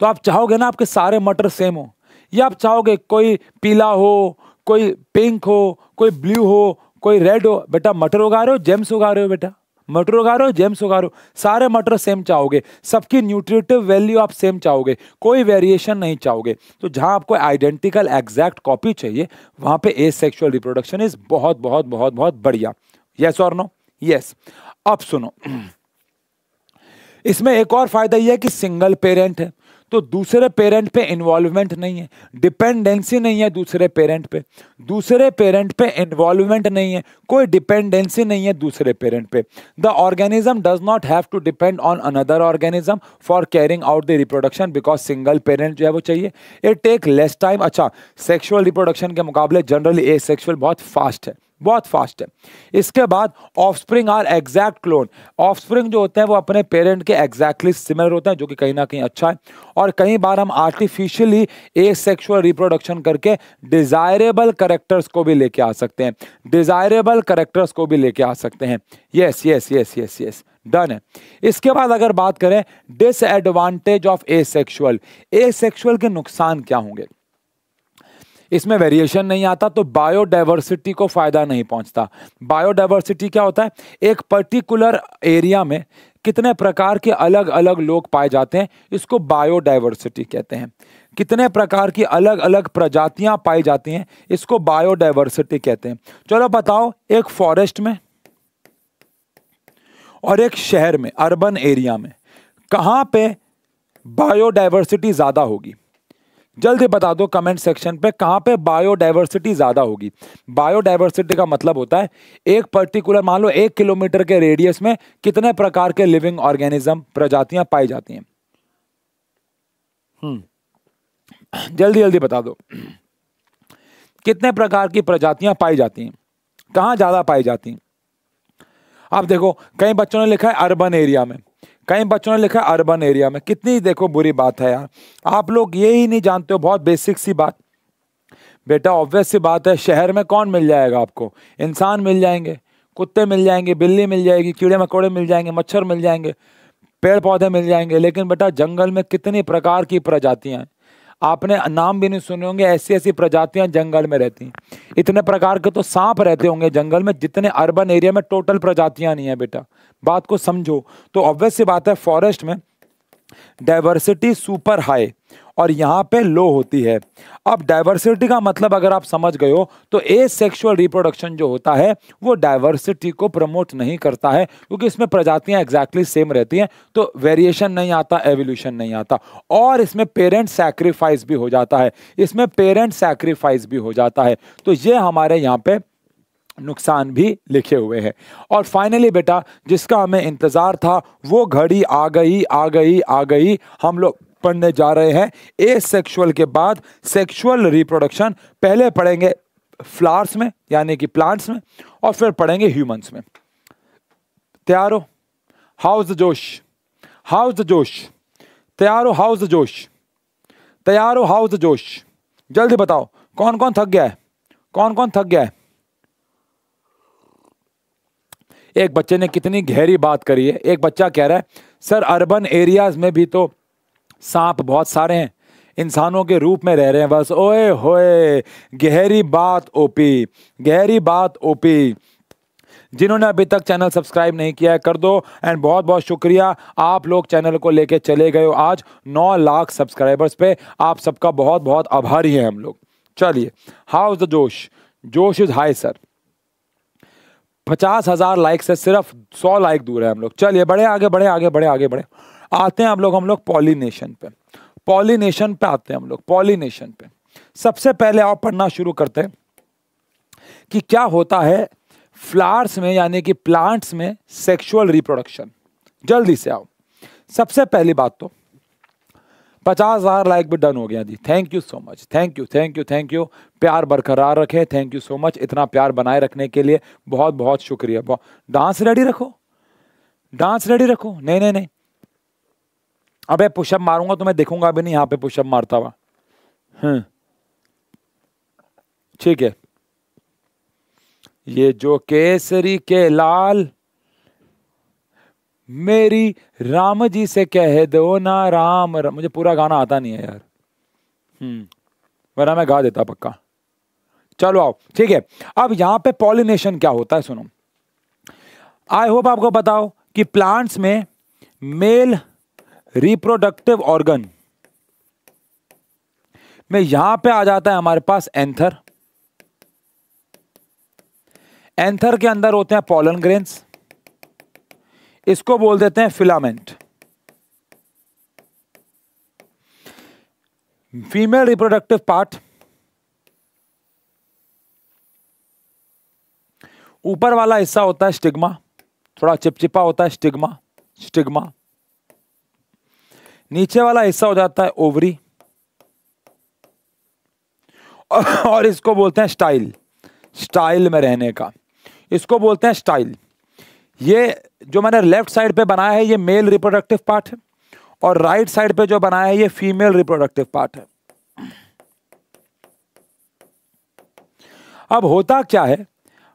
तो आप चाहोगे ना आपके सारे मटर सेम हो या आप चाहोगे कोई पीला हो कोई पिंक हो कोई ब्लू हो कोई रेड हो बेटा मटर उगा रहे हो जेम्स उगा रहे हो बेटा मटर उगा रहे हो जेम्स उगा रहे हो सारे मटर सेम चाहोगे सबकी न्यूट्रिटिव वैल्यू आप सेम चाहोगे कोई वेरिएशन नहीं चाहोगे तो जहां आपको आइडेंटिकल एग्जैक्ट कॉपी चाहिए वहां पे ए सेक्सुअल रिप्रोडक्शन इज बहुत बहुत बहुत बहुत बढ़िया यस और नो यस अब सुनो इसमें एक और फायदा यह है कि सिंगल पेरेंट है तो दूसरे पेरेंट पे इन्वॉल्वमेंट नहीं है डिपेंडेंसी नहीं है दूसरे पेरेंट पे दूसरे पेरेंट पे इन्वॉल्वमेंट नहीं है कोई डिपेंडेंसी नहीं है दूसरे पेरेंट पे the organism does not have to depend on another organism for carrying out the reproduction because single parent जो है वो चाहिए इट टेक लेस टाइम अच्छा सेक्शुअल रिप्रोडक्शन के मुकाबले जनरली ए सेक्शुअल बहुत फास्ट है बहुत फास्ट है इसके बाद offspring are exact clone offspring जो होते हैं वो अपने पेरेंट के एग्जैक्टली सिमिलर होते हैं जो कि कहीं ना कहीं अच्छा है और कई बार हम आर्टिफिशियली ए सेक्शुअल रिप्रोडक्शन करके डिजायरेबल करेक्टर्स को भी लेके आ सकते हैं डिजायरेबल करेक्टर्स को भी लेके आ सकते हैं yes yes yes yes yes done है इसके बाद अगर बात करें disadvantage of asexual asexual के नुकसान क्या होंगे इसमें वेरिएशन नहीं आता तो बायोडाइवर्सिटी को फ़ायदा नहीं पहुंचता बायोडाइवर्सिटी क्या होता है एक पर्टिकुलर एरिया में कितने प्रकार के अलग अलग लोग पाए जाते हैं इसको बायोडाइवर्सिटी कहते हैं कितने प्रकार की अलग अलग प्रजातियां पाई जाती हैं इसको बायोडाइवर्सिटी कहते हैं चलो बताओ एक फॉरेस्ट में और एक शहर में अर्बन एरिया में कहाँ पे बायोडाइवर्सिटी ज़्यादा होगी जल्दी बता दो कमेंट सेक्शन पे कहाँ पे बायोडाइवर्सिटी ज़्यादा होगी बायोडाइवर्सिटी का मतलब होता है एक पर्टिकुलर मान लो एक किलोमीटर के रेडियस में कितने प्रकार के लिविंग ऑर्गेनिज्म प्रजातियां पाई जाती हैं हम्म। जल्दी जल्दी बता दो कितने प्रकार की प्रजातियां पाई जाती हैं कहाँ ज़्यादा पाई जाती हैं आप देखो कई बच्चों ने लिखा है अर्बन एरिया में कई बच्चों ने लिखा अर्बन एरिया में कितनी देखो बुरी बात है यार आप लोग ये ही नहीं जानते हो बहुत बेसिक सी बात बेटा ऑब्वियस सी बात है शहर में कौन मिल जाएगा आपको इंसान मिल जाएंगे कुत्ते मिल जाएंगे बिल्ली मिल जाएगी कीड़े मकोड़े मिल जाएंगे मच्छर मिल जाएंगे पेड़ पौधे मिल जाएंगे लेकिन बेटा जंगल में कितनी प्रकार की प्रजातियाँ हैं आपने नाम भी नहीं सुने होंगे ऐसी ऐसी प्रजातियां जंगल में रहती हैं इतने प्रकार के तो सांप रहते होंगे जंगल में जितने अर्बन एरिया में टोटल प्रजातियां नहीं है बेटा बात को समझो तो ऑब्वियस सी बात है फॉरेस्ट में डाइवर्सिटी सुपर हाई और यहाँ पे लो होती है अब डाइवर्सिटी का मतलब अगर आप समझ गए हो तो ए सेक्शुअल रिप्रोडक्शन जो होता है वो डाइवर्सिटी को प्रमोट नहीं करता है क्योंकि इसमें प्रजातियाँ एग्जैक्टली सेम रहती हैं तो वेरिएशन नहीं आता एवोल्यूशन नहीं आता और इसमें पेरेंट सेक्रीफाइस भी हो जाता है इसमें पेरेंट सेक्रीफाइस भी हो जाता है तो ये हमारे यहाँ पे नुकसान भी लिखे हुए हैं और फाइनली बेटा जिसका हमें इंतज़ार था वो घड़ी आ गई आ गई आ गई हम लोग पढ़ने जा रहे हैं ए सेक्शुअल के बाद सेक्शुअल रिप्रोडक्शन पहले पढ़ेंगे फ्लावर्स में यानी कि प्लांट्स में और फिर पढ़ेंगे ह्यूमंस में तैयार हो हाउस जोश हाउस जोश तैयार हो हाउस जोश तैयार हो हाउस जोश जल्दी बताओ कौन कौन थक गया है कौन कौन थक गया है एक बच्चे ने कितनी गहरी बात करी है एक बच्चा कह रहा है सर अर्बन एरियाज में भी तो सांप बहुत सारे हैं इंसानों के रूप में रह रहे हैं बस ओए होए गहरी बात ओपी गहरी बात ओपी जिन्होंने अभी तक चैनल सब्सक्राइब नहीं किया है कर दो एंड बहुत बहुत शुक्रिया आप लोग चैनल को लेके चले गए हो आज 9 लाख सब्सक्राइबर्स पे आप सबका बहुत बहुत आभारी हैं हम लोग चलिए हाउ इज़ द जोश जोश इज़ हाई सर पचास हजार लाइक से सिर्फ सौ लाइक दूर है हम लोग चलिए बड़े आगे बड़े आगे बड़े आगे बड़े आते हैं हम लोग हम लोग पॉलीनेशन पे पॉलीनेशन पे आते हैं हम लोग पॉलीनेशन पे सबसे पहले आप पढ़ना शुरू करते हैं कि क्या होता है फ्लावर्स में यानी कि प्लांट्स में सेक्सुअल रिप्रोडक्शन जल्दी से आओ सबसे पहली बात तो पचास हज़ार लाइक भी डन हो गया जी thank you so much thank you thank you thank you प्यार बरकरार रखें थैंक यू सो मच इतना प्यार बनाए रखने के लिए बहुत बहुत शुक्रिया बहुत डांस रेडी रखो डांस रेडी रखो नहीं नहीं नहीं अबे पुशअप मारूंगा तो मैं देखूंगा अभी नहीं यहाँ पे पुशअप मारता हुआ हम्म। ठीक है ये जो केसरी के लाल मेरी राम जी से कह दो ना राम, रा, मुझे पूरा गाना आता नहीं है यार हम्म वरना मैं गा देता पक्का चलो आओ ठीक है अब यहां पे पॉलिनेशन क्या होता है सुनो आई होप आपको बताओ कि प्लांट्स में मेल रिप्रोडक्टिव ऑर्गन में यहां पे आ जाता है हमारे पास एंथर एंथर के अंदर होते हैं पॉलन ग्रेन्स इसको बोल देते हैं फिलामेंट फीमेल रिप्रोडक्टिव पार्ट ऊपर वाला हिस्सा होता है स्टिग्मा थोड़ा चिपचिपा होता है स्टिग्मा स्टिग्मा नीचे वाला हिस्सा हो जाता है ओवरी और इसको बोलते हैं स्टाइल स्टाइल में रहने का इसको बोलते हैं स्टाइल ये जो मैंने लेफ्ट साइड पे बनाया है ये मेल रिप्रोडक्टिव पार्ट है और राइट right साइड पे जो बनाया है ये फीमेल रिप्रोडक्टिव पार्ट है अब होता क्या है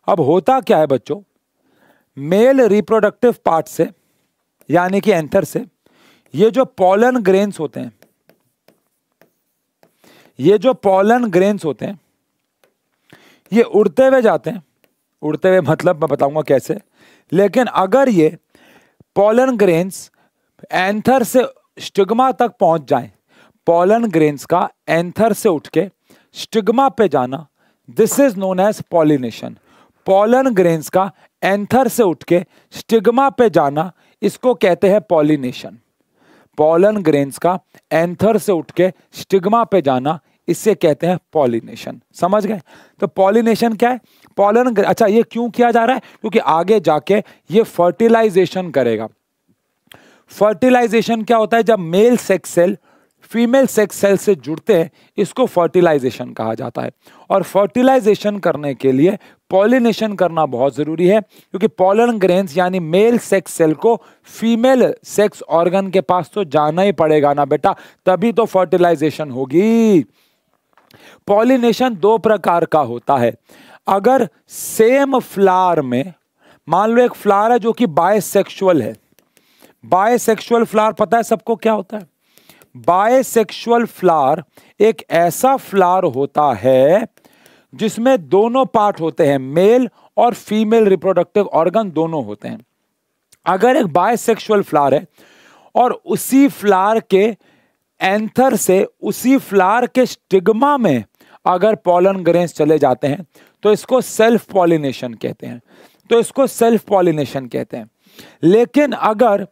अब होता क्या है बच्चों मेल रिप्रोडक्टिव पार्ट से यानी कि एंथर से ये जो पॉलन ग्रेन्स होते हैं ये जो पॉलन ग्रेन्स होते हैं ये उड़ते हुए जाते हैं उड़ते हुए मतलब मैं बताऊंगा कैसे लेकिन अगर ये पोलन ग्रेन्स एंथर से स्टिग्मा तक पहुंच जाए पोलन ग्रेन्स का एंथर से उठ के स्टिग्मा पे जाना this is known as pollination pollen grains का एंथर से उठ के स्टिग्मा पे जाना इसको कहते हैं पॉलिनेशन पोलन ग्रेन्स का एंथर से उठ के स्टिग्मा पे जाना इससे कहते हैं पॉलिनेशन समझ गए तो पॉलिनेशन क्या है पॉलन अच्छा ये क्यों किया जा रहा है क्योंकि आगे जाके ये फर्टिलाइजेशन करेगा फर्टिलाइजेशन क्या होता है जब male sex cell female sex cell से जुड़ते हैं इसको फर्टिलाइजेशन कहा जाता है और फर्टिलाइजेशन करने के लिए पॉलिनेशन करना बहुत ज़रूरी है क्योंकि पॉलन ग्रेन्स यानी मेल सेक्स सेल को फीमेल सेक्स ऑर्गन के पास तो जाना ही पड़ेगा ना बेटा तभी तो फर्टिलाइजेशन होगी पॉलिनेशन दो प्रकार का होता है अगर सेम फ्लावर में मान लो एक फ्लावर है जो कि बायसेक्सुअल है बायसेक्सुअल फ्लावर पता है सबको क्या होता है बायसेक्सुअल फ्लावर एक ऐसा फ्लावर होता है जिसमें दोनों पार्ट होते हैं मेल और फीमेल रिप्रोडक्टिव ऑर्गन दोनों होते हैं अगर एक बायसेक्सुअल फ्लावर है और उसी फ्लावर के एंथर से उसी फ्लावर के स्टिग्मा में अगर पॉलन ग्रेन्स चले जाते हैं तो इसको सेल्फ पॉलिनेशन कहते हैं तो इसको सेल्फ पॉलिनेशन कहते हैं लेकिन अगर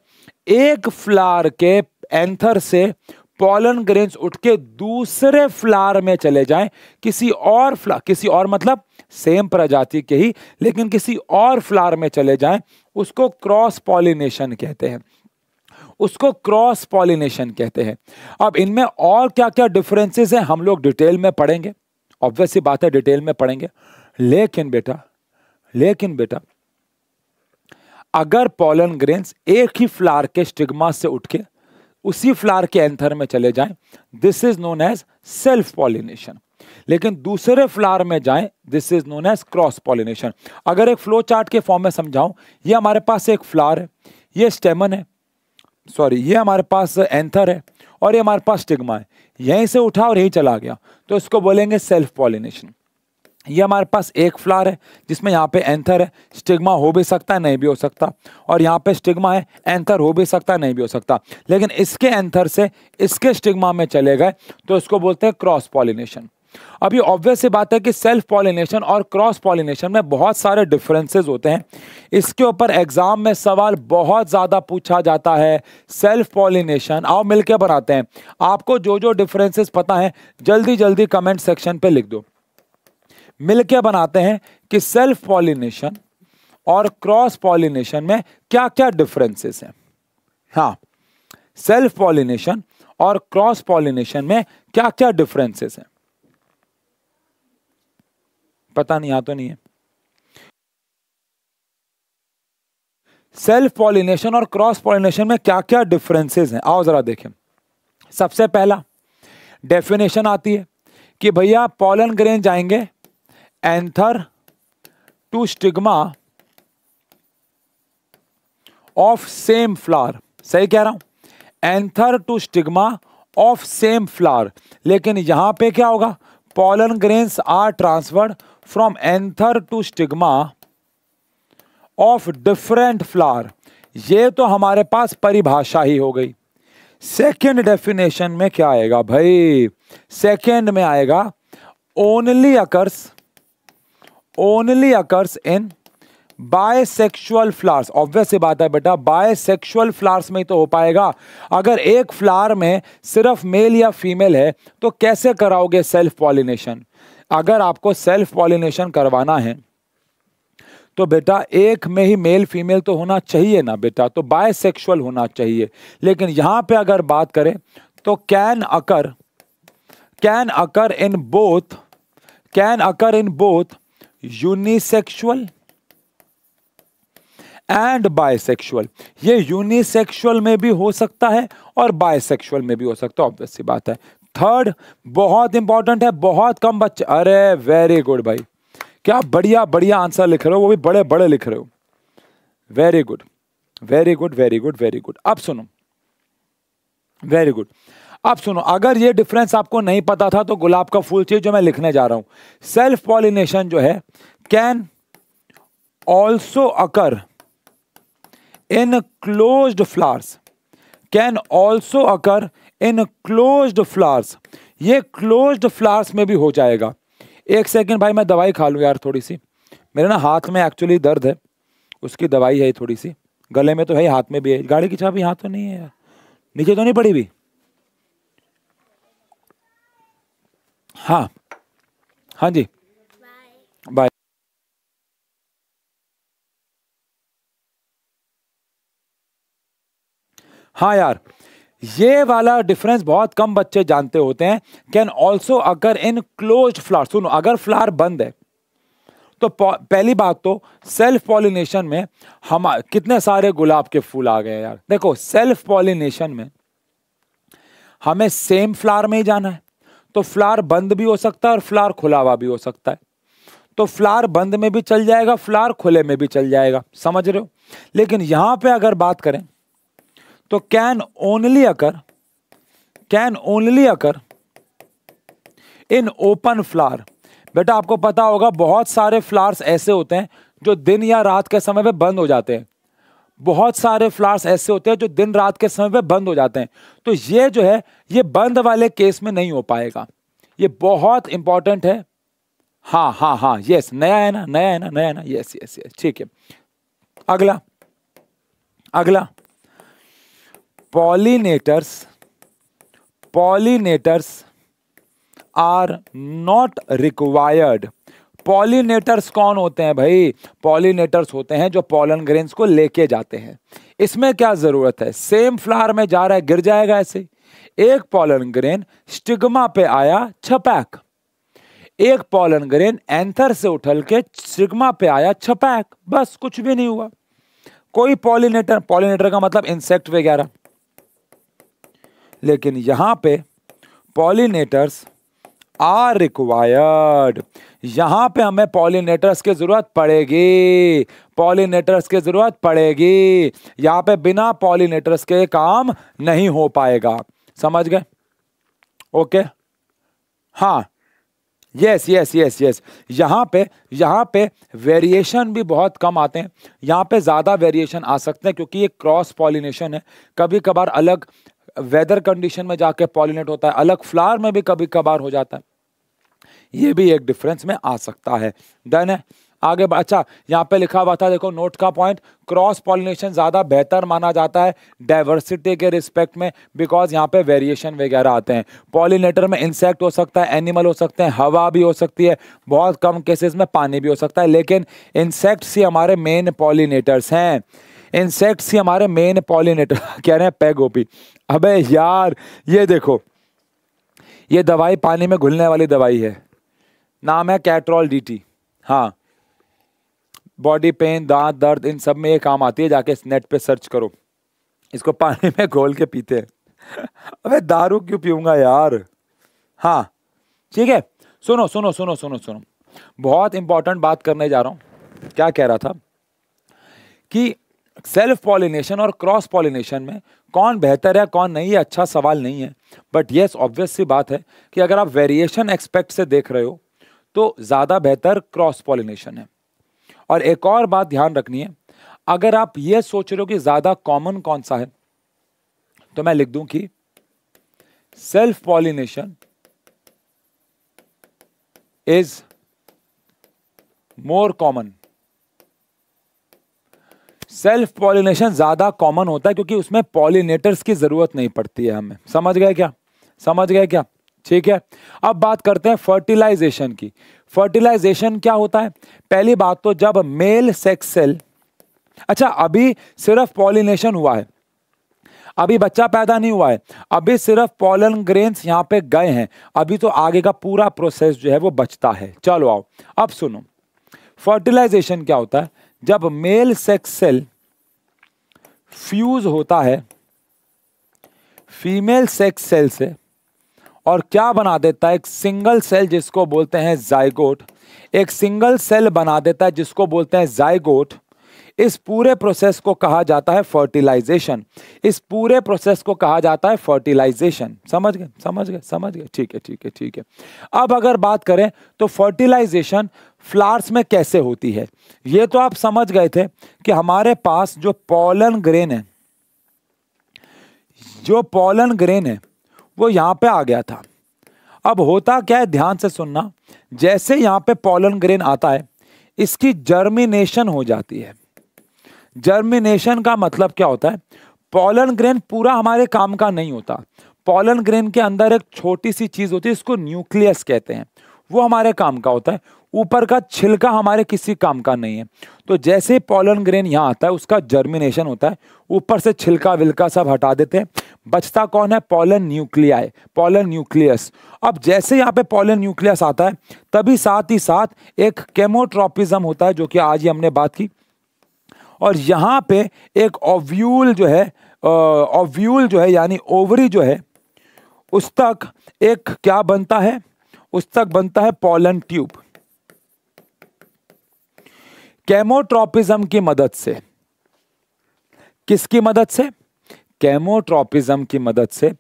एक फ्लार के एंथर से पॉलन ग्रेन्स उठ के दूसरे फ्लार में चले जाएं किसी और फ्लार किसी और मतलब सेम प्रजाति के ही लेकिन किसी और फ्लार में चले जाएं उसको क्रॉस पॉलिनेशन कहते हैं उसको क्रॉस पॉलिनेशन कहते हैं अब इनमें और क्या क्या डिफरेंसेस हैं हम लोग डिटेल में पढ़ेंगे ऑब्वियस सी बात है डिटेल में पढ़ेंगे लेकिन बेटा लेकिन बेटा अगर पॉलन ग्रेन्स एक ही फ्लार के स्टिग्मा से उठ के उसी फ्लार के एंथर में चले जाएं this is known as self pollination लेकिन दूसरे फ्लार में जाएं this is known as cross pollination अगर एक फ्लो चार्ट के फॉर्म में समझाऊं ये हमारे पास एक फ्लार है ये स्टेमन है सॉरी ये हमारे पास एंथर है और ये हमारे पास स्टिग्मा है यहीं से उठा और यहीं चला गया तो इसको बोलेंगे सेल्फ पॉलिनेशन ये हमारे पास एक फ्लार है जिसमें यहाँ पे एंथर है स्टिग्मा हो भी सकता है नहीं भी हो सकता और यहाँ पे स्टिग्मा है एंथर हो भी सकता है नहीं भी हो सकता लेकिन इसके एंथर से इसके स्टिग्मा में चले गए तो इसको बोलते हैं क्रॉस पॉलिनेशन अब ये ऑब्वियस सी बात है कि सेल्फ पॉलिनेशन और क्रॉस पॉलिनेशन में बहुत सारे डिफरेंसेस होते हैं इसके ऊपर एग्जाम में सवाल बहुत ज़्यादा पूछा जाता है सेल्फ पॉलिनेशन आओ मिलके बनाते हैं आपको जो जो डिफरेंसेस पता है जल्दी जल्दी कमेंट सेक्शन पे लिख दो मिलके बनाते हैं कि सेल्फ पॉलिनेशन और क्रॉस पॉलिनेशन में क्या क्या डिफरेंसेस हैं हाँ सेल्फ पॉलिनेशन और क्रॉस पॉलिनेशन में क्या क्या डिफरेंसेस हैं पता नहीं आ तो नहीं है सेल्फ पॉलिनेशन और क्रॉस पॉलिनेशन में क्या क्या डिफरेंसेस हैं आओ जरा देखें सबसे पहला डेफिनेशन आती है कि भैया पॉलन ग्रेन जाएंगे anther to stigma of same flower सही कह रहा हूं anther to stigma of same flower लेकिन यहां पे क्या होगा pollen grains are transferred from anther to stigma of different flower ये तो हमारे पास परिभाषा ही हो गई सेकेंड डेफिनेशन में क्या आएगा भाई सेकेंड में आएगा only occurs only occurs in bisexual flowers obvious बात है बेटा बायसेक्सुअल फ्लावर्स में ही तो हो पाएगा अगर एक फ्लावर में सिर्फ मेल या फीमेल है तो कैसे कराओगे सेल्फ पॉलिनेशन अगर आपको सेल्फ पॉलिनेशन करवाना है तो बेटा एक में ही मेल फीमेल तो होना चाहिए ना बेटा तो बायसेक्सुअल होना चाहिए लेकिन यहां पे अगर बात करें तो can occur can occur in both can occur in both unisexual and bisexual ये यूनिसेक्सुअल में भी हो सकता है और बायसेक्सुअल में भी हो सकता है ऑब्वियस सी बात है थर्ड बहुत इंपॉर्टेंट है बहुत कम बच्चे अरे वेरी गुड भाई क्या बढ़िया बढ़िया आंसर लिख रहे हो वो भी बड़े बड़े लिख रहे हो very good very good very good very good अब सुनो वेरी गुड अब सुनो अगर ये डिफरेंस आपको नहीं पता था तो गुलाब का फूल चाहिए जो मैं लिखने जा रहा हूं सेल्फ पॉलिनेशन जो है can also occur in close flowers can also occur in close flowers ये क्लोज फ्लावर्स में भी हो जाएगा एक सेकेंड भाई मैं दवाई खा लूँ यार थोड़ी सी मेरे ना हाथ में एक्चुअली दर्द है उसकी दवाई है थोड़ी सी गले में तो है हाथ में भी है गाड़ी की चाबी हाथ तो नहीं है यार नीचे तो नहीं पड़ी भी हाँ हाँ जी बाय हाँ यार ये वाला डिफरेंस बहुत कम बच्चे जानते होते हैं कैन ऑल्सो अगर इन क्लोज फ्लावर सुनो अगर फ्लावर बंद है तो पहली बात तो सेल्फ पॉलिनेशन में हम कितने सारे गुलाब के फूल आ गए यार देखो सेल्फ पॉलिनेशन में हमें सेम फ्लावर में ही जाना है तो फ्लावर बंद भी हो सकता है और फ्लावर खुला हुआ भी हो सकता है तो फ्लावर बंद में भी चल जाएगा फ्लावर खुले में भी चल जाएगा समझ रहे हो लेकिन यहां पे अगर बात करें तो can only occur can only occur in open flower बेटा आपको पता होगा बहुत सारे फ्लावर्स ऐसे होते हैं जो दिन या रात के समय पे बंद हो जाते हैं बहुत सारे फ्लावर्स ऐसे होते हैं जो दिन रात के समय पे बंद हो जाते हैं तो ये जो है ये बंद वाले केस में नहीं हो पाएगा ये बहुत इंपॉर्टेंट है हाँ हाँ हाँ यस नया है ना नया है ना नया है ना यस यस यस ठीक है अगला अगला pollinators pollinators are not required pollinators कौन होते हैं भाई पॉलिनेटर्स होते हैं जो पॉलन ग्रेन्स को लेके जाते हैं इसमें क्या ज़रूरत है सेम फ्लावर में जा रहा है गिर जाएगा ऐसे एक पॉलन ग्रेन स्टिग्मा पे आया छपैक एक पॉलन ग्रेन एंथर से उठल के स्टिग्मा पे आया छपैक बस कुछ भी नहीं हुआ कोई पॉलिनेटर पॉलिनेटर का मतलब इंसेक्ट वगैरह लेकिन यहाँ पे पॉलिनेटर्स आर रिक्वायर्ड यहाँ पे हमें पॉलिनेटर्स की ज़रूरत पड़ेगी पॉलिनेटर्स की ज़रूरत पड़ेगी यहाँ पे बिना पॉलिनेटर्स के काम नहीं हो पाएगा समझ गए ओके हाँ यस यस यस यस यहाँ पे यहाँ पे वेरिएशन भी बहुत कम आते हैं यहाँ पे ज़्यादा वेरिएशन आ सकते हैं क्योंकि ये क्रॉस पॉलिनेशन है कभी कभार अलग वेदर कंडीशन में जाके पॉलिनेट होता है अलग फ्लावर में भी कभी कभार हो जाता है ये भी एक डिफरेंस में आ सकता है देन है आगे अच्छा यहाँ पे लिखा हुआ था देखो नोट का पॉइंट क्रॉस पॉलिनेशन ज़्यादा बेहतर माना जाता है डाइवर्सिटी के रिस्पेक्ट में बिकॉज यहाँ पे वेरिएशन वगैरह आते हैं पॉलिनेटर में इंसेक्ट हो सकता है एनिमल हो सकते हैं हवा भी हो सकती है बहुत कम केसेस में पानी भी हो सकता है लेकिन इंसेक्ट्स ही हमारे मेन पॉलिनेटर्स हैं इंसेक्ट्स ही हमारे मेन पॉलिनेटर कह रहे हैं पैगोपी अबे यार ये देखो ये दवाई पानी में घुलने वाली दवाई है नाम है कैट्रोल डीटी हाँ बॉडी पेन दांत दर्द इन सब में ये काम आती है जाके नेट पे सर्च करो इसको पानी में घोल के पीते हैं अबे दारू क्यों पीऊंगा यार हाँ ठीक है सुनो सुनो सुनो सुनो सुनो बहुत इंपॉर्टेंट बात करने जा रहा हूँ क्या कह रहा था कि सेल्फ पॉलिनेशन और क्रॉस पॉलिनेशन में कौन बेहतर है कौन नहीं है अच्छा सवाल नहीं है बट येस ऑब्वियस सी बात है कि अगर आप वेरिएशन एक्सपेक्ट से देख रहे हो तो ज़्यादा बेहतर क्रॉस पॉलिनेशन है और एक और बात ध्यान रखनी है अगर आप ये सोच रहे हो कि ज़्यादा कॉमन कौन सा है तो मैं लिख दूं कि self pollination is more common self pollination ज़्यादा कॉमन होता है क्योंकि उसमें पॉलिनेटर्स की ज़रूरत नहीं पड़ती है हमें समझ गए क्या समझ गए क्या ठीक है अब बात करते हैं फर्टिलाइजेशन की फर्टिलाइजेशन क्या होता है पहली बात तो जब मेल सेक्स सेल अच्छा अभी सिर्फ पॉलिनेशन हुआ है अभी बच्चा पैदा नहीं हुआ है अभी सिर्फ पॉलन ग्रेन्स यहाँ पे गए हैं अभी तो आगे का पूरा प्रोसेस जो है वो बचता है चलो आओ अब सुनो फर्टिलाइजेशन क्या होता है जब मेल सेक्स सेल फ्यूज होता है फीमेल सेक्स सेल से और क्या बना देता है एक सिंगल सेल जिसको बोलते हैं जाइगोट एक सिंगल सेल बना देता है जिसको बोलते हैं जाइगोट इस पूरे प्रोसेस को कहा जाता है फर्टिलाइजेशन इस पूरे प्रोसेस को कहा जाता है फर्टिलाइजेशन समझ गए समझ गए समझ गए ठीक है ठीक है ठीक है अब अगर बात करें तो फर्टिलाइजेशन फ्लावर्स में कैसे होती है ये तो आप समझ गए थे कि हमारे पास जो पॉलन ग्रेन है जो पॉलन ग्रेन है वो यहाँ पे आ गया था अब होता क्या है ध्यान से सुनना जैसे यहाँ पे पॉलन ग्रेन आता है इसकी जर्मिनेशन हो जाती है जर्मिनेशन का मतलब क्या होता है पॉलन ग्रेन पूरा हमारे काम का नहीं होता पॉलन ग्रेन के अंदर एक छोटी सी चीज़ होती है इसको न्यूक्लियस कहते हैं वो हमारे काम का होता है ऊपर का छिलका हमारे किसी काम का नहीं है तो जैसे ही पॉलन ग्रेन यहाँ आता है उसका जर्मिनेशन होता है ऊपर से छिलका विलका सब हटा देते हैं बचता कौन है पॉलन न्यूक्लिया पॉलन न्यूक्लियस अब जैसे यहाँ पे पॉलन न्यूक्लियस आता है तभी साथ ही साथ एक केमोट्रॉपिज्म होता है जो कि आज ही हमने बात की और यहाँ पे एक ओव्यूल जो है ओव्यूल जो है यानी ओवरी जो है उस तक एक क्या बनता है उस तक बनता है पोलन ट्यूब कैमोट्रोपिज्म की मदद से किसकी मदद से कैमोट्रोपिज्म की मदद से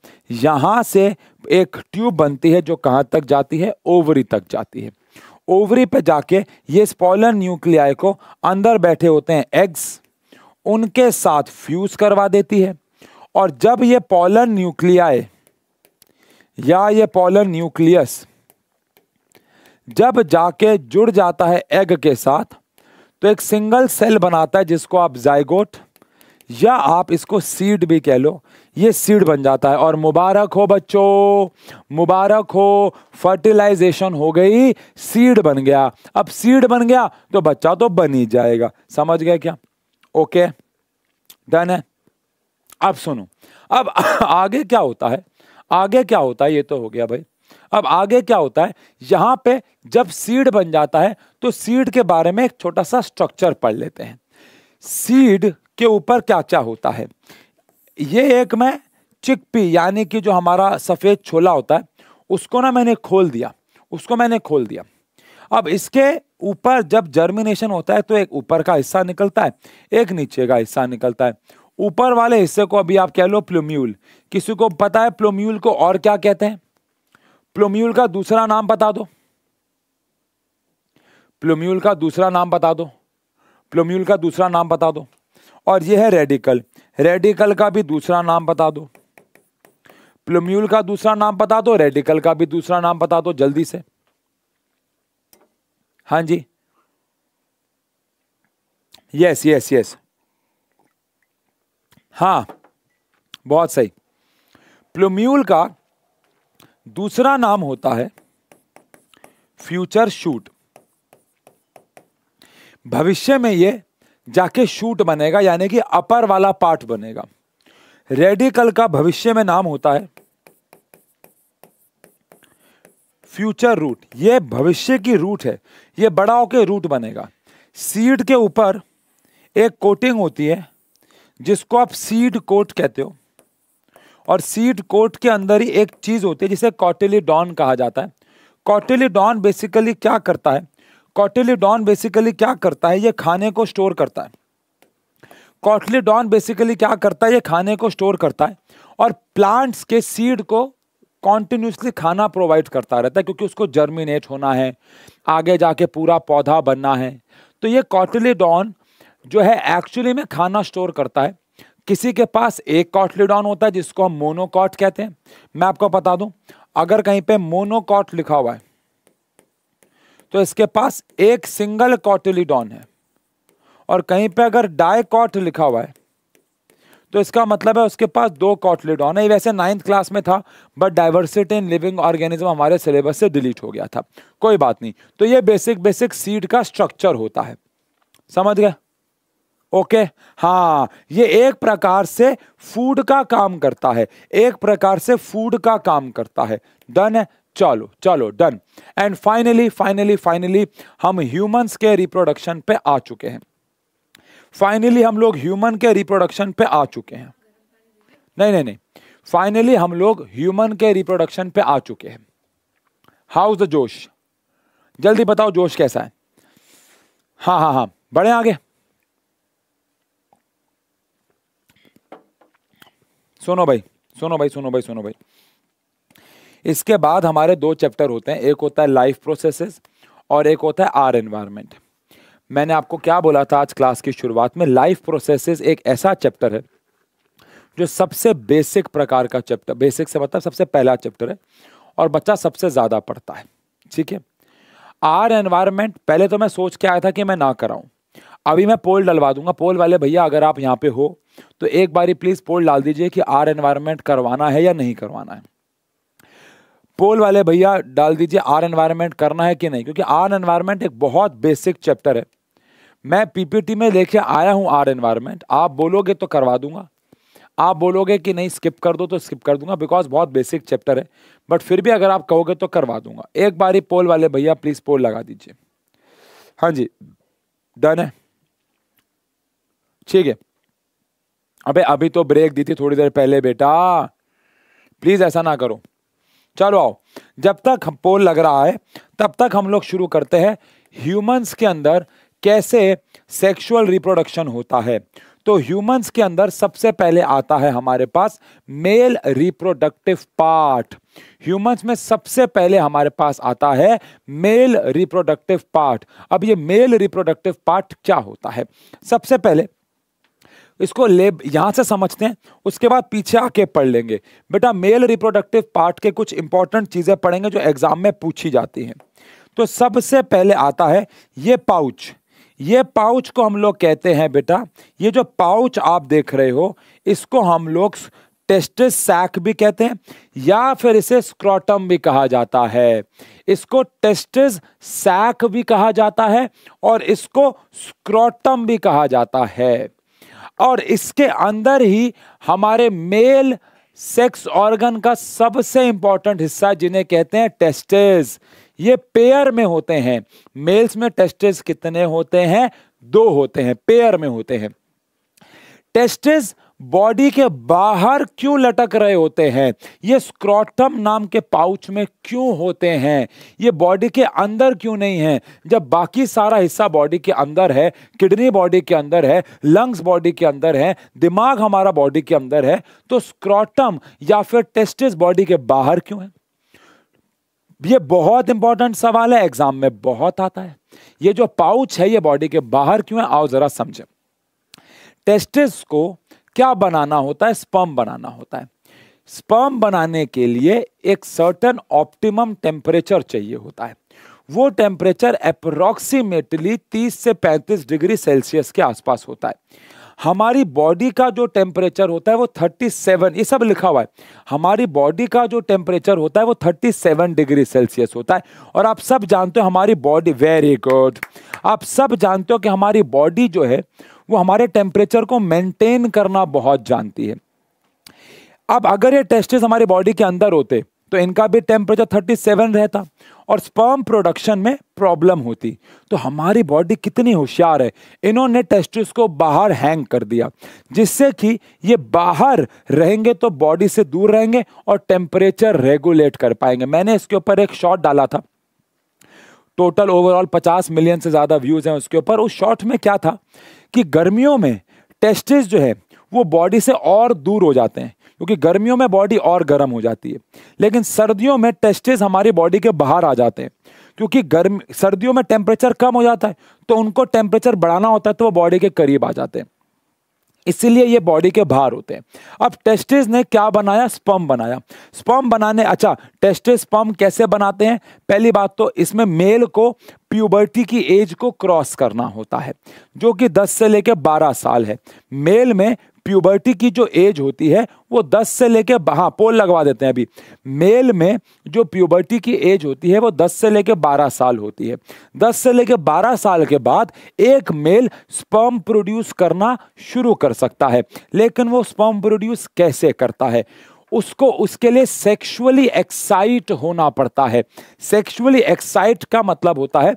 यहां से एक ट्यूब बनती है जो कहां तक जाती है ओवरी तक जाती है ओवरी पे जाके ये स्पॉलर न्यूक्लियाई को अंदर बैठे होते हैं एग्स उनके साथ फ्यूज करवा देती है और जब ये पॉलर न्यूक्लियाई या ये पॉलर न्यूक्लियस जब जाके जुड़ जाता है एग के साथ तो एक सिंगल सेल बनाता है जिसको आप जाइगोट या आप इसको सीड भी कह लो ये सीड बन जाता है और मुबारक हो बच्चों मुबारक हो फर्टिलाइजेशन हो गई सीड बन गया अब सीड बन गया तो बच्चा तो बन ही जाएगा समझ गए क्या ओके डन है अब सुनो अब आगे क्या होता है आगे क्या होता है ये तो हो गया भाई अब आगे क्या होता है यहां पे जब सीड बन जाता है तो सीड के बारे में एक छोटा सा स्ट्रक्चर पढ़ लेते हैं सीड के ऊपर क्या क्या होता है ये एक मैं चिकपी यानी कि जो हमारा सफ़ेद छोला होता है उसको ना मैंने खोल दिया उसको मैंने खोल दिया अब इसके ऊपर जब जर्मिनेशन होता है तो एक ऊपर का हिस्सा निकलता है एक नीचे का हिस्सा निकलता है ऊपर वाले हिस्से को अभी आप कह लो प्लोम्यूल किसी को पता है प्लोम्यूल को और क्या कहते हैं प्लोम्यूल का दूसरा नाम बता दो प्लोम्यूल का दूसरा नाम बता दो प्लोम्यूल का दूसरा नाम बता दो और ये है रेडिकल रेडिकल का भी दूसरा नाम बता दो प्लम्यूल का दूसरा नाम बता दो रेडिकल का भी दूसरा नाम बता दो जल्दी से हाँ जी यस यस यस हाँ बहुत सही प्लम्यूल का दूसरा नाम होता है फ्यूचर शूट भविष्य में यह जाके शूट बनेगा यानी कि अपर वाला पार्ट बनेगा रेडिकल का भविष्य में नाम होता है फ्यूचर रूट ये भविष्य की रूट है ये बड़ा होकर रूट बनेगा सीड के ऊपर एक कोटिंग होती है जिसको आप सीड कोट कहते हो और सीड कोट के अंदर ही एक चीज होती है जिसे कॉटेलीडॉन कहा जाता है डॉन बेसिकली क्या करता है कॉटिलिडॉन बेसिकली क्या करता है ये खाने को स्टोर करता है कॉटलीडॉन बेसिकली क्या करता है ये खाने को स्टोर करता है और प्लांट्स के सीड को कॉन्टिन्यूसली खाना प्रोवाइड करता रहता है क्योंकि उसको जर्मिनेट होना है आगे जाके पूरा पौधा बनना है तो ये कॉटलीडॉन जो है एक्चुअली में खाना स्टोर करता है किसी के पास एक कॉटलीडॉन होता है जिसको हम मोनोकॉट कहते हैं मैं आपको बता दूं अगर कहीं पे मोनोकॉट लिखा हुआ है तो इसके पास एक सिंगल कॉटिलीडॉन है और कहीं पे अगर डायकॉट लिखा हुआ है तो इसका मतलब है उसके पास दो कॉटलीडॉन है वैसे नाइन्थ क्लास में था but diversity in living organism हमारे सिलेबस से डिलीट हो गया था कोई बात नहीं तो ये बेसिक बेसिक सीड का स्ट्रक्चर होता है समझ गए ओके हाँ ये एक प्रकार से फूड का काम करता है एक प्रकार से फूड का काम करता है डन है चलो चलो done and finally finally finally हम ह्यूमंस के रिप्रोडक्शन पे आ चुके हैं फाइनली हम लोग ह्यूमन के रिप्रोडक्शन पे आ चुके हैं नहीं नहीं नहीं फाइनली हम लोग ह्यूमन के रिप्रोडक्शन पे आ चुके हैं हाउ द जोश जल्दी बताओ जोश कैसा है हाँ हाँ हाँ बढ़े आगे सुनो भाई सुनो भाई सुनो भाई सुनो भाई इसके बाद हमारे दो चैप्टर होते हैं एक होता है लाइफ प्रोसेसेस और एक होता है आर एनवायरनमेंट मैंने आपको क्या बोला था आज क्लास की शुरुआत में लाइफ प्रोसेसेस एक ऐसा चैप्टर है जो सबसे बेसिक प्रकार का चैप्टर बेसिक से मतलब सबसे पहला चैप्टर है और बच्चा सबसे ज़्यादा पढ़ता है ठीक है आर एनवायरमेंट पहले तो मैं सोच के आया था कि मैं ना कराऊं अभी मैं पोल डलवा दूंगा पोल वाले भैया अगर आप यहाँ पे हो तो एक बारी प्लीज़ पोल डाल दीजिए कि आर एनवायरमेंट करवाना है या नहीं करवाना है पोल वाले भैया डाल दीजिए आर एनवायरनमेंट करना है कि नहीं क्योंकि आर एनवायरनमेंट एक बहुत बेसिक चैप्टर है मैं पीपीटी में लेके आया हूँ आर एनवायरनमेंट आप बोलोगे तो करवा दूंगा आप बोलोगे कि नहीं स्किप कर दो तो स्किप कर दूंगा बिकॉज बहुत बेसिक चैप्टर है बट फिर भी अगर आप कहोगे तो करवा दूंगा एक बार ही पोल वाले भैया प्लीज़ पोल लगा दीजिए हाँ जी डन है ठीक है अबे अभी तो ब्रेक दी थी थोड़ी देर पहले बेटा प्लीज़ ऐसा ना करो चलो आओ जब तक पोल लग रहा है तब तक हम लोग शुरू करते हैं ह्यूमंस के अंदर कैसे सेक्सुअल रिप्रोडक्शन होता है तो ह्यूमंस के अंदर सबसे पहले आता है हमारे पास मेल रिप्रोडक्टिव पार्ट ह्यूमंस में सबसे पहले हमारे पास आता है मेल रिप्रोडक्टिव पार्ट अब ये मेल रिप्रोडक्टिव पार्ट क्या होता है सबसे पहले इसको ले यहाँ से समझते हैं उसके बाद पीछे आके पढ़ लेंगे बेटा मेल रिप्रोडक्टिव पार्ट के कुछ इंपॉर्टेंट चीज़ें पढ़ेंगे जो एग्जाम में पूछी जाती हैं तो सबसे पहले आता है ये पाउच ये पाउच को हम लोग कहते हैं बेटा ये जो पाउच आप देख रहे हो इसको हम लोग टेस्टिस सैक भी कहते हैं या फिर इसे स्क्रॉटम भी कहा जाता है इसको टेस्टिस सैक भी कहा जाता है और इसको स्क्रॉटम भी कहा जाता है और इसके अंदर ही हमारे मेल सेक्स ऑर्गन का सबसे इंपॉर्टेंट हिस्सा जिन्हें कहते हैं टेस्टेज ये पेयर में होते हैं मेल्स में टेस्टेज कितने होते हैं दो होते हैं पेयर में होते हैं टेस्टेज बॉडी के बाहर क्यों लटक रहे होते हैं ये स्क्रॉटम नाम के पाउच में क्यों होते हैं ये बॉडी के अंदर क्यों नहीं है जब बाकी सारा हिस्सा बॉडी के अंदर है किडनी बॉडी के अंदर है लंग्स बॉडी के अंदर है दिमाग हमारा बॉडी के अंदर है तो स्क्रॉटम या फिर टेस्टिस बॉडी के बाहर क्यों है ये बहुत इंपॉर्टेंट सवाल है एग्जाम में बहुत आता है ये जो पाउच है ये बॉडी के बाहर क्यों है आओ जरा समझे टेस्टिस को क्या बनाना होता है स्पर्म बनाना होता है स्पर्म बनाने के लिए एक सर्टन ऑप्टिमम टेम्परेचर चाहिए होता है वो टेम्परेचर अप्रोक्सीमेटली 30 से 35 डिग्री सेल्सियस के आसपास होता है हमारी बॉडी का जो टेम्परेचर होता है वो 37 ये सब लिखा हुआ है हमारी बॉडी का जो टेम्परेचर होता है वो 37 डिग्री सेल्सियस होता है और आप सब जानते हो हमारी बॉडी वेरी गुड आप सब जानते हो कि हमारी बॉडी जो है वो हमारे टेम्परेचर को मेंटेन करना बहुत जानती है अब अगर ये टेस्टिस हमारे बॉडी के अंदर होते तो इनका भी टेम्परेचर 37 रहता और स्पर्म प्रोडक्शन में प्रॉब्लम होती तो हमारी बॉडी कितनी होशियार है इन्होंने टेस्टिस को बाहर हैंग कर दिया जिससे कि ये बाहर रहेंगे तो बॉडी से दूर रहेंगे और टेम्परेचर रेगुलेट कर पाएंगे मैंने इसके ऊपर एक शॉट डाला था टोटल ओवरऑल 50 मिलियन से ज़्यादा व्यूज़ हैं उसके ऊपर उस शॉट में क्या था कि गर्मियों में टेस्टिस जो है वो बॉडी से और दूर हो जाते हैं क्योंकि गर्मियों में बॉडी और गर्म हो जाती है लेकिन सर्दियों में टेस्टिस हमारी बॉडी के बाहर आ जाते हैं क्योंकि गर्म सर्दियों में टेम्परेचर कम हो जाता है तो उनको टेम्परेचर बढ़ाना होता है तो वो बॉडी के करीब आ जाते हैं इसीलिए ये बॉडी के बाहर होते हैं अब टेस्टिस ने क्या बनाया स्पम बनाया स्पम बनाने अच्छा टेस्टिस स्पम कैसे बनाते हैं पहली बात तो इसमें मेल को प्यूबर्टी की एज को क्रॉस करना होता है जो कि 10 से लेकर 12 साल है मेल में प्यूबर्टी की जो एज होती है वो 10 से लेके हाँ पोल लगवा देते हैं अभी मेल में जो प्यूबर्टी की एज होती है वो 10 से लेके 12 साल होती है 10 से लेके 12 साल के बाद एक मेल स्पर्म प्रोड्यूस करना शुरू कर सकता है लेकिन वो स्पर्म प्रोड्यूस कैसे करता है उसको उसके लिए सेक्सुअली एक्साइट होना पड़ता है सेक्सुअली एक्साइट का मतलब होता है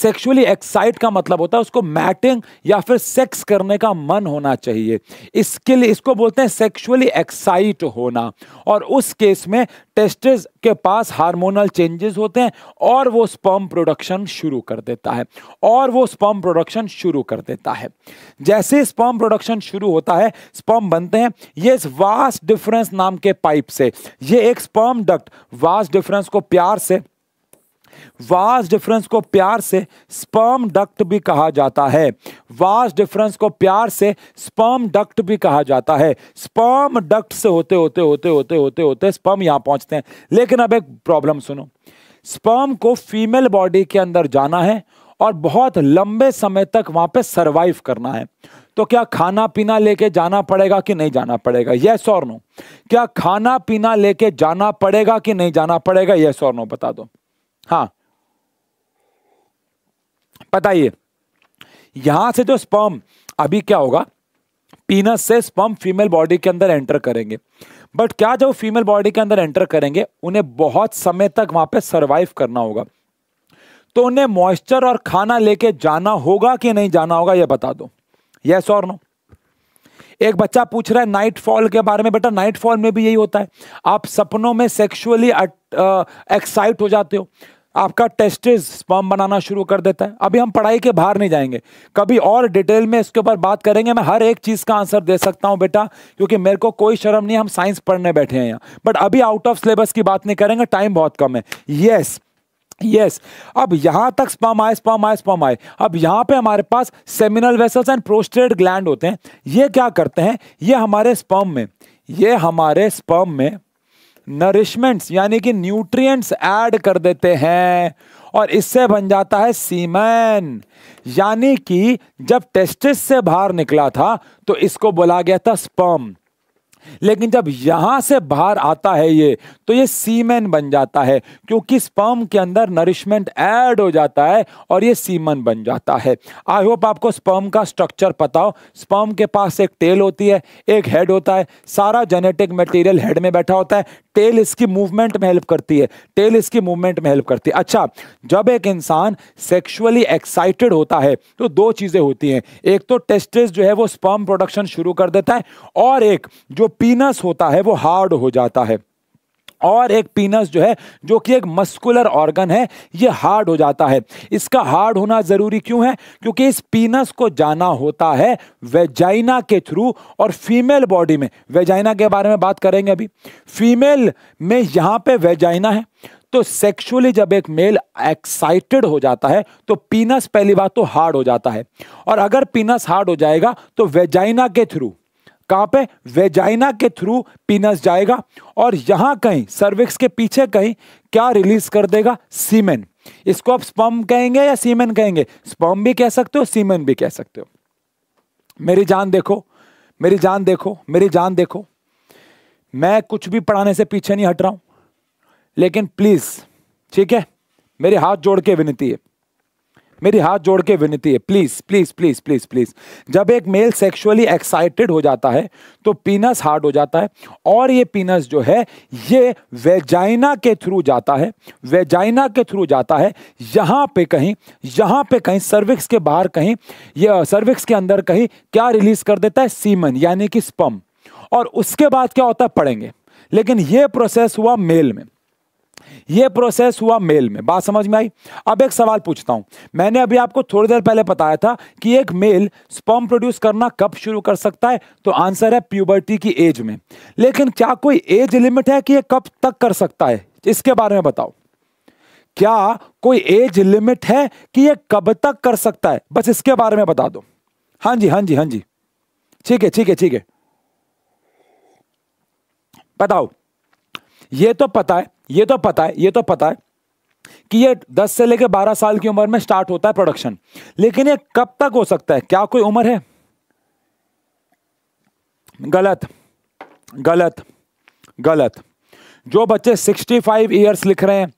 सेक्सुअली एक्साइट का मतलब होता है उसको मैटिंग या फिर सेक्स करने का मन होना चाहिए इसके लिए इसको बोलते हैं सेक्सुअली एक्साइट होना और उस केस में टेस्टिस के पास हार्मोनल चेंजेस होते हैं और वो स्पर्म प्रोडक्शन शुरू कर देता है और वो स्पर्म प्रोडक्शन शुरू कर देता है जैसे स्पर्म प्रोडक्शन शुरू होता है स्पर्म बनते हैं ये वास्ट वास डिफरेंस नाम के पाइप से ये एक स्पर्म डक्ट वास डिफरेंस को प्यार से वास डिफरेंस को प्यार से स्पर्म डक्ट भी कहा जाता है वास डिफरेंस को प्यार से स्पर्म डक्ट भी कहा जाता है स्पर्म डक्ट से होते होते होते होते होते होते स्पर्म यहां पहुंचते हैं लेकिन अब एक प्रॉब्लम सुनो स्पर्म को फीमेल बॉडी के अंदर जाना है और बहुत लंबे समय तक वहां पे सरवाइव करना है तो क्या खाना पीना लेके जाना पड़ेगा कि नहीं जाना पड़ेगा यस और नो क्या खाना पीना लेके जाना पड़ेगा कि नहीं जाना पड़ेगा यस और नो बता दो हाँ बताइए यहां से जो स्पर्म अभी क्या होगा पीनस से स्पर्म फीमेल बॉडी के अंदर एंटर करेंगे बट क्या जब फीमेल बॉडी के अंदर एंटर करेंगे उन्हें बहुत समय तक वहां पे सरवाइव करना होगा तो उन्हें मॉइस्चर और खाना लेके जाना होगा कि नहीं जाना होगा यह बता दो यस और नो एक बच्चा पूछ रहा है नाइट फॉल के बारे में बेटा नाइट फॉल में भी यही होता है आप सपनों में सेक्सुअली एक्साइट uh, हो जाते हो आपका टेस्टिस स्पर्म बनाना शुरू कर देता है अभी हम पढ़ाई के बाहर नहीं जाएंगे कभी और डिटेल में इसके ऊपर बात करेंगे मैं हर एक चीज़ का आंसर दे सकता हूँ बेटा क्योंकि मेरे को कोई शर्म नहीं हम साइंस पढ़ने बैठे हैं यहाँ बट अभी आउट ऑफ सिलेबस की बात नहीं करेंगे टाइम बहुत कम है यस यस yes. अब यहां तक स्पम आए स्पम आए स्पम आए अब यहां पे हमारे पास seminal vesicles and prostate gland होते हैं ये क्या करते हैं ये हमारे स्पम में ये हमारे स्पर्म में नरिशमेंट्स यानी कि न्यूट्रिएंट्स ऐड कर देते हैं और इससे बन जाता है सीमेन यानी कि जब टेस्टिस से बाहर निकला था तो इसको बोला गया था स्पर्म लेकिन जब यहां से बाहर आता है ये तो ये सीमेन बन जाता है क्योंकि स्पर्म के अंदर नरिशमेंट ऐड हो जाता है और ये सीमन बन जाता है आई होप आपको स्पर्म का स्ट्रक्चर पता हो स्पर्म के पास एक टेल होती है एक हेड होता है सारा जेनेटिक मटेरियल हेड में बैठा होता है टेल इसकी मूवमेंट में हेल्प करती है टेल इसकी मूवमेंट में हेल्प करती है अच्छा जब एक इंसान सेक्सुअली एक्साइटेड होता है तो दो चीजें होती हैं एक तो टेस्टिस जो है वो स्पर्म प्रोडक्शन शुरू कर देता है और एक जो पीनस होता है वो हार्ड हो जाता है और एक पीनस जो है जो कि एक मस्कुलर ऑर्गन है ये हार्ड हो जाता है इसका हार्ड होना ज़रूरी क्यों है क्योंकि इस पीनस को जाना होता है वेजाइना के थ्रू और फीमेल बॉडी में वेजाइना के बारे में बात करेंगे अभी फीमेल में यहाँ पे वेजाइना है तो सेक्सुअली जब एक मेल एक्साइटेड हो जाता है तो पीनस पहली बात तो हार्ड हो जाता है और अगर पीनस हार्ड हो जाएगा तो वेजाइना के थ्रू कहाँ पे वेजाइना के थ्रू पीनस जाएगा और यहाँ कहीं सर्विक्स के पीछे कहीं क्या रिलीज कर देगा सीमेन इसको आप स्पम कहेंगे या सीमेन कहेंगे स्पम भी कह सकते हो सीमेन भी कह सकते हो मेरी जान देखो मेरी जान देखो मेरी जान देखो मैं कुछ भी पढ़ाने से पीछे नहीं हट रहा हूं लेकिन प्लीज ठीक है मेरे हाथ जोड़ के विनती है मेरी हाथ जोड़ के विनती है please please please please please जब एक मेल सेक्सुअली एक्साइटेड हो जाता है तो पीनस हार्ड हो जाता है और ये पीनस जो है ये वेजाइना के थ्रू जाता है वेजाइना के थ्रू जाता है यहाँ पे कहीं यहाँ पे कहीं सर्विक्स के बाहर कहीं ये सर्विक्स के अंदर कहीं क्या रिलीज कर देता है सीमन यानी कि स्पम और उसके बाद क्या होता है पड़ेंगे लेकिन ये प्रोसेस हुआ मेल में ये प्रोसेस हुआ मेल में बात समझ में आई अब एक सवाल पूछता हूं मैंने अभी आपको थोड़ी देर पहले बताया था कि एक मेल स्पर्म प्रोड्यूस करना कब शुरू कर सकता है तो आंसर है प्यूबर्टी की एज में लेकिन क्या कोई एज लिमिट है कि ये कब तक कर सकता है इसके बारे में बताओ क्या कोई एज लिमिट है कि ये कब तक कर सकता है बस इसके बारे में बता दो हाँ जी हाँ जी हाँ जी ठीक है ठीक है ठीक है बताओ ये तो पता है ये तो पता है ये तो पता है कि ये 10 से लेकर 12 साल की उम्र में स्टार्ट होता है प्रोडक्शन लेकिन ये कब तक हो सकता है क्या कोई उम्र है गलत गलत गलत जो बच्चे 65 ईयर्स लिख रहे हैं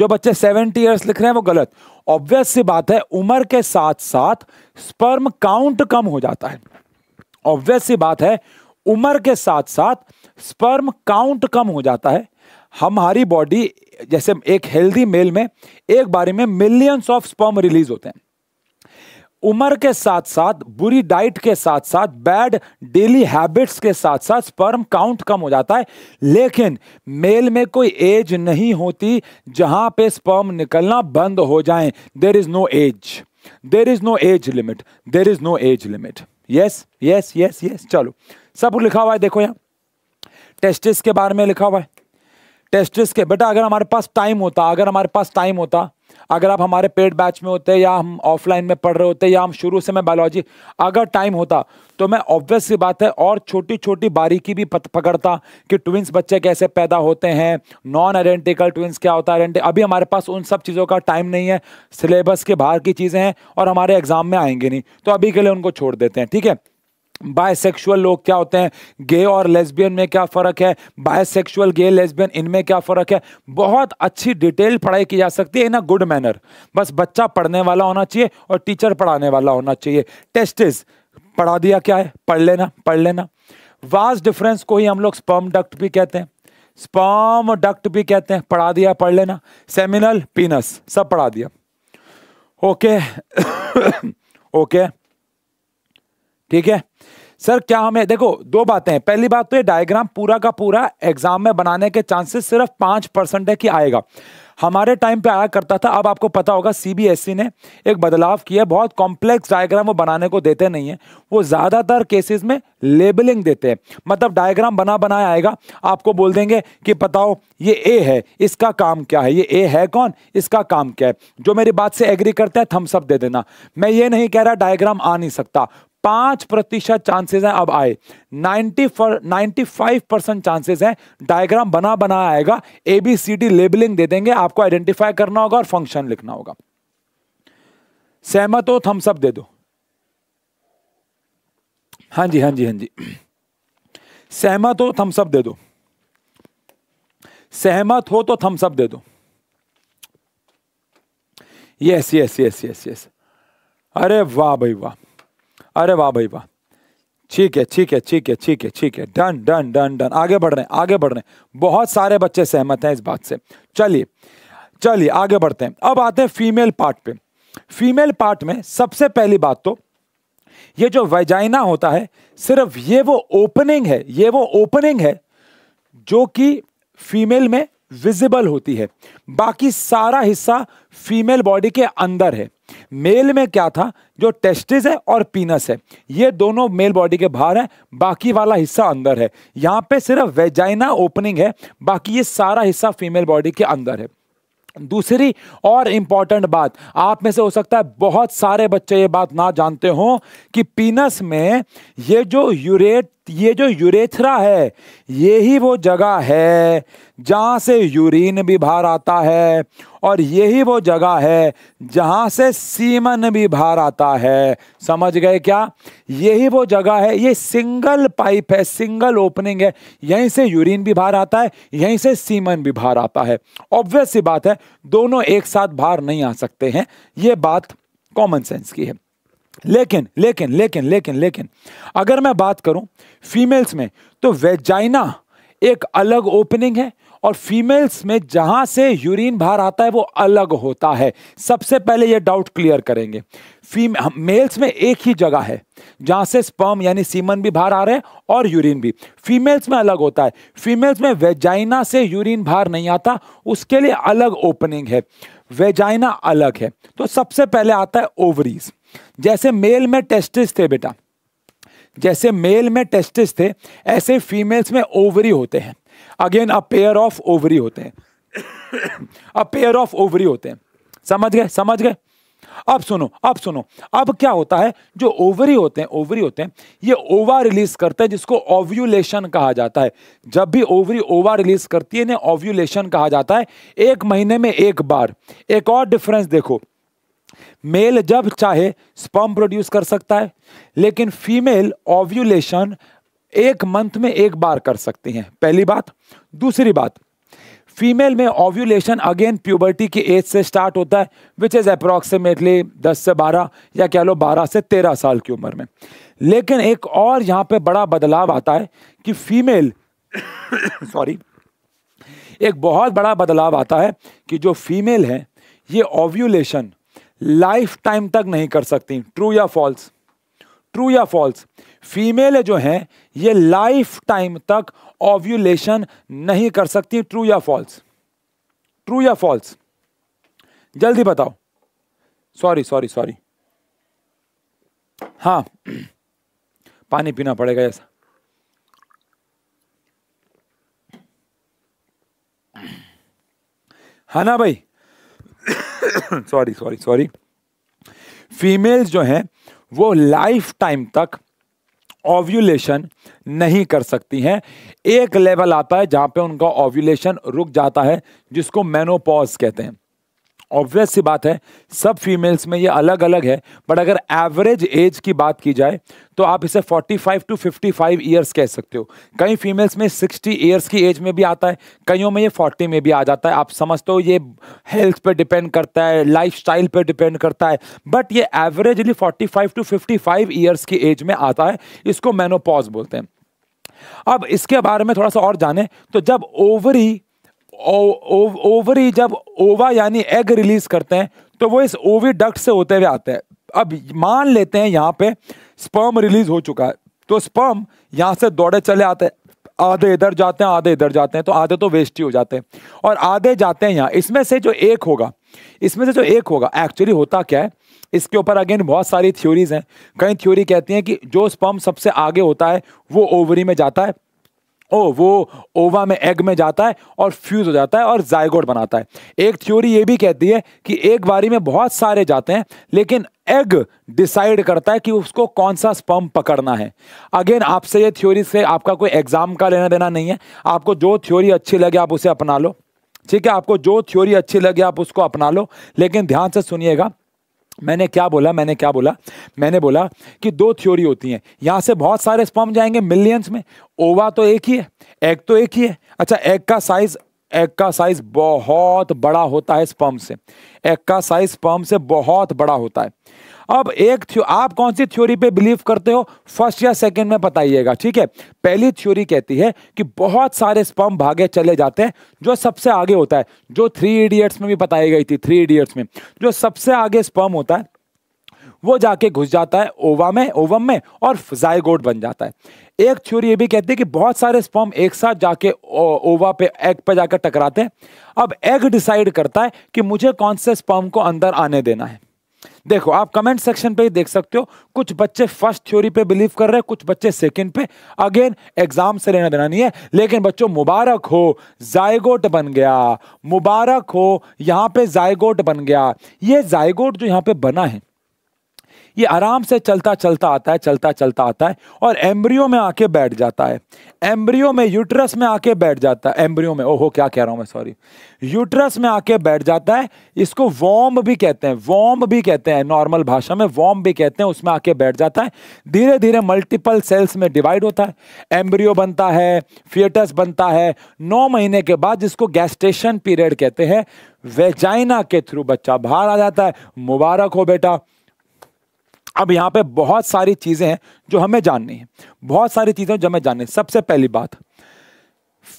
जो बच्चे 70 ईयर्स लिख रहे हैं वो गलत ऑब्वियस सी बात है उम्र के साथ साथ स्पर्म काउंट कम हो जाता है ऑब्वियस सी बात है उम्र के साथ साथ स्पर्म काउंट कम हो जाता है हमारी बॉडी जैसे एक हेल्दी मेल में एक बारी में मिलियंस ऑफ स्पर्म रिलीज होते हैं उम्र के साथ साथ बुरी डाइट के साथ साथ बैड डेली हैबिट्स के साथ साथ स्पर्म काउंट कम हो जाता है लेकिन मेल में कोई एज नहीं होती जहां पे स्पर्म निकलना बंद हो जाए there is no age there is no age limit there is no age limit yes yes yes yes चलो सब लिखा हुआ है देखो यहां टेस्टिस के बारे में लिखा हुआ है टेस्टिस के बेटा अगर हमारे पास टाइम होता अगर हमारे पास टाइम होता अगर आप हमारे पेड बैच में होते या हम ऑफलाइन में पढ़ रहे होते या हम शुरू से मैं बायोलॉजी अगर टाइम होता तो मैं ऑब्वियस सी बात है और छोटी छोटी बारीकी भी पकड़ता कि ट्विंस बच्चे कैसे पैदा होते हैं नॉन आइडेंटिकल ट्विंस क्या होता है अभी हमारे पास उन सब चीज़ों का टाइम नहीं है सिलेबस के बाहर की चीज़ें हैं और हमारे एग्जाम में आएंगे नहीं तो अभी के लिए उनको छोड़ देते हैं ठीक है बायसेक्सुअल लोग क्या होते हैं गे और लेस्बियन में क्या फ़र्क है बायसेक्सुअल गे लेस्बियन इनमें क्या फ़र्क है बहुत अच्छी डिटेल पढ़ाई की जा सकती है इन अ गुड मैनर बस बच्चा पढ़ने वाला होना चाहिए और टीचर पढ़ाने वाला होना चाहिए टेस्टिस पढ़ा दिया क्या है पढ़ लेना पढ़ लेना वास डिफरेंस को ही हम लोग स्पर्म डक्ट भी कहते हैं स्पर्म डक्ट भी कहते हैं पढ़ा दिया पढ़ लेना सेमिनल पीनस सब पढ़ा दिया ओके ओके ठीक है सर क्या हमें देखो दो बातें हैं पहली बात तो ये डायग्राम पूरा का पूरा एग्जाम में बनाने के चांसेस सिर्फ पांच परसेंट है कि आएगा हमारे टाइम पे आया करता था अब आपको पता होगा सीबीएसई e ने एक बदलाव किया बहुत कॉम्प्लेक्स डायग्राम वो बनाने को देते नहीं है वो ज़्यादातर केसेस में लेबलिंग देते हैं मतलब डायग्राम बना बनाया आएगा आपको बोल देंगे कि बताओ ये ए है इसका काम क्या है ये ए है कौन इसका काम क्या है जो मेरी बात से एग्री करता है थम्सअप दे देना मैं ये नहीं कह रहा डायग्राम आ नहीं सकता पांच प्रतिशत चांसेस हैं अब आए ninety ninety five percent chances हैं डायग्राम बना बना आएगा एबीसीडी लेबलिंग दे देंगे आपको आइडेंटिफाई करना होगा और फंक्शन लिखना होगा सहमत हो थम्सअप दे दो हाँ जी हाँ जी हाँ जी सहमत हो थम्सअप दे दो सहमत हो तो थम्सअप दे दो yes yes yes yes yes अरे वाह भाई वाह अरे वाह भाई वाह ठीक है ठीक है ठीक है ठीक है ठीक है डन डन डन डन आगे बढ़ रहे हैं आगे बढ़ रहे हैं बहुत सारे बच्चे सहमत हैं इस बात से चलिए चलिए आगे बढ़ते हैं अब आते हैं फीमेल पार्ट पे फीमेल पार्ट में सबसे पहली बात तो ये जो वेजाइना होता है सिर्फ ये वो ओपनिंग है ये वो ओपनिंग है जो कि फीमेल में विजिबल होती है बाकी सारा हिस्सा फीमेल बॉडी के अंदर है मेल में क्या था जो टेस्टिस है और पीनस है ये दोनों मेल बॉडी के बाहर है बाकी वाला हिस्सा अंदर है यहाँ पे सिर्फ वेजाइना ओपनिंग है बाकी ये सारा हिस्सा फीमेल बॉडी के अंदर है दूसरी और इम्पॉर्टेंट बात आप में से हो सकता है बहुत सारे बच्चे ये बात ना जानते हो कि पीनस में ये जो यूरेट ये जो यूरेथ्रा है ये ही वो जगह है जहाँ से यूरिन भी बाहर आता है और यही वो जगह है जहाँ से सीमन भी बाहर आता है समझ गए क्या यही वो जगह है ये सिंगल पाइप है सिंगल ओपनिंग है यहीं से यूरिन भी बाहर आता है यहीं से सीमन भी बाहर आता है ऑब्वियस सी बात है दोनों एक साथ बाहर नहीं आ सकते हैं ये बात कॉमन सेंस की है लेकिन लेकिन लेकिन लेकिन लेकिन अगर मैं बात करूं फीमेल्स में तो वेजाइना एक अलग ओपनिंग है और फीमेल्स में जहां से यूरिन बाहर आता है वो अलग होता है सबसे पहले ये डाउट क्लियर करेंगे फीम मेल्स में एक ही जगह है जहां से स्पर्म यानी सीमन भी बाहर आ रहे हैं और यूरिन भी फीमेल्स में अलग होता है फीमेल्स में वेजाइना से यूरिन बाहर नहीं आता उसके लिए अलग ओपनिंग है वेजाइना अलग है तो सबसे पहले आता है ओवरीज़ जैसे मेल में टेस्टिस थे बेटा जैसे मेल में टेस्टिस थे ऐसे फीमेल्स में ओवरी होते हैं again a pair of ovary होते हैं अ पेयर ऑफ ओवरी होते हैं समझ गए समझ गए अब सुनो अब सुनो अब क्या होता है जो ओवरी होते हैं ओवरी होते हैं ये ओवा रिलीज करते हैं जिसको ओव्यूलेशन कहा जाता है जब भी ओवरी ओवा रिलीज करती है ना ओव्यूलेशन कहा जाता है एक महीने में एक बार एक और डिफरेंस देखो मेल जब चाहे स्पर्म प्रोड्यूस कर सकता है लेकिन फीमेल ओव्यूलेशन एक मंथ में एक बार कर सकती हैं पहली बात दूसरी बात फीमेल में ओव्यूलेशन अगेन प्यूबर्टी की एज से स्टार्ट होता है विच इज़ अप्रॉक्सीमेटली 10 से 12 या कह लो 12 से 13 साल की उम्र में लेकिन एक और यहाँ पे बड़ा बदलाव आता है कि फीमेल सॉरी एक बहुत बड़ा बदलाव आता है कि जो फीमेल है ये ओव्यूलेशन लाइफ टाइम तक नहीं कर सकती ट्रू या फॉल्स ट्रू या फॉल्स फीमेल जो हैं ये लाइफ टाइम तक ऑव्यूलेशन नहीं कर सकती ट्रू या फॉल्स ट्रू या फॉल्स जल्दी बताओ सॉरी सॉरी सॉरी हाँ पानी पीना पड़ेगा ऐसा है हाँ ना भाई सॉरी सॉरी सॉरी फीमेल्स जो हैं वो लाइफ टाइम तक ओव्यूलेशन नहीं कर सकती हैं एक लेवल आता है जहाँ पे उनका ओव्यूलेशन रुक जाता है जिसको मेनोपॉज कहते हैं ऑब्वियस सी बात है सब फीमेल्स में ये अलग अलग है बट अगर एवरेज एज की बात की जाए तो आप इसे 45 टू 55 ईयर्स कह सकते हो कई फीमेल्स में 60 ईयर्स की एज में भी आता है कईयों में ये 40 में भी आ जाता है आप समझते हो ये हेल्थ पे डिपेंड करता है लाइफस्टाइल पे डिपेंड करता है बट ये एवरेजली 45 टू 55 ईयर्स की एज में आता है इसको मैनोपॉज बोलते हैं अब इसके बारे में थोड़ा सा और जाने तो जब ओवरी ओवरी जब ओवा यानी एग रिलीज करते हैं तो वो इस ओवी डक्ट से होते हुए आते हैं अब मान लेते हैं यहाँ पे स्पर्म रिलीज हो चुका है तो स्पर्म यहाँ से दौड़े चले आते हैं आधे इधर जाते हैं आधे इधर जाते हैं तो आधे तो वेस्ट ही हो जाते हैं और आधे जाते हैं यहाँ इसमें से जो एक होगा इसमें से जो एक होगा एक्चुअली होता क्या है इसके ऊपर अगेन बहुत सारी थ्योरीज हैं कई थ्योरी कहती हैं कि जो स्पर्म सबसे आगे होता है वो ओवरी में जाता है ओ वो ओवा में एग में जाता है और फ्यूज हो जाता है और जायगोड बनाता है एक थ्योरी ये भी कहती है कि एक बारी में बहुत सारे जाते हैं लेकिन एग डिसाइड करता है कि उसको कौन सा स्पम पकड़ना है अगेन आपसे ये थ्योरी से आपका कोई एग्जाम का लेना देना नहीं है आपको जो थ्योरी अच्छी लगे आप उसे अपना लो ठीक है आपको जो थ्योरी अच्छी लगे आप उसको अपना लो लेकिन ध्यान से सुनिएगा मैंने क्या बोला मैंने क्या बोला मैंने बोला कि दो थ्योरी होती हैं यहाँ से बहुत सारे स्पर्म जाएंगे मिलियंस में ओवा तो एक ही है एग तो एक ही है अच्छा एग का साइज एग का साइज बहुत बड़ा होता है स्पर्म से एग का साइज स्पर्म से बहुत बड़ा होता है अब एक आप कौन सी थ्योरी पे बिलीव करते हो फर्स्ट या सेकंड में बताइएगा ठीक है पहली थ्योरी कहती है कि बहुत सारे स्पम भागे चले जाते हैं जो सबसे आगे होता है जो थ्री इडियट्स में भी बताई गई थी थ्री इडियट्स में जो सबसे आगे स्पम होता है वो जाके घुस जाता है ओवा में ओवम में और जायगोट बन जाता है एक थ्योरी ये भी कहती है कि बहुत सारे स्पम एक साथ जाके ओ, ओवा पे एग पे जाकर टकराते हैं अब एग डिसाइड करता है कि मुझे कौन से स्पम को अंदर आने देना है देखो आप कमेंट सेक्शन पे ही देख सकते हो कुछ बच्चे फर्स्ट थ्योरी पे बिलीव कर रहे हैं कुछ बच्चे सेकंड पे अगेन एग्जाम से लेना देना नहीं है लेकिन बच्चों मुबारक हो जायगोट बन गया मुबारक हो यहाँ पे जायगोट बन गया ये जायगोट जो यहाँ पे बना है ये आराम से चलता चलता आता है चलता चलता आता है और एम्ब्रियो में आके बैठ जाता है एम्ब्रियो में यूट्रस में आके बैठ जाता है एम्ब्रियो में ओहो क्या कह रहा हूँ मैं सॉरी यूट्रस में आके बैठ जाता है इसको वॉम भी कहते हैं वॉम भी कहते हैं नॉर्मल भाषा में वॉम भी कहते हैं उसमें आके बैठ जाता है धीरे धीरे मल्टीपल सेल्स में डिवाइड होता है एम्ब्रियो बनता है फिएटस बनता है नौ महीने के बाद जिसको गैस्टेशन पीरियड कहते हैं वेजाइना के थ्रू बच्चा बाहर आ जाता है मुबारक हो बेटा अब यहाँ पे बहुत सारी चीज़ें हैं जो हमें जाननी है बहुत सारी चीज़ें जो हमें जाननी है सबसे पहली बात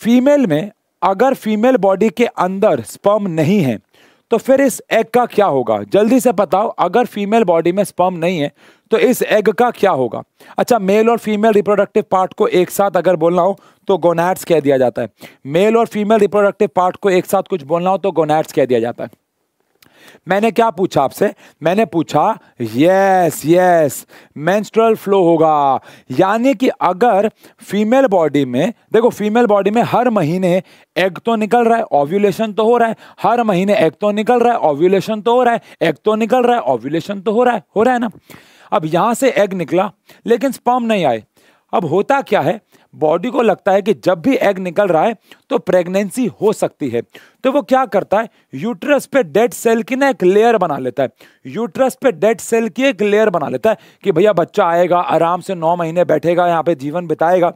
फीमेल में अगर फीमेल बॉडी के अंदर स्पर्म नहीं है तो फिर इस एग का क्या होगा जल्दी से बताओ अगर फीमेल बॉडी में स्पर्म नहीं है तो इस एग का क्या होगा अच्छा मेल और फीमेल रिप्रोडक्टिव पार्ट को एक साथ अगर बोलना हो तो गोनैट्स कह दिया जाता है मेल और फीमेल रिप्रोडक्टिव पार्ट को एक साथ कुछ बोलना हो तो गोनैट्स कह दिया जाता है मैंने क्या पूछा आपसे मैंने पूछा यस यस मेंस्ट्रुअल फ्लो होगा यानी कि अगर फीमेल बॉडी में देखो फीमेल बॉडी में हर महीने एग तो निकल रहा है ओव्यूलेशन तो हो रहा है हर महीने एग तो निकल रहा है ओव्यूलेशन तो हो रहा है एग तो निकल रहा है ओव्यूलेशन तो हो रहा है हो रहा है ना अब यहां से एग निकला लेकिन स्पर्म नहीं आए अब होता क्या है बॉडी को लगता है कि जब भी एग निकल रहा है तो प्रेगनेंसी हो सकती है तो वो क्या करता है यूट्रस पे डेड सेल की ना एक लेयर बना लेता है यूट्रस पे डेड सेल की एक लेयर बना लेता है कि भैया बच्चा आएगा आराम से नौ महीने बैठेगा यहाँ पे जीवन बिताएगा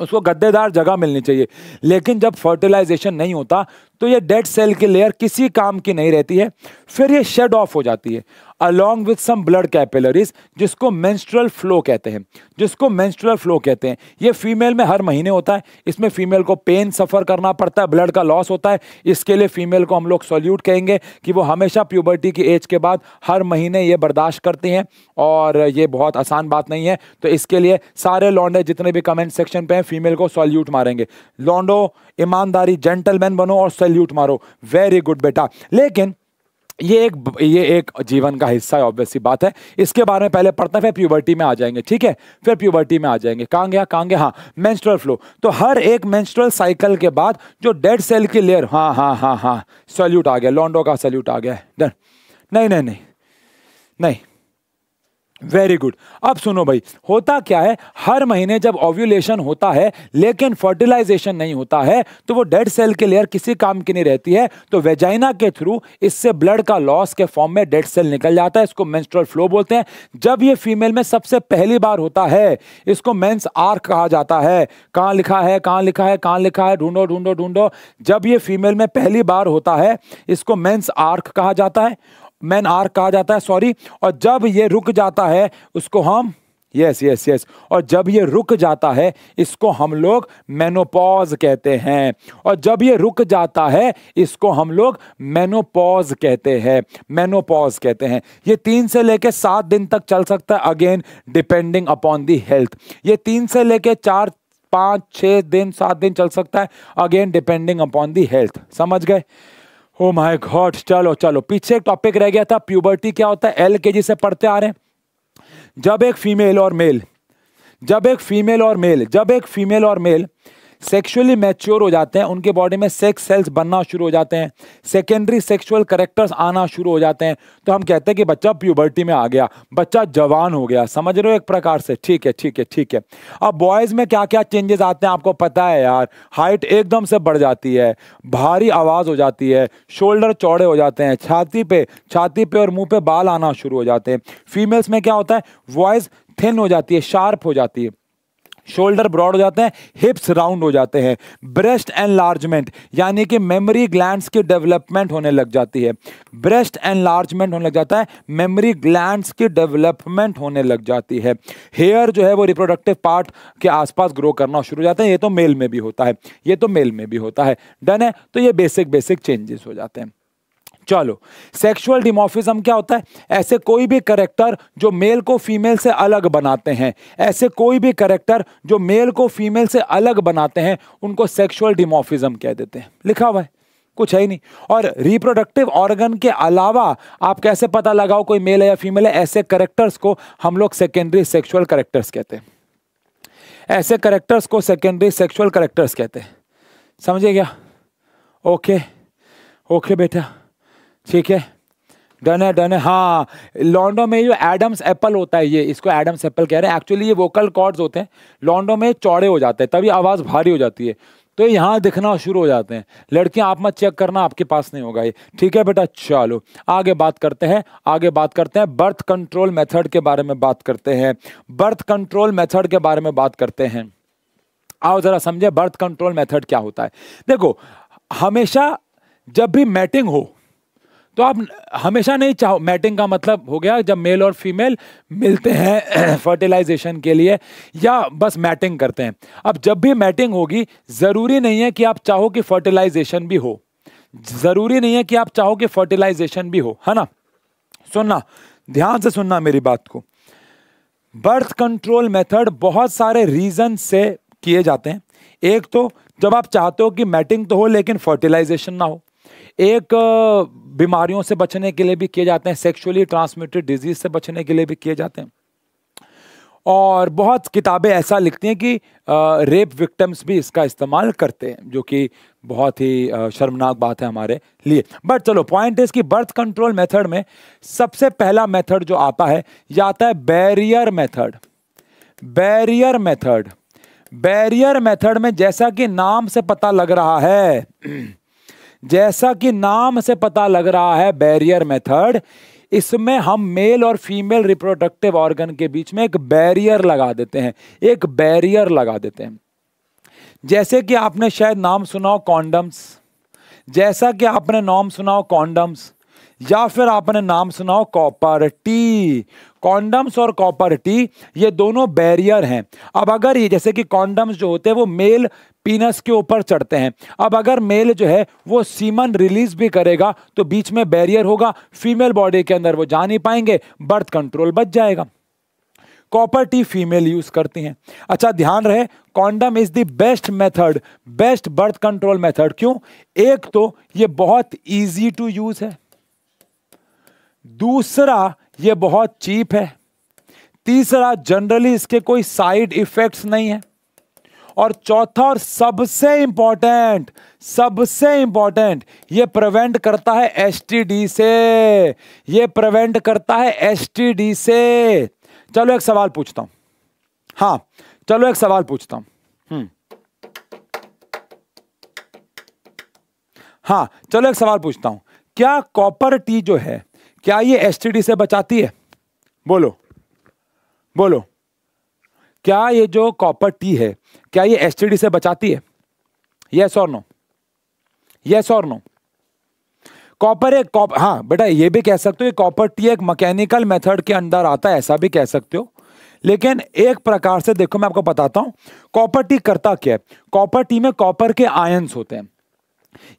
उसको गद्देदार जगह मिलनी चाहिए लेकिन जब फर्टिलाइजेशन नहीं होता तो ये डेड सेल की लेयर किसी काम की नहीं रहती है फिर ये शेड ऑफ हो जाती है along with some blood capillaries जिसको मेंस्ट्रुअल फ्लो कहते हैं जिसको मेंस्ट्रुअल फ्लो कहते हैं ये फीमेल में हर महीने होता है इसमें फीमेल को पेन सफ़र करना पड़ता है ब्लड का लॉस होता है इसके लिए फीमेल को हम लोग सॉल्यूट कहेंगे कि वो हमेशा प्यूबर्टी की एज के बाद हर महीने ये बर्दाश्त करती हैं और ये बहुत आसान बात नहीं है तो इसके लिए सारे लॉन्डे जितने भी कमेंट सेक्शन पर हैं फीमेल को सॉल्यूट मारेंगे लॉन्डो ईमानदारी जेंटलमैन बनो और सैल्यूट मारो वेरी गुड बेटा लेकिन ये एक ये एक जीवन का हिस्सा है ऑब्वियसली बात है इसके बारे में पहले पढ़ते हैं फिर प्यूबर्टी में आ जाएंगे ठीक है फिर प्यूबर्टी में आ जाएंगे कहाँ गया कहाँ गया हाँ मेंस्ट्रुअल फ्लो हाँ, तो हर एक मेंस्ट्रुअल साइकिल के बाद जो डेड सेल की लेयर हाँ हाँ हाँ हाँ सैल्यूट आ गया लॉन्डो का सैल्यूट आ गया डन नहीं नहीं नहीं नहीं वेरी गुड अब सुनो भाई होता क्या है हर महीने जब ओव्यूलेशन होता है लेकिन फर्टिलाइजेशन नहीं होता है तो वो डेड सेल के लेयर किसी काम की नहीं रहती है तो वेजाइना के थ्रू इससे ब्लड का लॉस के फॉर्म में डेड सेल निकल जाता है इसको मेंस्ट्रुअल फ्लो बोलते हैं जब ये फीमेल में सबसे पहली बार होता है इसको मेन्स आर्क कहा जाता है कहाँ लिखा है कहाँ लिखा है कहाँ लिखा है ढूंढो ढूंढो ढूंढो जब ये फीमेल में पहली बार होता है इसको मेन्स आर्क कहा जाता है मैन आर कहा जाता है सॉरी और जब ये रुक जाता है उसको हम यस यस यस और जब ये रुक जाता है इसको हम लोग मेनोपॉज कहते हैं और जब ये रुक जाता है इसको हम लोग मेनोपॉज कहते हैं मेनोपॉज कहते हैं ये तीन से लेके सात दिन तक चल सकता है again depending upon the health ये तीन से लेके चार पाँच छः दिन सात दिन चल सकता है again depending upon the health समझ गए हो माय गॉड चलो चलो पीछे एक टॉपिक रह गया था प्यूबर्टी क्या होता है एल के जी से पढ़ते आ रहे हैं जब एक फीमेल और मेल जब एक फीमेल और मेल जब एक फीमेल और मेल सेक्सुअली मैच्योर हो जाते हैं उनके बॉडी में सेक्स सेल्स बनना शुरू हो जाते हैं सेकेंडरी सेक्सुअल करेक्टर्स आना शुरू हो जाते हैं तो हम कहते हैं कि बच्चा प्यूबर्टी में आ गया बच्चा जवान हो गया समझ रहे हो एक प्रकार से ठीक है ठीक है ठीक है अब बॉयज़ में क्या क्या चेंजेस आते हैं आपको पता है यार हाइट एकदम से बढ़ जाती है भारी आवाज़ हो जाती है शोल्डर चौड़े हो जाते हैं छाती पे छाती पे और मुँह पे बाल आना शुरू हो जाते हैं फीमेल्स में क्या होता है वॉयस थिन हो जाती है शार्प हो जाती है शोल्डर ब्रॉड हो जाते हैं हिप्स राउंड हो जाते हैं ब्रेस्ट एनलार्जमेंट यानी कि मेमोरी ग्लैंड्स की डेवलपमेंट होने लग जाती है ब्रेस्ट एनलार्जमेंट होने लग जाता है मेमोरी ग्लैंड्स की डेवलपमेंट होने लग जाती है हेयर जो है वो रिप्रोडक्टिव पार्ट के आसपास ग्रो करना शुरू हो जाता है ये तो मेल में भी होता है ये तो मेल में भी होता है डन है तो ये बेसिक बेसिक चेंजेस हो जाते हैं चलो सेक्सुअल डिमोफिज्म क्या होता है ऐसे कोई भी करेक्टर जो मेल को फीमेल से अलग बनाते हैं ऐसे कोई भी करेक्टर जो मेल को फीमेल से अलग बनाते हैं उनको सेक्सुअल डिमोफिज्म कह देते हैं लिखा हुआ है कुछ है ही नहीं और रिप्रोडक्टिव ऑर्गन के अलावा आप कैसे पता लगाओ कोई मेल है या फीमेल है ऐसे करेक्टर्स को हम लोग सेकेंडरी सेक्सुअल करेक्टर्स कहते हैं ऐसे करेक्टर्स को सेकेंडरी सेक्सुअल करेक्टर्स कहते हैं समझे क्या ओके ओके बेटा ठीक है डन है डन है हाँ लॉन्डो में जो एडम्स एप्पल होता है ये इसको एडम्स एप्पल कह रहे हैं एक्चुअली ये वोकल कॉर्ड्स होते हैं लॉन्डो में चौड़े हो जाते हैं तभी आवाज़ भारी हो जाती है तो यहाँ दिखना शुरू हो जाते हैं लड़कियाँ आप मत चेक करना आपके पास नहीं होगा ये ठीक है बेटा चलो आगे बात करते हैं आगे बात करते हैं बर्थ कंट्रोल मेथड के बारे में बात करते हैं बर्थ कंट्रोल मेथड के बारे में बात करते हैं आओ ज़रा समझे बर्थ कंट्रोल मेथड क्या होता है देखो हमेशा जब भी मैटिंग हो तो आप हमेशा नहीं चाहो मैटिंग का मतलब हो गया जब मेल और फीमेल मिलते हैं फर्टिलाइजेशन के लिए या बस मैटिंग करते हैं अब जब भी मैटिंग होगी ज़रूरी नहीं है कि आप चाहो कि फर्टिलाइजेशन भी हो ज़रूरी नहीं है कि आप चाहो कि फर्टिलाइजेशन भी हो है ना सुनना ध्यान से सुनना मेरी बात को बर्थ कंट्रोल मेथड बहुत सारे रीज़न से किए जाते हैं एक तो जब आप चाहते हो कि मैटिंग तो हो लेकिन फर्टिलाइजेशन ना हो एक बीमारियों से बचने के लिए भी किए जाते हैं सेक्सुअली ट्रांसमिटेड डिजीज से बचने के लिए भी किए जाते हैं और बहुत किताबें ऐसा लिखती हैं कि रेप विक्टम्स भी इसका इस्तेमाल करते हैं जो कि बहुत ही शर्मनाक बात है हमारे लिए बट चलो पॉइंट इसकी बर्थ कंट्रोल मेथड में सबसे पहला मेथड जो आता है यह आता है barrier method barrier method barrier method में जैसा कि नाम से पता लग रहा है जैसा कि नाम से पता लग रहा है बैरियर मेथड इसमें हम मेल और फीमेल रिप्रोडक्टिव ऑर्गन के बीच में एक बैरियर लगा देते हैं एक बैरियर लगा देते हैं जैसे कि आपने शायद नाम सुना हो कॉन्डम्स जैसा कि आपने नाम सुना हो कॉन्डम्स या फिर आपने नाम सुना हो कॉपर टी कॉन्डम्स और कॉपर टी ये दोनों बैरियर हैं अब अगर ये जैसे कि कॉन्डम्स जो होते हैं वो मेल पीनस के ऊपर चढ़ते हैं अब अगर मेल जो है वो सीमन रिलीज भी करेगा तो बीच में बैरियर होगा फीमेल बॉडी के अंदर वो जा नहीं पाएंगे बर्थ कंट्रोल बच जाएगा कॉपर टी फीमेल यूज करती हैं अच्छा ध्यान रहे condom is the best method best birth control method क्यों एक तो ये बहुत इजी टू यूज है दूसरा ये बहुत चीप है तीसरा जनरली इसके कोई साइड इफेक्ट्स नहीं है और चौथा और सबसे इंपॉर्टेंट सबसे इंपॉर्टेंट ये प्रिवेंट करता है एसटीडी से ये प्रिवेंट करता है एसटीडी से चलो एक सवाल पूछता हूं हां चलो एक सवाल पूछता हूं हाँ चलो एक सवाल पूछता हूं हम्म। हाँ, क्या कॉपर टी जो है क्या ये एस से बचाती है बोलो बोलो क्या ये जो कॉपर टी है क्या ये एस से बचाती है यस और नो यस और नो कॉपर एक कॉप हाँ बेटा ये भी कह सकते हो कॉपर टी एक मैकेनिकल मेथड के अंदर आता है ऐसा भी कह सकते हो लेकिन एक प्रकार से देखो मैं आपको बताता हूं कॉपर टी करता क्या है कॉपर टी में कॉपर के आयंस होते हैं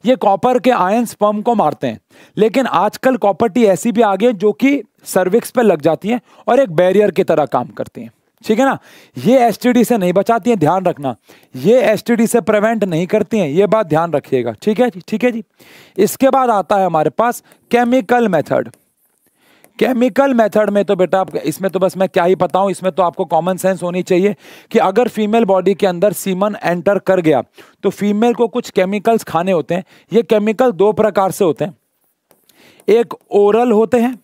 ये कॉपर के आयन स्पर्म को मारते हैं लेकिन आजकल कॉपर टी ऐसी भी आ गई है जो कि सर्विक्स पर लग जाती है और एक बैरियर की तरह काम करती हैं ठीक है ना ये एस से नहीं बचाती हैं ध्यान रखना ये एस से प्रिवेंट नहीं करती हैं ये बात ध्यान रखिएगा ठीक है जी ठीक है जी इसके बाद आता है हमारे पास केमिकल मेथड केमिकल मेथड में तो बेटा इसमें तो बस मैं क्या ही बताऊं इसमें तो आपको कॉमन सेंस होनी चाहिए कि अगर फीमेल बॉडी के अंदर सीमन एंटर कर गया तो फीमेल को कुछ केमिकल्स खाने होते हैं ये केमिकल दो प्रकार से होते हैं एक ओरल होते हैं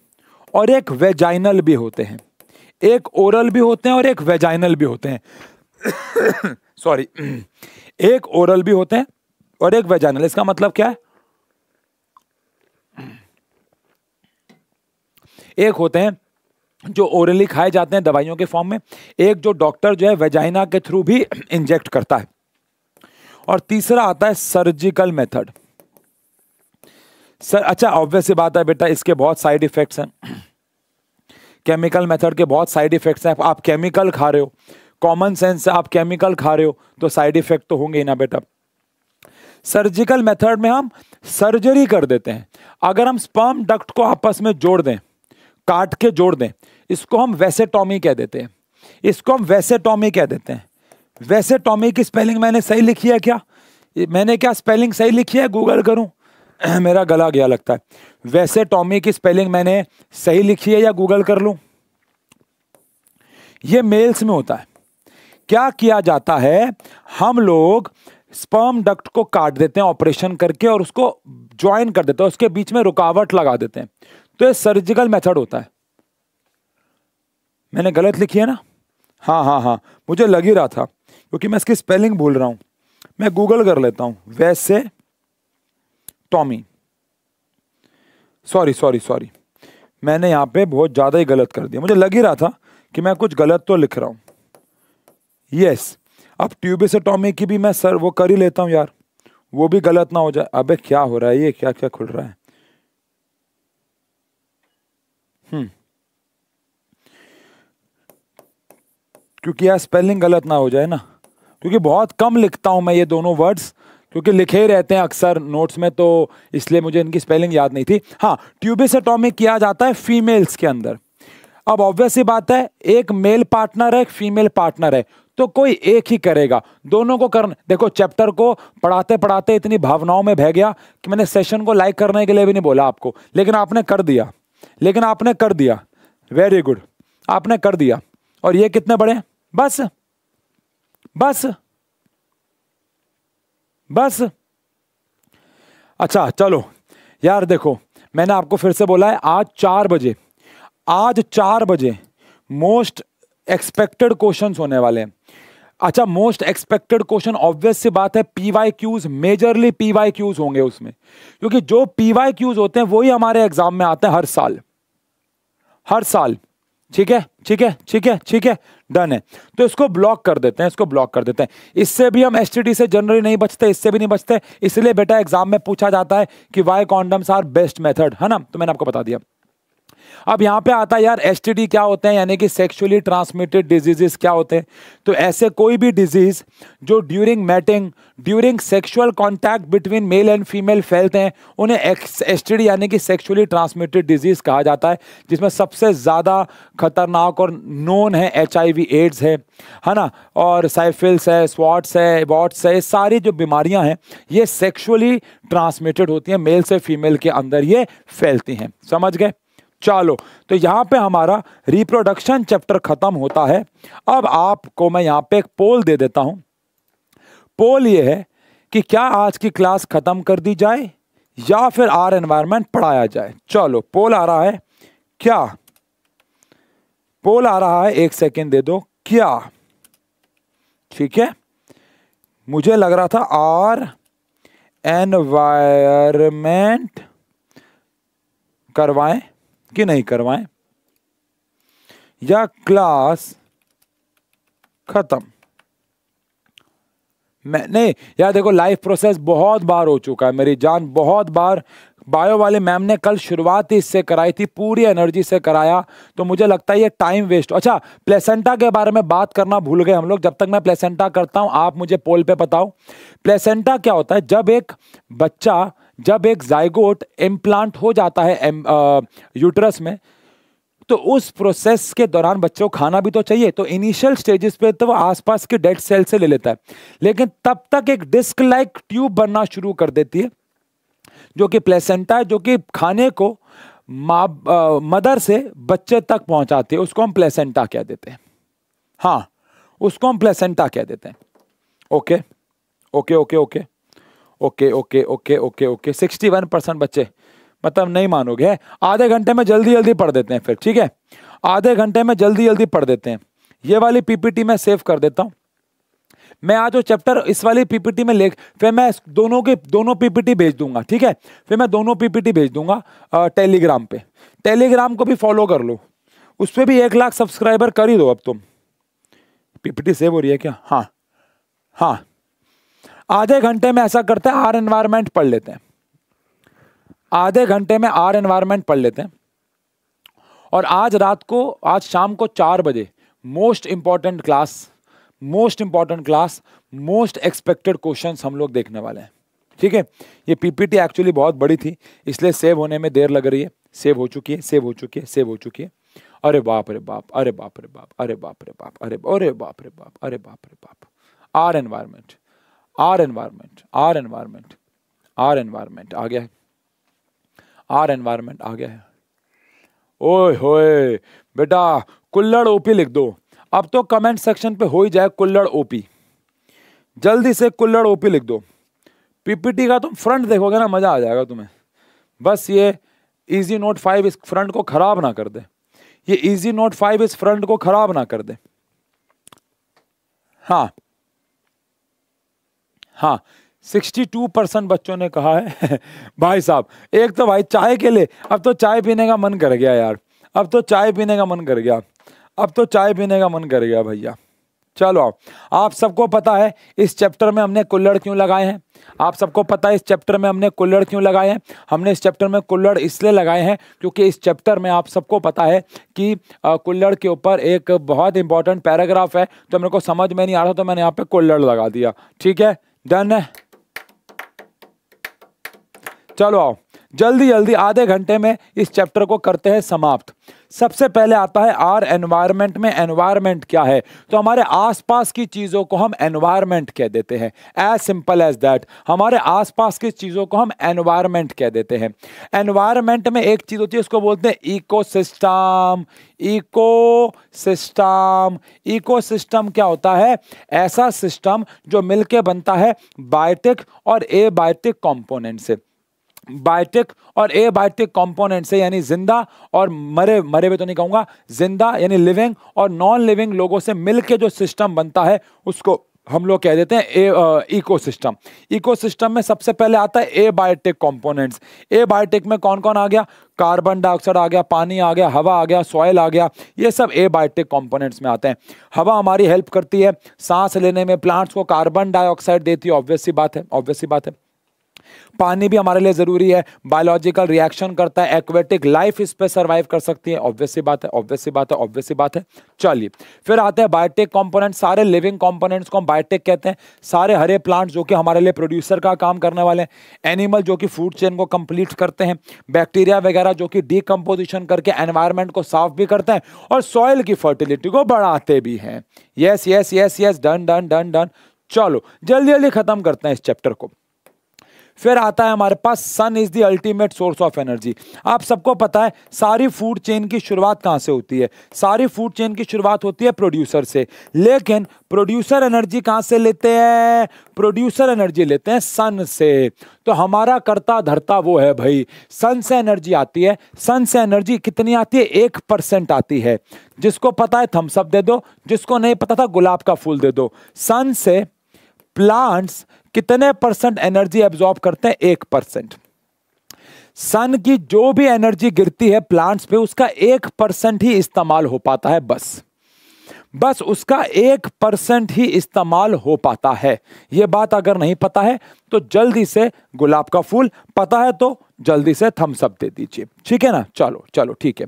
और एक वेजाइनल भी होते हैं एक ओरल भी होते हैं और एक वेजाइनल भी होते हैं सॉरी एक ओरल भी होते हैं और एक वेजाइनल इसका मतलब क्या है एक होते हैं जो ओरली खाए जाते हैं दवाइयों के फॉर्म में एक जो डॉक्टर जो है वेजाइना के थ्रू भी इंजेक्ट करता है और तीसरा आता है सर्जिकल मेथड सर अच्छा ऑब्वियस बात है बेटा इसके बहुत साइड इफेक्ट्स हैं केमिकल मेथड के बहुत साइड इफेक्ट्स हैं आप केमिकल खा रहे हो कॉमन सेंस से आप केमिकल खा रहे हो तो साइड इफेक्ट तो होंगे ही ना बेटा सर्जिकल मेथड में हम सर्जरी कर देते हैं अगर हम स्पर्म डक्ट को आपस में जोड़ दें काट के जोड़ दें इसको हम वैसेटॉमी कह देते हैं इसको हम वैसेटॉमी कह देते हैं वैसेटॉमी की स्पेलिंग मैंने सही लिखी है क्या मैंने क्या स्पेलिंग सही लिखी है गूगल करूं मेरा गला गया लगता है वैसे टॉमी की स्पेलिंग मैंने सही लिखी है या गूगल कर लूं ये मेल्स में होता है क्या किया जाता है हम लोग स्पर्म डक्ट को काट देते हैं ऑपरेशन करके और उसको ज्वाइन कर देते हैं उसके बीच में रुकावट लगा देते हैं तो ये सर्जिकल मेथड होता है मैंने गलत लिखी है ना हाँ हाँ हाँ मुझे लग ही रहा था क्योंकि मैं इसकी स्पेलिंग भूल रहा हूं मैं गूगल कर लेता हूं वैसे टॉमी सॉरी सॉरी सॉरी मैंने यहां पे बहुत ज़्यादा ही गलत कर दिया मुझे लग ही रहा था कि मैं कुछ गलत तो लिख रहा हूं यस अब से टॉमी की भी मैं सर वो कर ही लेता हूं यार वो भी गलत ना हो जाए अबे क्या हो रहा है ये क्या क्या खुल रहा है हम्म क्योंकि यार स्पेलिंग गलत ना हो जाए ना क्योंकि बहुत कम लिखता हूं मैं ये दोनों वर्ड्स क्योंकि लिखे ही रहते हैं अक्सर नोट्स में तो इसलिए मुझे इनकी स्पेलिंग याद नहीं थी हाँ ट्यूबिस एटॉमिक किया जाता है फीमेल्स के अंदर अब ऑब्वियस ही बात है एक मेल पार्टनर है एक फीमेल पार्टनर है तो कोई एक ही करेगा दोनों को करना देखो चैप्टर को पढ़ाते पढ़ाते इतनी भावनाओं में बह गया कि मैंने सेशन को लाइक करने के लिए भी नहीं बोला आपको लेकिन आपने कर दिया लेकिन आपने कर दिया वेरी गुड आपने कर दिया और ये कितने बड़े बस बस बस अच्छा चलो यार देखो मैंने आपको फिर से बोला है आज चार बजे आज चार बजे मोस्ट एक्सपेक्टेड क्वेश्चंस होने वाले हैं अच्छा मोस्ट एक्सपेक्टेड क्वेश्चन ऑब्वियस सी बात है PY Qs majorly PY Qs होंगे उसमें क्योंकि जो पीवाई क्यूज होते हैं वही हमारे एग्जाम में आते हैं हर साल हर साल ठीक है ठीक है ठीक है ठीक है डन है तो इसको ब्लॉक कर देते हैं इसको ब्लॉक कर देते हैं इससे भी हम एस से जनरली नहीं बचते इससे भी नहीं बचते इसलिए बेटा एग्जाम में पूछा जाता है कि why condoms are best method है ना तो मैंने आपको बता दिया अब यहाँ पे आता है यार एस क्या होते हैं यानी कि सेक्शुअली ट्रांसमिटेड डिजीजेस क्या होते हैं तो ऐसे कोई भी डिजीज जो during mating during sexual contact between male and female फैलते हैं उन्हें एस यानी कि सेक्शुअली ट्रांसमिटेड डिजीज कहा जाता है जिसमें सबसे ज़्यादा खतरनाक और नोन है एच एड्स है है ना और साइफिल्स है स्वाट्स है वॉट्स है सारी जो बीमारियां हैं ये सेक्शुअली ट्रांसमिटेड होती हैं मेल से फीमेल के अंदर ये फैलती हैं समझ गए चलो तो यहाँ पे हमारा रिप्रोडक्शन चैप्टर ख़त्म होता है अब आपको मैं यहाँ पे एक पोल दे देता हूँ पोल ये है कि क्या आज की क्लास ख़त्म कर दी जाए या फिर आर एनवायरनमेंट पढ़ाया जाए चलो पोल आ रहा है क्या पोल आ रहा है एक सेकेंड दे दो क्या ठीक है मुझे लग रहा था आर एनवायरमेंट करवाएं कि नहीं करवाएं या क्लास खत्म मैंने नहीं यार देखो लाइफ प्रोसेस बहुत बार हो चुका है मेरी जान बहुत बार बायो वाले मैम ने कल शुरुआत ही इससे कराई थी पूरी एनर्जी से कराया तो मुझे लगता है ये टाइम वेस्ट अच्छा प्लेसेंटा के बारे में बात करना भूल गए हम लोग जब तक मैं प्लेसेंटा करता हूँ आप मुझे पोल पे बताओ प्लेसेंटा क्या होता है जब एक बच्चा जब एक जायगोट इम्प्लांट हो जाता है यूट्रस में तो उस प्रोसेस के दौरान बच्चों को खाना भी तो चाहिए तो इनिशियल स्टेजेस पे तो वो आसपास के डेड सेल से ले लेता है लेकिन तब तक एक डिस्क लाइक ट्यूब बनना शुरू कर देती है जो कि प्लेसेंटा है जो कि खाने को माँ मदर से बच्चे तक पहुंचाती है उसको हम प्लेसेंटा कह देते हैं हाँ उसको हम प्लेसेंटा कह देते हैं okay okay okay okay okay okay okay okay okay sixty one percent बच्चे मतलब नहीं मानोगे आधे घंटे में जल्दी जल्दी पढ़ देते हैं फिर ठीक है आधे घंटे में जल्दी जल्दी पढ़ देते हैं ये वाली पीपीटी मैं सेव कर देता हूँ मैं आज वो चैप्टर इस वाली पीपीटी में ले फिर मैं दोनों के दोनों पीपीटी भेज दूंगा ठीक है फिर मैं दोनों पीपीटी भेज दूंगा टेलीग्राम पे टेलीग्राम को भी फॉलो कर लो उस पर भी एक लाख सब्सक्राइबर कर ही दो अब तुम पीपीटी सेव हो रही है क्या हाँ हाँ आधे घंटे में ऐसा करते हैं आर एनवायरमेंट पढ़ लेते हैं आधे घंटे में आर एनवायरमेंट पढ़ लेते हैं और आज रात को आज शाम को चार बजे most important class most important class most expected question हम लोग देखने वाले हैं ठीक है ये पीपीटी एक्चुअली बहुत बड़ी थी इसलिए सेव होने में देर लग रही है सेव हो चुकी है सेव हो चुकी है सेव हो चुकी है अरे बाप रे बाप अरे बाप रे बाप अरे बाप रे बाप अरे अरे बाप रे बाप अरे बाप रे बाप our environment our environment our environment our environment आ गया है आर एनवायरमेंट आ गया है ओए होए बेटा कुल्लड़ ओपी लिख दो अब तो कमेंट सेक्शन पे हो ही जाए कुल्लड़ ओपी जल्दी से कुल्लड़ ओपी लिख दो पीपीटी का तुम फ्रंट देखोगे ना मजा आ जाएगा तुम्हें बस ये इजी नोट फाइव इस फ्रंट को खराब ना कर दे ये इजी नोट फाइव इस फ्रंट को खराब ना कर दे हाँ हाँ 62 परसेंट बच्चों ने कहा है भाई साहब एक तो भाई चाय के लिए अब तो चाय पीने का मन कर गया यार अब तो चाय पीने का मन कर गया अब तो चाय पीने का मन कर गया भैया चलो आप सबको पता है इस चैप्टर में हमने कुल्लड़ क्यों लगाए हैं आप सबको पता है इस चैप्टर में हमने कुल्लड़ क्यों लगाए हैं हमने इस चैप्टर में कुल्लड़ इसलिए लगाए हैं क्योंकि इस चैप्टर में आप सबको पता है कि कुल्लड़ के ऊपर एक बहुत इंपॉर्टेंट पैराग्राफ है तो मेरे को समझ में नहीं आ रहा तो मैंने यहाँ पर कुल्लड़ लगा दिया ठीक है डन है चलो आओ जल्दी जल्दी आधे घंटे में इस चैप्टर को करते हैं समाप्त सबसे पहले आता है आर एनवायरमेंट में एनवायरमेंट क्या है तो हमारे आसपास की चीज़ों को हम एनवायरमेंट कह देते हैं एज सिंपल एज दैट हमारे आसपास की चीज़ों को हम एनवायरमेंट कह देते हैं एनवायरमेंट में एक चीज़ होती है उसको बोलते हैं इकोसिस्टम इकोसिस्टम इकोसिस्टम क्या होता है ऐसा सिस्टम जो मिलके बनता है बायोटिक और बायोटिक कॉम्पोनेंट से बायोटिक और ए बायोटिक कॉम्पोनेंट से यानी जिंदा और मरे मरे हुए तो नहीं कहूँगा जिंदा यानी लिविंग और नॉन लिविंग लोगों से मिलके जो सिस्टम बनता है उसको हम लोग कह देते हैं इकोसिस्टम इकोसिस्टम में सबसे पहले आता है abiotic components abiotic में कौन कौन आ गया कार्बन डाइऑक्साइड आ गया पानी आ गया हवा आ गया सॉयल आ गया ये सब ए बायोटिक कॉम्पोनेंट्स में आते हैं हवा हमारी हेल्प करती है सांस लेने में प्लांट्स को कार्बन डाइऑक्साइड देती है ऑब्वियस सी बात है ऑब्वियस सी बात है पानी भी हमारे लिए ज़रूरी है बायोलॉजिकल रिएक्शन करता है एक्वेटिक लाइफ इस पर सर्वाइव कर सकती है ऑब्वियसली बात है ऑब्वियसली बात है ऑब्वियसली बात है चलिए फिर आते हैं बायोटेक कॉम्पोनेंट सारे लिविंग कॉम्पोनेंट्स को हम बायोटेक कहते हैं सारे हरे प्लांट जो कि हमारे लिए प्रोड्यूसर का काम करने वाले हैं एनिमल जो कि फूड चेन को कंप्लीट करते हैं बैक्टीरिया वगैरह जो कि डीकम्पोजिशन करके एनवायरमेंट को साफ भी करते हैं और सॉइल की फर्टिलिटी को बढ़ाते भी हैं yes yes yes yes done done done done चलो जल्दी जल्दी खत्म करते हैं इस चैप्टर को फिर आता है हमारे पास sun is the ultimate source of energy आप सबको पता है सारी फूड चेन की शुरुआत कहाँ से होती है सारी फूड चेन की शुरुआत होती है प्रोड्यूसर से लेकिन प्रोड्यूसर एनर्जी कहाँ से लेते हैं प्रोड्यूसर एनर्जी लेते हैं सन से तो हमारा करता धरता वो है भाई सन से एनर्जी आती है सन से एनर्जी कितनी आती है एक परसेंट आती है जिसको पता है थम्सअप दे दो जिसको नहीं पता था गुलाब का फूल दे दो सन से प्लांट्स कितने परसेंट एनर्जी एब्जॉर्ब करते हैं एक परसेंट सन की जो भी एनर्जी गिरती है प्लांट्स पे उसका एक परसेंट ही इस्तेमाल हो पाता है बस बस उसका एक परसेंट ही इस्तेमाल हो पाता है यह बात अगर नहीं पता है तो जल्दी से गुलाब का फूल पता है तो जल्दी से थम्स अप दे दीजिए ठीक है ना चलो चलो ठीक है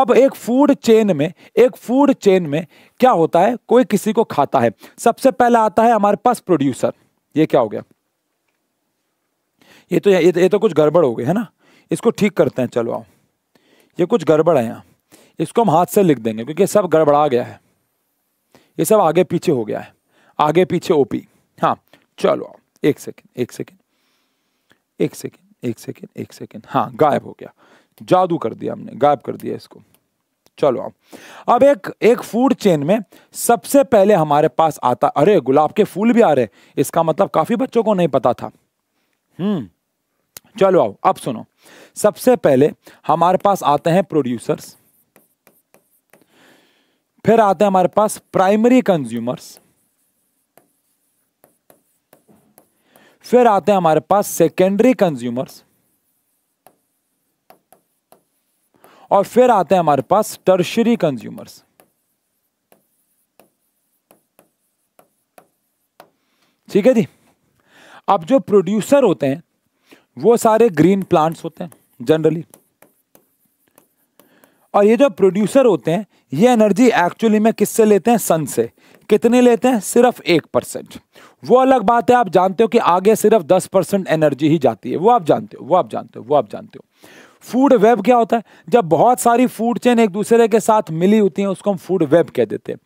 अब एक फूड चेन में एक फूड चेन में क्या होता है कोई किसी को खाता है सबसे पहला आता है हमारे पास प्रोड्यूसर ये क्या हो गया ये तो ये, ये तो कुछ गड़बड़ हो गई है ना इसको ठीक करते हैं चलो आओ ये कुछ गड़बड़ है यहाँ इसको हम हाथ से लिख देंगे क्योंकि सब गड़बड़ा गया है ये सब आगे पीछे हो गया है आगे पीछे ओपी हाँ चलो आओ एक सेकेंड एक सेकेंड एक सेकेंड एक सेकेंड एक सेकेंड हाँ गायब हो गया जादू कर दिया हमने गायब कर दिया इसको चलो अब एक एक फूड चेन में सबसे पहले हमारे पास आता अरे गुलाब के फूल भी आ रहे इसका मतलब काफी बच्चों को नहीं पता था हम्म चलो आओ अब सुनो सबसे पहले हमारे पास आते हैं प्रोड्यूसर्स फिर आते हैं हमारे पास प्राइमरी कंज्यूमर्स फिर आते हैं हमारे पास सेकेंडरी कंज्यूमर्स और फिर आते हैं हमारे पास टर्शरी कंज्यूमर्स ठीक है जी अब जो प्रोड्यूसर होते हैं वो सारे ग्रीन प्लांट्स होते हैं जनरली और ये जो प्रोड्यूसर होते हैं ये एनर्जी एक्चुअली में किससे लेते हैं सन से कितने लेते हैं सिर्फ एक परसेंट वो अलग बात है आप जानते हो कि आगे सिर्फ दस परसेंट एनर्जी ही जाती है वो आप जानते हो वो आप जानते हो वो आप जानते हो फूड वेब क्या होता है जब बहुत सारी फूड चेन एक दूसरे के साथ मिली होती हैं उसको हम फूड वेब कह देते हैं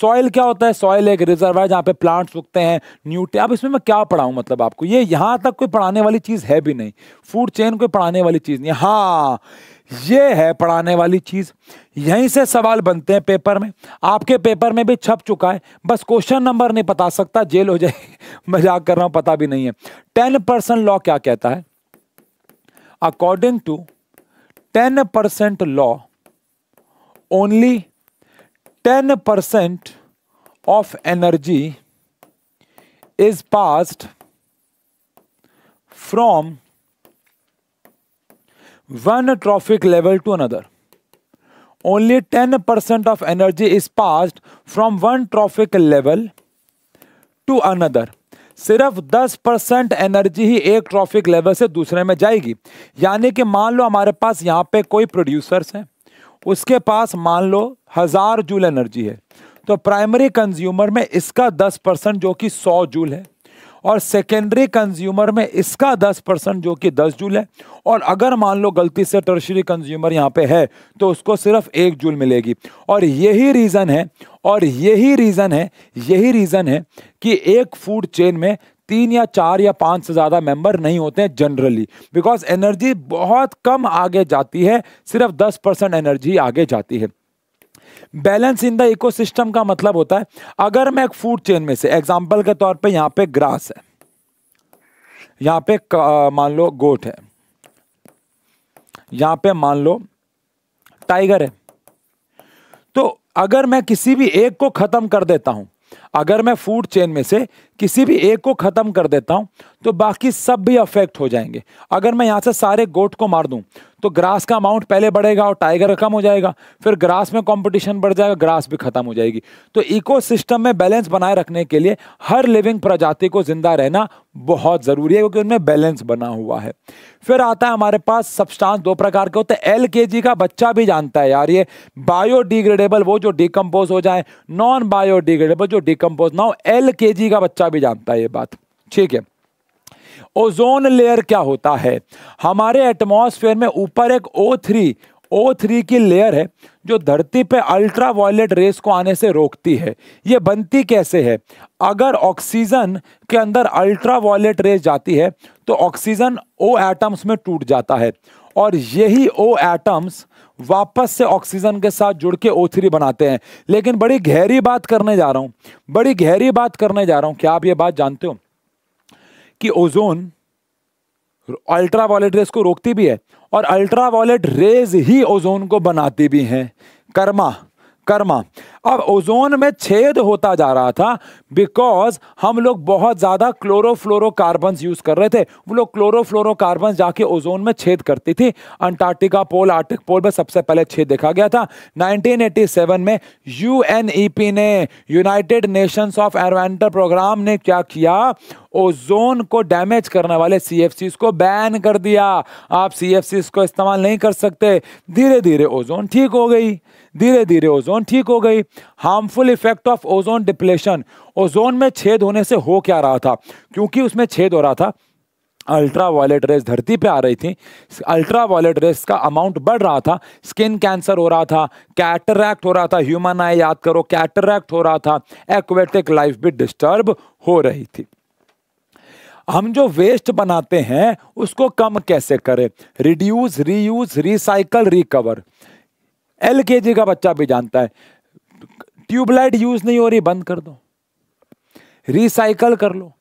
सॉइल क्या होता है सॉइल एक रिजर्वायर जहाँ पे प्लांट्स उगते हैं न्यूट अब इसमें मैं क्या पढ़ाऊँ मतलब आपको ये यहाँ तक कोई पढ़ाने वाली चीज़ है भी नहीं फूड चेन कोई पढ़ाने वाली चीज़ नहीं हाँ ये है पढ़ाने वाली चीज़ यहीं से सवाल बनते हैं पेपर में आपके पेपर में भी छप चुका है बस क्वेश्चन नंबर नहीं बता सकता जेल हो जाए मजाक कर रहा हूँ पता भी नहीं है टेन परसेंट लॉ क्या कहता है according to 10% law, only 10% of energy is passed from one trophic level to another. Only 10% of energy is passed from one trophic level to another. सिर्फ 10 परसेंट एनर्जी ही एक ट्रॉफिक लेवल से दूसरे में जाएगी यानी कि मान लो हमारे पास यहाँ पे कोई प्रोड्यूसर्स हैं उसके पास मान लो हज़ार जूल एनर्जी है तो प्राइमरी कंज्यूमर में इसका 10 परसेंट जो कि 100 जूल है और सेकेंडरी कंज्यूमर में इसका 10 परसेंट जो कि 10 जूल है और अगर मान लो गलती से टर्शरी कंज्यूमर यहाँ पे है तो उसको सिर्फ एक जूल मिलेगी और यही रीज़न है और यही रीज़न है यही रीज़न है कि एक फूड चेन में तीन या चार या पाँच से ज़्यादा मेंबर नहीं होते हैं जनरली बिकॉज एनर्जी बहुत कम आगे जाती है सिर्फ दस परसेंट एनर्जी आगे जाती है बैलेंस इन द इकोसिस्टम का मतलब होता है अगर मैं एक फूड चेन में से एग्जाम्पल के तौर पे यहाँ पे ग्रास है यहाँ पे मान लो गोट है यहाँ पे मान लो टाइगर है तो अगर मैं किसी भी एक को खत्म कर देता हूं अगर मैं फूड चेन में से किसी भी एक को ख़त्म कर देता हूँ तो बाकी सब भी अफेक्ट हो जाएंगे अगर मैं यहाँ से सारे गोट को मार दूँ तो ग्रास का अमाउंट पहले बढ़ेगा और टाइगर कम हो जाएगा फिर ग्रास में कंपटीशन बढ़ जाएगा ग्रास भी खत्म हो जाएगी तो इकोसिस्टम में बैलेंस बनाए रखने के लिए हर लिविंग प्रजाति को जिंदा रहना बहुत ज़रूरी है क्योंकि उनमें बैलेंस बना हुआ है फिर आता है हमारे पास सब्सटांस दो प्रकार के होते हैं एल के जी का बच्चा भी जानता है यार ये बायोडिग्रेडेबल वो जो डिकम्पोज हो जाए नॉन बायोडिग्रेडेबल जो डिक डिकम्पोज ना हो एल का बच्चा भी जानता है ये बात ठीक है ओजोन लेयर क्या होता है हमारे एटमॉस्फेयर में ऊपर एक ओ थ्री ओ थ्री की लेयर है जो धरती पे अल्ट्रा वायलेट रेस को आने से रोकती है ये बनती कैसे है अगर ऑक्सीजन के अंदर अल्ट्रा वायलेट रेस जाती है तो ऑक्सीजन ओ एटम्स में टूट जाता है और यही ओ एटम्स वापस से ऑक्सीजन के साथ जुड़ के ओ बनाते हैं लेकिन बड़ी गहरी बात करने जा रहा हूं बड़ी गहरी बात करने जा रहा हूं क्या आप ये बात जानते हो कि ओजोन अल्ट्रा वायलेट रेस को रोकती भी है और अल्ट्रा वॉलेट रेज ही ओजोन को बनाती भी हैं कर्मा कर्मा अब ओजोन में छेद होता जा रहा था बिकॉज हम लोग बहुत ज़्यादा क्लोरोफ्लोरोकार्बन्स यूज़ कर रहे थे वो लोग क्लोरोफ्लोरोकार्बन्स जाके ओजोन में छेद करती थी अंटार्कटिका पोल आर्टिक पोल में सबसे पहले छेद देखा गया था 1987 में यू e ने यूनाइटेड नेशंस ऑफ एडवेंटर प्रोग्राम ने क्या किया ओजोन को डैमेज करने वाले सी को बैन कर दिया आप सी को इस्तेमाल नहीं कर सकते धीरे धीरे ओजोन ठीक हो गई धीरे धीरे ओजोन ठीक हो गई harmful effect of ozone depletion ozone में छेद होने से हो क्या रहा था क्योंकि उसमें छेद हो रहा था अल्ट्रा वायलेट रेस धरती पे आ रही थी अल्ट्रा वायलेट रेस का अमाउंट बढ़ रहा था स्किन कैंसर हो रहा था कैटरैक्ट हो रहा था ह्यूमन आई याद करो कैटरैक्ट हो रहा था एक्वेटिक लाइफ भी डिस्टर्ब हो रही थी हम जो वेस्ट बनाते हैं उसको कम कैसे करें रिड्यूस रीयूज रिसाइकल रिकवर एल का बच्चा भी जानता है ट्यूबलाइट यूज नहीं हो रही बंद कर दो रिसाइकल कर लो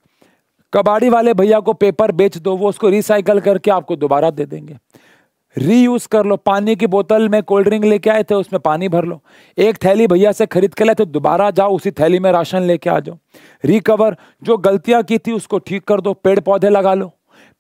कबाड़ी वाले भैया को पेपर बेच दो वो उसको रिसाइकल करके आपको दोबारा दे देंगे रीयूज कर लो पानी की बोतल में कोल्ड ड्रिंक लेके आए थे उसमें पानी भर लो एक थैली भैया से खरीद के लाए थे दोबारा जाओ उसी थैली में राशन लेके आ जाओ रिकवर जो गलतियां की थी उसको ठीक कर दो पेड़ पौधे लगा लो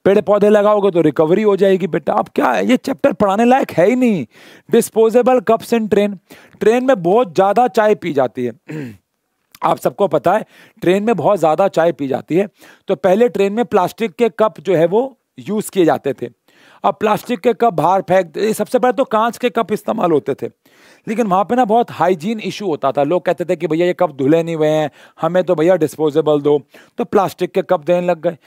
पेड़ पौधे लगाओगे तो रिकवरी हो जाएगी बेटा अब क्या है ये चैप्टर पढ़ाने लायक है ही नहीं disposable cups in train train में बहुत ज़्यादा चाय पी जाती है आप सबको पता है ट्रेन में बहुत ज़्यादा चाय पी जाती है तो पहले ट्रेन में प्लास्टिक के कप जो है वो यूज़ किए जाते थे अब प्लास्टिक के कप बाहर फेंक सबसे पहले तो कांच के कप इस्तेमाल होते थे लेकिन वहाँ पे ना बहुत हाइजीन इशू होता था लोग कहते थे कि भैया ये कप धुले नहीं हुए हैं हमें तो भैया डिस्पोजेबल दो तो प्लास्टिक के कप देने लग गए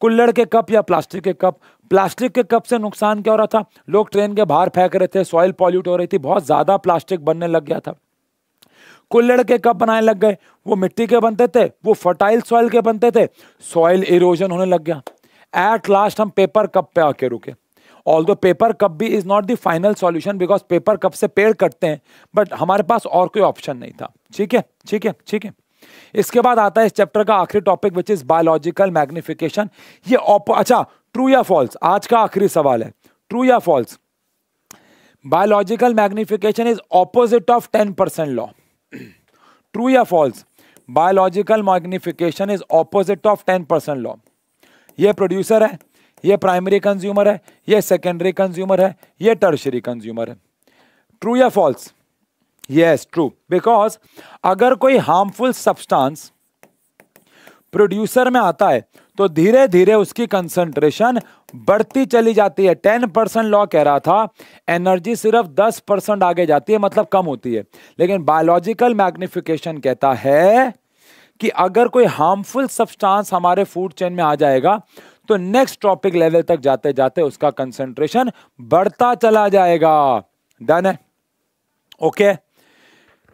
कुल्लड़ के कप या प्लास्टिक के कप प्लास्टिक के कप से नुकसान क्या हो रहा था लोग ट्रेन के बाहर फेंक रहे थे सॉइल पॉल्यूट हो रही थी बहुत ज़्यादा प्लास्टिक बनने लग गया था कुल्लड़ के कप बनाने लग गए वो मिट्टी के बनते थे वो फर्टाइल सॉइल के बनते थे सॉइल इरोजन होने लग गया एट लास्ट हम पेपर कप पे आके रुके ऑल दो पेपर कप भी is not the final solution because paper cup से पेड़ कटते हैं बट हमारे पास और कोई ऑप्शन नहीं था ठीक है ठीक है ठीक है इसके बाद आता है इस चैप्टर का आखिरी topic which is biological magnification ये अच्छा ट्रू या फॉल्स आज का आखिरी सवाल है ट्रू या false biological magnification is opposite of ten percent law true या false biological magnification is opposite of ten percent law ये प्रोड्यूसर है ये प्राइमरी कंज्यूमर है ये सेकेंडरी कंज्यूमर है ये टर्शरी कंज्यूमर है ट्रू या फॉल्स यस ट्रू बिकॉज अगर कोई हार्मफुल सब्सटेंस प्रोड्यूसर में आता है तो धीरे धीरे उसकी कंसंट्रेशन बढ़ती चली जाती है टेन परसेंट लॉ कह रहा था एनर्जी सिर्फ दस परसेंट आगे जाती है मतलब कम होती है लेकिन बायोलॉजिकल मैग्निफिकेशन कहता है कि अगर कोई हार्मफुल सब्सटेंस हमारे फूड चेन में आ जाएगा तो नेक्स्ट टॉपिक लेवल तक जाते जाते उसका कंसंट्रेशन बढ़ता चला जाएगा डन है ओके okay.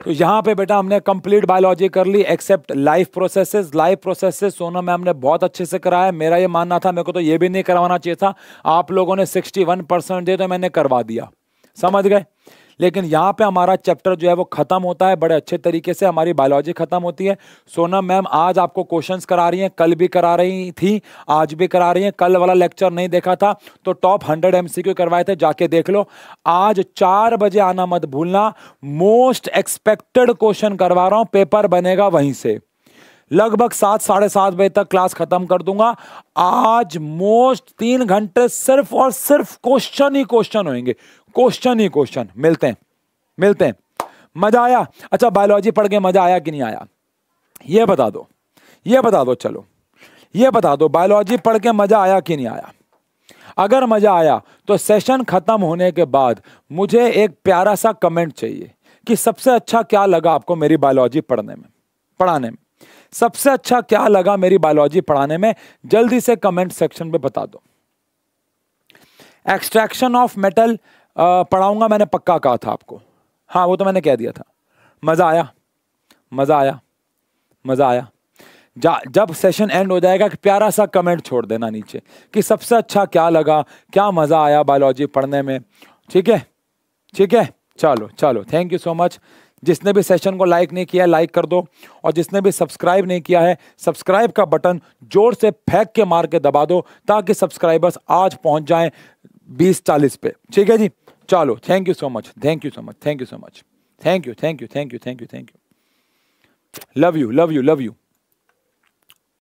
तो यहाँ पे बेटा हमने कंप्लीट बायोलॉजी कर ली except life processes life processes सोना में हमने बहुत अच्छे से कराया मेरा ये मानना था मेरे को तो ये भी नहीं करवाना चाहिए था आप लोगों ने 61 परसेंट दिए तो मैंने करवा दिया समझ गए लेकिन यहाँ पे हमारा चैप्टर जो है वो खत्म होता है बड़े अच्छे तरीके से हमारी बायोलॉजी खत्म होती है सोना मैम आज आपको क्वेश्चंस करा रही हैं कल भी करा रही थी आज भी करा रही हैं कल वाला लेक्चर नहीं देखा था तो टॉप हंड्रेड एम करवाए थे जाके देख लो आज चार बजे आना मत भूलना मोस्ट एक्सपेक्टेड क्वेश्चन करवा रहा हूँ पेपर बनेगा वहीं से लगभग सात साढ़े सात बजे तक क्लास खत्म कर दूंगा आज मोस्ट तीन घंटे सिर्फ और सिर्फ क्वेश्चन ही क्वेश्चन होंगे क्वेश्चन ही क्वेश्चन मिलते हैं मिलते हैं मजा आया अच्छा बायोलॉजी पढ़ के मजा आया कि नहीं आया ये बता दो ये बता दो चलो ये बता दो बायोलॉजी पढ़ के मजा आया कि नहीं आया अगर मजा आया तो सेशन खत्म होने के बाद मुझे एक प्यारा सा कमेंट चाहिए कि सबसे अच्छा क्या लगा आपको मेरी बायोलॉजी पढ़ने में पढ़ाने में सबसे अच्छा क्या लगा मेरी बायोलॉजी पढ़ाने में जल्दी से कमेंट सेक्शन में बता दो एक्सट्रैक्शन ऑफ मेटल पढ़ाऊंगा मैंने पक्का कहा था आपको हाँ वो तो मैंने कह दिया था मज़ा आया मज़ा आया मज़ा आया जा जब सेशन एंड हो जाएगा कि प्यारा सा कमेंट छोड़ देना नीचे कि सबसे अच्छा क्या लगा क्या मज़ा आया बायोलॉजी पढ़ने में ठीक है ठीक है चलो चलो थैंक यू सो मच जिसने भी सेशन को लाइक नहीं किया लाइक कर दो और जिसने भी सब्सक्राइब नहीं किया है सब्सक्राइब का बटन जोर से फेंक के मार के दबा दो ताकि सब्सक्राइबर्स आज पहुंच जाएं 20 40 पे ठीक है जी चलो thank you so much thank you so much thank you so much thank you thank you thank you thank you thank you love you love you love you